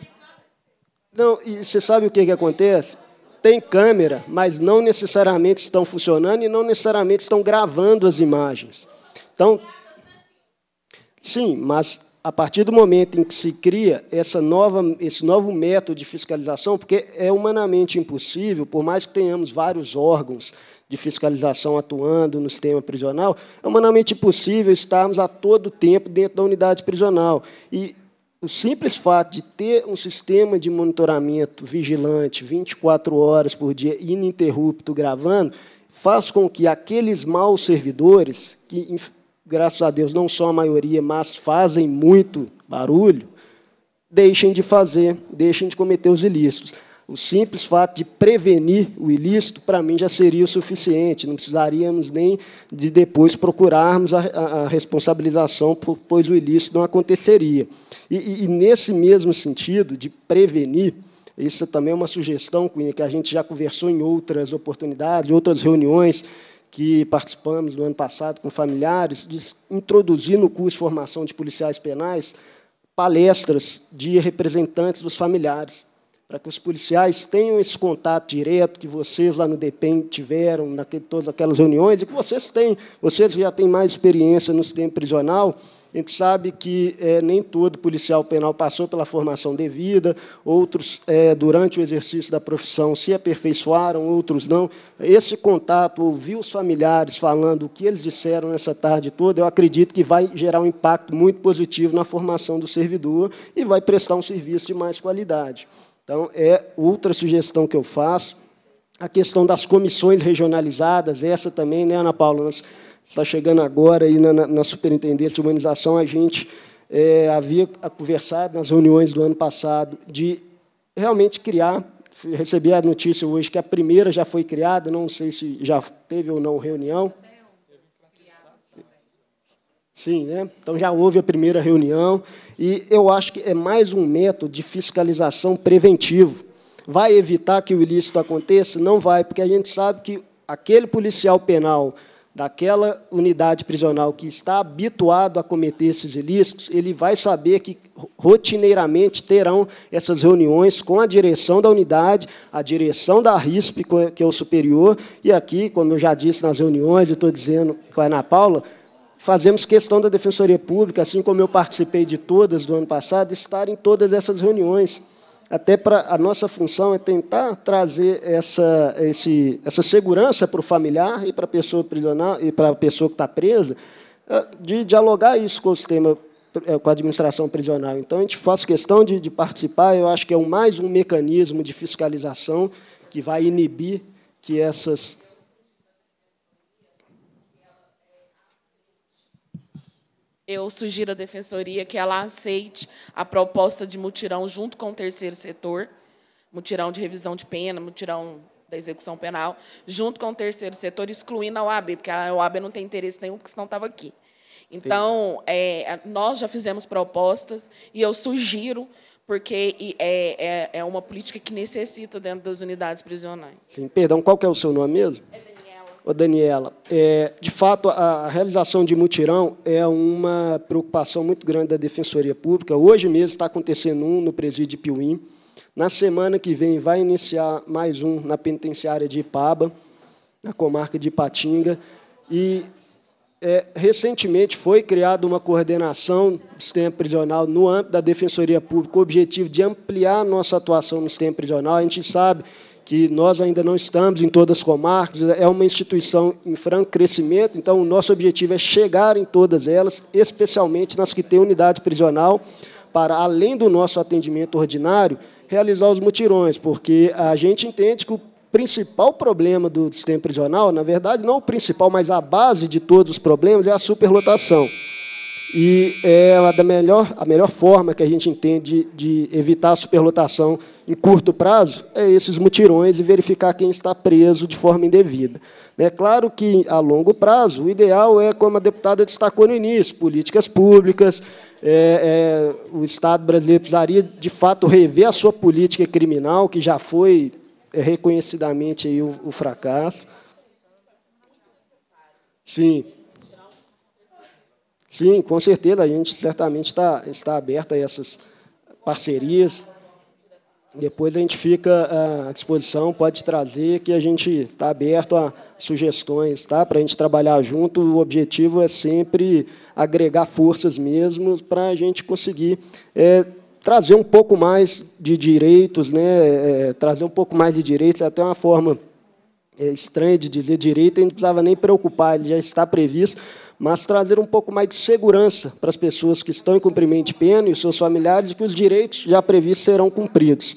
não, e você sabe o que, que acontece? Tem câmera, mas não necessariamente estão funcionando e não necessariamente estão gravando as imagens. Então, Sim, mas a partir do momento em que se cria essa nova, esse novo método de fiscalização, porque é humanamente impossível, por mais que tenhamos vários órgãos de fiscalização atuando no sistema prisional, é humanamente impossível estarmos a todo tempo dentro da unidade prisional. E o simples fato de ter um sistema de monitoramento vigilante 24 horas por dia, ininterrupto, gravando, faz com que aqueles maus servidores, que graças a Deus, não só a maioria, mas fazem muito barulho, deixem de fazer, deixem de cometer os ilícitos. O simples fato de prevenir o ilícito, para mim, já seria o suficiente. Não precisaríamos nem de depois procurarmos a, a responsabilização, pois o ilícito não aconteceria. E, e, e, nesse mesmo sentido, de prevenir, isso também é uma sugestão, Cunha, que a gente já conversou em outras oportunidades, outras reuniões, que participamos no ano passado com familiares, de introduzir no curso de formação de policiais penais palestras de representantes dos familiares, para que os policiais tenham esse contato direto que vocês lá no DEPEN tiveram, naquele, todas aquelas reuniões, e que vocês têm, vocês já têm mais experiência no sistema prisional, a gente sabe que é, nem todo policial penal passou pela formação devida, outros, é, durante o exercício da profissão, se aperfeiçoaram, outros não. Esse contato, ouvir os familiares falando o que eles disseram nessa tarde toda, eu acredito que vai gerar um impacto muito positivo na formação do servidor e vai prestar um serviço de mais qualidade. Então, é outra sugestão que eu faço. A questão das comissões regionalizadas, essa também, né, Ana Paula? Nós está chegando agora aí na, na, Superintendência de Humanização, a gente é, havia conversado nas reuniões do ano passado de realmente criar. Recebi a notícia hoje que a primeira já foi criada, não sei se já teve ou não reunião. Sim, né? Então já houve a primeira reunião e eu acho que é mais um método de fiscalização preventivo. Vai evitar que o ilícito aconteça? Não vai, porque a gente sabe que aquele policial penal daquela unidade prisional que está habituado a cometer esses ilícitos, ele vai saber que rotineiramente terão essas reuniões com a direção da unidade, a direção da RISP, é, que é o superior, e aqui, como eu já disse nas reuniões, e estou dizendo com a Ana Paula, fazemos questão da Defensoria Pública, assim como eu participei de todas do ano passado, estar em todas essas reuniões até para a nossa função é tentar trazer essa, esse, essa segurança para o familiar e para a pessoa prisional e para a pessoa que está presa, é, de dialogar isso com o sistema, é, com a administração prisional. Então a gente faz questão de, de participar. Eu acho que é um, mais um mecanismo de fiscalização que vai inibir que essas eu sugiro à Defensoria que ela aceite a proposta de mutirão junto com o terceiro setor, mutirão de revisão de pena, mutirão da execução penal, junto com o terceiro setor, excluindo a OAB, porque a OAB não tem interesse nenhum, porque senão estava aqui. Então, é, nós já fizemos propostas, e eu sugiro porque é, é, é, uma política que necessita dentro das unidades prisionais. Sim, perdão, qual que é o seu nome mesmo? É Daniela, é, de fato, a, realização de mutirão é uma preocupação muito grande da Defensoria Pública. Hoje mesmo está acontecendo um no presídio de Piuí. Na semana que vem vai iniciar mais um na penitenciária de Ipaba, na comarca de Ipatinga. E é, recentemente foi criada uma coordenação do sistema prisional no âmbito da Defensoria Pública, com o objetivo de ampliar nossa atuação no sistema prisional. A gente sabe que nós ainda não estamos em todas as comarcas, é uma instituição em franco crescimento, então o nosso objetivo é chegar em todas elas, especialmente nas que têm unidade prisional, para, além do nosso atendimento ordinário, realizar os mutirões, porque a gente entende que o principal problema do sistema prisional, na verdade, não o principal, mas a base de todos os problemas é a superlotação. E é da melhor, a melhor forma que a gente entende de evitar a superlotação em curto prazo é esses mutirões e verificar quem está preso de forma indevida. É claro que, a longo prazo, o ideal é, como a deputada destacou no início, políticas públicas, é, é, o Estado brasileiro precisaria, de fato, rever a sua política criminal, que já foi é, reconhecidamente aí, o, o fracasso. Sim. Sim, com certeza, a gente certamente está, está aberto a essas parcerias. Depois a gente fica ah, à disposição, pode trazer, que a gente está aberto a sugestões, tá? Para a gente trabalhar junto. O objetivo é sempre agregar forças mesmo para a gente conseguir é, trazer um pouco mais de direitos, né? É, trazer um pouco mais de direitos, é até uma forma é, estranha de dizer direito, a gente não precisava nem preocupar, ele já está previsto mas trazer um pouco mais de segurança para as pessoas que estão em cumprimento de pena e seus familiares, que os direitos já previstos serão cumpridos.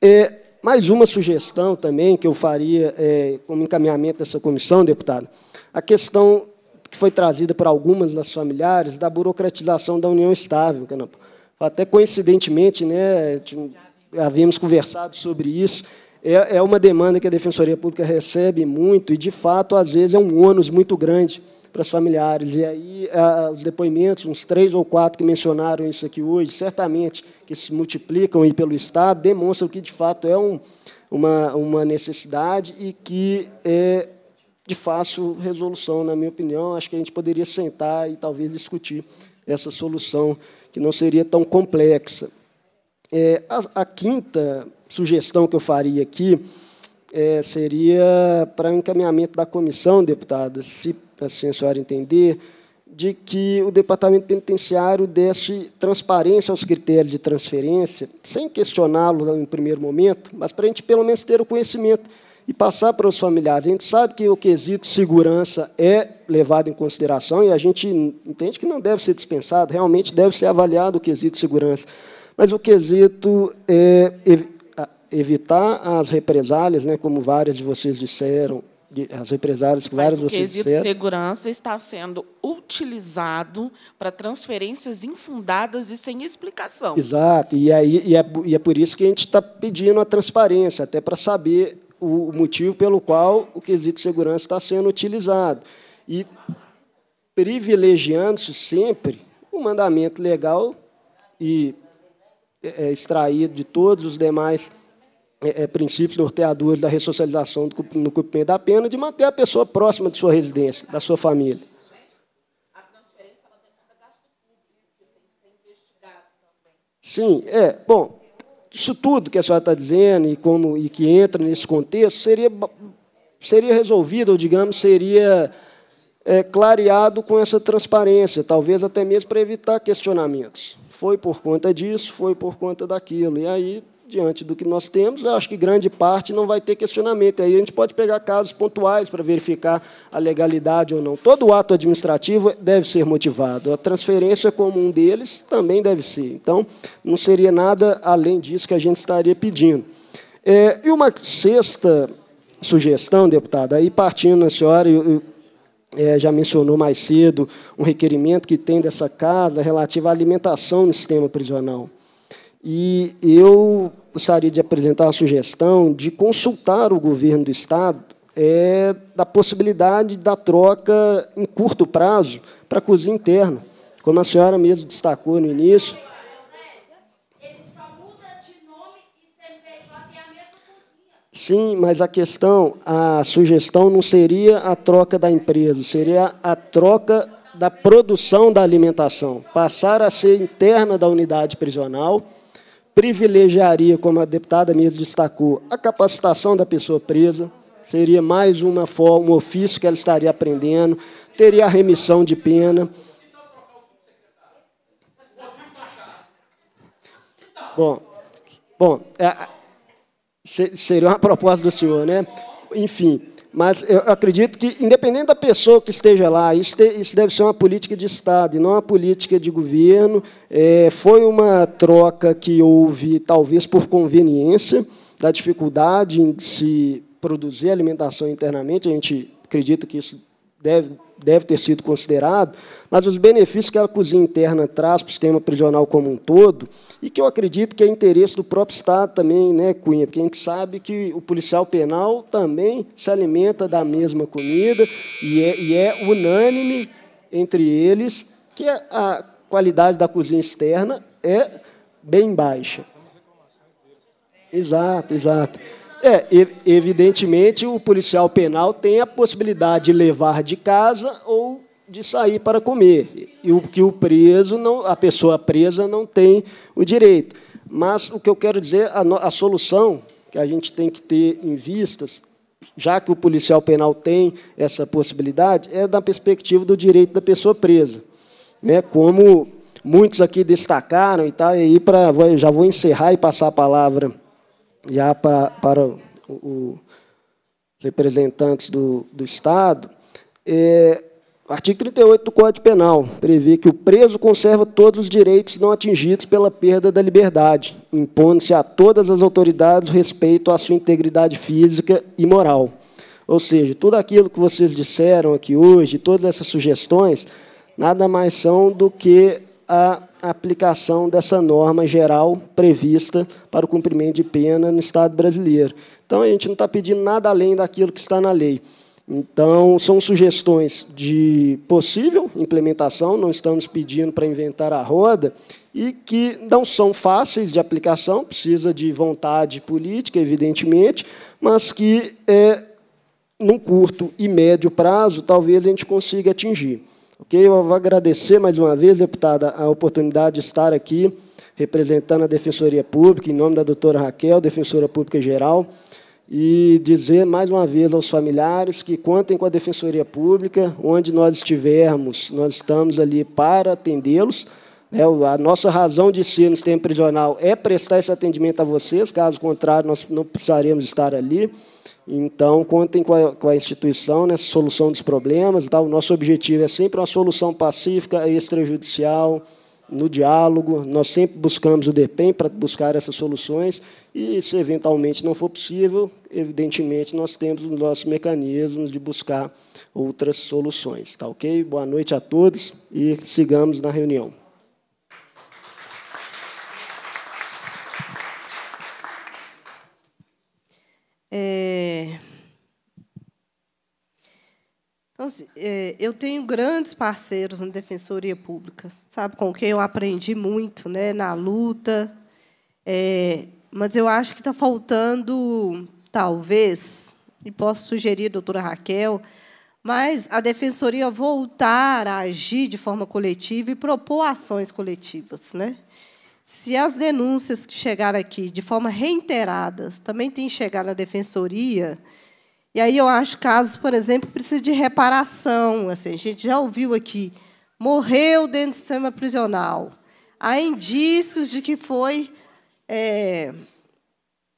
É, mais uma sugestão também que eu faria é, como encaminhamento dessa comissão, deputado, a questão que foi trazida por algumas das familiares da burocratização da união estável. Até coincidentemente, né, havíamos conversado sobre isso, é, é uma demanda que a Defensoria Pública recebe muito e, de fato, às vezes é um ônus muito grande para os familiares. E aí, ah, os depoimentos, uns três ou quatro que mencionaram isso aqui hoje, certamente que se multiplicam aí pelo Estado, demonstram que, de fato, é um, uma, uma necessidade e que é de fácil resolução, na minha opinião. Acho que a gente poderia sentar e talvez discutir essa solução, que não seria tão complexa. É, a, a quinta sugestão que eu faria aqui é, seria para o encaminhamento da comissão, deputada, se assim a senhora entender, de que o Departamento Penitenciário desse transparência aos critérios de transferência, sem questioná-los em primeiro momento, mas para a gente pelo menos ter o conhecimento e passar para os familiares. A gente sabe que o quesito segurança é levado em consideração e a gente entende que não deve ser dispensado, realmente deve ser avaliado o quesito segurança. Mas o quesito é evitar as represálias, né, como várias de vocês disseram, as empresárias que várias Mas o quesito segurança está sendo utilizado para transferências infundadas e sem explicação. Exato, e, aí, e, é, e é por isso que a gente está pedindo a transparência, até para saber o motivo pelo qual o quesito segurança está sendo utilizado. E privilegiando-se sempre o mandamento legal e é, extraído de todos os demais é, é, princípios norteadores da ressocialização do, no cumprimento da pena, de manter a pessoa próxima de sua residência, da sua família. Sim, é. Bom, isso tudo que a senhora está dizendo e, como, e que entra nesse contexto seria, seria resolvido, ou digamos, seria é, clareado com essa transparência, talvez até mesmo para evitar questionamentos. Foi por conta disso, foi por conta daquilo. E aí diante do que nós temos, eu acho que grande parte não vai ter questionamento. Aí a gente pode pegar casos pontuais para verificar a legalidade ou não. Todo ato administrativo deve ser motivado. A transferência como um deles também deve ser. Então, não seria nada além disso que a gente estaria pedindo. É, e uma sexta sugestão, deputada, aí partindo, a senhora eu, é, já mencionou mais cedo um requerimento que tem dessa casa relativo à alimentação no sistema prisional. E eu gostaria de apresentar a sugestão de consultar o governo do Estado é, da possibilidade da troca em curto prazo para a cozinha interna, como a senhora mesmo destacou no início. Sim, mas a questão, a sugestão não seria a troca da empresa, seria a troca da produção da alimentação, passar a ser interna da unidade prisional privilegiaria, como a deputada mesmo destacou, a capacitação da pessoa presa, seria mais uma forma, um ofício que ela estaria aprendendo, teria a remissão de pena. Bom, bom, é, seria uma [LAUGHS] proposta do senhor, né? Enfim, mas eu acredito que, independente da pessoa que esteja lá, isso, te, isso deve ser uma política de Estado e não uma política de governo. É, foi uma troca que houve, talvez por conveniência, da dificuldade em se produzir alimentação internamente. A gente acredita que isso deve deve ter sido considerado, mas os benefícios que a cozinha interna traz para o sistema prisional como um todo, e que eu acredito que é interesse do próprio Estado também, né, Cunha? Porque a gente sabe que o policial penal também se alimenta da mesma comida e é, e é unânime entre eles que a qualidade da cozinha externa é bem baixa. Exato, exato. É, evidentemente o policial penal tem a possibilidade de levar de casa ou de sair para comer. E o que o preso não, a pessoa presa não tem o direito. Mas o que eu quero dizer, a, a solução que a gente tem que ter em vistas, já que o policial penal tem essa possibilidade, é da perspectiva do direito da pessoa presa. Né? Como muitos aqui destacaram e tal, e aí para já vou encerrar e passar a palavra já para, para o, representantes do, do Estado, é, artigo 38 do Código Penal prevê que o preso conserva todos os direitos não atingidos pela perda da liberdade, impondo-se a todas as autoridades respeito à sua integridade física e moral. Ou seja, tudo aquilo que vocês disseram aqui hoje, todas essas sugestões, nada mais são do que a a aplicação dessa norma geral prevista para o cumprimento de pena no Estado brasileiro. Então, a gente não está pedindo nada além daquilo que está na lei. Então, são sugestões de possível implementação, não estamos pedindo para inventar a roda, e que não são fáceis de aplicação, precisa de vontade política, evidentemente, mas que, é, num curto e médio prazo, talvez a gente consiga atingir. Ok? Eu vou agradecer mais uma vez, deputada, a oportunidade de estar aqui representando a Defensoria Pública, em nome da doutora Raquel, Defensora Pública Geral, e dizer mais uma vez aos familiares que contem com a Defensoria Pública, onde nós estivermos, nós estamos ali para atendê-los. Né? a nossa razão de ser no sistema prisional é prestar esse atendimento a vocês, caso contrário, nós não precisaremos estar ali. Então, contem com a, com a instituição nessa né, solução dos problemas. Tá? O nosso objetivo é sempre uma solução pacífica, extrajudicial, no diálogo. Nós sempre buscamos o DEPEN para buscar essas soluções. E, se eventualmente não for possível, evidentemente, nós temos os nossos mecanismos de buscar outras soluções. Tá ok? Boa noite a todos e sigamos na reunião. É... Então, assim, é, eu tenho grandes parceiros na Defensoria Pública, sabe, com quem eu aprendi muito né, na luta, é, mas eu acho que está faltando, talvez, e posso sugerir, doutora Raquel, mas a defensoria voltar a agir de forma coletiva e propor ações coletivas, né? Se as denúncias que chegaram aqui de forma reiterada também têm chegado à defensoria, e aí eu acho casos, por exemplo, precisa de reparação. Assim, a gente já ouviu aqui, morreu dentro do sistema prisional. Há indícios de que foi. É,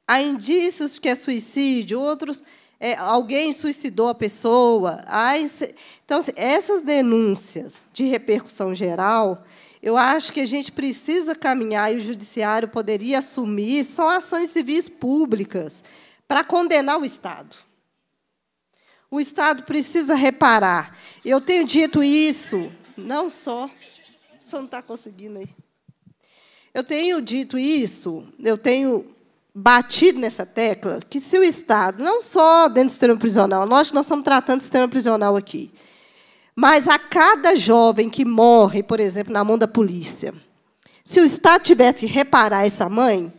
há indícios de que é suicídio, outros. É, alguém suicidou a pessoa. Há, então, assim, essas denúncias de repercussão geral, eu acho que a gente precisa caminhar e o judiciário poderia assumir são ações civis públicas para condenar o Estado. O Estado precisa reparar. Eu tenho dito isso, não só. Você não está conseguindo aí. Eu tenho dito isso, eu tenho batido nessa tecla que se o Estado, não só dentro do sistema prisional, nós nós estamos tratando do sistema prisional aqui, mas a cada jovem que morre, por exemplo, na mão da polícia, se o Estado tivesse que reparar essa mãe,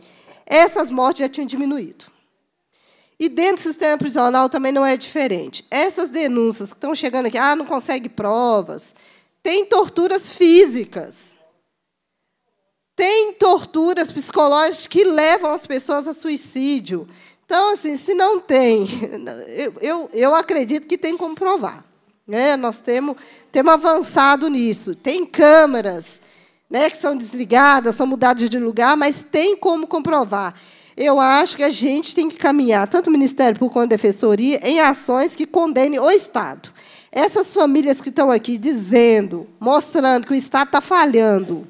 essas mortes já tinham diminuído. E dentro do sistema prisional também não é diferente. Essas denúncias que estão chegando aqui, ah, não consegue provas, tem torturas físicas, tem torturas psicológicas que levam as pessoas a suicídio. Então, assim, se não tem, [LAUGHS] eu, eu, eu acredito que tem como provar. Né? Nós temos, temos avançado nisso. Tem câmeras né, que são desligadas, são mudadas de lugar, mas tem como comprovar. Eu acho que a gente tem que caminhar, tanto o Ministério Público quanto a Defensoria, em ações que condenem o Estado. Essas famílias que estão aqui dizendo, mostrando que o Estado está falhando,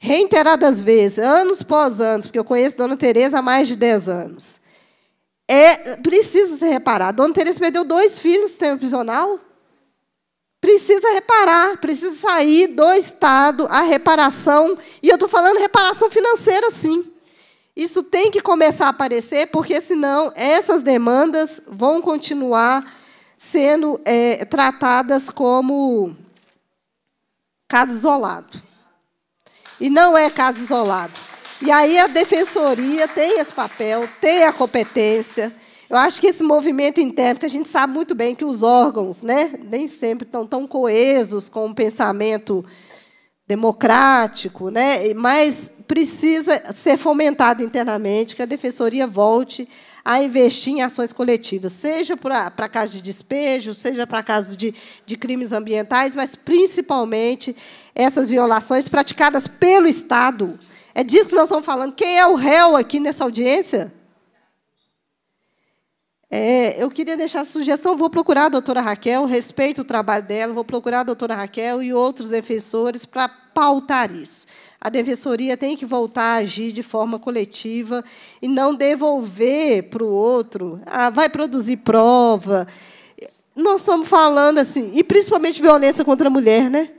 reiteradas vezes, anos após anos, porque eu conheço Dona Tereza há mais de 10 anos. É, precisa se reparar. Dona Teresa perdeu dois filhos no sistema prisional. Precisa reparar, precisa sair do Estado a reparação. E eu estou falando reparação financeira, sim. Isso tem que começar a aparecer, porque senão essas demandas vão continuar sendo é, tratadas como caso isolado. E não é caso isolado. E aí a defensoria tem esse papel, tem a competência. Eu acho que esse movimento interno, que a gente sabe muito bem que os órgãos né, nem sempre estão tão coesos com o pensamento democrático, né, mas precisa ser fomentado internamente, que a defensoria volte a investir em ações coletivas, seja para casos de despejo, seja para casos de, de crimes ambientais, mas principalmente essas violações praticadas pelo Estado é disso que nós estamos falando. Quem é o réu aqui nessa audiência? É, eu queria deixar a sugestão, vou procurar a doutora Raquel, respeito o trabalho dela, vou procurar a doutora Raquel e outros defensores para pautar isso. A defensoria tem que voltar a agir de forma coletiva e não devolver para o outro, ah, vai produzir prova. Nós estamos falando assim, e principalmente violência contra a mulher, né?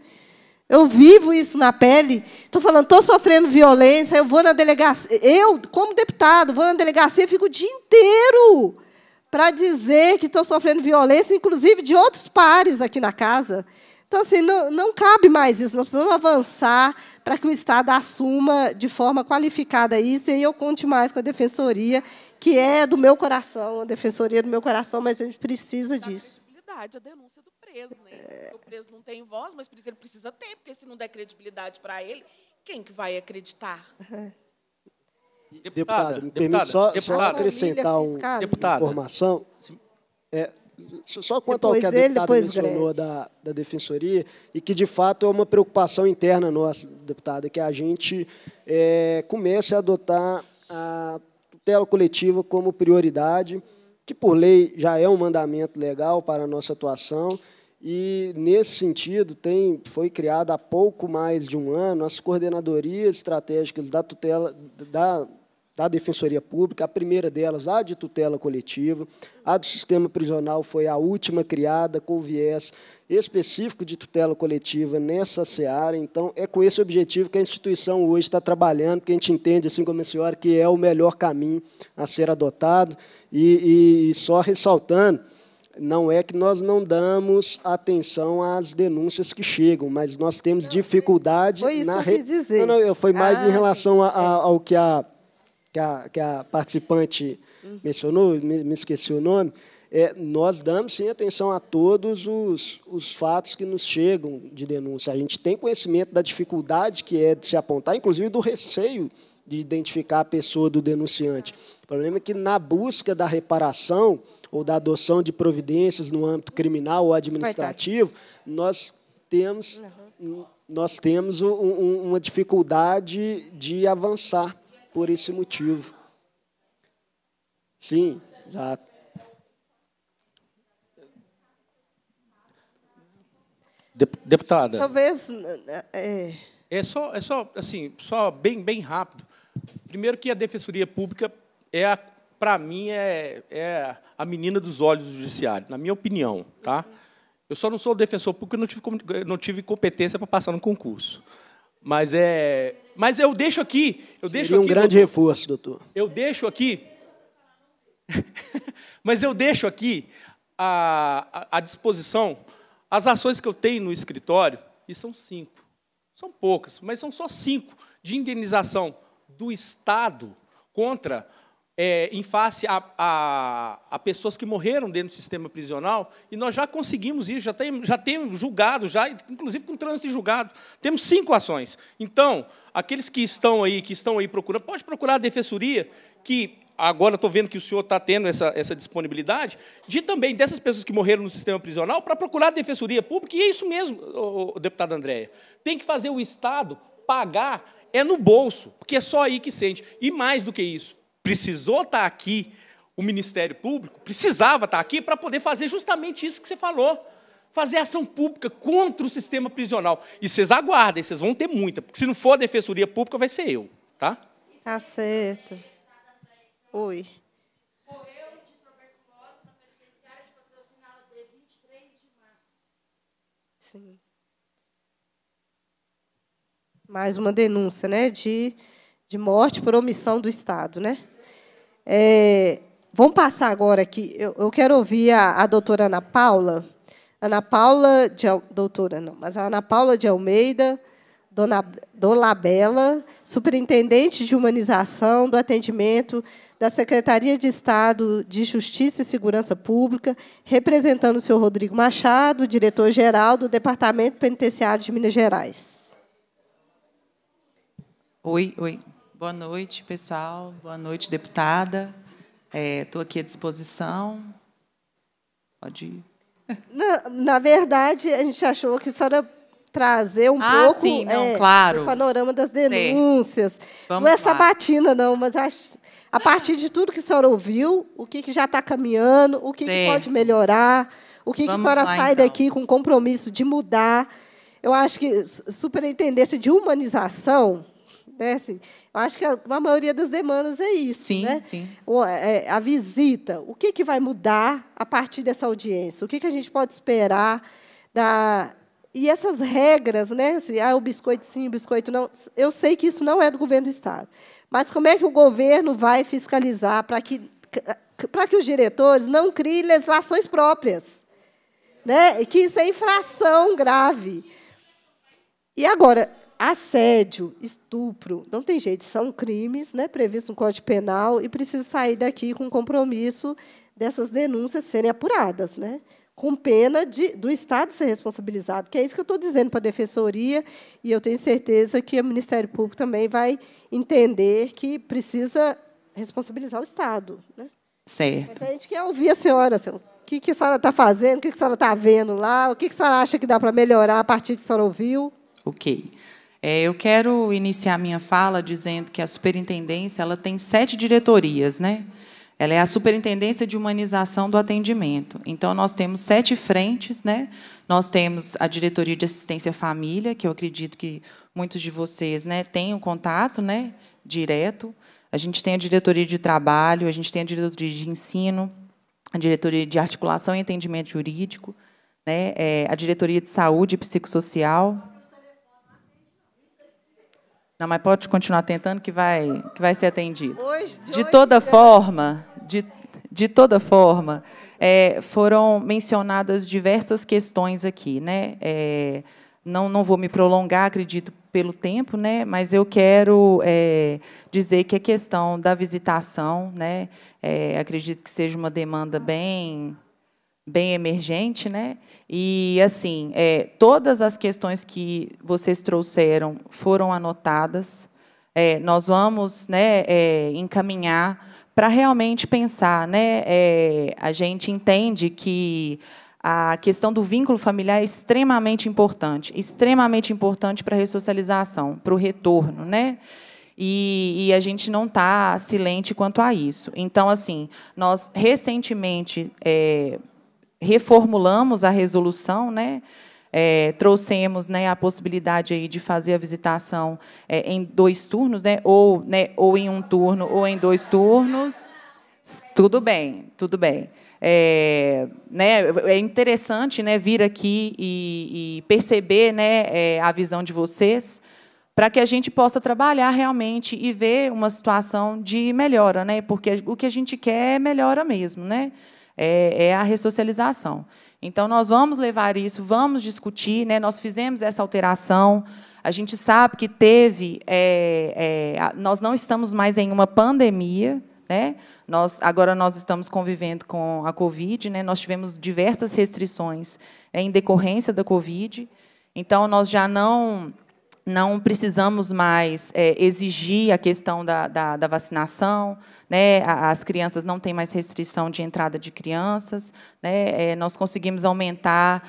Eu vivo isso na pele. Estou falando, estou sofrendo violência, eu vou na delegacia. Eu, como deputado, vou na delegacia, e fico o dia inteiro para dizer que estou sofrendo violência, inclusive de outros pares aqui na casa. Então, assim, não, não cabe mais isso. Nós precisamos avançar para que o Estado assuma de forma qualificada isso. E aí eu conte mais com a defensoria, que é do meu coração, a defensoria é do meu coração, mas a gente precisa disso. A preso não tem voz, mas ele precisa ter, porque se não der credibilidade para ele, quem que vai acreditar? Deputado, me permite só, só, acrescentar uma informação. É, só quanto depois ao que a deputada ele, mencionou da, da Defensoria, e que, de fato, é uma preocupação interna nossa, deputada, que a gente é, comece a adotar a tutela coletiva como prioridade, que, por lei, já é um mandamento legal para a nossa atuação, e, nesse sentido, tem, foi criada há pouco mais de um ano as coordenadorias estratégicas da tutela da, da Defensoria Pública, a primeira delas, a de tutela coletiva, a do sistema prisional foi a última criada com viés específico de tutela coletiva nessa seara. Então, é com esse objetivo que a instituição hoje está trabalhando, que a gente entende, assim como a senhora, que é o melhor caminho a ser adotado. E, e, e só ressaltando não é que nós não damos atenção às denúncias que chegam, mas nós temos não, dificuldade foi isso na que eu re... dizer. Não, não, foi mais ah, em relação a, a, ao que a, que a, que a participante uhum. mencionou, me, me, esqueci o nome. É, nós damos sim atenção a todos os, os fatos que nos chegam de denúncia. A gente tem conhecimento da dificuldade que é de se apontar, inclusive do receio de identificar a pessoa do denunciante. O problema é que, na busca da reparação, ou da adoção de providências no âmbito criminal ou administrativo, nós temos, uhum. nós temos um, um, uma dificuldade de avançar por esse motivo. Sim, exato. Deputada. Talvez. É, é... é, só, é só, assim, só bem, bem rápido. Primeiro que a Defensoria Pública é a para mim, é, é a menina dos olhos do judiciário, na minha opinião. Tá? Eu só não sou defensor porque não tive, não tive competência para passar no concurso. Mas é, mas eu deixo aqui, eu Seria deixo um aqui, grande doutor, reforço, doutor. Eu deixo aqui, [LAUGHS] mas eu deixo aqui à, à disposição as ações que eu tenho no escritório e são cinco, são poucas, mas são só cinco de indenização do Estado contra é, em face a, a, a, pessoas que morreram dentro do sistema prisional, e nós já conseguimos isso, já temos, já tem julgado, já, inclusive com trânsito de julgado, temos cinco ações. Então, aqueles que estão aí, que estão aí procurando, pode procurar a defensoria, que agora estou vendo que o senhor está tendo essa, essa disponibilidade, de também dessas pessoas que morreram no sistema prisional, para procurar a defensoria pública, e é isso mesmo, o deputado Andréia. Tem que fazer o Estado pagar, é no bolso, porque é só aí que sente. E mais do que isso, precisou estar tá aqui o Ministério Público, precisava estar tá aqui para poder fazer justamente isso que você falou. Fazer ação pública contra o sistema prisional. E vocês aguardem, vocês vão ter muita, porque se não for a Defensoria Pública, vai ser eu, tá? Tá certo. Oi. Sim. Mais uma denúncia, né, de, de morte por omissão do Estado, né? É, vamos passar agora aqui. Eu, eu quero ouvir a, a doutora Ana Paula. Ana Paula de doutora não, mas a Ana Paula de Almeida, dona Dolabella, superintendente de humanização do atendimento da Secretaria de Estado de Justiça e Segurança Pública, representando o senhor Rodrigo Machado, diretor-geral do Departamento Penitenciário de Minas Gerais. Oi, oi. Boa noite, pessoal. Boa noite, deputada. Estou é, aqui à disposição. Pode ir. Na, na, verdade, a gente achou que a senhora trazer um ah, pouco sim, não, é, claro. o panorama das denúncias. não é sabatina, não, mas a partir de tudo que a senhora ouviu, o que, que já está caminhando, o que, que, pode melhorar, o que, que a senhora lá, sai então. daqui com compromisso de mudar. Eu acho que superintendência de humanização né? Assim, eu acho que a, a, maioria das demandas é isso. Sim, né? sim. O, é, a visita, o que, que vai mudar a partir dessa audiência? O que, que a gente pode esperar da... E essas regras, né? Assim, ah, o biscoito sim, o biscoito não. Eu sei que isso não é do governo do Estado. Mas como é que o governo vai fiscalizar para que, para que os diretores não criem legislações próprias? Né? Que isso é infração grave. E agora, assédio, estupro, não tem jeito, são crimes né, previstos no Código Penal e precisa sair daqui com compromisso dessas denúncias serem apuradas, né? com pena de, do Estado ser responsabilizado, que é isso que eu estou dizendo para a Defensoria, e eu tenho certeza que o Ministério Público também vai entender que precisa responsabilizar o Estado. Né? Certo. Mas a gente quer ouvir a senhora, senhora. o que, que a senhora está fazendo, o que, que a senhora está vendo lá, o que, que a senhora acha que dá para melhorar a partir do que a senhora ouviu. Ok. Ok. É, eu quero iniciar minha fala dizendo que a superintendência ela tem sete diretorias, né? Ela é a Superintendência de Humanização do Atendimento. Então, nós temos sete frentes. Né? Nós temos a Diretoria de Assistência à Família, que eu acredito que muitos de vocês né, tenham contato né, direto. A gente tem a Diretoria de Trabalho, a gente tem a Diretoria de Ensino, a Diretoria de Articulação e Entendimento Jurídico, né, é, a Diretoria de Saúde e Psicossocial, não, mas pode continuar tentando que vai, que vai ser atendido. Hoje, de, toda forma, de, de toda forma, é, foram mencionadas diversas questões aqui, né? É, não, não vou me prolongar, acredito, pelo tempo, né? Mas eu quero é, dizer que a questão da visitação, né? É, acredito que seja uma demanda bem, bem emergente, né? E, assim, é, todas as questões que vocês trouxeram foram anotadas. É, nós vamos né, é, encaminhar para realmente pensar. Né, é, a gente entende que a questão do vínculo familiar é extremamente importante, extremamente importante para a ressocialização, para o retorno, né? E, e a gente não está silente quanto a isso. Então, assim, nós recentemente é, reformulamos a resolução, né? É, trouxemos né, a possibilidade aí de fazer a visitação é, em dois turnos, né, ou, né, ou em um turno ou em dois turnos. Tudo bem, tudo bem. É, né, é interessante né, vir aqui e, e perceber né, é, a visão de vocês para que a gente possa trabalhar realmente e ver uma situação de melhora, né? Porque o que a gente quer é melhora mesmo, né? é, é a ressocialização. Então, nós vamos levar isso, vamos discutir, né? nós fizemos essa alteração, a gente sabe que teve. É, é, nós não estamos mais em uma pandemia, né? Nós, agora nós estamos convivendo com a Covid, né? nós tivemos diversas restrições né, em decorrência da Covid, então nós já não não precisamos mais é, exigir a questão da, da, da vacinação, né, as crianças não têm mais restrição de entrada de crianças, né, é, nós conseguimos aumentar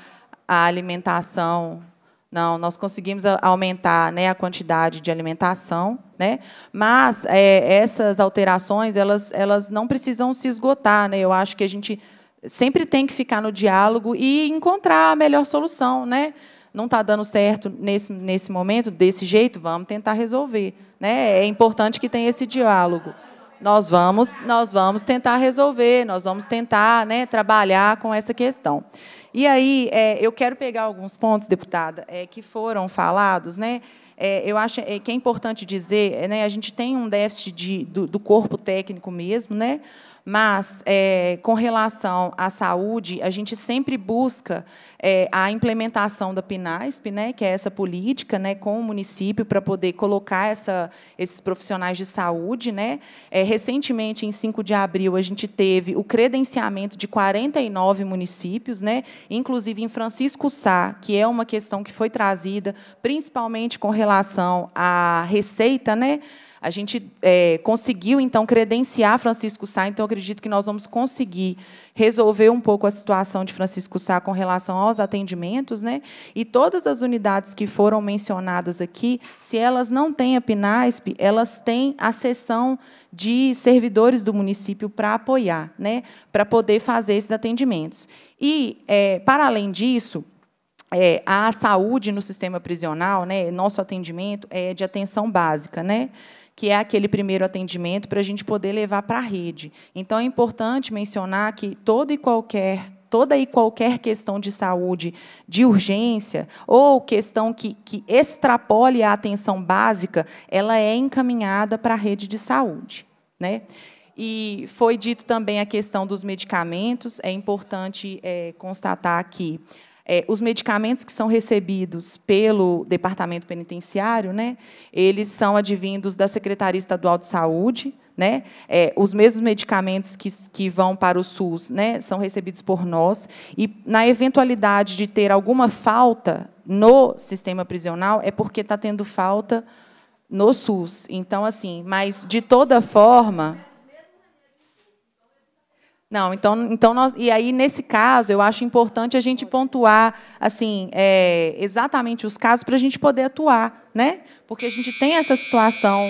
a alimentação, não, nós conseguimos aumentar né, a quantidade de alimentação, né, mas é, essas alterações elas, elas não precisam se esgotar, né, eu acho que a gente sempre tem que ficar no diálogo e encontrar a melhor solução, né, não está dando certo nesse, nesse momento, desse jeito, vamos tentar resolver. Né? É importante que tenha esse diálogo nós vamos, nós vamos tentar resolver, nós vamos tentar né, trabalhar com essa questão. E aí, é, eu quero pegar alguns pontos, deputada, é, que foram falados, né? É, eu acho é, que é importante dizer, né, a gente tem um déficit de, do, do corpo técnico mesmo, né? Mas, é, com relação à saúde, a gente sempre busca é, a implementação da PNASP, né, que é essa política né, com o município para poder colocar essa, esses profissionais de saúde. Né. É, recentemente, em 5 de abril, a gente teve o credenciamento de 49 municípios, né, inclusive em Francisco Sá, que é uma questão que foi trazida, principalmente com relação à receita, né, a gente é, conseguiu, então, credenciar Francisco Sá, então acredito que nós vamos conseguir resolver um pouco a situação de Francisco Sá com relação aos atendimentos. Né? E todas as unidades que foram mencionadas aqui, se elas não têm a PNASP, elas têm a seção de servidores do município para apoiar, né? para poder fazer esses atendimentos. E, é, para além disso, é, a saúde no sistema prisional, né, nosso atendimento é de atenção básica, né? que é aquele primeiro atendimento para a gente poder levar para a rede. Então é importante mencionar que todo e qualquer toda e qualquer questão de saúde de urgência ou questão que, que extrapole a atenção básica, ela é encaminhada para a rede de saúde. Né? E foi dito também a questão dos medicamentos. É importante é, constatar que é, os medicamentos que são recebidos pelo Departamento Penitenciário, né, eles são advindos da Secretaria Estadual de Saúde, né? É, os mesmos medicamentos que, que vão para o SUS né, são recebidos por nós. E, na eventualidade de ter alguma falta no sistema prisional, é porque está tendo falta no SUS. Então, assim, mas, de toda forma, não, então, então nós, e aí nesse caso eu acho importante a gente pontuar assim é, exatamente os casos para a gente poder atuar, né? Porque a gente tem essa situação,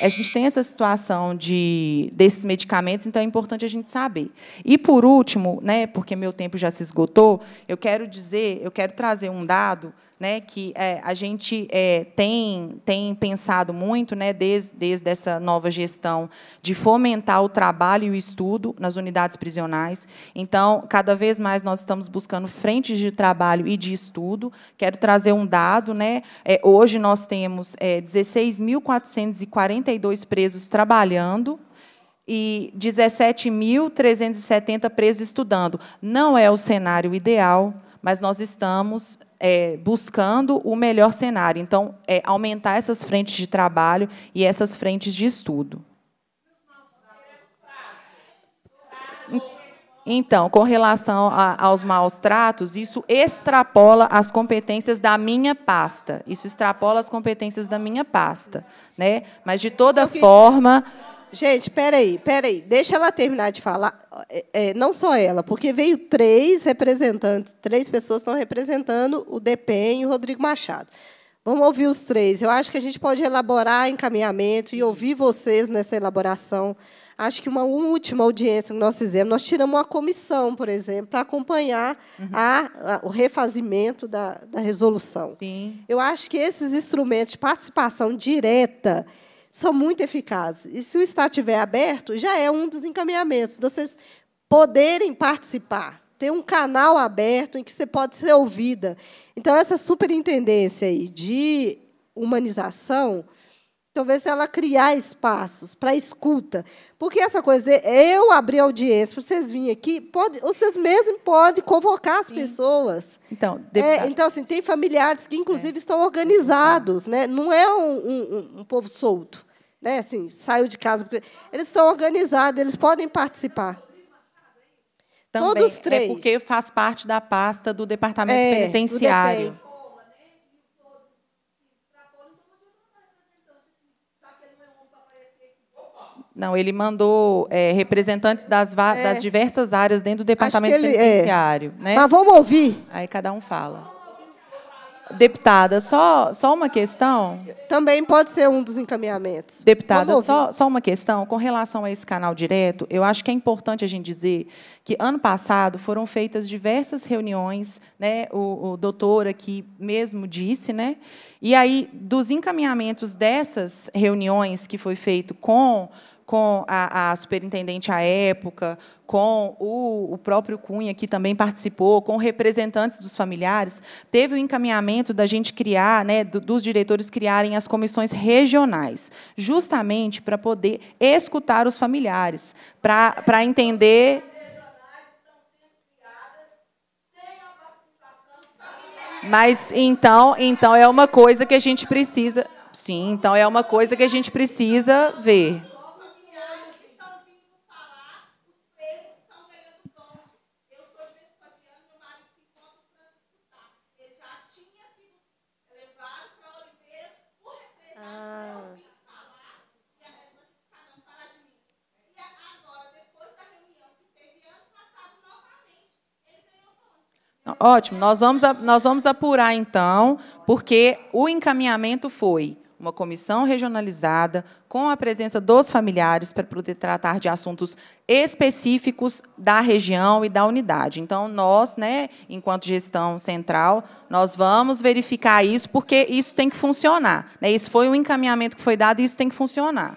a gente tem essa situação de desses medicamentos, então é importante a gente saber. E por último, né? Porque meu tempo já se esgotou, eu quero dizer, eu quero trazer um dado né, que é, a gente é, tem, tem pensado muito, né, desde, desde essa nova gestão, de fomentar o trabalho e o estudo nas unidades prisionais. Então, cada vez mais nós estamos buscando frentes de trabalho e de estudo. Quero trazer um dado. Né, é, hoje nós temos 16.442 é, presos trabalhando, e 17.370 presos estudando. Não é o cenário ideal, mas nós estamos é, buscando o melhor cenário. Então, é, aumentar essas frentes de trabalho e essas frentes de estudo. Então, com relação a, aos maus tratos, isso extrapola as competências da minha pasta. Isso extrapola as competências da minha pasta, né? Mas de toda então, forma, Gente, peraí, peraí. Deixa ela terminar de falar. É, é, não só ela, porque veio três representantes, três pessoas estão representando o DPEM e o Rodrigo Machado. Vamos ouvir os três. Eu acho que a gente pode elaborar encaminhamento e ouvir vocês nessa elaboração. Acho que uma última audiência que nós fizemos, nós tiramos uma comissão, por exemplo, para acompanhar uhum. a, a, o refazimento da, da resolução. Sim. Eu acho que esses instrumentos de participação direta são muito eficazes. E se o Estado estiver aberto, já é um dos encaminhamentos, vocês poderem participar, ter um canal aberto em que você pode ser ouvida. Então, essa superintendência aí de humanização, Talvez se ela criar espaços para escuta. Porque essa coisa de eu abrir audiência, para vocês virem aqui, pode, vocês mesmos podem convocar as Sim. pessoas. Então, é, então assim, tem familiares que, inclusive, é. estão organizados. Né? Não é um, um, um povo solto. Né? Assim, saiu de casa. Eles estão organizados, eles podem participar. Também Todos três. É porque faz parte da pasta do departamento é, penitenciário. Não, ele mandou é, representantes das, é. das, diversas áreas dentro do departamento ele, é. penitenciário. É. Né? Mas vamos ouvir. Aí cada um fala. Deputada, só, só uma questão. Também pode ser um dos encaminhamentos. Deputada, só, só uma questão. Com relação a esse canal direto, eu acho que é importante a gente dizer que, ano passado, foram feitas diversas reuniões, né, o, o doutor aqui mesmo disse, né, e aí, dos encaminhamentos dessas reuniões que foi feito com com a, a, superintendente à época, com o, o, próprio Cunha, que também participou, com representantes dos familiares, teve o encaminhamento da gente criar, né, dos diretores criarem as comissões regionais, justamente para poder escutar os familiares, para, para entender. Mas então, então é uma coisa que a gente precisa. Sim, então é uma coisa que a gente precisa ver. Ótimo, nós vamos, nós vamos apurar então, porque o encaminhamento foi uma comissão regionalizada com a presença dos familiares para poder tratar de assuntos específicos da região e da unidade. Então, nós, né, enquanto gestão central, nós vamos verificar isso, porque isso tem que funcionar. Né? Isso foi o encaminhamento que foi dado e isso tem que funcionar.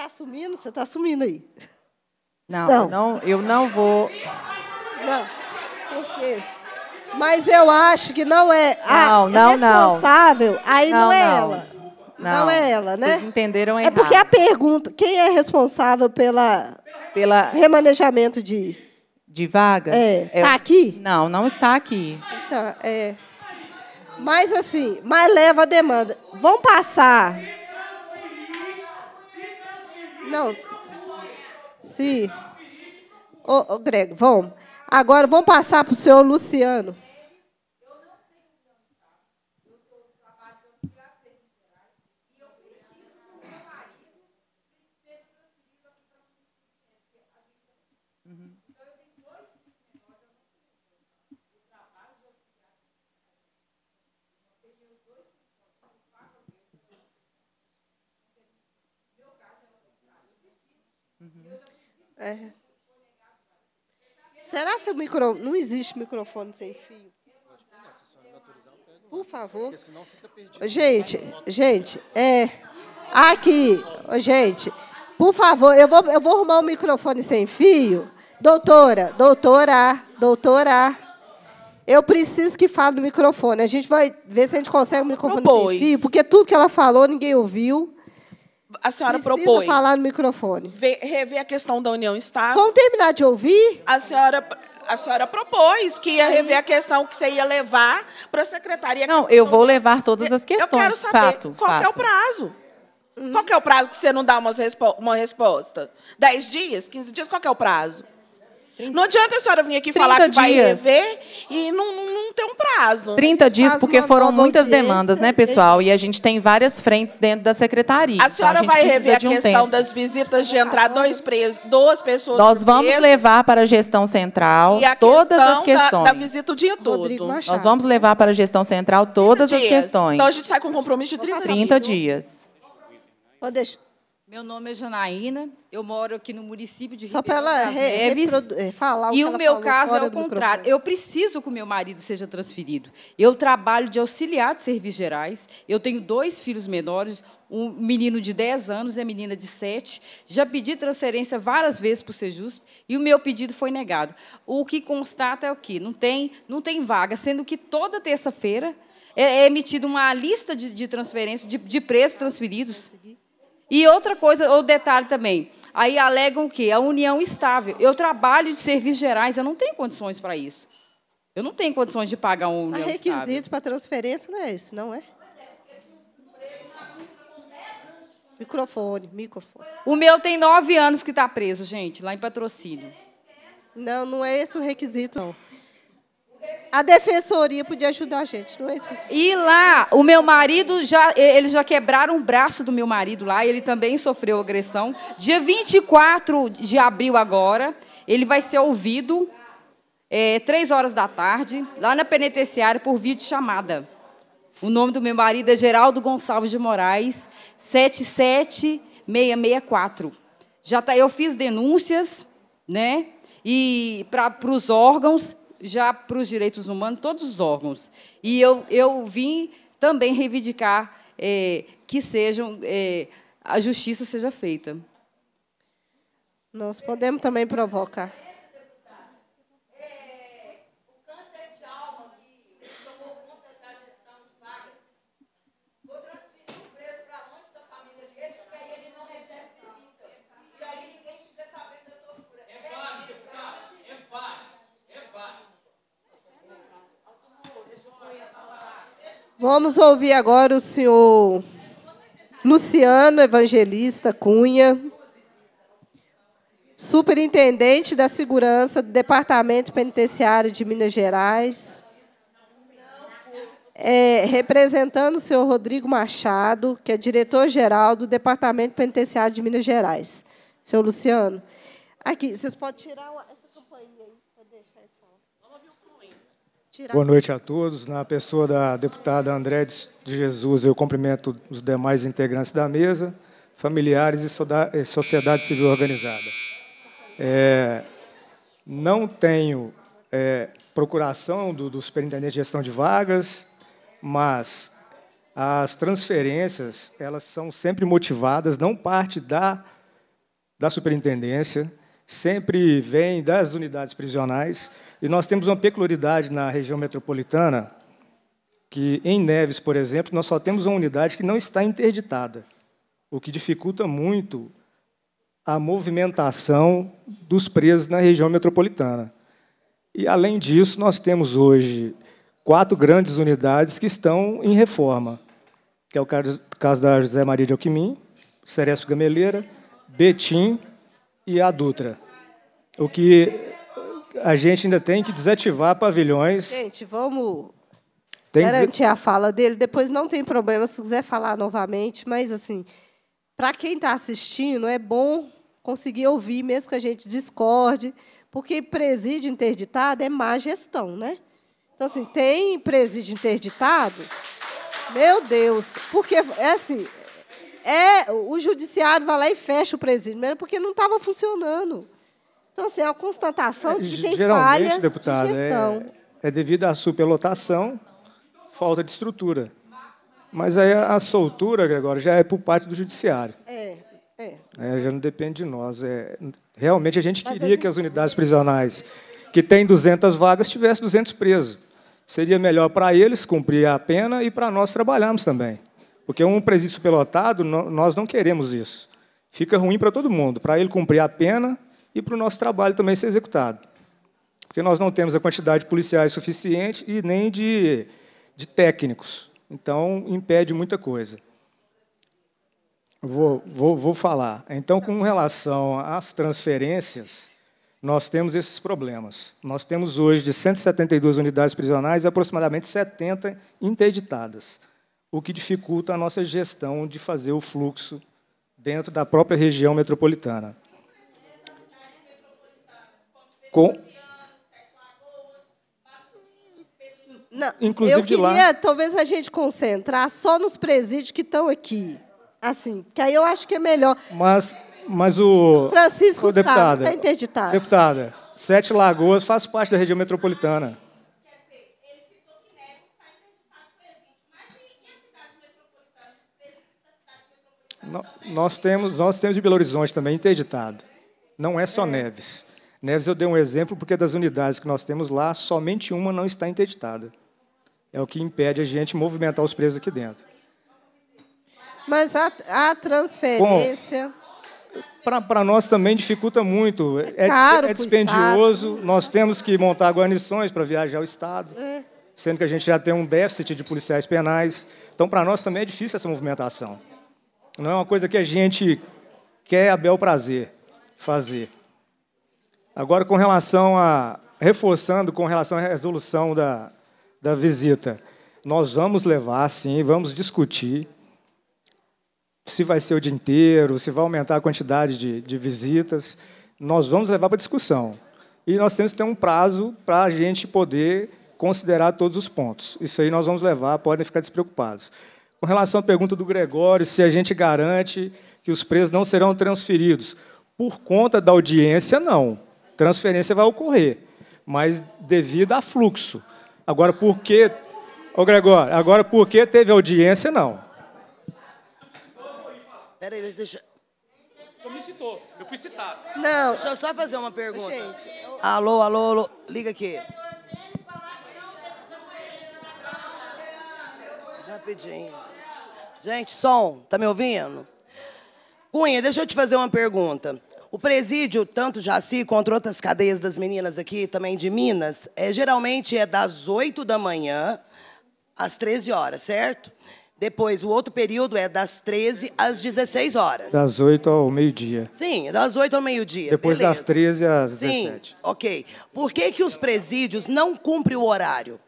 está assumindo, você está assumindo aí. Não, não, não, eu não vou. Não, por quê? Mas eu acho que não é. Não, a, não, é responsável, não. aí não, não é não. ela. Não, não, é ela, né? Vocês entenderam errado. É porque a pergunta, quem é responsável pela, pela remanejamento de de vaga? É. Está é, tá aqui? Não, não está aqui. Tá, é. Mas assim, mas leva a demanda. Vão passar não, Sim. Ô, oh, Greg, vamos. Agora vamos passar para o senhor Luciano. É. Será que o micro... não existe microfone sem fio? Por favor. Gente, gente, é. Aqui, gente, por favor, eu vou, eu vou arrumar um microfone sem fio. Doutora, doutora, doutora. Eu preciso que fale no microfone. A gente vai ver se a gente consegue um microfone sem fio, porque tudo que ela falou ninguém ouviu a senhora Precisa propôs. falar no microfone. Ver, rever a questão da União Estado. Vamos terminar de ouvir? A senhora, a senhora propôs que ia rever a questão que você ia levar para a secretaria. Não, eu vou levar todas as questões. Eu quero saber fato, qual fato. é o prazo. Hum. Qual é o prazo que você não dá uma, respo uma resposta? Dez dias? Quinze dias? Qual é o prazo? Não adianta a senhora vir aqui falar que dias. vai rever e não, não, não, ter um prazo. 30 dias, porque foram muitas demandas, né, pessoal? E a gente tem várias frentes dentro da secretaria. A senhora então a vai rever a um questão tempo. das visitas de entrar dois presos, duas pessoas Nós vamos preso. levar para a gestão central a todas as questões. Da, da visita o dia todo. Nós vamos levar para a gestão central todas as questões. Então a gente sai com um compromisso de 30, 30 dias. dias. Pode deixar. Meu nome é Janaína, eu moro aqui no município de Só para ela Neves, eh, falar o E o meu caso é o contrário. Eu preciso que o meu marido seja transferido. Eu trabalho de auxiliar de serviços gerais, eu tenho dois filhos menores, um menino de 10 anos e a menina de 7. Já pedi transferência várias vezes para o Sejusp e o meu pedido foi negado. O que constata é o que não tem, não tem vaga, sendo que toda terça-feira é, é emitida uma lista de, de transferência, de, de preços transferidos. Consegui. E outra coisa, outro detalhe também. Aí alegam que a união estável. Eu trabalho de serviços gerais, eu não tenho condições para isso. Eu não tenho condições de pagar um união a requisito para transferência não é esse, não é? Microfone, microfone. O meu tem nove anos que está preso, gente, lá em patrocínio. Não, não é esse o requisito, não. A defensoria podia ajudar a gente, não é isso? E lá, o meu marido já. Eles já quebraram o braço do meu marido lá, ele também sofreu agressão. Dia 24 de abril agora, ele vai ser ouvido é, três horas da tarde, lá na penitenciária, por vídeo chamada. O nome do meu marido é Geraldo Gonçalves de Moraes, 77664. Já tá, eu fiz denúncias, né? E para os órgãos já para os direitos humanos todos os órgãos. E eu, eu vim também reivindicar é, que sejam, é, a justiça seja feita. Nós podemos também provocar. Vamos ouvir agora o senhor Luciano Evangelista Cunha, superintendente da segurança do Departamento Penitenciário de Minas Gerais, é, representando o senhor Rodrigo Machado, que é diretor-geral do Departamento Penitenciário de Minas Gerais. Senhor Luciano, aqui, vocês podem tirar o Boa noite a todos. Na pessoa da deputada André de Jesus, eu cumprimento os demais integrantes da mesa, familiares e eh, sociedade civil organizada. É, não tenho é, procuração do, do superintendente de gestão de vagas, mas as transferências elas são sempre motivadas, não parte da, da superintendência, sempre vêm das unidades prisionais e nós temos uma peculiaridade na região metropolitana que em Neves, por exemplo, nós só temos uma unidade que não está interditada, o que dificulta muito a movimentação dos presos na região metropolitana. E, além disso, nós temos hoje quatro grandes unidades que estão em reforma, que é o caso da José Maria de Alquimim, Seresto Gameleira, Betim e a Dutra. O que a gente ainda tem que desativar pavilhões. Gente, vamos tem garantir a fala dele. Depois não tem problema se quiser falar novamente, mas assim, para quem está assistindo, é bom conseguir ouvir, mesmo que a gente discorde, porque presídio interditado é má gestão, né? Então, assim, tem presídio interditado. Meu Deus, porque é assim, é, o judiciário vai lá e fecha o presídio, mesmo porque não estava funcionando. Então, assim, é uma constatação de é, que tem falhas deputado, de é- gestão. É, é devido à superlotação, falta de estrutura. Mas aí a soltura, agora já é por parte do judiciário. É, é. é já não depende de nós. É, realmente, a gente queria que as unidades prisionais, que têm 200 vagas, tivessem 200 presos. Seria melhor para eles cumprir a pena e para nós trabalharmos também. Porque um presídio superlotado, nós não queremos isso. Fica ruim para todo mundo, para ele cumprir a pena e para o nosso trabalho também ser executado. Porque nós não temos a quantidade de policiais suficiente e nem de, de técnicos. Então, impede muita coisa. Vou, vou, vou falar. Então, com relação às transferências, nós temos esses problemas. Nós temos hoje, de 172 unidades prisionais, aproximadamente 70 interditadas o que dificulta a nossa gestão de fazer o fluxo dentro da própria região metropolitana. Com... Não, Inclusive eu queria, lá... talvez, a gente concentrar só nos presídios que estão aqui. Assim, que aí eu acho que é melhor. Mas, mas o. Francisco o deputada, está interditado. Deputada, Sete Lagoas faz parte da região metropolitana. No, nós temos, nós temos de Belo Horizonte também interditado. Não é só Neves. Neves eu dei um exemplo porque é das unidades que nós temos lá, somente uma não está interditada. É o que impede a gente movimentar os presos aqui dentro. Mas a, a transferência. Para nós também dificulta muito. É, é caro é, é dispendioso. Nós temos que montar guarnições para viajar ao Estado. É. Sendo que a gente já tem um déficit de policiais penais. Então, para nós também é difícil essa movimentação. Não é uma coisa que a gente quer a bel prazer fazer. Agora, com relação a. reforçando com relação à resolução da, da visita. Nós vamos levar, sim, vamos discutir se vai ser o dia inteiro, se vai aumentar a quantidade de, de visitas. Nós vamos levar para discussão. E nós temos que ter um prazo para a gente poder considerar todos os pontos. Isso aí nós vamos levar, podem ficar despreocupados. Com relação à pergunta do Gregório, se a gente garante que os presos não serão transferidos, por conta da audiência, não. Transferência vai ocorrer, mas devido a fluxo. Agora, por que. Ô, Gregório, agora por que teve audiência, não. Peraí, deixa. Eu me citou, eu fui citado. Não, deixa eu só fazer uma pergunta. Alô, alô, alô, liga aqui. rapidinho. Gente, som, tá me ouvindo? Cunha, deixa eu te fazer uma pergunta. O presídio, tanto Jaci quanto outras cadeias das meninas aqui, também de Minas, é, geralmente é das 8 da manhã às 13 horas, certo? Depois, o outro período é das 13 às 16 horas. Das 8 ao meio-dia. Sim, das 8 ao meio-dia. Depois beleza. das 13 às 17. Sim, ok. Por que, que os presídios não cumprem o horário?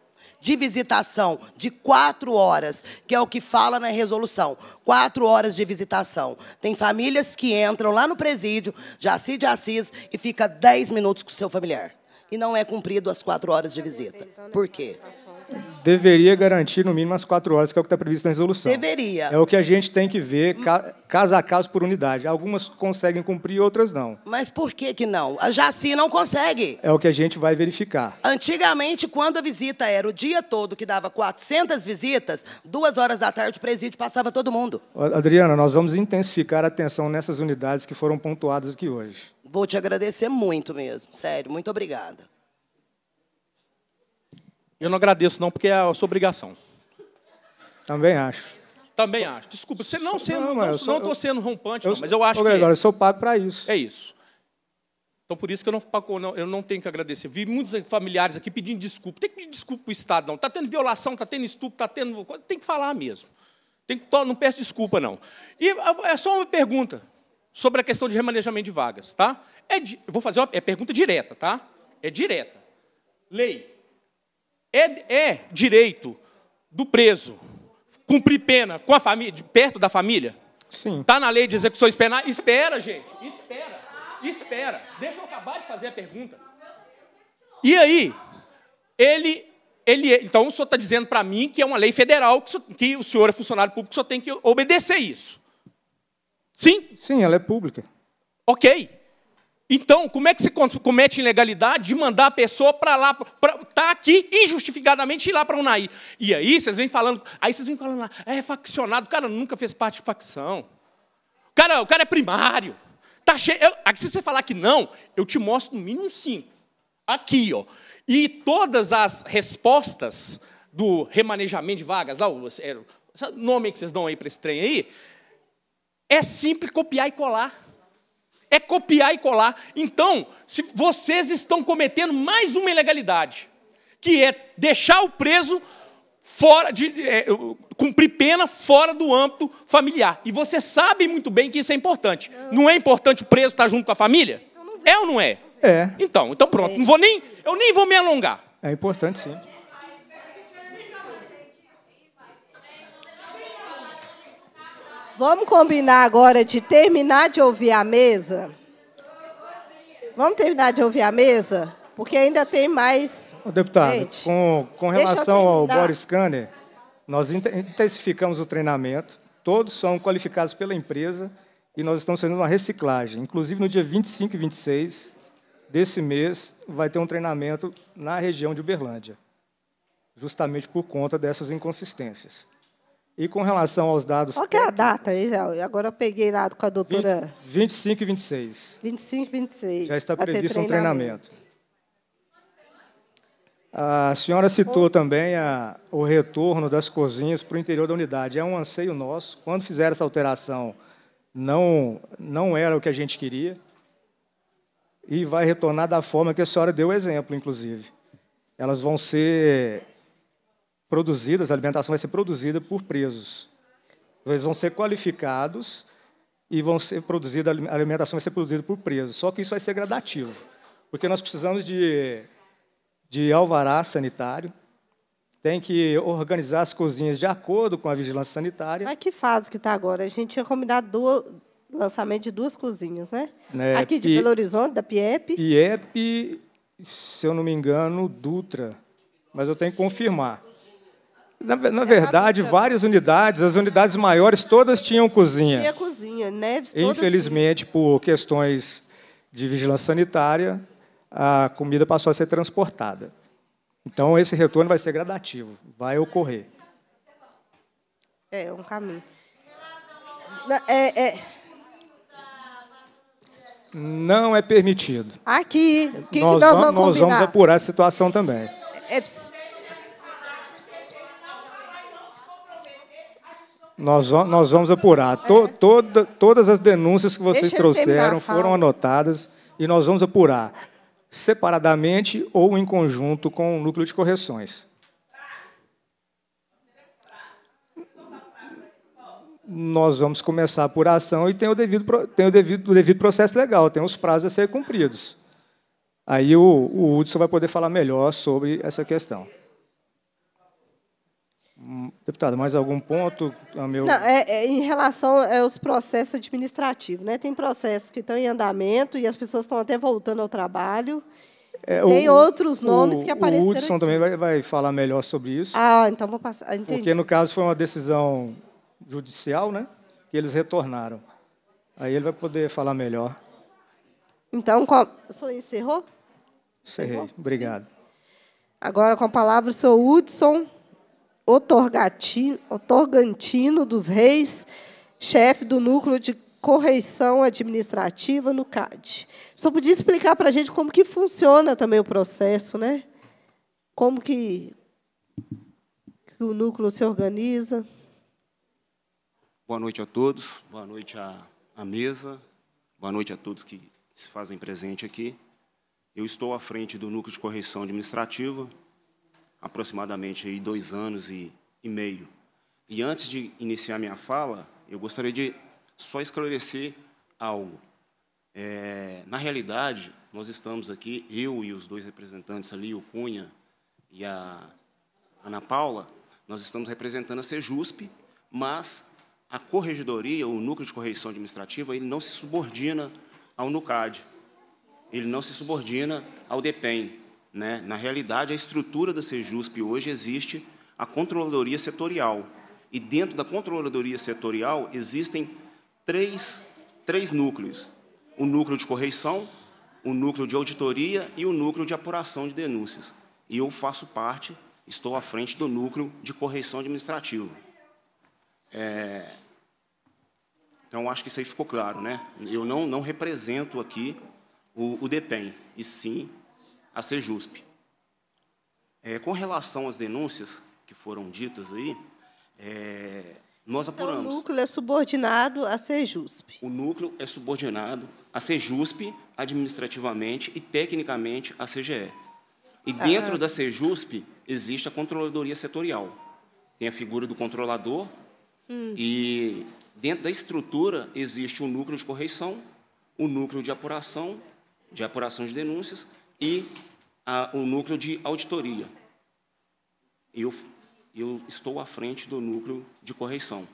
de visitação de quatro horas, que é o que fala na resolução. Quatro horas de visitação. Tem famílias que entram lá no presídio, já se de Assis, e fica dez minutos com o seu familiar. E não é cumprido as quatro horas de visita. Então, né? Por quê? deveria garantir no mínimo as quatro horas, que é o que está previsto na resolução. Deveria. É o que a gente tem que ver ca caso a caso por unidade. Algumas conseguem cumprir, outras não. Mas por que, que não? A Jaci não consegue. É o que a gente vai verificar. Antigamente, quando a visita era o dia todo, que dava 400 visitas, duas horas da tarde o presídio passava todo mundo. Adriana, nós vamos intensificar a atenção nessas unidades que foram pontuadas aqui hoje. Vou te agradecer muito mesmo, sério. Muito obrigada. Eu não agradeço, não, porque é a sua obrigação. Também acho. Também acho. Desculpa, você não sendo, não, mano, não sendo rompante, eu, não, mas eu acho ô, que. Agora, eu sou pago para isso. É isso. Então, por isso que eu não, não, eu não tenho que agradecer. Vi muitos familiares aqui pedindo desculpa. Tem que pedir desculpa para o Estado, não. Está tendo violação, está tendo estupro, está tendo. Tem que falar mesmo. Tem que, não peço desculpa, não. E ah, é só uma pergunta sobre a questão de remanejamento de vagas, tá? É, vou fazer uma é pergunta direta, tá? É direta. Lei é, é direito do preso cumprir pena com a família, perto da família? Sim. Está na lei de execuções penais? Espera, gente, espera, espera. Deixa eu acabar de fazer a pergunta. E aí, ele, ele, então o senhor está dizendo para mim que é uma lei federal que, que o senhor é funcionário público, só tem que obedecer isso? Sim? Sim, ela é pública. Ok. Então, como é que se comete ilegalidade de mandar a pessoa para lá, para tá aqui injustificadamente ir lá para Unaí? E aí vocês vêm falando, aí vocês vêm falando lá, é faccionado, o cara nunca fez parte de facção. O cara, o cara é primário. Tá cheio. Eu, se você falar que não, eu te mostro no mínimo cinco. Aqui, ó. E todas as respostas do remanejamento de vagas, lá, o, é, nome que vocês dão aí para esse trem aí, é simples copiar e colar é copiar e colar. Então, se vocês estão cometendo mais uma ilegalidade, que é deixar o preso fora de é, cumprir pena fora do âmbito familiar. E vocês sabem muito bem que isso é importante. Não, não é importante o preso estar tá junto com a família? É ou não é? É. Então, então pronto, não vou nem eu nem vou me alongar. É importante sim. Vamos combinar agora de terminar de ouvir a mesa? Vamos terminar de ouvir a mesa? Porque ainda tem mais. Deputado, Gente, com, com relação ao Boris scanner, nós intensificamos o treinamento, todos são qualificados pela empresa e nós estamos fazendo uma reciclagem. Inclusive, no dia 25 e 26 desse mês, vai ter um treinamento na região de Uberlândia, justamente por conta dessas inconsistências. E com relação aos dados. Qual é a data aí? Agora eu peguei lá com a doutora. 25 e 26. 25 e 26. Já está previsto um treinamento. A senhora citou também a, o retorno das cozinhas para o interior da unidade. É um anseio nosso. Quando fizeram essa alteração, não, não era o que a gente queria. E vai retornar da forma que a senhora deu o exemplo, inclusive. Elas vão ser produzidas, a alimentação vai ser produzida por presos. Eles vão ser qualificados e vão ser produzida, a alimentação vai ser produzida por presos. Só que isso vai ser gradativo, porque nós precisamos de, de alvará sanitário, tem que organizar as cozinhas de acordo com a vigilância sanitária. Mas que fase que está agora? A gente tinha combinado o lançamento de duas cozinhas, né? É, Aqui de P... Belo Horizonte, da PIEP. PIEP, se eu não me engano, Dutra, mas eu tenho que confirmar. Na, na verdade, várias unidades, as unidades maiores, todas tinham cozinha. Tinha cozinha, Neves. Infelizmente, tinham. por questões de vigilância sanitária, a comida passou a ser transportada. Então, esse retorno vai ser gradativo, vai ocorrer. É, é um caminho. É, é. Não é permitido. Aqui, que nós, que nós, vamos, vamos, nós vamos apurar a situação também. É, é, é Nós, nós vamos apurar. To, toda, todas as denúncias que vocês trouxeram foram anotadas e nós vamos apurar separadamente ou em conjunto com o núcleo de correções. Nós vamos começar a apuração e tem o devido, tem o devido, o devido processo legal, tem os prazos a serem cumpridos. Aí o, o Hudson vai poder falar melhor sobre essa questão. Deputado, mais algum ponto? A meu... Não, é, é, em relação aos processos administrativos, né? tem processos que estão em andamento e as pessoas estão até voltando ao trabalho. É, tem outros nomes o, que apareceram. O Hudson aqui. também vai, vai, falar melhor sobre isso. Ah, então vou passar. Ah, entendi. Porque, no caso, foi uma decisão judicial, né? Que eles retornaram. Aí ele vai poder falar melhor. Então, o senhor encerrou? Encerrei, obrigado. Agora, com a palavra, o senhor Hudson otorgantino dos reis, chefe do núcleo de correição administrativa no CAD. Só podia explicar para a gente como que funciona também o processo, né? Como que, o núcleo se organiza. Boa noite a todos, boa noite à, à mesa, boa noite a todos que se fazem presente aqui. Eu estou à frente do núcleo de correição administrativa, aproximadamente aí dois anos e, e meio. E antes de iniciar minha fala, eu gostaria de só esclarecer algo. É, na realidade, nós estamos aqui, eu e os dois representantes ali, o Cunha e a Ana Paula, nós estamos representando a Sejusp, mas a corregedoria, o núcleo de correção administrativa, ele não se subordina ao NUCAD, ele não se subordina ao DEPEN. Né? Na realidade, a estrutura da Sejusp hoje existe a controladoria setorial. E dentro da controladoria setorial existem três, três núcleos: o núcleo de correição, o núcleo de auditoria e o núcleo de apuração de denúncias. E eu faço parte, estou à frente do núcleo de correição administrativa. É... Então, acho que isso aí ficou claro. Né? Eu não, não represento aqui o, o DEPEN, e sim a Sejusp. É, com relação às denúncias que foram ditas aí, é, nós então, apuramos. Então, o núcleo é subordinado à Sejusp. O núcleo é subordinado à Sejusp, administrativamente e tecnicamente à CGE. E ah. dentro ah. da Sejusp existe a controladoria setorial. Tem a figura do controlador hum. e dentro da estrutura existe o núcleo de correição, o núcleo de apuração, de apuração de denúncias e o núcleo de auditoria. Eu, eu estou à frente do núcleo de correição.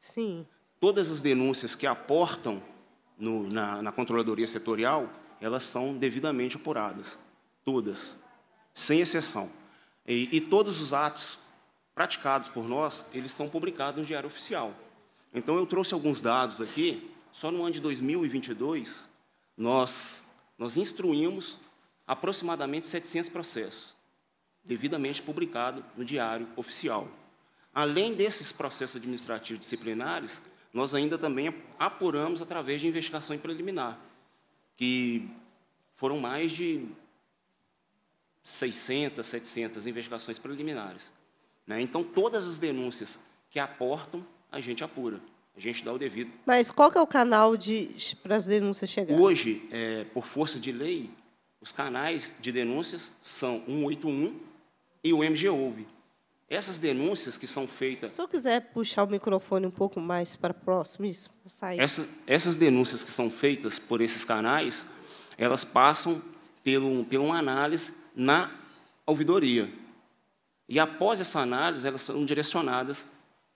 Sim. Todas as denúncias que aportam no, na, na controladoria setorial, elas são devidamente apuradas. Todas. Sem exceção. E, e todos os atos praticados por nós, eles são publicados no Diário Oficial. Então, eu trouxe alguns dados aqui. Só no ano de 2022, nós, nós instruímos aproximadamente 700 processos, devidamente publicado no Diário Oficial. Além desses processos administrativos disciplinares, nós ainda também apuramos através de investigação preliminar, que foram mais de 600, 700 investigações preliminares. Né? Então, todas as denúncias que aportam, a gente apura, a gente dá o devido. Mas qual que é o canal de, para as denúncias chegarem? Hoje, é, por força de lei, os canais de denúncias são 181 e o Ouve. Essas denúncias que são feitas. Se eu quiser puxar o microfone um pouco mais para próximo, isso, sair. Essas, essas denúncias que são feitas por esses canais, elas passam pelo, pela uma análise na ouvidoria. E após essa análise, elas são direcionadas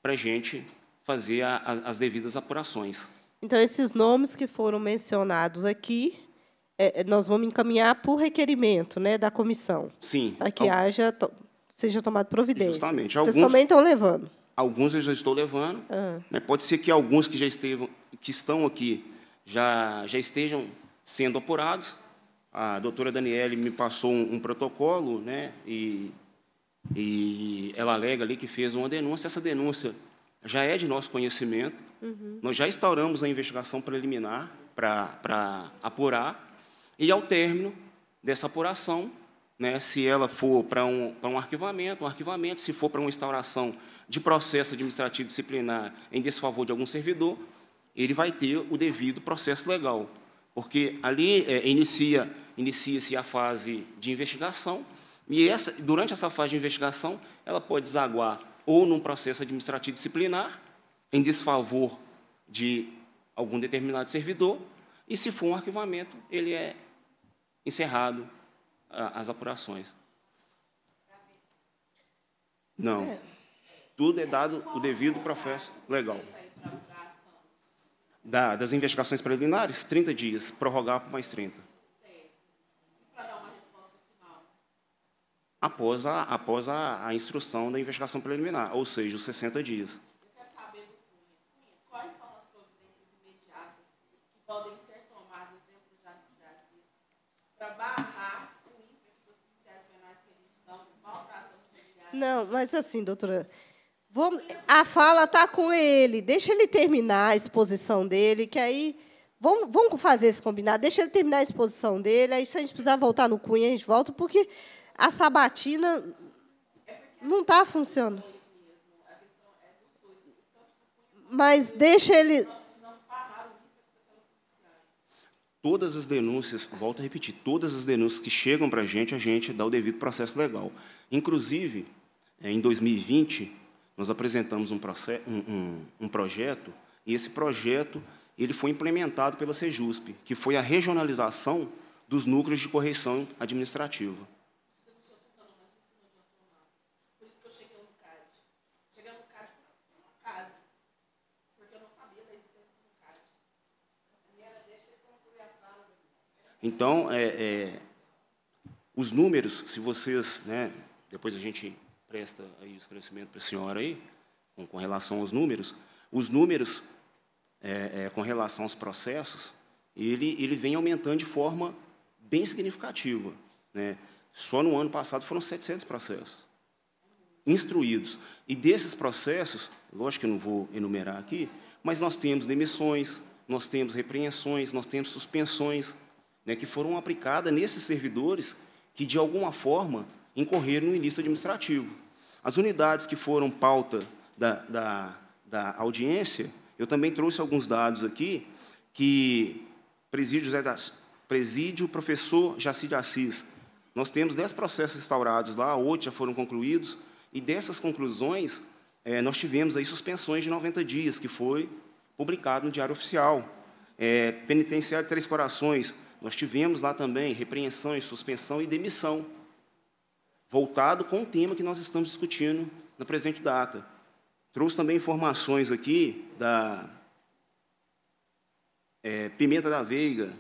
para a gente fazer a, a, as devidas apurações. Então, esses nomes que foram mencionados aqui é, é, nós vamos encaminhar por requerimento né, da comissão. Sim. Para que Al... haja, to... seja tomado providência. Justamente. Alguns, Vocês também estão levando. Alguns eu já estou levando. Ah. Né? Pode ser que alguns que já estejam que estão aqui já, já estejam sendo apurados. A doutora Daniele me passou um, um protocolo, né, e, e ela alega ali que fez uma denúncia. Essa denúncia já é de nosso conhecimento. Uhum. Nós já instauramos a investigação preliminar para apurar e ao término dessa apuração, né, se ela for para um, um arquivamento, um arquivamento, se for para uma instauração de processo administrativo disciplinar em desfavor de algum servidor, ele vai ter o devido processo legal, porque ali é, inicia inicia-se a fase de investigação e essa, durante essa fase de investigação ela pode desaguar ou num processo administrativo disciplinar em desfavor de algum determinado servidor e se for um arquivamento ele é encerrado ah, as apurações. Não. Tudo é dado o devido processo legal. Da, das investigações preliminares, 30 dias, prorrogar por mais 30. Após a, após a, a instrução da investigação preliminar, ou seja, os 60 dias. Não, mas assim, doutora, vamos, a fala está com ele. Deixa ele terminar a exposição dele, que aí. Vamos, vamos fazer esse combinado. Deixa ele terminar a exposição dele. Aí, se a gente precisar voltar no Cunha, a gente volta, porque a sabatina não está funcionando. Mas deixa ele. Todas as denúncias, volto a repetir, todas as denúncias que chegam para a gente, a gente dá o devido processo legal. Inclusive, é, em 2020, nós apresentamos um, um, um, um projeto, e esse projeto ele foi implementado pela CEJUSP, que foi a regionalização dos núcleos de correção administrativa. Então, é, é, os números, se vocês, né, depois a gente presta aí o esclarecimento para a senhora aí, com, com, relação aos números, os números é, é, com relação aos processos, ele, ele vem aumentando de forma bem significativa. Né? Só no ano passado foram 700 processos instruídos. E desses processos, lógico que eu não vou enumerar aqui, mas nós temos demissões, nós temos repreensões, nós temos suspensões, né, que foram aplicadas nesses servidores que, de alguma forma, incorreram no início administrativo. As unidades que foram pauta da, da, da audiência, eu também trouxe alguns dados aqui que presídio, José presídio professor Jaci de Assis. Nós temos 10 processos instaurados lá, 8 já foram concluídos, e dessas conclusões, é, nós tivemos aí suspensões de 90 dias, que foi publicado no Diário Oficial. É, Penitenciário Três Corações, nós tivemos lá também repreensão, suspensão e demissão voltado com o tema que nós estamos discutindo na presente data. Trouxe também informações aqui da é, Pimenta da Veiga,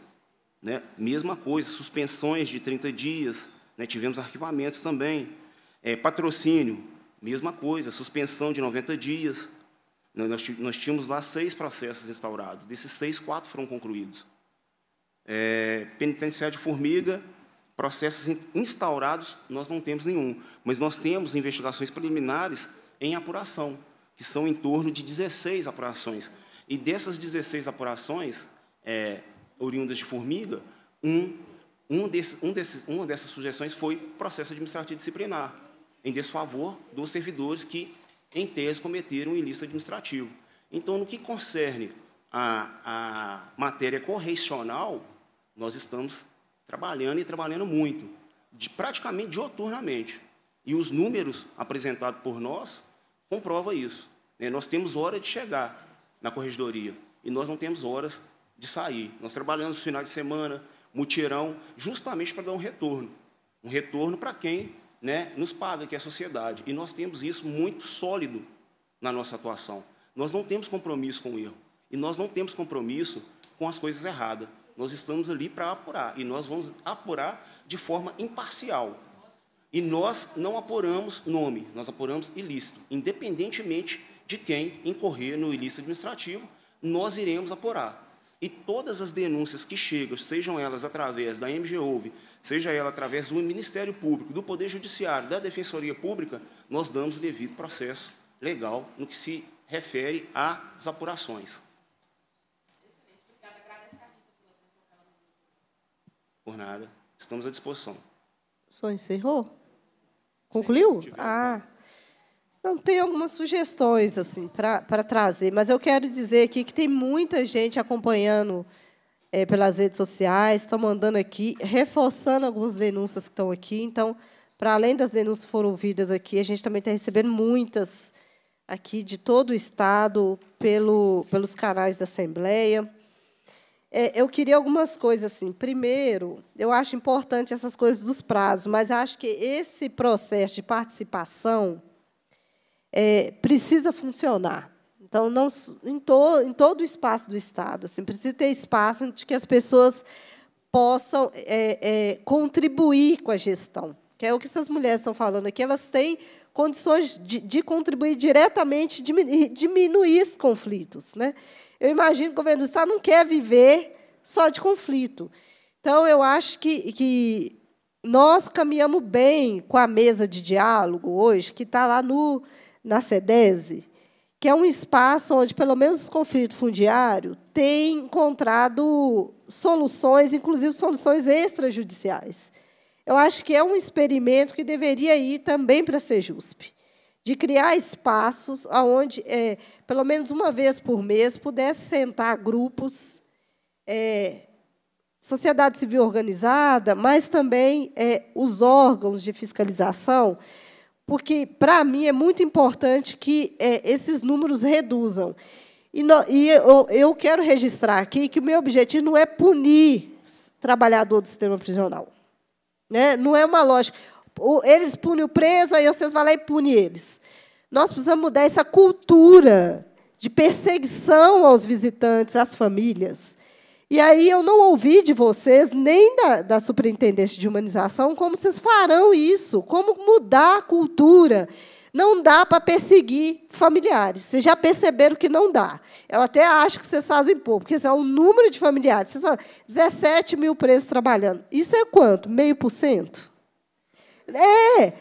né? mesma coisa, suspensões de 30 dias, né? tivemos arquivamentos também. É, patrocínio, mesma coisa, suspensão de 90 dias. Nós, tínhamos lá seis processos instaurados, desses seis, quatro foram concluídos. É, penitenciário de Formiga, processos instaurados, nós não temos nenhum, mas nós temos investigações preliminares em apuração, que são em torno de 16 apurações. E dessas 16 apurações é, oriundas de formiga, um, um, desse, um desses, uma dessas sugestões foi processo administrativo disciplinar, em desfavor dos servidores que, em tese, cometeram um ilícito administrativo. Então, no que concerne a, a matéria correcional, nós estamos trabalhando e trabalhando muito, de, praticamente dioturnamente. E os números apresentados por nós comprova isso. Né? Nós temos hora de chegar na corregedoria e nós não temos horas de sair. Nós trabalhamos no final de semana, mutirão, justamente para dar um retorno. Um retorno para quem né, nos paga, que é a sociedade. E nós temos isso muito sólido na nossa atuação. Nós não temos compromisso com o erro. E nós não temos compromisso com as coisas erradas. Nós estamos ali para apurar e nós vamos apurar de forma imparcial. E nós não apuramos nome, nós apuramos ilícito. Independentemente de quem incorrer no ilícito administrativo, nós iremos apurar. E todas as denúncias que chegam, sejam elas através da MGOV, seja ela através do Ministério Público, do Poder Judiciário, da Defensoria Pública, nós damos o devido processo legal no que se refere às apurações. Por nada. Estamos à disposição. Só encerrou? Concluiu? ah. Não tem algumas sugestões assim para trazer, mas eu quero dizer aqui que tem muita gente acompanhando é, pelas redes sociais, estão mandando aqui, reforçando algumas denúncias que estão aqui. Então, para além das denúncias que foram ouvidas aqui, a gente também está recebendo muitas aqui de todo o Estado, pelo, pelos canais da Assembleia é, eu queria algumas coisas assim. Primeiro, eu acho importante essas coisas dos prazos, mas acho que esse processo de participação é, precisa funcionar. Então, não, em, to, em todo o espaço do Estado, assim, precisa ter espaço de que as pessoas possam é, é, contribuir com a gestão, que é o que essas mulheres estão falando aqui. Elas têm condições de, de contribuir diretamente, diminuir, diminuir os conflitos, né? eu imagino que o governo do Estado não quer viver só de conflito. Então, eu acho que, que nós caminhamos bem com a mesa de diálogo hoje, que está lá no, na SEDESE, que é um espaço onde, pelo menos, os conflitos fundiários têm encontrado soluções, inclusive soluções extrajudiciais. Eu acho que é um experimento que deveria ir também para a CEJUSP de criar espaços onde, é, pelo menos uma vez por mês, pudesse sentar grupos, é, sociedade civil organizada, mas também é, os órgãos de fiscalização, porque, para mim, é muito importante que é, esses números reduzam. E, no, e eu, eu quero registrar aqui que o meu objetivo não é punir trabalhador do sistema prisional. Né? Não é uma lógica eles punem o preso, aí vocês vão lá e punem eles. Nós precisamos mudar essa cultura de perseguição aos visitantes, às famílias. E aí eu não ouvi de vocês, nem da, da de humanização, como vocês farão isso, como mudar a cultura. Não dá para perseguir familiares. Vocês já perceberam que não dá. Eu até acho que vocês fazem pouco, porque é o número de familiares. Vocês falam, 17 mil presos trabalhando. Isso é quanto? Meio por cento? É,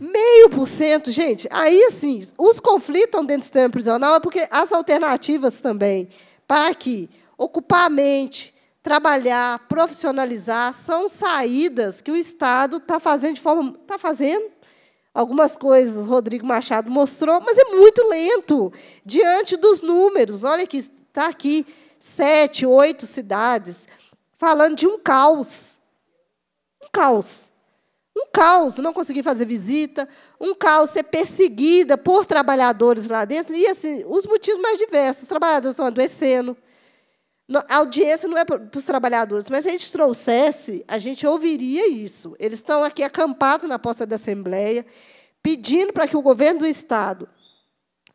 meio por cento, gente. Aí, assim, os conflitos dentro do sistema prisional é porque as alternativas também para que ocupar a mente, trabalhar, profissionalizar, são saídas que o Estado está fazendo de forma... Está fazendo, algumas coisas Rodrigo Machado mostrou, mas é muito lento diante dos números. Olha que está aqui sete, oito cidades falando de um caos, um caos. Um caos, não conseguir fazer visita, um caos ser perseguida por trabalhadores lá dentro, e assim, os motivos mais diversos. Os trabalhadores estão adoecendo. A audiência não é para os trabalhadores, mas se a gente trouxesse, a gente ouviria isso. Eles estão aqui acampados na posta da Assembleia, pedindo para que o governo do Estado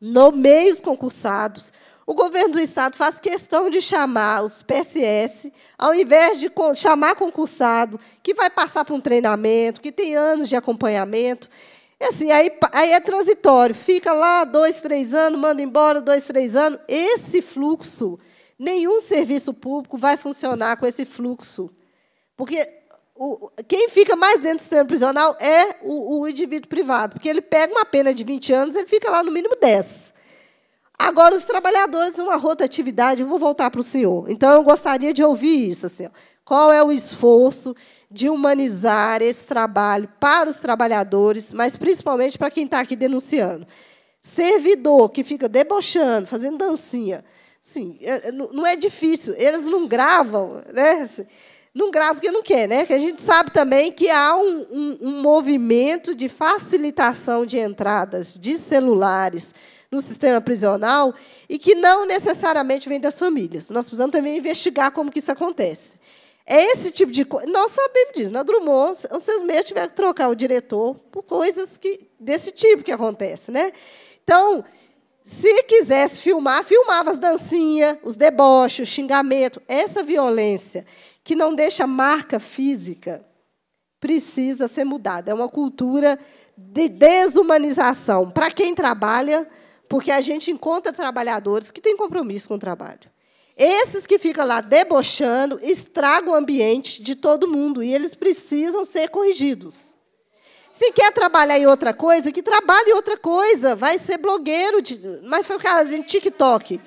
nomeie os concursados, o governo do Estado faz questão de chamar os PSS, ao invés de chamar concursado, que vai passar por um treinamento, que tem anos de acompanhamento. E assim, aí, aí é transitório, fica lá dois, três anos, manda embora dois, três anos. Esse fluxo, nenhum serviço público vai funcionar com esse fluxo. Porque o, quem fica mais dentro do sistema prisional é o, o indivíduo privado, porque ele pega uma pena de 20 anos, ele fica lá no mínimo 10. Agora, os trabalhadores numa rotatividade, eu vou voltar para o senhor. Então, eu gostaria de ouvir isso. Assim, ó. Qual é o esforço de humanizar esse trabalho para os trabalhadores, mas principalmente para quem está aqui denunciando? Servidor que fica debochando, fazendo dancinha. Sim, é, é, não é difícil. Eles não gravam, né? Assim, não gravam porque não quer, né? Que a gente sabe também que há um, um, um movimento de facilitação de entradas de celulares no sistema prisional e que não necessariamente vem das famílias. Nós precisamos também investigar como que isso acontece. É esse tipo de coisa. Nós sabemos disso. Na né, Drummond, vocês mesmos tiveram que trocar o diretor por coisas que, desse tipo que acontece. Né? Então, se quisesse filmar, filmava as dancinhas, os deboches, o xingamento. Essa violência que não deixa marca física precisa ser mudada. É uma cultura de desumanização para quem trabalha, porque a gente encontra trabalhadores que têm compromisso com o trabalho. Esses que ficam lá debochando estragam o ambiente de todo mundo e eles precisam ser corrigidos. Se quer trabalhar em outra coisa, que trabalhe em outra coisa. Vai ser blogueiro, de, mas ficar em TikTok,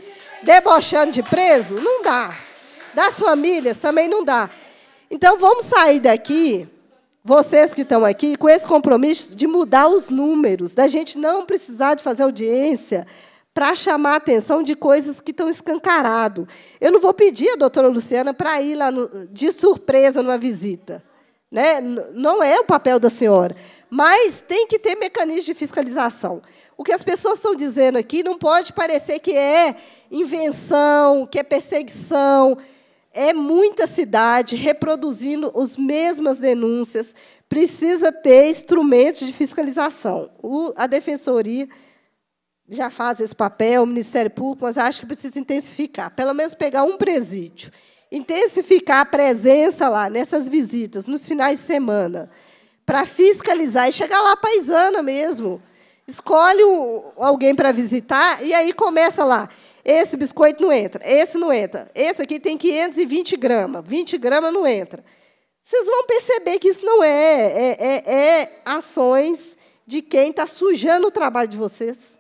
debochando de preso, não dá. Das famílias também não dá. Então vamos sair daqui vocês que estão aqui, com esse compromisso de mudar os números, da gente não precisar de fazer audiência para chamar a atenção de coisas que estão escancarado. Eu não vou pedir a doutora Luciana para ir lá no, de surpresa numa visita. Né? Não é o papel da senhora. Mas tem que ter mecanismo de fiscalização. O que as pessoas estão dizendo aqui não pode parecer que é invenção, que é perseguição, é muita cidade reproduzindo as mesmas denúncias, precisa ter instrumentos de fiscalização. O, a Defensoria já faz esse papel, o Ministério Público, mas acho que precisa intensificar, pelo menos pegar um presídio, intensificar a presença lá, nessas visitas, nos finais de semana, para fiscalizar e chegar lá paisana mesmo. Escolhe alguém para visitar e aí começa lá. Esse biscoito não entra, esse não entra, esse aqui tem 520 gramas, 20 gramas não entra. Vocês vão perceber que isso não é, é, é, é ações de quem está sujando o trabalho de vocês.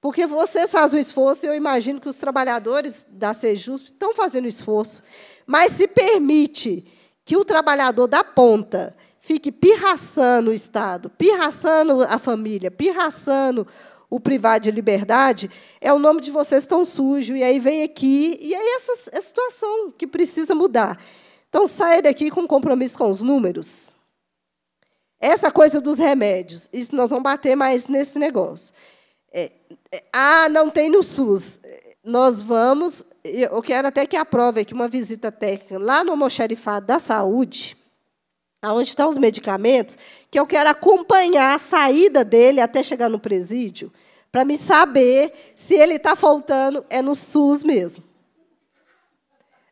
Porque vocês fazem o esforço, e eu imagino que os trabalhadores da Sejus estão fazendo esforço, mas se permite que o trabalhador da ponta fique pirraçando o Estado, pirraçando a família, pirraçando o privar de liberdade, é o nome de vocês tão sujo, e aí vem aqui, e é essa é a situação que precisa mudar. Então, saia daqui com compromisso com os números. Essa coisa dos remédios, isso nós vamos bater mais nesse negócio. É, é, ah, não tem no SUS. Nós vamos, eu quero até que aprove aqui uma visita técnica lá no Almoxarifado da Saúde, aonde estão os medicamentos, que eu quero acompanhar a saída dele até chegar no presídio, para me saber se ele está faltando é no SUS mesmo.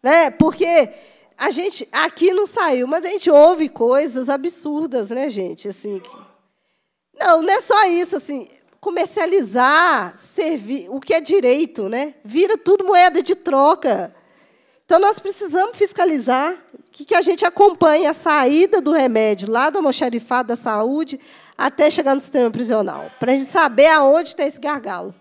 Né? Porque a gente aqui não saiu, mas a gente ouve coisas absurdas, né, gente? Assim, não, não é só isso, assim, comercializar, servir, o que é direito, né? Vira tudo moeda de troca. Então, nós precisamos fiscalizar que, que a gente acompanhe a saída do remédio lá do almoxarifado da saúde até chegar no sistema prisional, para a gente saber aonde tem tá esse gargalo.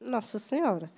Nossa Senhora.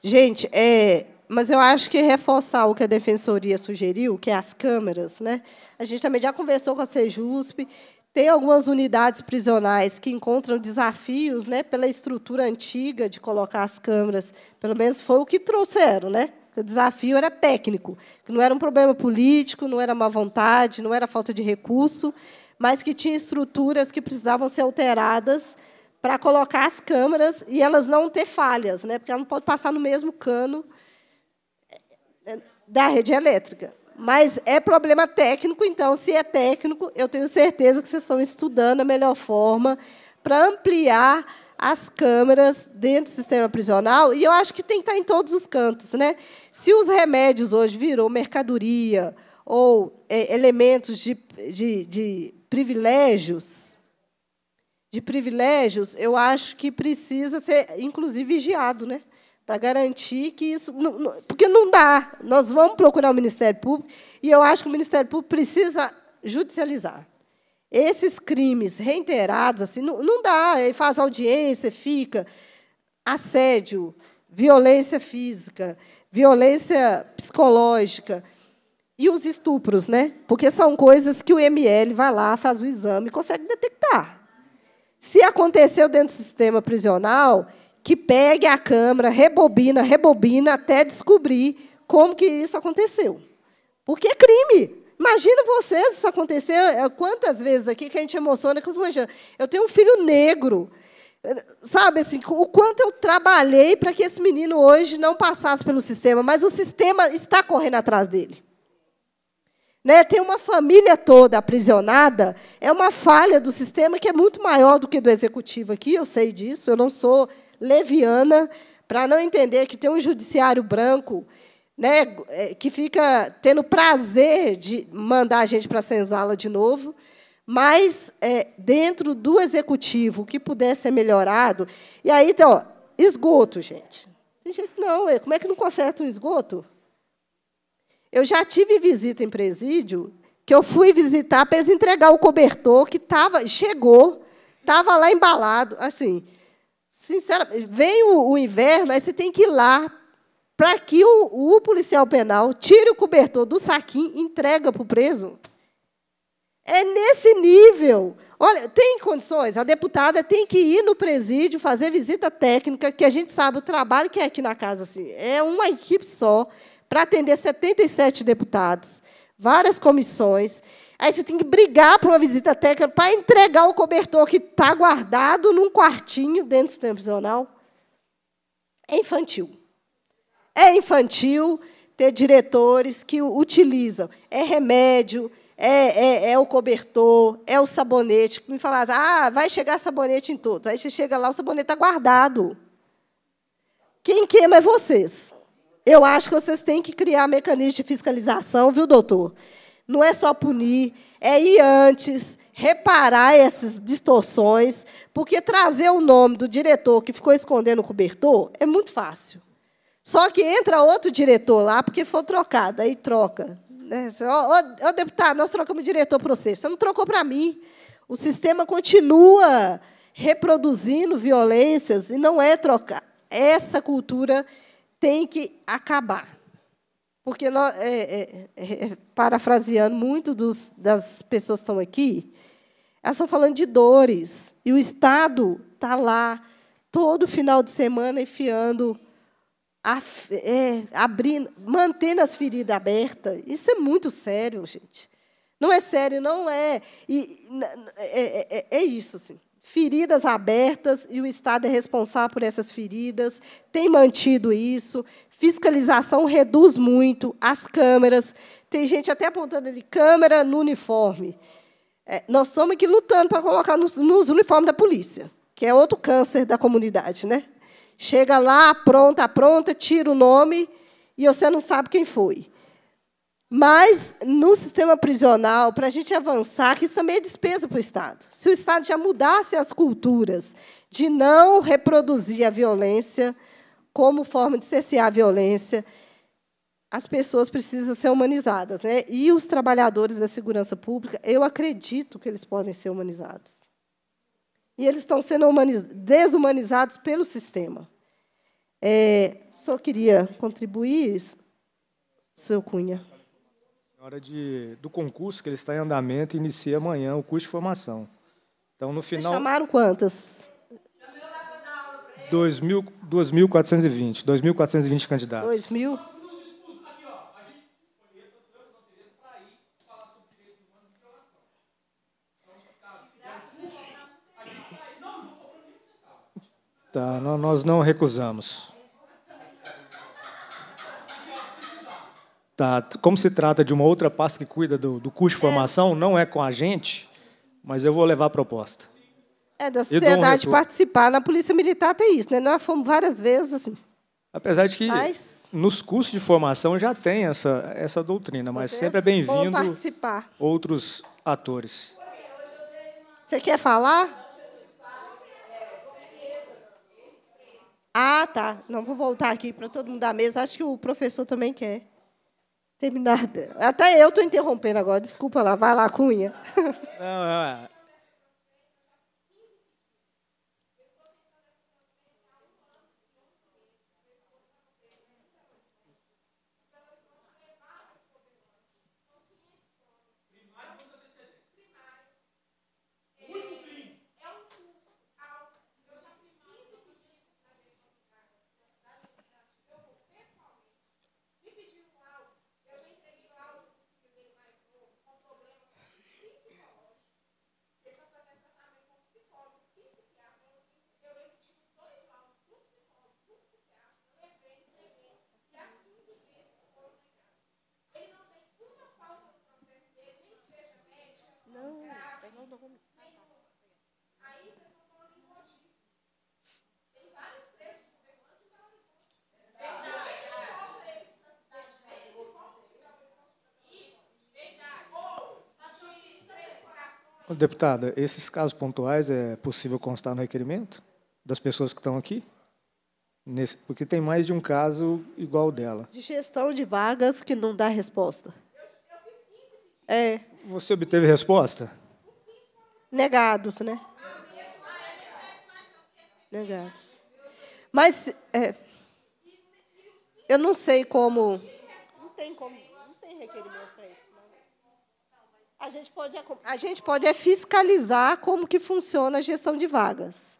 Gente, é, mas eu acho que reforçar o que a defensoria sugeriu, que é as câmeras, né? A gente também já conversou com a Sejusp, tem algumas unidades prisionais que encontram desafios, né, pela estrutura antiga de colocar as câmeras. Pelo menos foi o que trouxeram, né? O desafio era técnico, que não era um problema político, não era má vontade, não era falta de recurso, mas que tinha estruturas que precisavam ser alteradas para colocar as câmeras e elas não ter falhas, né? porque ela não pode passar no mesmo cano é, da rede elétrica. Mas é problema técnico, então, se é técnico, eu tenho certeza que vocês estão estudando a melhor forma para ampliar as câmeras dentro do sistema prisional, e eu acho que tem que estar em todos os cantos. Né? Se os remédios hoje virou mercadoria ou é, elementos de, de, de privilégios, de privilégios, eu acho que precisa ser, inclusive, vigiado, né? para garantir que isso. Não, não, porque não dá. Nós vamos procurar o Ministério Público, e eu acho que o Ministério Público precisa judicializar. Esses crimes reiterados, assim, não, não dá. Ele faz audiência, fica. Assédio, violência física, violência psicológica. E os estupros, né? Porque são coisas que o ML vai lá, faz o exame e consegue detectar. Se aconteceu dentro do sistema prisional, que pegue a câmera, rebobina, rebobina, até descobrir como que isso aconteceu. Porque é crime. Imagina vocês isso acontecer, é, quantas vezes aqui que a gente emociona, que eu eu tenho um filho negro. Sabe assim, o quanto eu trabalhei para que esse menino hoje não passasse pelo sistema, mas o sistema está correndo atrás dele. Né? Tem uma família toda aprisionada, é uma falha do sistema que é muito maior do que do executivo aqui, eu sei disso, eu não sou leviana para não entender que tem um judiciário branco né, é, que fica tendo prazer de mandar a gente para a senzala de novo, mas é, dentro do executivo, o que puder ser melhorado. E aí, então, ó, esgoto, gente. Tem gente, não, como é que não conserta um esgoto? Eu já tive visita em presídio que eu fui visitar para eles entregar o cobertor que tava, chegou, estava lá embalado. Assim, sinceramente, vem o, o inverno, aí você tem que ir lá para que o, o, policial penal tire o cobertor do saquinho e entregue para o preso. É nesse nível. Olha, tem condições. A deputada tem que ir no presídio fazer visita técnica, que a gente sabe o trabalho que é aqui na casa. Assim. É uma equipe só para atender 77 deputados, várias comissões. Aí você tem que brigar para uma visita técnica para entregar o cobertor que está guardado num quartinho dentro do sistema prisional. É infantil. É infantil ter diretores que utilizam. É remédio, é, é, é, o cobertor, é o sabonete. Me falaram, ah, vai chegar sabonete em todos. Aí você chega lá, o sabonete está guardado. Quem queima é vocês. Eu acho que vocês têm que criar mecanismos de fiscalização, viu, doutor? Não é só punir, é ir antes, reparar essas distorções, porque trazer o nome do diretor que ficou escondendo o cobertor é muito fácil. Só que entra outro diretor lá, porque foi trocado, aí troca. Né? Ô, ô, ô, deputado, nós trocamos diretor para você. Você não trocou para mim. O sistema continua reproduzindo violências e não é trocar. Essa cultura tem que acabar. Porque, nós, é, é, é, é, parafraseando muito dos, das pessoas que estão aqui, elas estão falando de dores. E o Estado está lá, todo final de semana, enfiando a, é, abrindo, mantendo as feridas abertas. Isso é muito sério, gente. Não é sério, não é. E, é, é, é, é, isso, sim. Feridas abertas e o Estado é responsável por essas feridas, tem mantido isso. Fiscalização reduz muito as câmeras. Tem gente até apontando ali câmera no uniforme. É, nós estamos aqui lutando para colocar nos, nos uniformes da polícia, que é outro câncer da comunidade, né? Chega lá, apronta, pronta, tira o nome e você não sabe quem foi. Mas, no sistema prisional, para a gente avançar, que isso também é despesa para o Estado. Se o Estado já mudasse as culturas de não reproduzir a violência como forma de cessear a violência, as pessoas precisam ser humanizadas. Né? E os trabalhadores da segurança pública, eu acredito que eles podem ser humanizados e eles estão sendo desumanizados pelo sistema. É, só queria contribuir, seu Cunha. Na é hora de, do concurso que ele está em andamento, inicia amanhã o curso de formação. Então, no final. Vocês chamaram quantas? 2.420. 2.420 candidatos. 2.000? Tá, nós não recusamos. Tá, como se trata de uma outra pasta que cuida do, do curso de é. formação, não é com a gente, mas eu vou levar a proposta. É, da sociedade um participar. Na Polícia Militar tem isso, né? Nós fomos várias vezes. Assim. Apesar de que mas... nos cursos de formação já tem essa, essa doutrina, mas Você sempre é, é bem-vindo outros atores. Você quer falar? Ah, tá. Não vou voltar aqui para todo mundo da mesa. Acho que o professor também quer terminar. Até eu estou interrompendo agora. Desculpa lá. Vai lá, Cunha. Não, não, é, Deputada, esses casos pontuais é possível constar no requerimento das pessoas que estão aqui? Nesse, porque tem mais de um caso igual dela. De gestão de vagas que não dá resposta. É. Você obteve resposta? Negados, né? Negados. Mas é, eu não sei como. Não tem como. Não tem requerimento. A gente pode, a gente pode é fiscalizar como que funciona a gestão de vagas.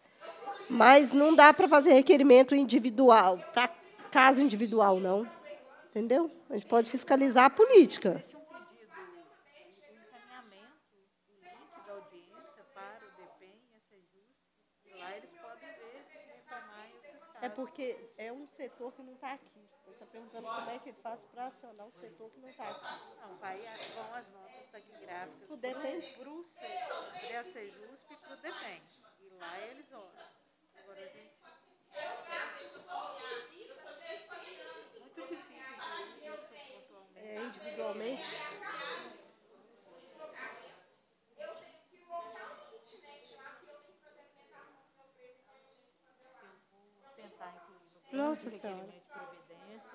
Mas não dá para fazer requerimento individual, para caso individual, não. Entendeu? A gente pode fiscalizar a política. É porque é um setor que não está aqui está perguntando como é que faz para acionar o setor que não está Não, vai vão é as notas taquigráficas para o DEPEN. Para o CEJUSP e para o E lá eles olham. Agora a gente... Muito difícil. É, individualmente. Nossa Senhora.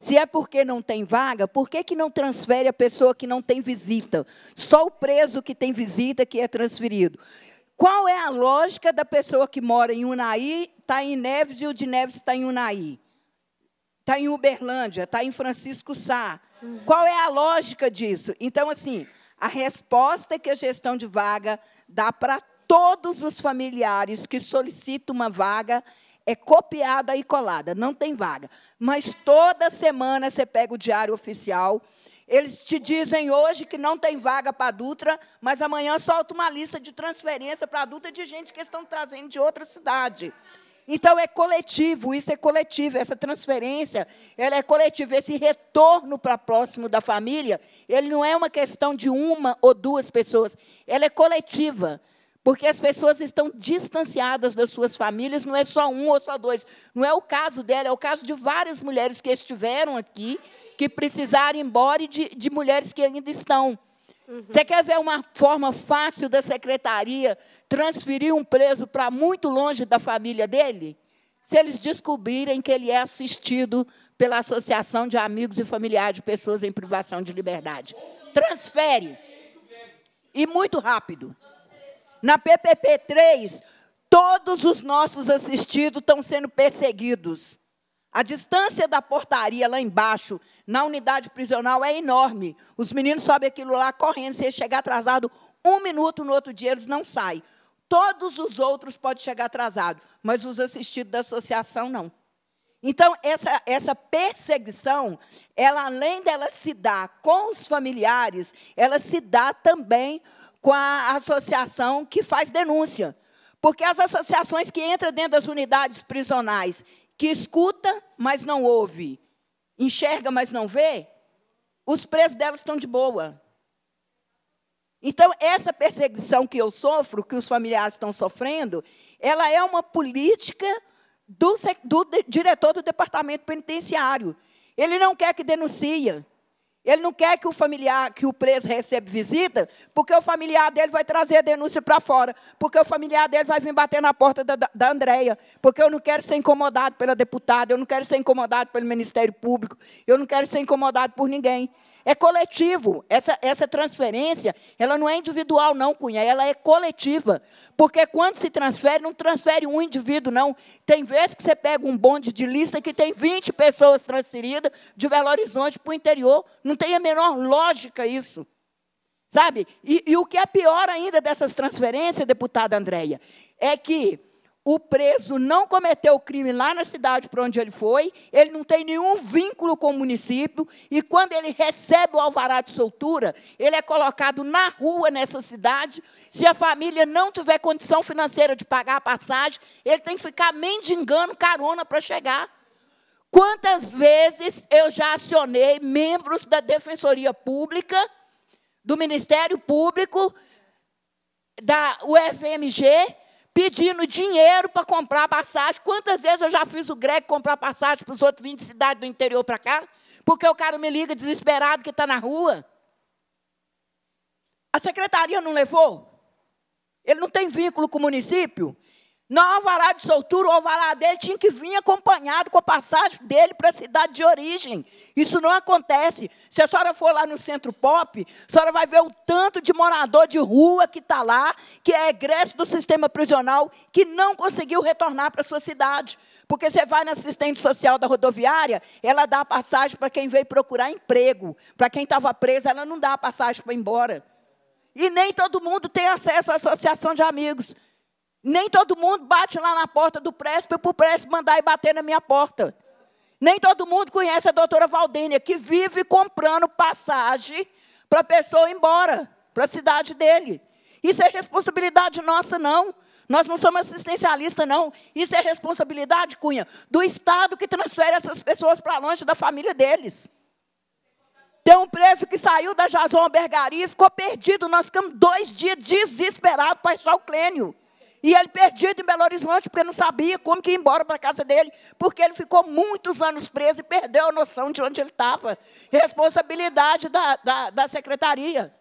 Se é porque não tem vaga, por que, que não transfere a pessoa que não tem visita? Só o preso que tem visita que é transferido. Qual é a lógica da pessoa que mora em Unaí, está em Neves e o de Neves está em Unaí? Está em Uberlândia, está em Francisco Sá. Qual é a lógica disso? Então, assim, a resposta que a gestão de vaga dá para todos os familiares que solicitam uma vaga é copiada e colada, não tem vaga. Mas toda semana você pega o diário oficial. Eles te dizem hoje que não tem vaga para a Dutra, mas amanhã solta uma lista de transferência para a Dutra de gente que estão trazendo de outra cidade. Então é coletivo, isso é coletivo, essa transferência, ela é coletiva, esse retorno para próximo da família, ele não é uma questão de uma ou duas pessoas, ela é coletiva. Porque as pessoas estão distanciadas das suas famílias, não é só um ou só dois. Não é o caso dela, é o caso de várias mulheres que estiveram aqui, que precisaram ir embora e de, de mulheres que ainda estão. Uhum. Você quer ver uma forma fácil da secretaria transferir um preso para muito longe da família dele? Se eles descobrirem que ele é assistido pela Associação de Amigos e Familiares de Pessoas em Privação de Liberdade. Transfere. E muito rápido. Na PPP 3, todos os nossos assistidos estão sendo perseguidos. A distância da portaria lá embaixo, na unidade prisional, é enorme. Os meninos sobem aquilo lá correndo. Se chegar atrasado um minuto no outro dia, eles não saem. Todos os outros podem chegar atrasado, mas os assistidos da associação não. Então, essa, essa perseguição, ela além dela se dar com os familiares, ela se dá também com com a associação que faz denúncia. Porque as associações que entram dentro das unidades prisionais, que escuta, mas não ouve, enxerga, mas não vê, os presos delas estão de boa. Então, essa perseguição que eu sofro, que os familiares estão sofrendo, ela é uma política do, do diretor do departamento penitenciário. Ele não quer que denuncie. Ele não quer que o familiar, que o preso receba visita, porque o familiar dele vai trazer a denúncia para fora, porque o familiar dele vai vir bater na porta da, da Andréia, porque eu não quero ser incomodado pela deputada, eu não quero ser incomodado pelo Ministério Público, eu não quero ser incomodado por ninguém. É coletivo. Essa, essa transferência, ela não é individual, não, Cunha. Ela é coletiva. Porque quando se transfere, não transfere um indivíduo, não. Tem vezes que você pega um bonde de lista que tem 20 pessoas transferidas de Belo Horizonte para o interior. Não tem a menor lógica isso. Sabe? E, e o que é pior ainda dessas transferências, deputada Andréia, é que o preso não cometeu o crime lá na cidade para onde ele foi, ele não tem nenhum vínculo com o município, e quando ele recebe o alvará de soltura, ele é colocado na rua nessa cidade. Se a família não tiver condição financeira de pagar a passagem, ele tem que ficar mendigando carona para chegar. Quantas vezes eu já acionei membros da Defensoria Pública, do Ministério Público, da UFMG, pedindo dinheiro para comprar passagem. Quantas vezes eu já fiz o Greg comprar passagem para os outros 20 cidades do interior para cá? Porque o cara me liga desesperado que está na rua. A secretaria não levou? Ele não tem vínculo com o município? Não alvará de soltura, o alvará dele tinha que vir acompanhado com a passagem dele para a cidade de origem. Isso não acontece. Se a senhora for lá no centro pop, a senhora vai ver o tanto de morador de rua que está lá, que é egresso do sistema prisional, que não conseguiu retornar para a sua cidade. Porque você vai na assistente social da rodoviária, ela dá a passagem para quem veio procurar emprego. Para quem estava preso, ela não dá a passagem para ir embora. E nem todo mundo tem acesso à associação de amigos. Nem todo mundo bate lá na porta do presbítero para o presbítero mandar e bater na minha porta. Nem todo mundo conhece a doutora Valdênia, que vive comprando passagem para a pessoa ir embora, para a cidade dele. Isso é responsabilidade nossa, não. Nós não somos assistencialistas, não. Isso é responsabilidade, Cunha, do Estado que transfere essas pessoas para longe da família deles. Tem um preso que saiu da Jason Albergaria e ficou perdido. Nós ficamos dois dias desesperados para achar o Clênio. E ele perdido em Belo Horizonte, porque não sabia como que ia embora para a casa dele, porque ele ficou muitos anos preso e perdeu a noção de onde ele estava. Responsabilidade da, da, da secretaria.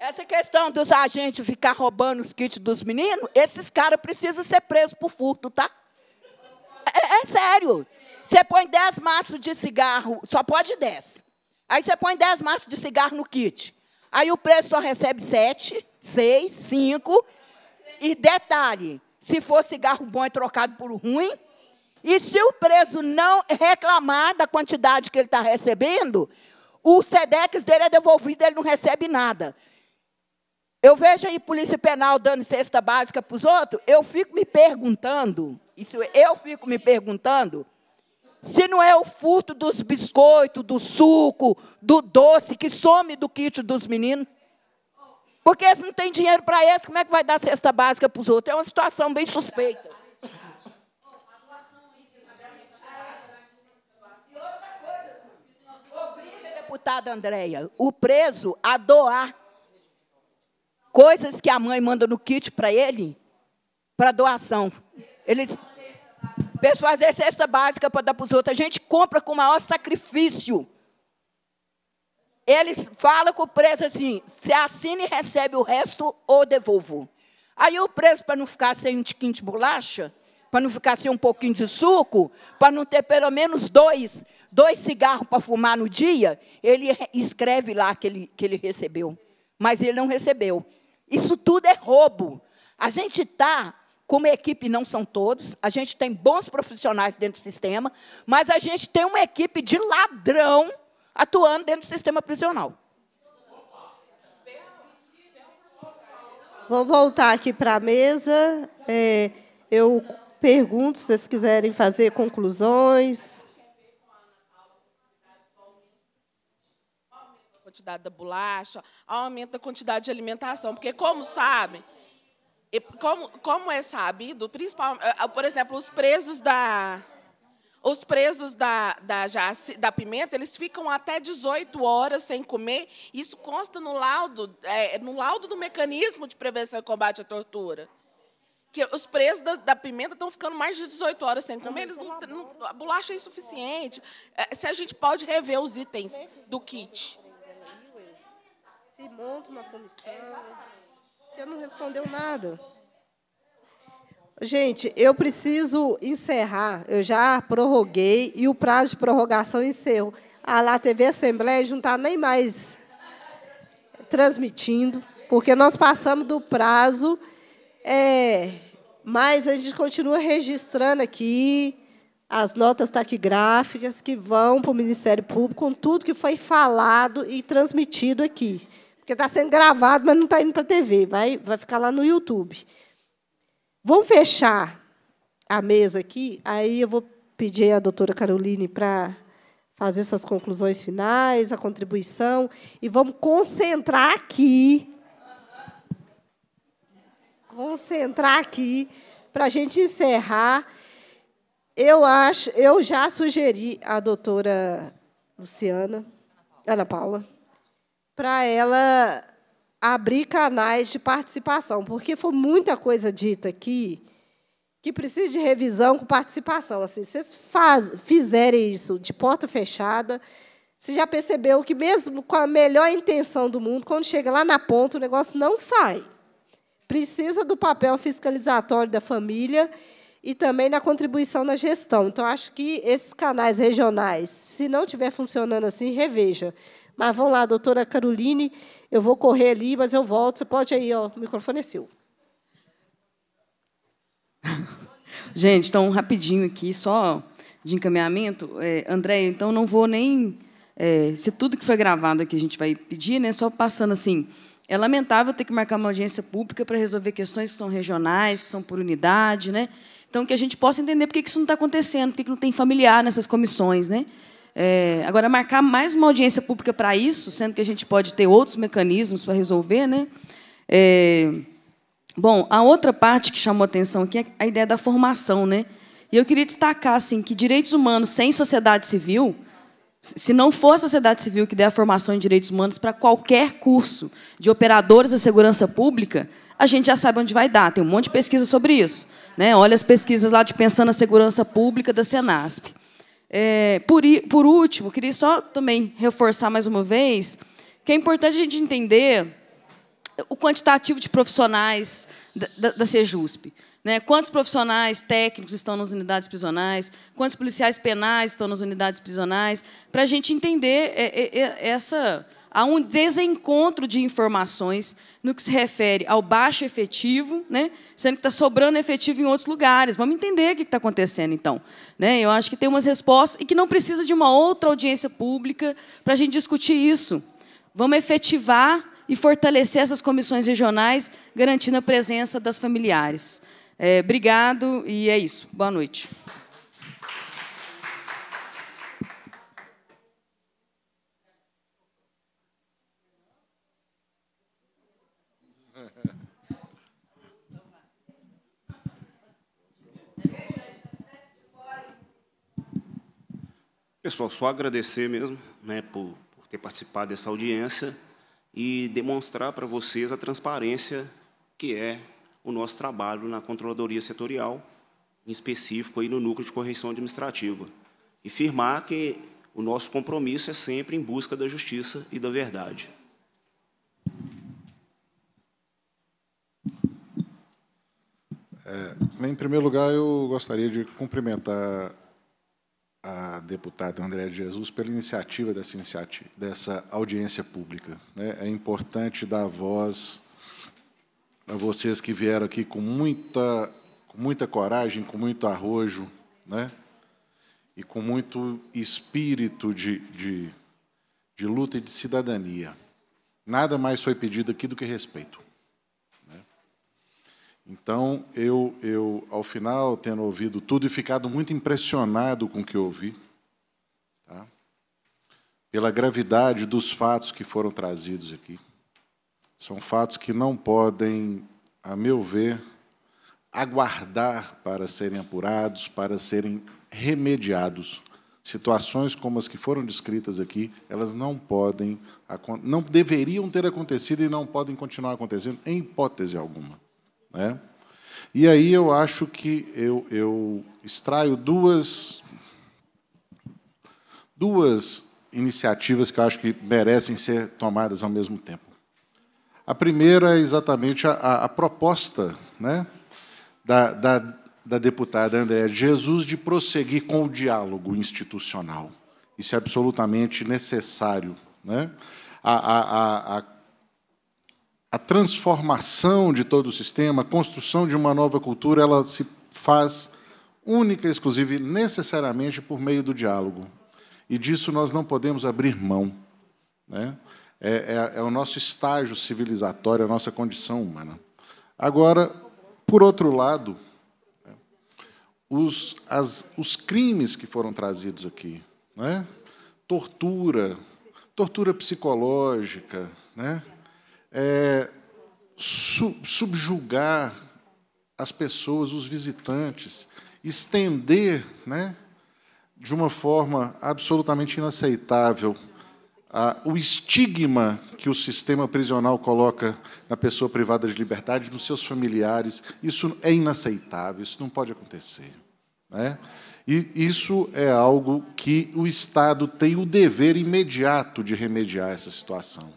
Essa questão dos agentes ficar roubando os kits dos meninos, esses caras precisam ser presos por furto, tá? É, é sério. Você põe 10 maços de cigarro, só pode 10. Aí você põe 10 maços de cigarro no kit. Aí o preço só recebe 7, 6, 5. E detalhe, se for cigarro bom é trocado por ruim. E se o preso não reclamar da quantidade que ele está recebendo, o SEDEX dele é devolvido, ele não recebe nada. Eu vejo aí polícia penal dando cesta básica para os outros, eu fico me perguntando, isso eu fico me perguntando, se não é o furto dos biscoitos, do suco, do doce que some do kit dos meninos. Porque eles não têm dinheiro para isso, como é que vai dar cesta básica para os outros? É uma situação bem suspeita. Deputada Andréia, o preso a doar coisas que a mãe manda no kit para ele, para doação. Eles vez fazer cesta básica para dar para os outros, a gente compra com o maior sacrifício. Eles falam com o preso assim: se assina e recebe o resto ou devolvo. Aí o preso, para não ficar sem um tiquinho de bolacha, para não ficar sem um pouquinho de suco, para não ter pelo menos dois, dois cigarros para fumar no dia, ele escreve lá que ele, que ele recebeu. Mas ele não recebeu. Isso tudo é roubo. A gente está como equipe, não são todos. A gente tem bons profissionais dentro do sistema, mas a gente tem uma equipe de ladrão atuando dentro do sistema prisional. Vamos voltar aqui para a mesa. É, eu pergunto se vocês quiserem fazer conclusões. a quantidade da bolacha, aumenta a quantidade de alimentação, porque como sabem, como, como é sabido, principalmente, eh, ah, por exemplo, os presos da os presos da, da, da pimenta, eles ficam até 18 horas sem comer. Isso consta no laudo, é, no laudo do mecanismo de prevenção e combate à tortura. Que os presos da, da pimenta estão ficando mais de 18 horas sem comer, eles não, não, a bolacha é insuficiente. É, se a gente pode rever os itens do kit. Se monta uma comissão. Né? Porque não respondeu nada. Gente, eu preciso encerrar. Eu já prorroguei e o prazo de prorrogação encerro. Ah, a lá TV Assembleia não está nem mais transmitindo, porque nós passamos do prazo, é, mas a gente continua registrando aqui as notas taquigráficas que vão para o Ministério Público com tudo que foi falado e transmitido aqui. Porque está sendo gravado, mas não está indo para a TV. Vai, vai ficar lá no YouTube. Vamos fechar a mesa aqui. Aí eu vou pedir à doutora Caroline para fazer suas conclusões finais, a contribuição. E vamos concentrar aqui. Concentrar aqui para a gente encerrar. Eu acho, eu já sugeri à doutora Luciana, Ana Paula para ela abrir canais de participação, porque foi muita coisa dita aqui que precisa de revisão com participação. Assim, se vocês faz, fizerem isso de porta fechada, você já percebeu que, mesmo com a melhor intenção do mundo, quando chega lá na ponta, o negócio não sai. Precisa do papel fiscalizatório da família e também da contribuição na gestão. Então, acho que esses canais regionais, se não estiver funcionando assim, reveja. Ah, mas vão lá, doutora Caroline, eu vou correr ali, mas eu volto. Você pode aí, ó, o microfone é seu. [LAUGHS] Gente, então, rapidinho aqui, só de encaminhamento. É, André, então, não vou nem... É, se tudo que foi gravado aqui a gente vai pedir, né, só passando assim... É lamentável ter que marcar uma audiência pública para resolver questões que são regionais, que são por unidade, né? Então, que a gente possa entender por que isso não está acontecendo, por que não tem familiar nessas comissões, né? É, agora, marcar mais uma audiência pública para isso, sendo que a gente pode ter outros mecanismos para resolver, né? É, bom, a outra parte que chamou atenção aqui é a ideia da formação, né? E eu queria destacar assim que direitos humanos sem sociedade civil, se não for a sociedade civil que der a formação em direitos humanos para qualquer curso de operadores da segurança pública, a gente já sabe onde vai dar. Tem um monte de pesquisa sobre isso, né? Olha as pesquisas lá de pensando na segurança pública da Senasp. É, por, por último, queria só também reforçar mais uma vez que é importante a gente entender o quantitativo de profissionais da, da, da CEJUSP. Né? Quantos profissionais técnicos estão nas unidades prisionais? Quantos policiais penais estão nas unidades prisionais? Para a gente entender é, é, é, essa há um desencontro de informações no que se refere ao baixo efetivo, né? sendo que está sobrando efetivo em outros lugares. Vamos entender o que está acontecendo, então. Né? Eu acho que tem umas respostas e que não precisa de uma outra audiência pública para a gente discutir isso. Vamos efetivar e fortalecer essas comissões regionais, garantindo a presença das familiares. É, obrigado e é isso. Boa noite. Pessoal, só agradecer mesmo né, por, por ter participado dessa audiência e demonstrar para vocês a transparência que é o nosso trabalho na controladoria setorial, em específico aí no núcleo de correção administrativa, e firmar que o nosso compromisso é sempre em busca da justiça e da verdade. É, em primeiro lugar, eu gostaria de cumprimentar a deputada André de Jesus pela iniciativa dessa, iniciativa, dessa audiência pública. Né? É importante dar voz a vocês que vieram aqui com muita, com muita coragem, com muito arrojo, né? e com muito espírito de, de, de luta e de cidadania. Nada mais foi pedido aqui do que respeito. Então, eu, eu, ao final, tendo ouvido tudo e ficado muito impressionado com o que ouvi, tá? pela gravidade dos fatos que foram trazidos aqui, são fatos que não podem, a meu ver, aguardar para serem apurados, para serem remediados. Situações como as que foram descritas aqui, elas não podem, não deveriam ter acontecido e não podem continuar acontecendo, em hipótese alguma. Né? E aí eu acho que eu, eu extraio duas, duas iniciativas que eu acho que merecem ser tomadas ao mesmo tempo. A primeira é exatamente a, a, a proposta né, da, da, da deputada Andréa de Jesus de prosseguir com o diálogo institucional. Isso é absolutamente necessário. Né? A, a, a, a transformação de todo o sistema, a construção de uma nova cultura, ela se faz única e exclusiva e necessariamente por meio do diálogo. E disso nós não podemos abrir mão. Né? É, é, é o nosso estágio civilizatório, a nossa condição humana. Agora, por outro lado, os, as, os crimes que foram trazidos aqui, né? tortura, tortura psicológica, né? é, su, subjugar as pessoas, os visitantes, estender né, de uma forma absolutamente inaceitável a, o estigma que o sistema prisional coloca na pessoa privada de liberdade, nos seus familiares. Isso é inaceitável, isso não pode acontecer. Né? E isso é algo que o Estado tem o dever imediato de remediar essa situação.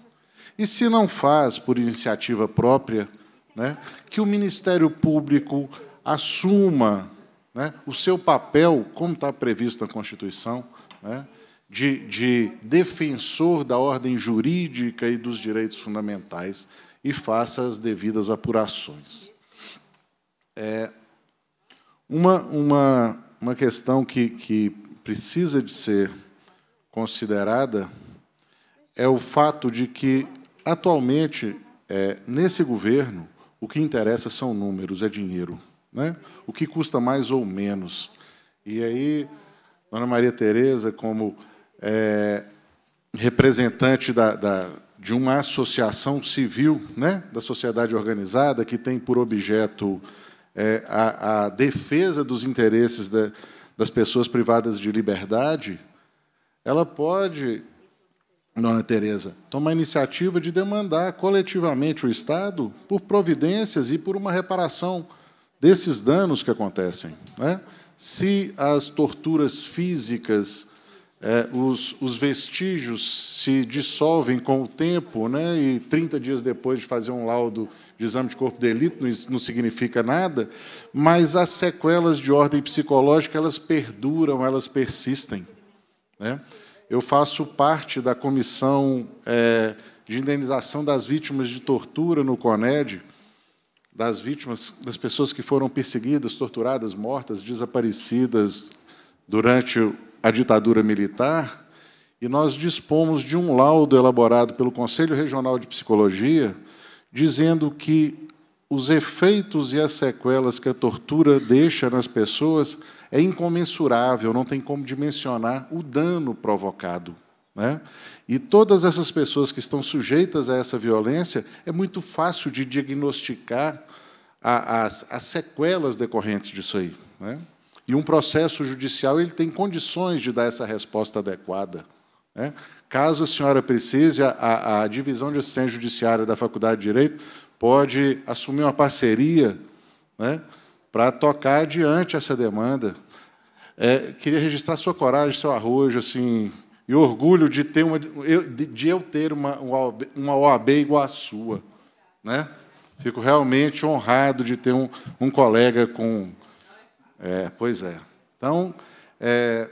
E se não faz por iniciativa própria, né, que o Ministério Público assuma né, o seu papel, como está previsto na Constituição, né, de, de defensor da ordem jurídica e dos direitos fundamentais e faça as devidas apurações. É uma, uma, uma questão que, que precisa de ser considerada é o fato de que Atualmente, é, nesse governo, o que interessa são números, é dinheiro. Né? O que custa mais ou menos. E aí, Dona Maria Tereza, como é, representante da, da, de uma associação civil, né, da sociedade organizada, que tem por objeto é, a, a, defesa dos interesses da, das pessoas privadas de liberdade, ela pode Dona Teresa, toma a iniciativa de demandar coletivamente o Estado por providências e por uma reparação desses danos que acontecem. Né? Se as torturas físicas, é, os, os, vestígios se dissolvem com o tempo, né? e 30 dias depois de fazer um laudo de exame de corpo de delito não, não significa nada, mas as sequelas de ordem psicológica elas perduram, elas persistem. Né? eu faço parte da comissão é, de indenização das vítimas de tortura no CONED, das vítimas, das pessoas que foram perseguidas, torturadas, mortas, desaparecidas durante a ditadura militar, e nós dispomos de um laudo elaborado pelo Conselho Regional de Psicologia, dizendo que os efeitos e as sequelas que a tortura deixa nas pessoas é incomensurável, não tem como dimensionar o dano provocado. Né? E todas essas pessoas que estão sujeitas a essa violência, é muito fácil de diagnosticar a, as, as, sequelas decorrentes disso aí. Né? E um processo judicial ele tem condições de dar essa resposta adequada. Né? Caso a senhora precise, a, a divisão de assistência judiciária da Faculdade de Direito pode assumir uma parceria né, para tocar adiante essa demanda. É, queria registrar sua coragem, seu arrojo, assim, e orgulho de ter uma, de eu ter uma, uma OAB igual à sua, né? Fico realmente honrado de ter um, um colega com, é, pois é. Então, é,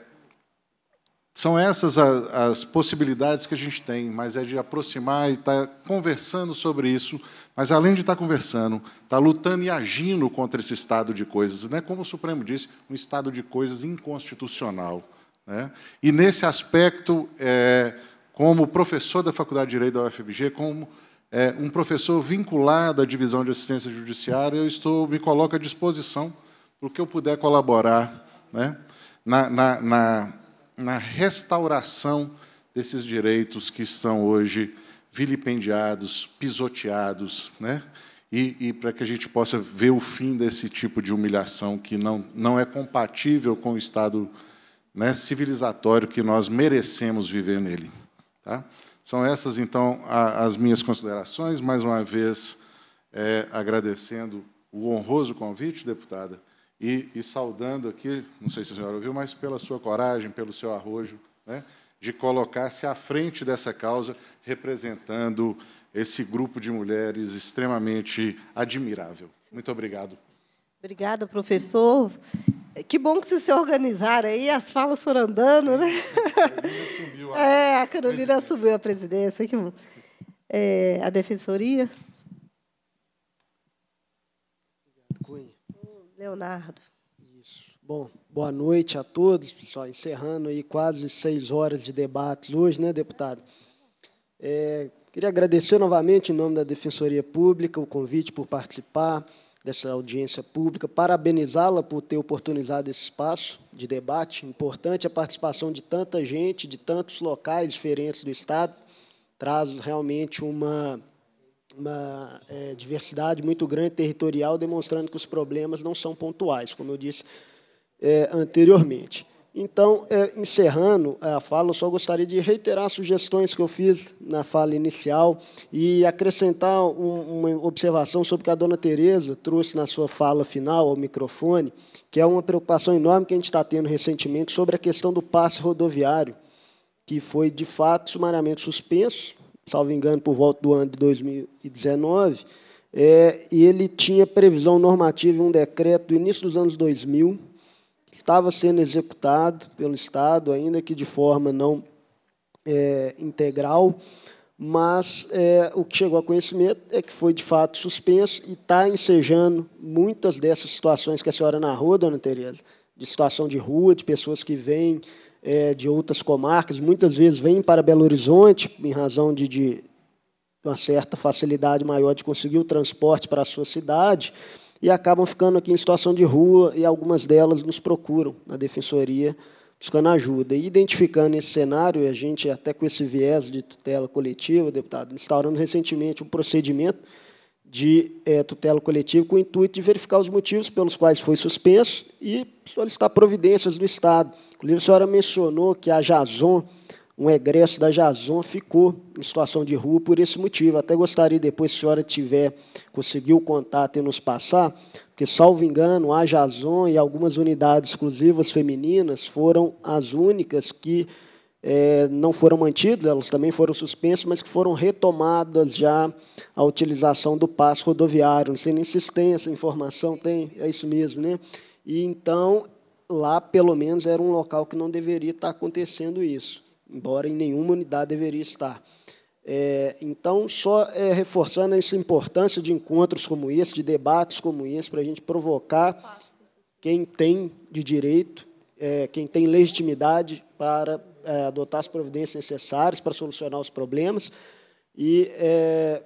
são essas as possibilidades que a gente tem, mas é de aproximar e estar tá conversando sobre isso, mas além de estar tá conversando, estar tá lutando e agindo contra esse estado de coisas. Né? Como o Supremo disse, um estado de coisas inconstitucional. Né? E nesse aspecto, é, como professor da Faculdade de Direito da UFMG, como é, um professor vinculado à Divisão de Assistência Judiciária, eu estou, me coloco à disposição para o que eu puder colaborar né? na, na, na na restauração desses direitos que estão hoje vilipendiados, pisoteados, né? e, e para que a gente possa ver o fim desse tipo de humilhação que não, não é compatível com o Estado né, civilizatório que nós merecemos viver nele. Tá? São essas, então, a, as minhas considerações. Mais uma vez, é, agradecendo o honroso convite, deputada e, e saudando aqui, não sei se a senhora ouviu, mas pela sua coragem, pelo seu arrojo, né, de colocar-se à frente dessa causa, representando esse grupo de mulheres extremamente admirável. Muito obrigado. Obrigada, professor. Que bom que vocês se organizaram aí, as falas foram andando, né? A Carolina subiu a, é, a, Carolina subiu a presidência, que bom. É, a defensoria? Leonardo. Isso. Bom, boa noite a todos, pessoal. Encerrando aí quase seis horas de debate hoje, né, deputado? É, queria agradecer novamente, em nome da Defensoria Pública, o convite por participar dessa audiência pública, parabenizá-la por ter oportunizado esse espaço de debate. Importante a participação de tanta gente, de tantos locais diferentes do Estado. Traz realmente uma uma é, diversidade muito grande territorial, demonstrando que os problemas não são pontuais, como eu disse é, anteriormente. Então, é, encerrando a fala, eu só gostaria de reiterar as sugestões que eu fiz na fala inicial e acrescentar um, uma observação sobre o que a dona Tereza trouxe na sua fala final ao microfone, que é uma preocupação enorme que a gente está tendo recentemente sobre a questão do passe rodoviário, que foi, de fato, sumariamente suspenso salvo engano, por volta do ano de 2019, é, e ele tinha previsão normativa em um decreto do início dos anos 2000, que estava sendo executado pelo Estado, ainda que de forma não é, integral, mas é, o que chegou a conhecimento é que foi, de fato, suspenso e está ensejando muitas dessas situações que a senhora narrou, dona Tereza, de situação de rua, de pessoas que vêm é, de outras comarcas, muitas vezes vêm para Belo Horizonte, em razão de, de uma certa facilidade maior de conseguir o transporte para a sua cidade, e acabam ficando aqui em situação de rua, e algumas delas nos procuram na defensoria buscando ajuda. E identificando esse cenário, a gente, até com esse viés de tutela coletiva, deputado, instaurando recentemente um procedimento de é, tutela coletiva com o intuito de verificar os motivos pelos quais foi suspenso e solicitar providências do Estado. Inclusive, a senhora mencionou que a JASON, um egresso da Jazon, ficou em situação de rua por esse motivo. Até gostaria, depois, se a senhora tiver, conseguiu o contato e nos passar, porque, salvo engano, a Jazon e algumas unidades exclusivas femininas foram as únicas que é, não foram mantidas, elas também foram suspensas, mas que foram retomadas já a utilização do passo rodoviário. Não sei nem se tem essa informação, tem, é isso mesmo. Né? E, então, lá, pelo menos, era um local que não deveria estar acontecendo isso, embora em nenhuma unidade deveria estar. É, então, só é, reforçando essa importância de encontros como esse, de debates como esse, para a gente provocar quem tem de direito, é, quem tem legitimidade para é, adotar as providências necessárias para solucionar os problemas. E, é,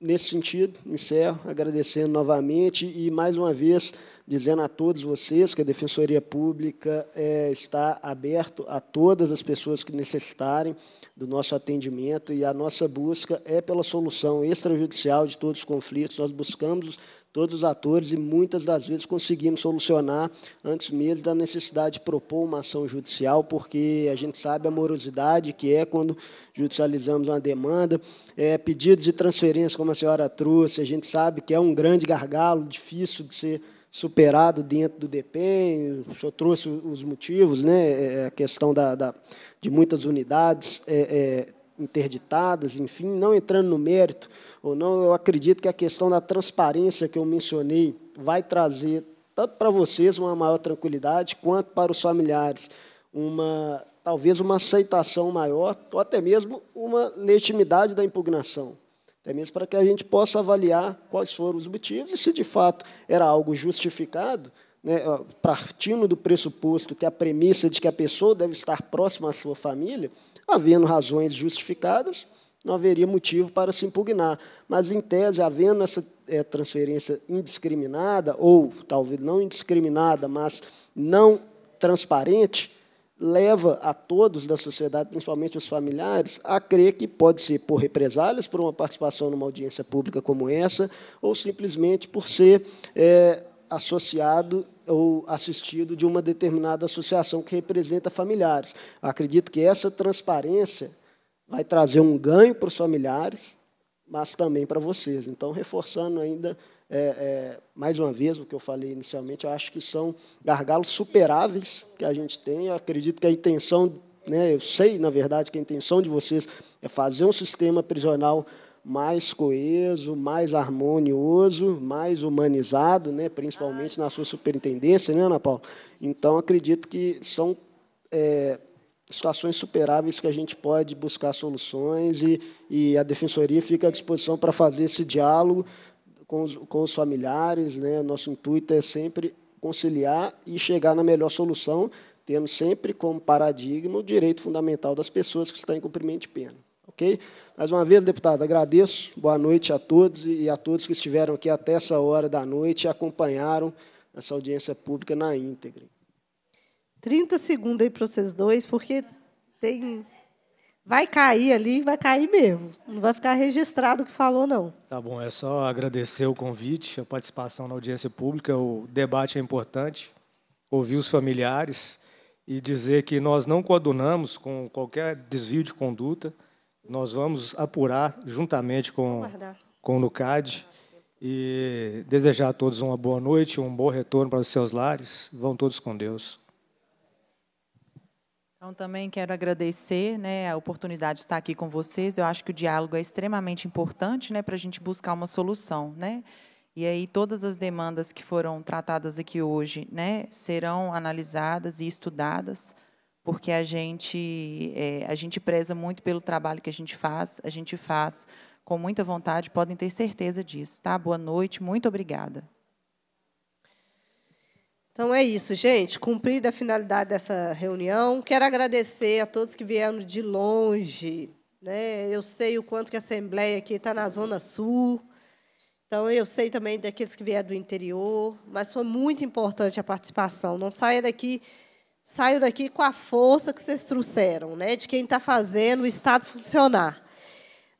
nesse sentido, encerro agradecendo novamente e, mais uma vez, dizendo a todos vocês que a Defensoria Pública é, está aberto a todas as pessoas que necessitarem do nosso atendimento e a nossa busca é pela solução extrajudicial de todos os conflitos. Nós buscamos todos os atores, e muitas das vezes conseguimos solucionar antes mesmo da necessidade de propor uma ação judicial, porque a gente sabe a morosidade que é quando judicializamos uma demanda, é, pedidos de transferência, como a senhora trouxe, a gente sabe que é um grande gargalo, difícil de ser superado dentro do DPEM, o senhor trouxe os motivos, né, é, é a questão da, da de muitas unidades é, é, interditadas, enfim, não entrando no mérito, ou não, eu acredito que a questão da transparência que eu mencionei vai trazer tanto para vocês uma maior tranquilidade, quanto para os familiares uma talvez uma aceitação maior, ou até mesmo uma legitimidade da impugnação. Até mesmo para que a gente possa avaliar quais foram os motivos e se de fato era algo justificado, né, partindo do pressuposto que a premissa de que a pessoa deve estar próxima à sua família, havendo razões justificadas, não haveria motivo para se impugnar. Mas, em tese, havendo essa é, transferência indiscriminada, ou talvez não indiscriminada, mas não transparente, leva a todos da sociedade, principalmente os familiares, a crer que pode ser por represálias por uma participação numa audiência pública como essa, ou simplesmente por ser é, associado ou assistido de uma determinada associação que representa familiares. Acredito que essa transparência vai trazer um ganho para os familiares, mas também para vocês. Então, reforçando ainda, é, é, mais uma vez, o que eu falei inicialmente, eu acho que são gargalos superáveis que a gente tem. Eu acredito que a intenção, né, eu sei, na verdade, que a intenção de vocês é fazer um sistema prisional mais coeso, mais harmonioso, mais humanizado, né, principalmente na sua superintendência, né, Ana Paula? Então, acredito que são é, situações superáveis que a gente pode buscar soluções e, e a defensoria fica à disposição para fazer esse diálogo com os, com os familiares. Né? Nosso intuito é sempre conciliar e chegar na melhor solução, tendo sempre como paradigma o direito fundamental das pessoas que estão em cumprimento de pena. Ok? Mais uma vez, deputado, agradeço. Boa noite a todos e a todos que estiveram aqui até essa hora da noite e acompanharam essa audiência pública na íntegra. 30 segundos aí para vocês dois, porque tem. Vai cair ali, vai cair mesmo. Não vai ficar registrado o que falou, não. Tá bom, é só agradecer o convite, a participação na audiência pública. O debate é importante, ouvir os familiares e dizer que nós não coadunamos com qualquer desvio de conduta. Nós vamos apurar juntamente com, com o NUCAD e desejar a todos uma boa noite, um bom retorno para os seus lares. Vão todos com Deus. Então, também quero agradecer né, a oportunidade de estar aqui com vocês. Eu acho que o diálogo é extremamente importante né, para a gente buscar uma solução. Né? E aí, todas as demandas que foram tratadas aqui hoje né, serão analisadas e estudadas, porque a gente, é, a gente preza muito pelo trabalho que a gente faz, a gente faz com muita vontade, podem ter certeza disso. Tá? Boa noite, muito obrigada. Então é isso, gente. Cumprida a finalidade dessa reunião, quero agradecer a todos que vieram de longe. Né? Eu sei o quanto que a Assembleia aqui está na Zona Sul, então eu sei também daqueles que vieram do interior, mas foi muito importante a participação. Não saia daqui, saio daqui com a força que vocês trouxeram, né? de quem está fazendo o Estado funcionar.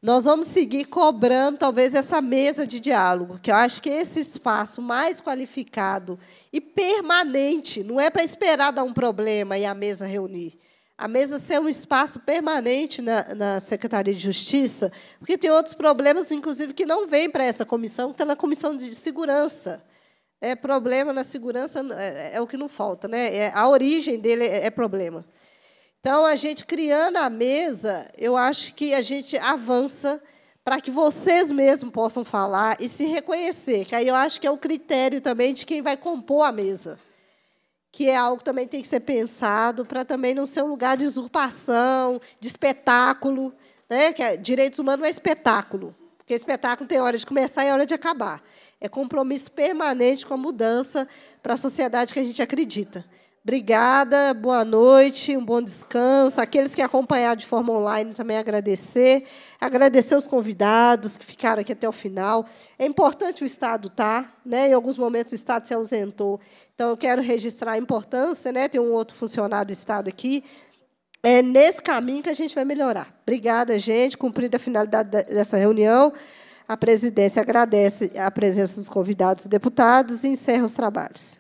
Nós vamos seguir cobrando, talvez, essa mesa de diálogo, que eu acho que esse espaço mais qualificado e permanente, não é para esperar dar um problema e a mesa reunir. A mesa ser um espaço permanente na, na Secretaria de Justiça, porque tem outros problemas, inclusive, que não vêm para essa comissão, que está na Comissão de Segurança. É problema na segurança, é, é o que não falta. Né? É, a origem dele é, é problema. Então, a gente criando a mesa, eu acho que a gente avança para que vocês mesmos possam falar e se reconhecer, que aí eu acho que é o critério também de quem vai compor a mesa, que é algo que também tem que ser pensado para também não ser um lugar de usurpação, de espetáculo, né? que é, direitos humanos é espetáculo, porque espetáculo tem hora de começar e hora de acabar. É compromisso permanente com a mudança para a sociedade que a gente acredita. Obrigada, boa noite, um bom descanso. Aqueles que acompanharam de forma online também agradecer. Agradecer os convidados que ficaram aqui até o final. É importante o Estado estar, né? em alguns momentos o Estado se ausentou. Então, eu quero registrar a importância, né? tem um outro funcionário do Estado aqui. É nesse caminho que a gente vai melhorar. Obrigada, gente, cumprida a finalidade dessa reunião. A presidência agradece a presença dos convidados e deputados e encerra os trabalhos.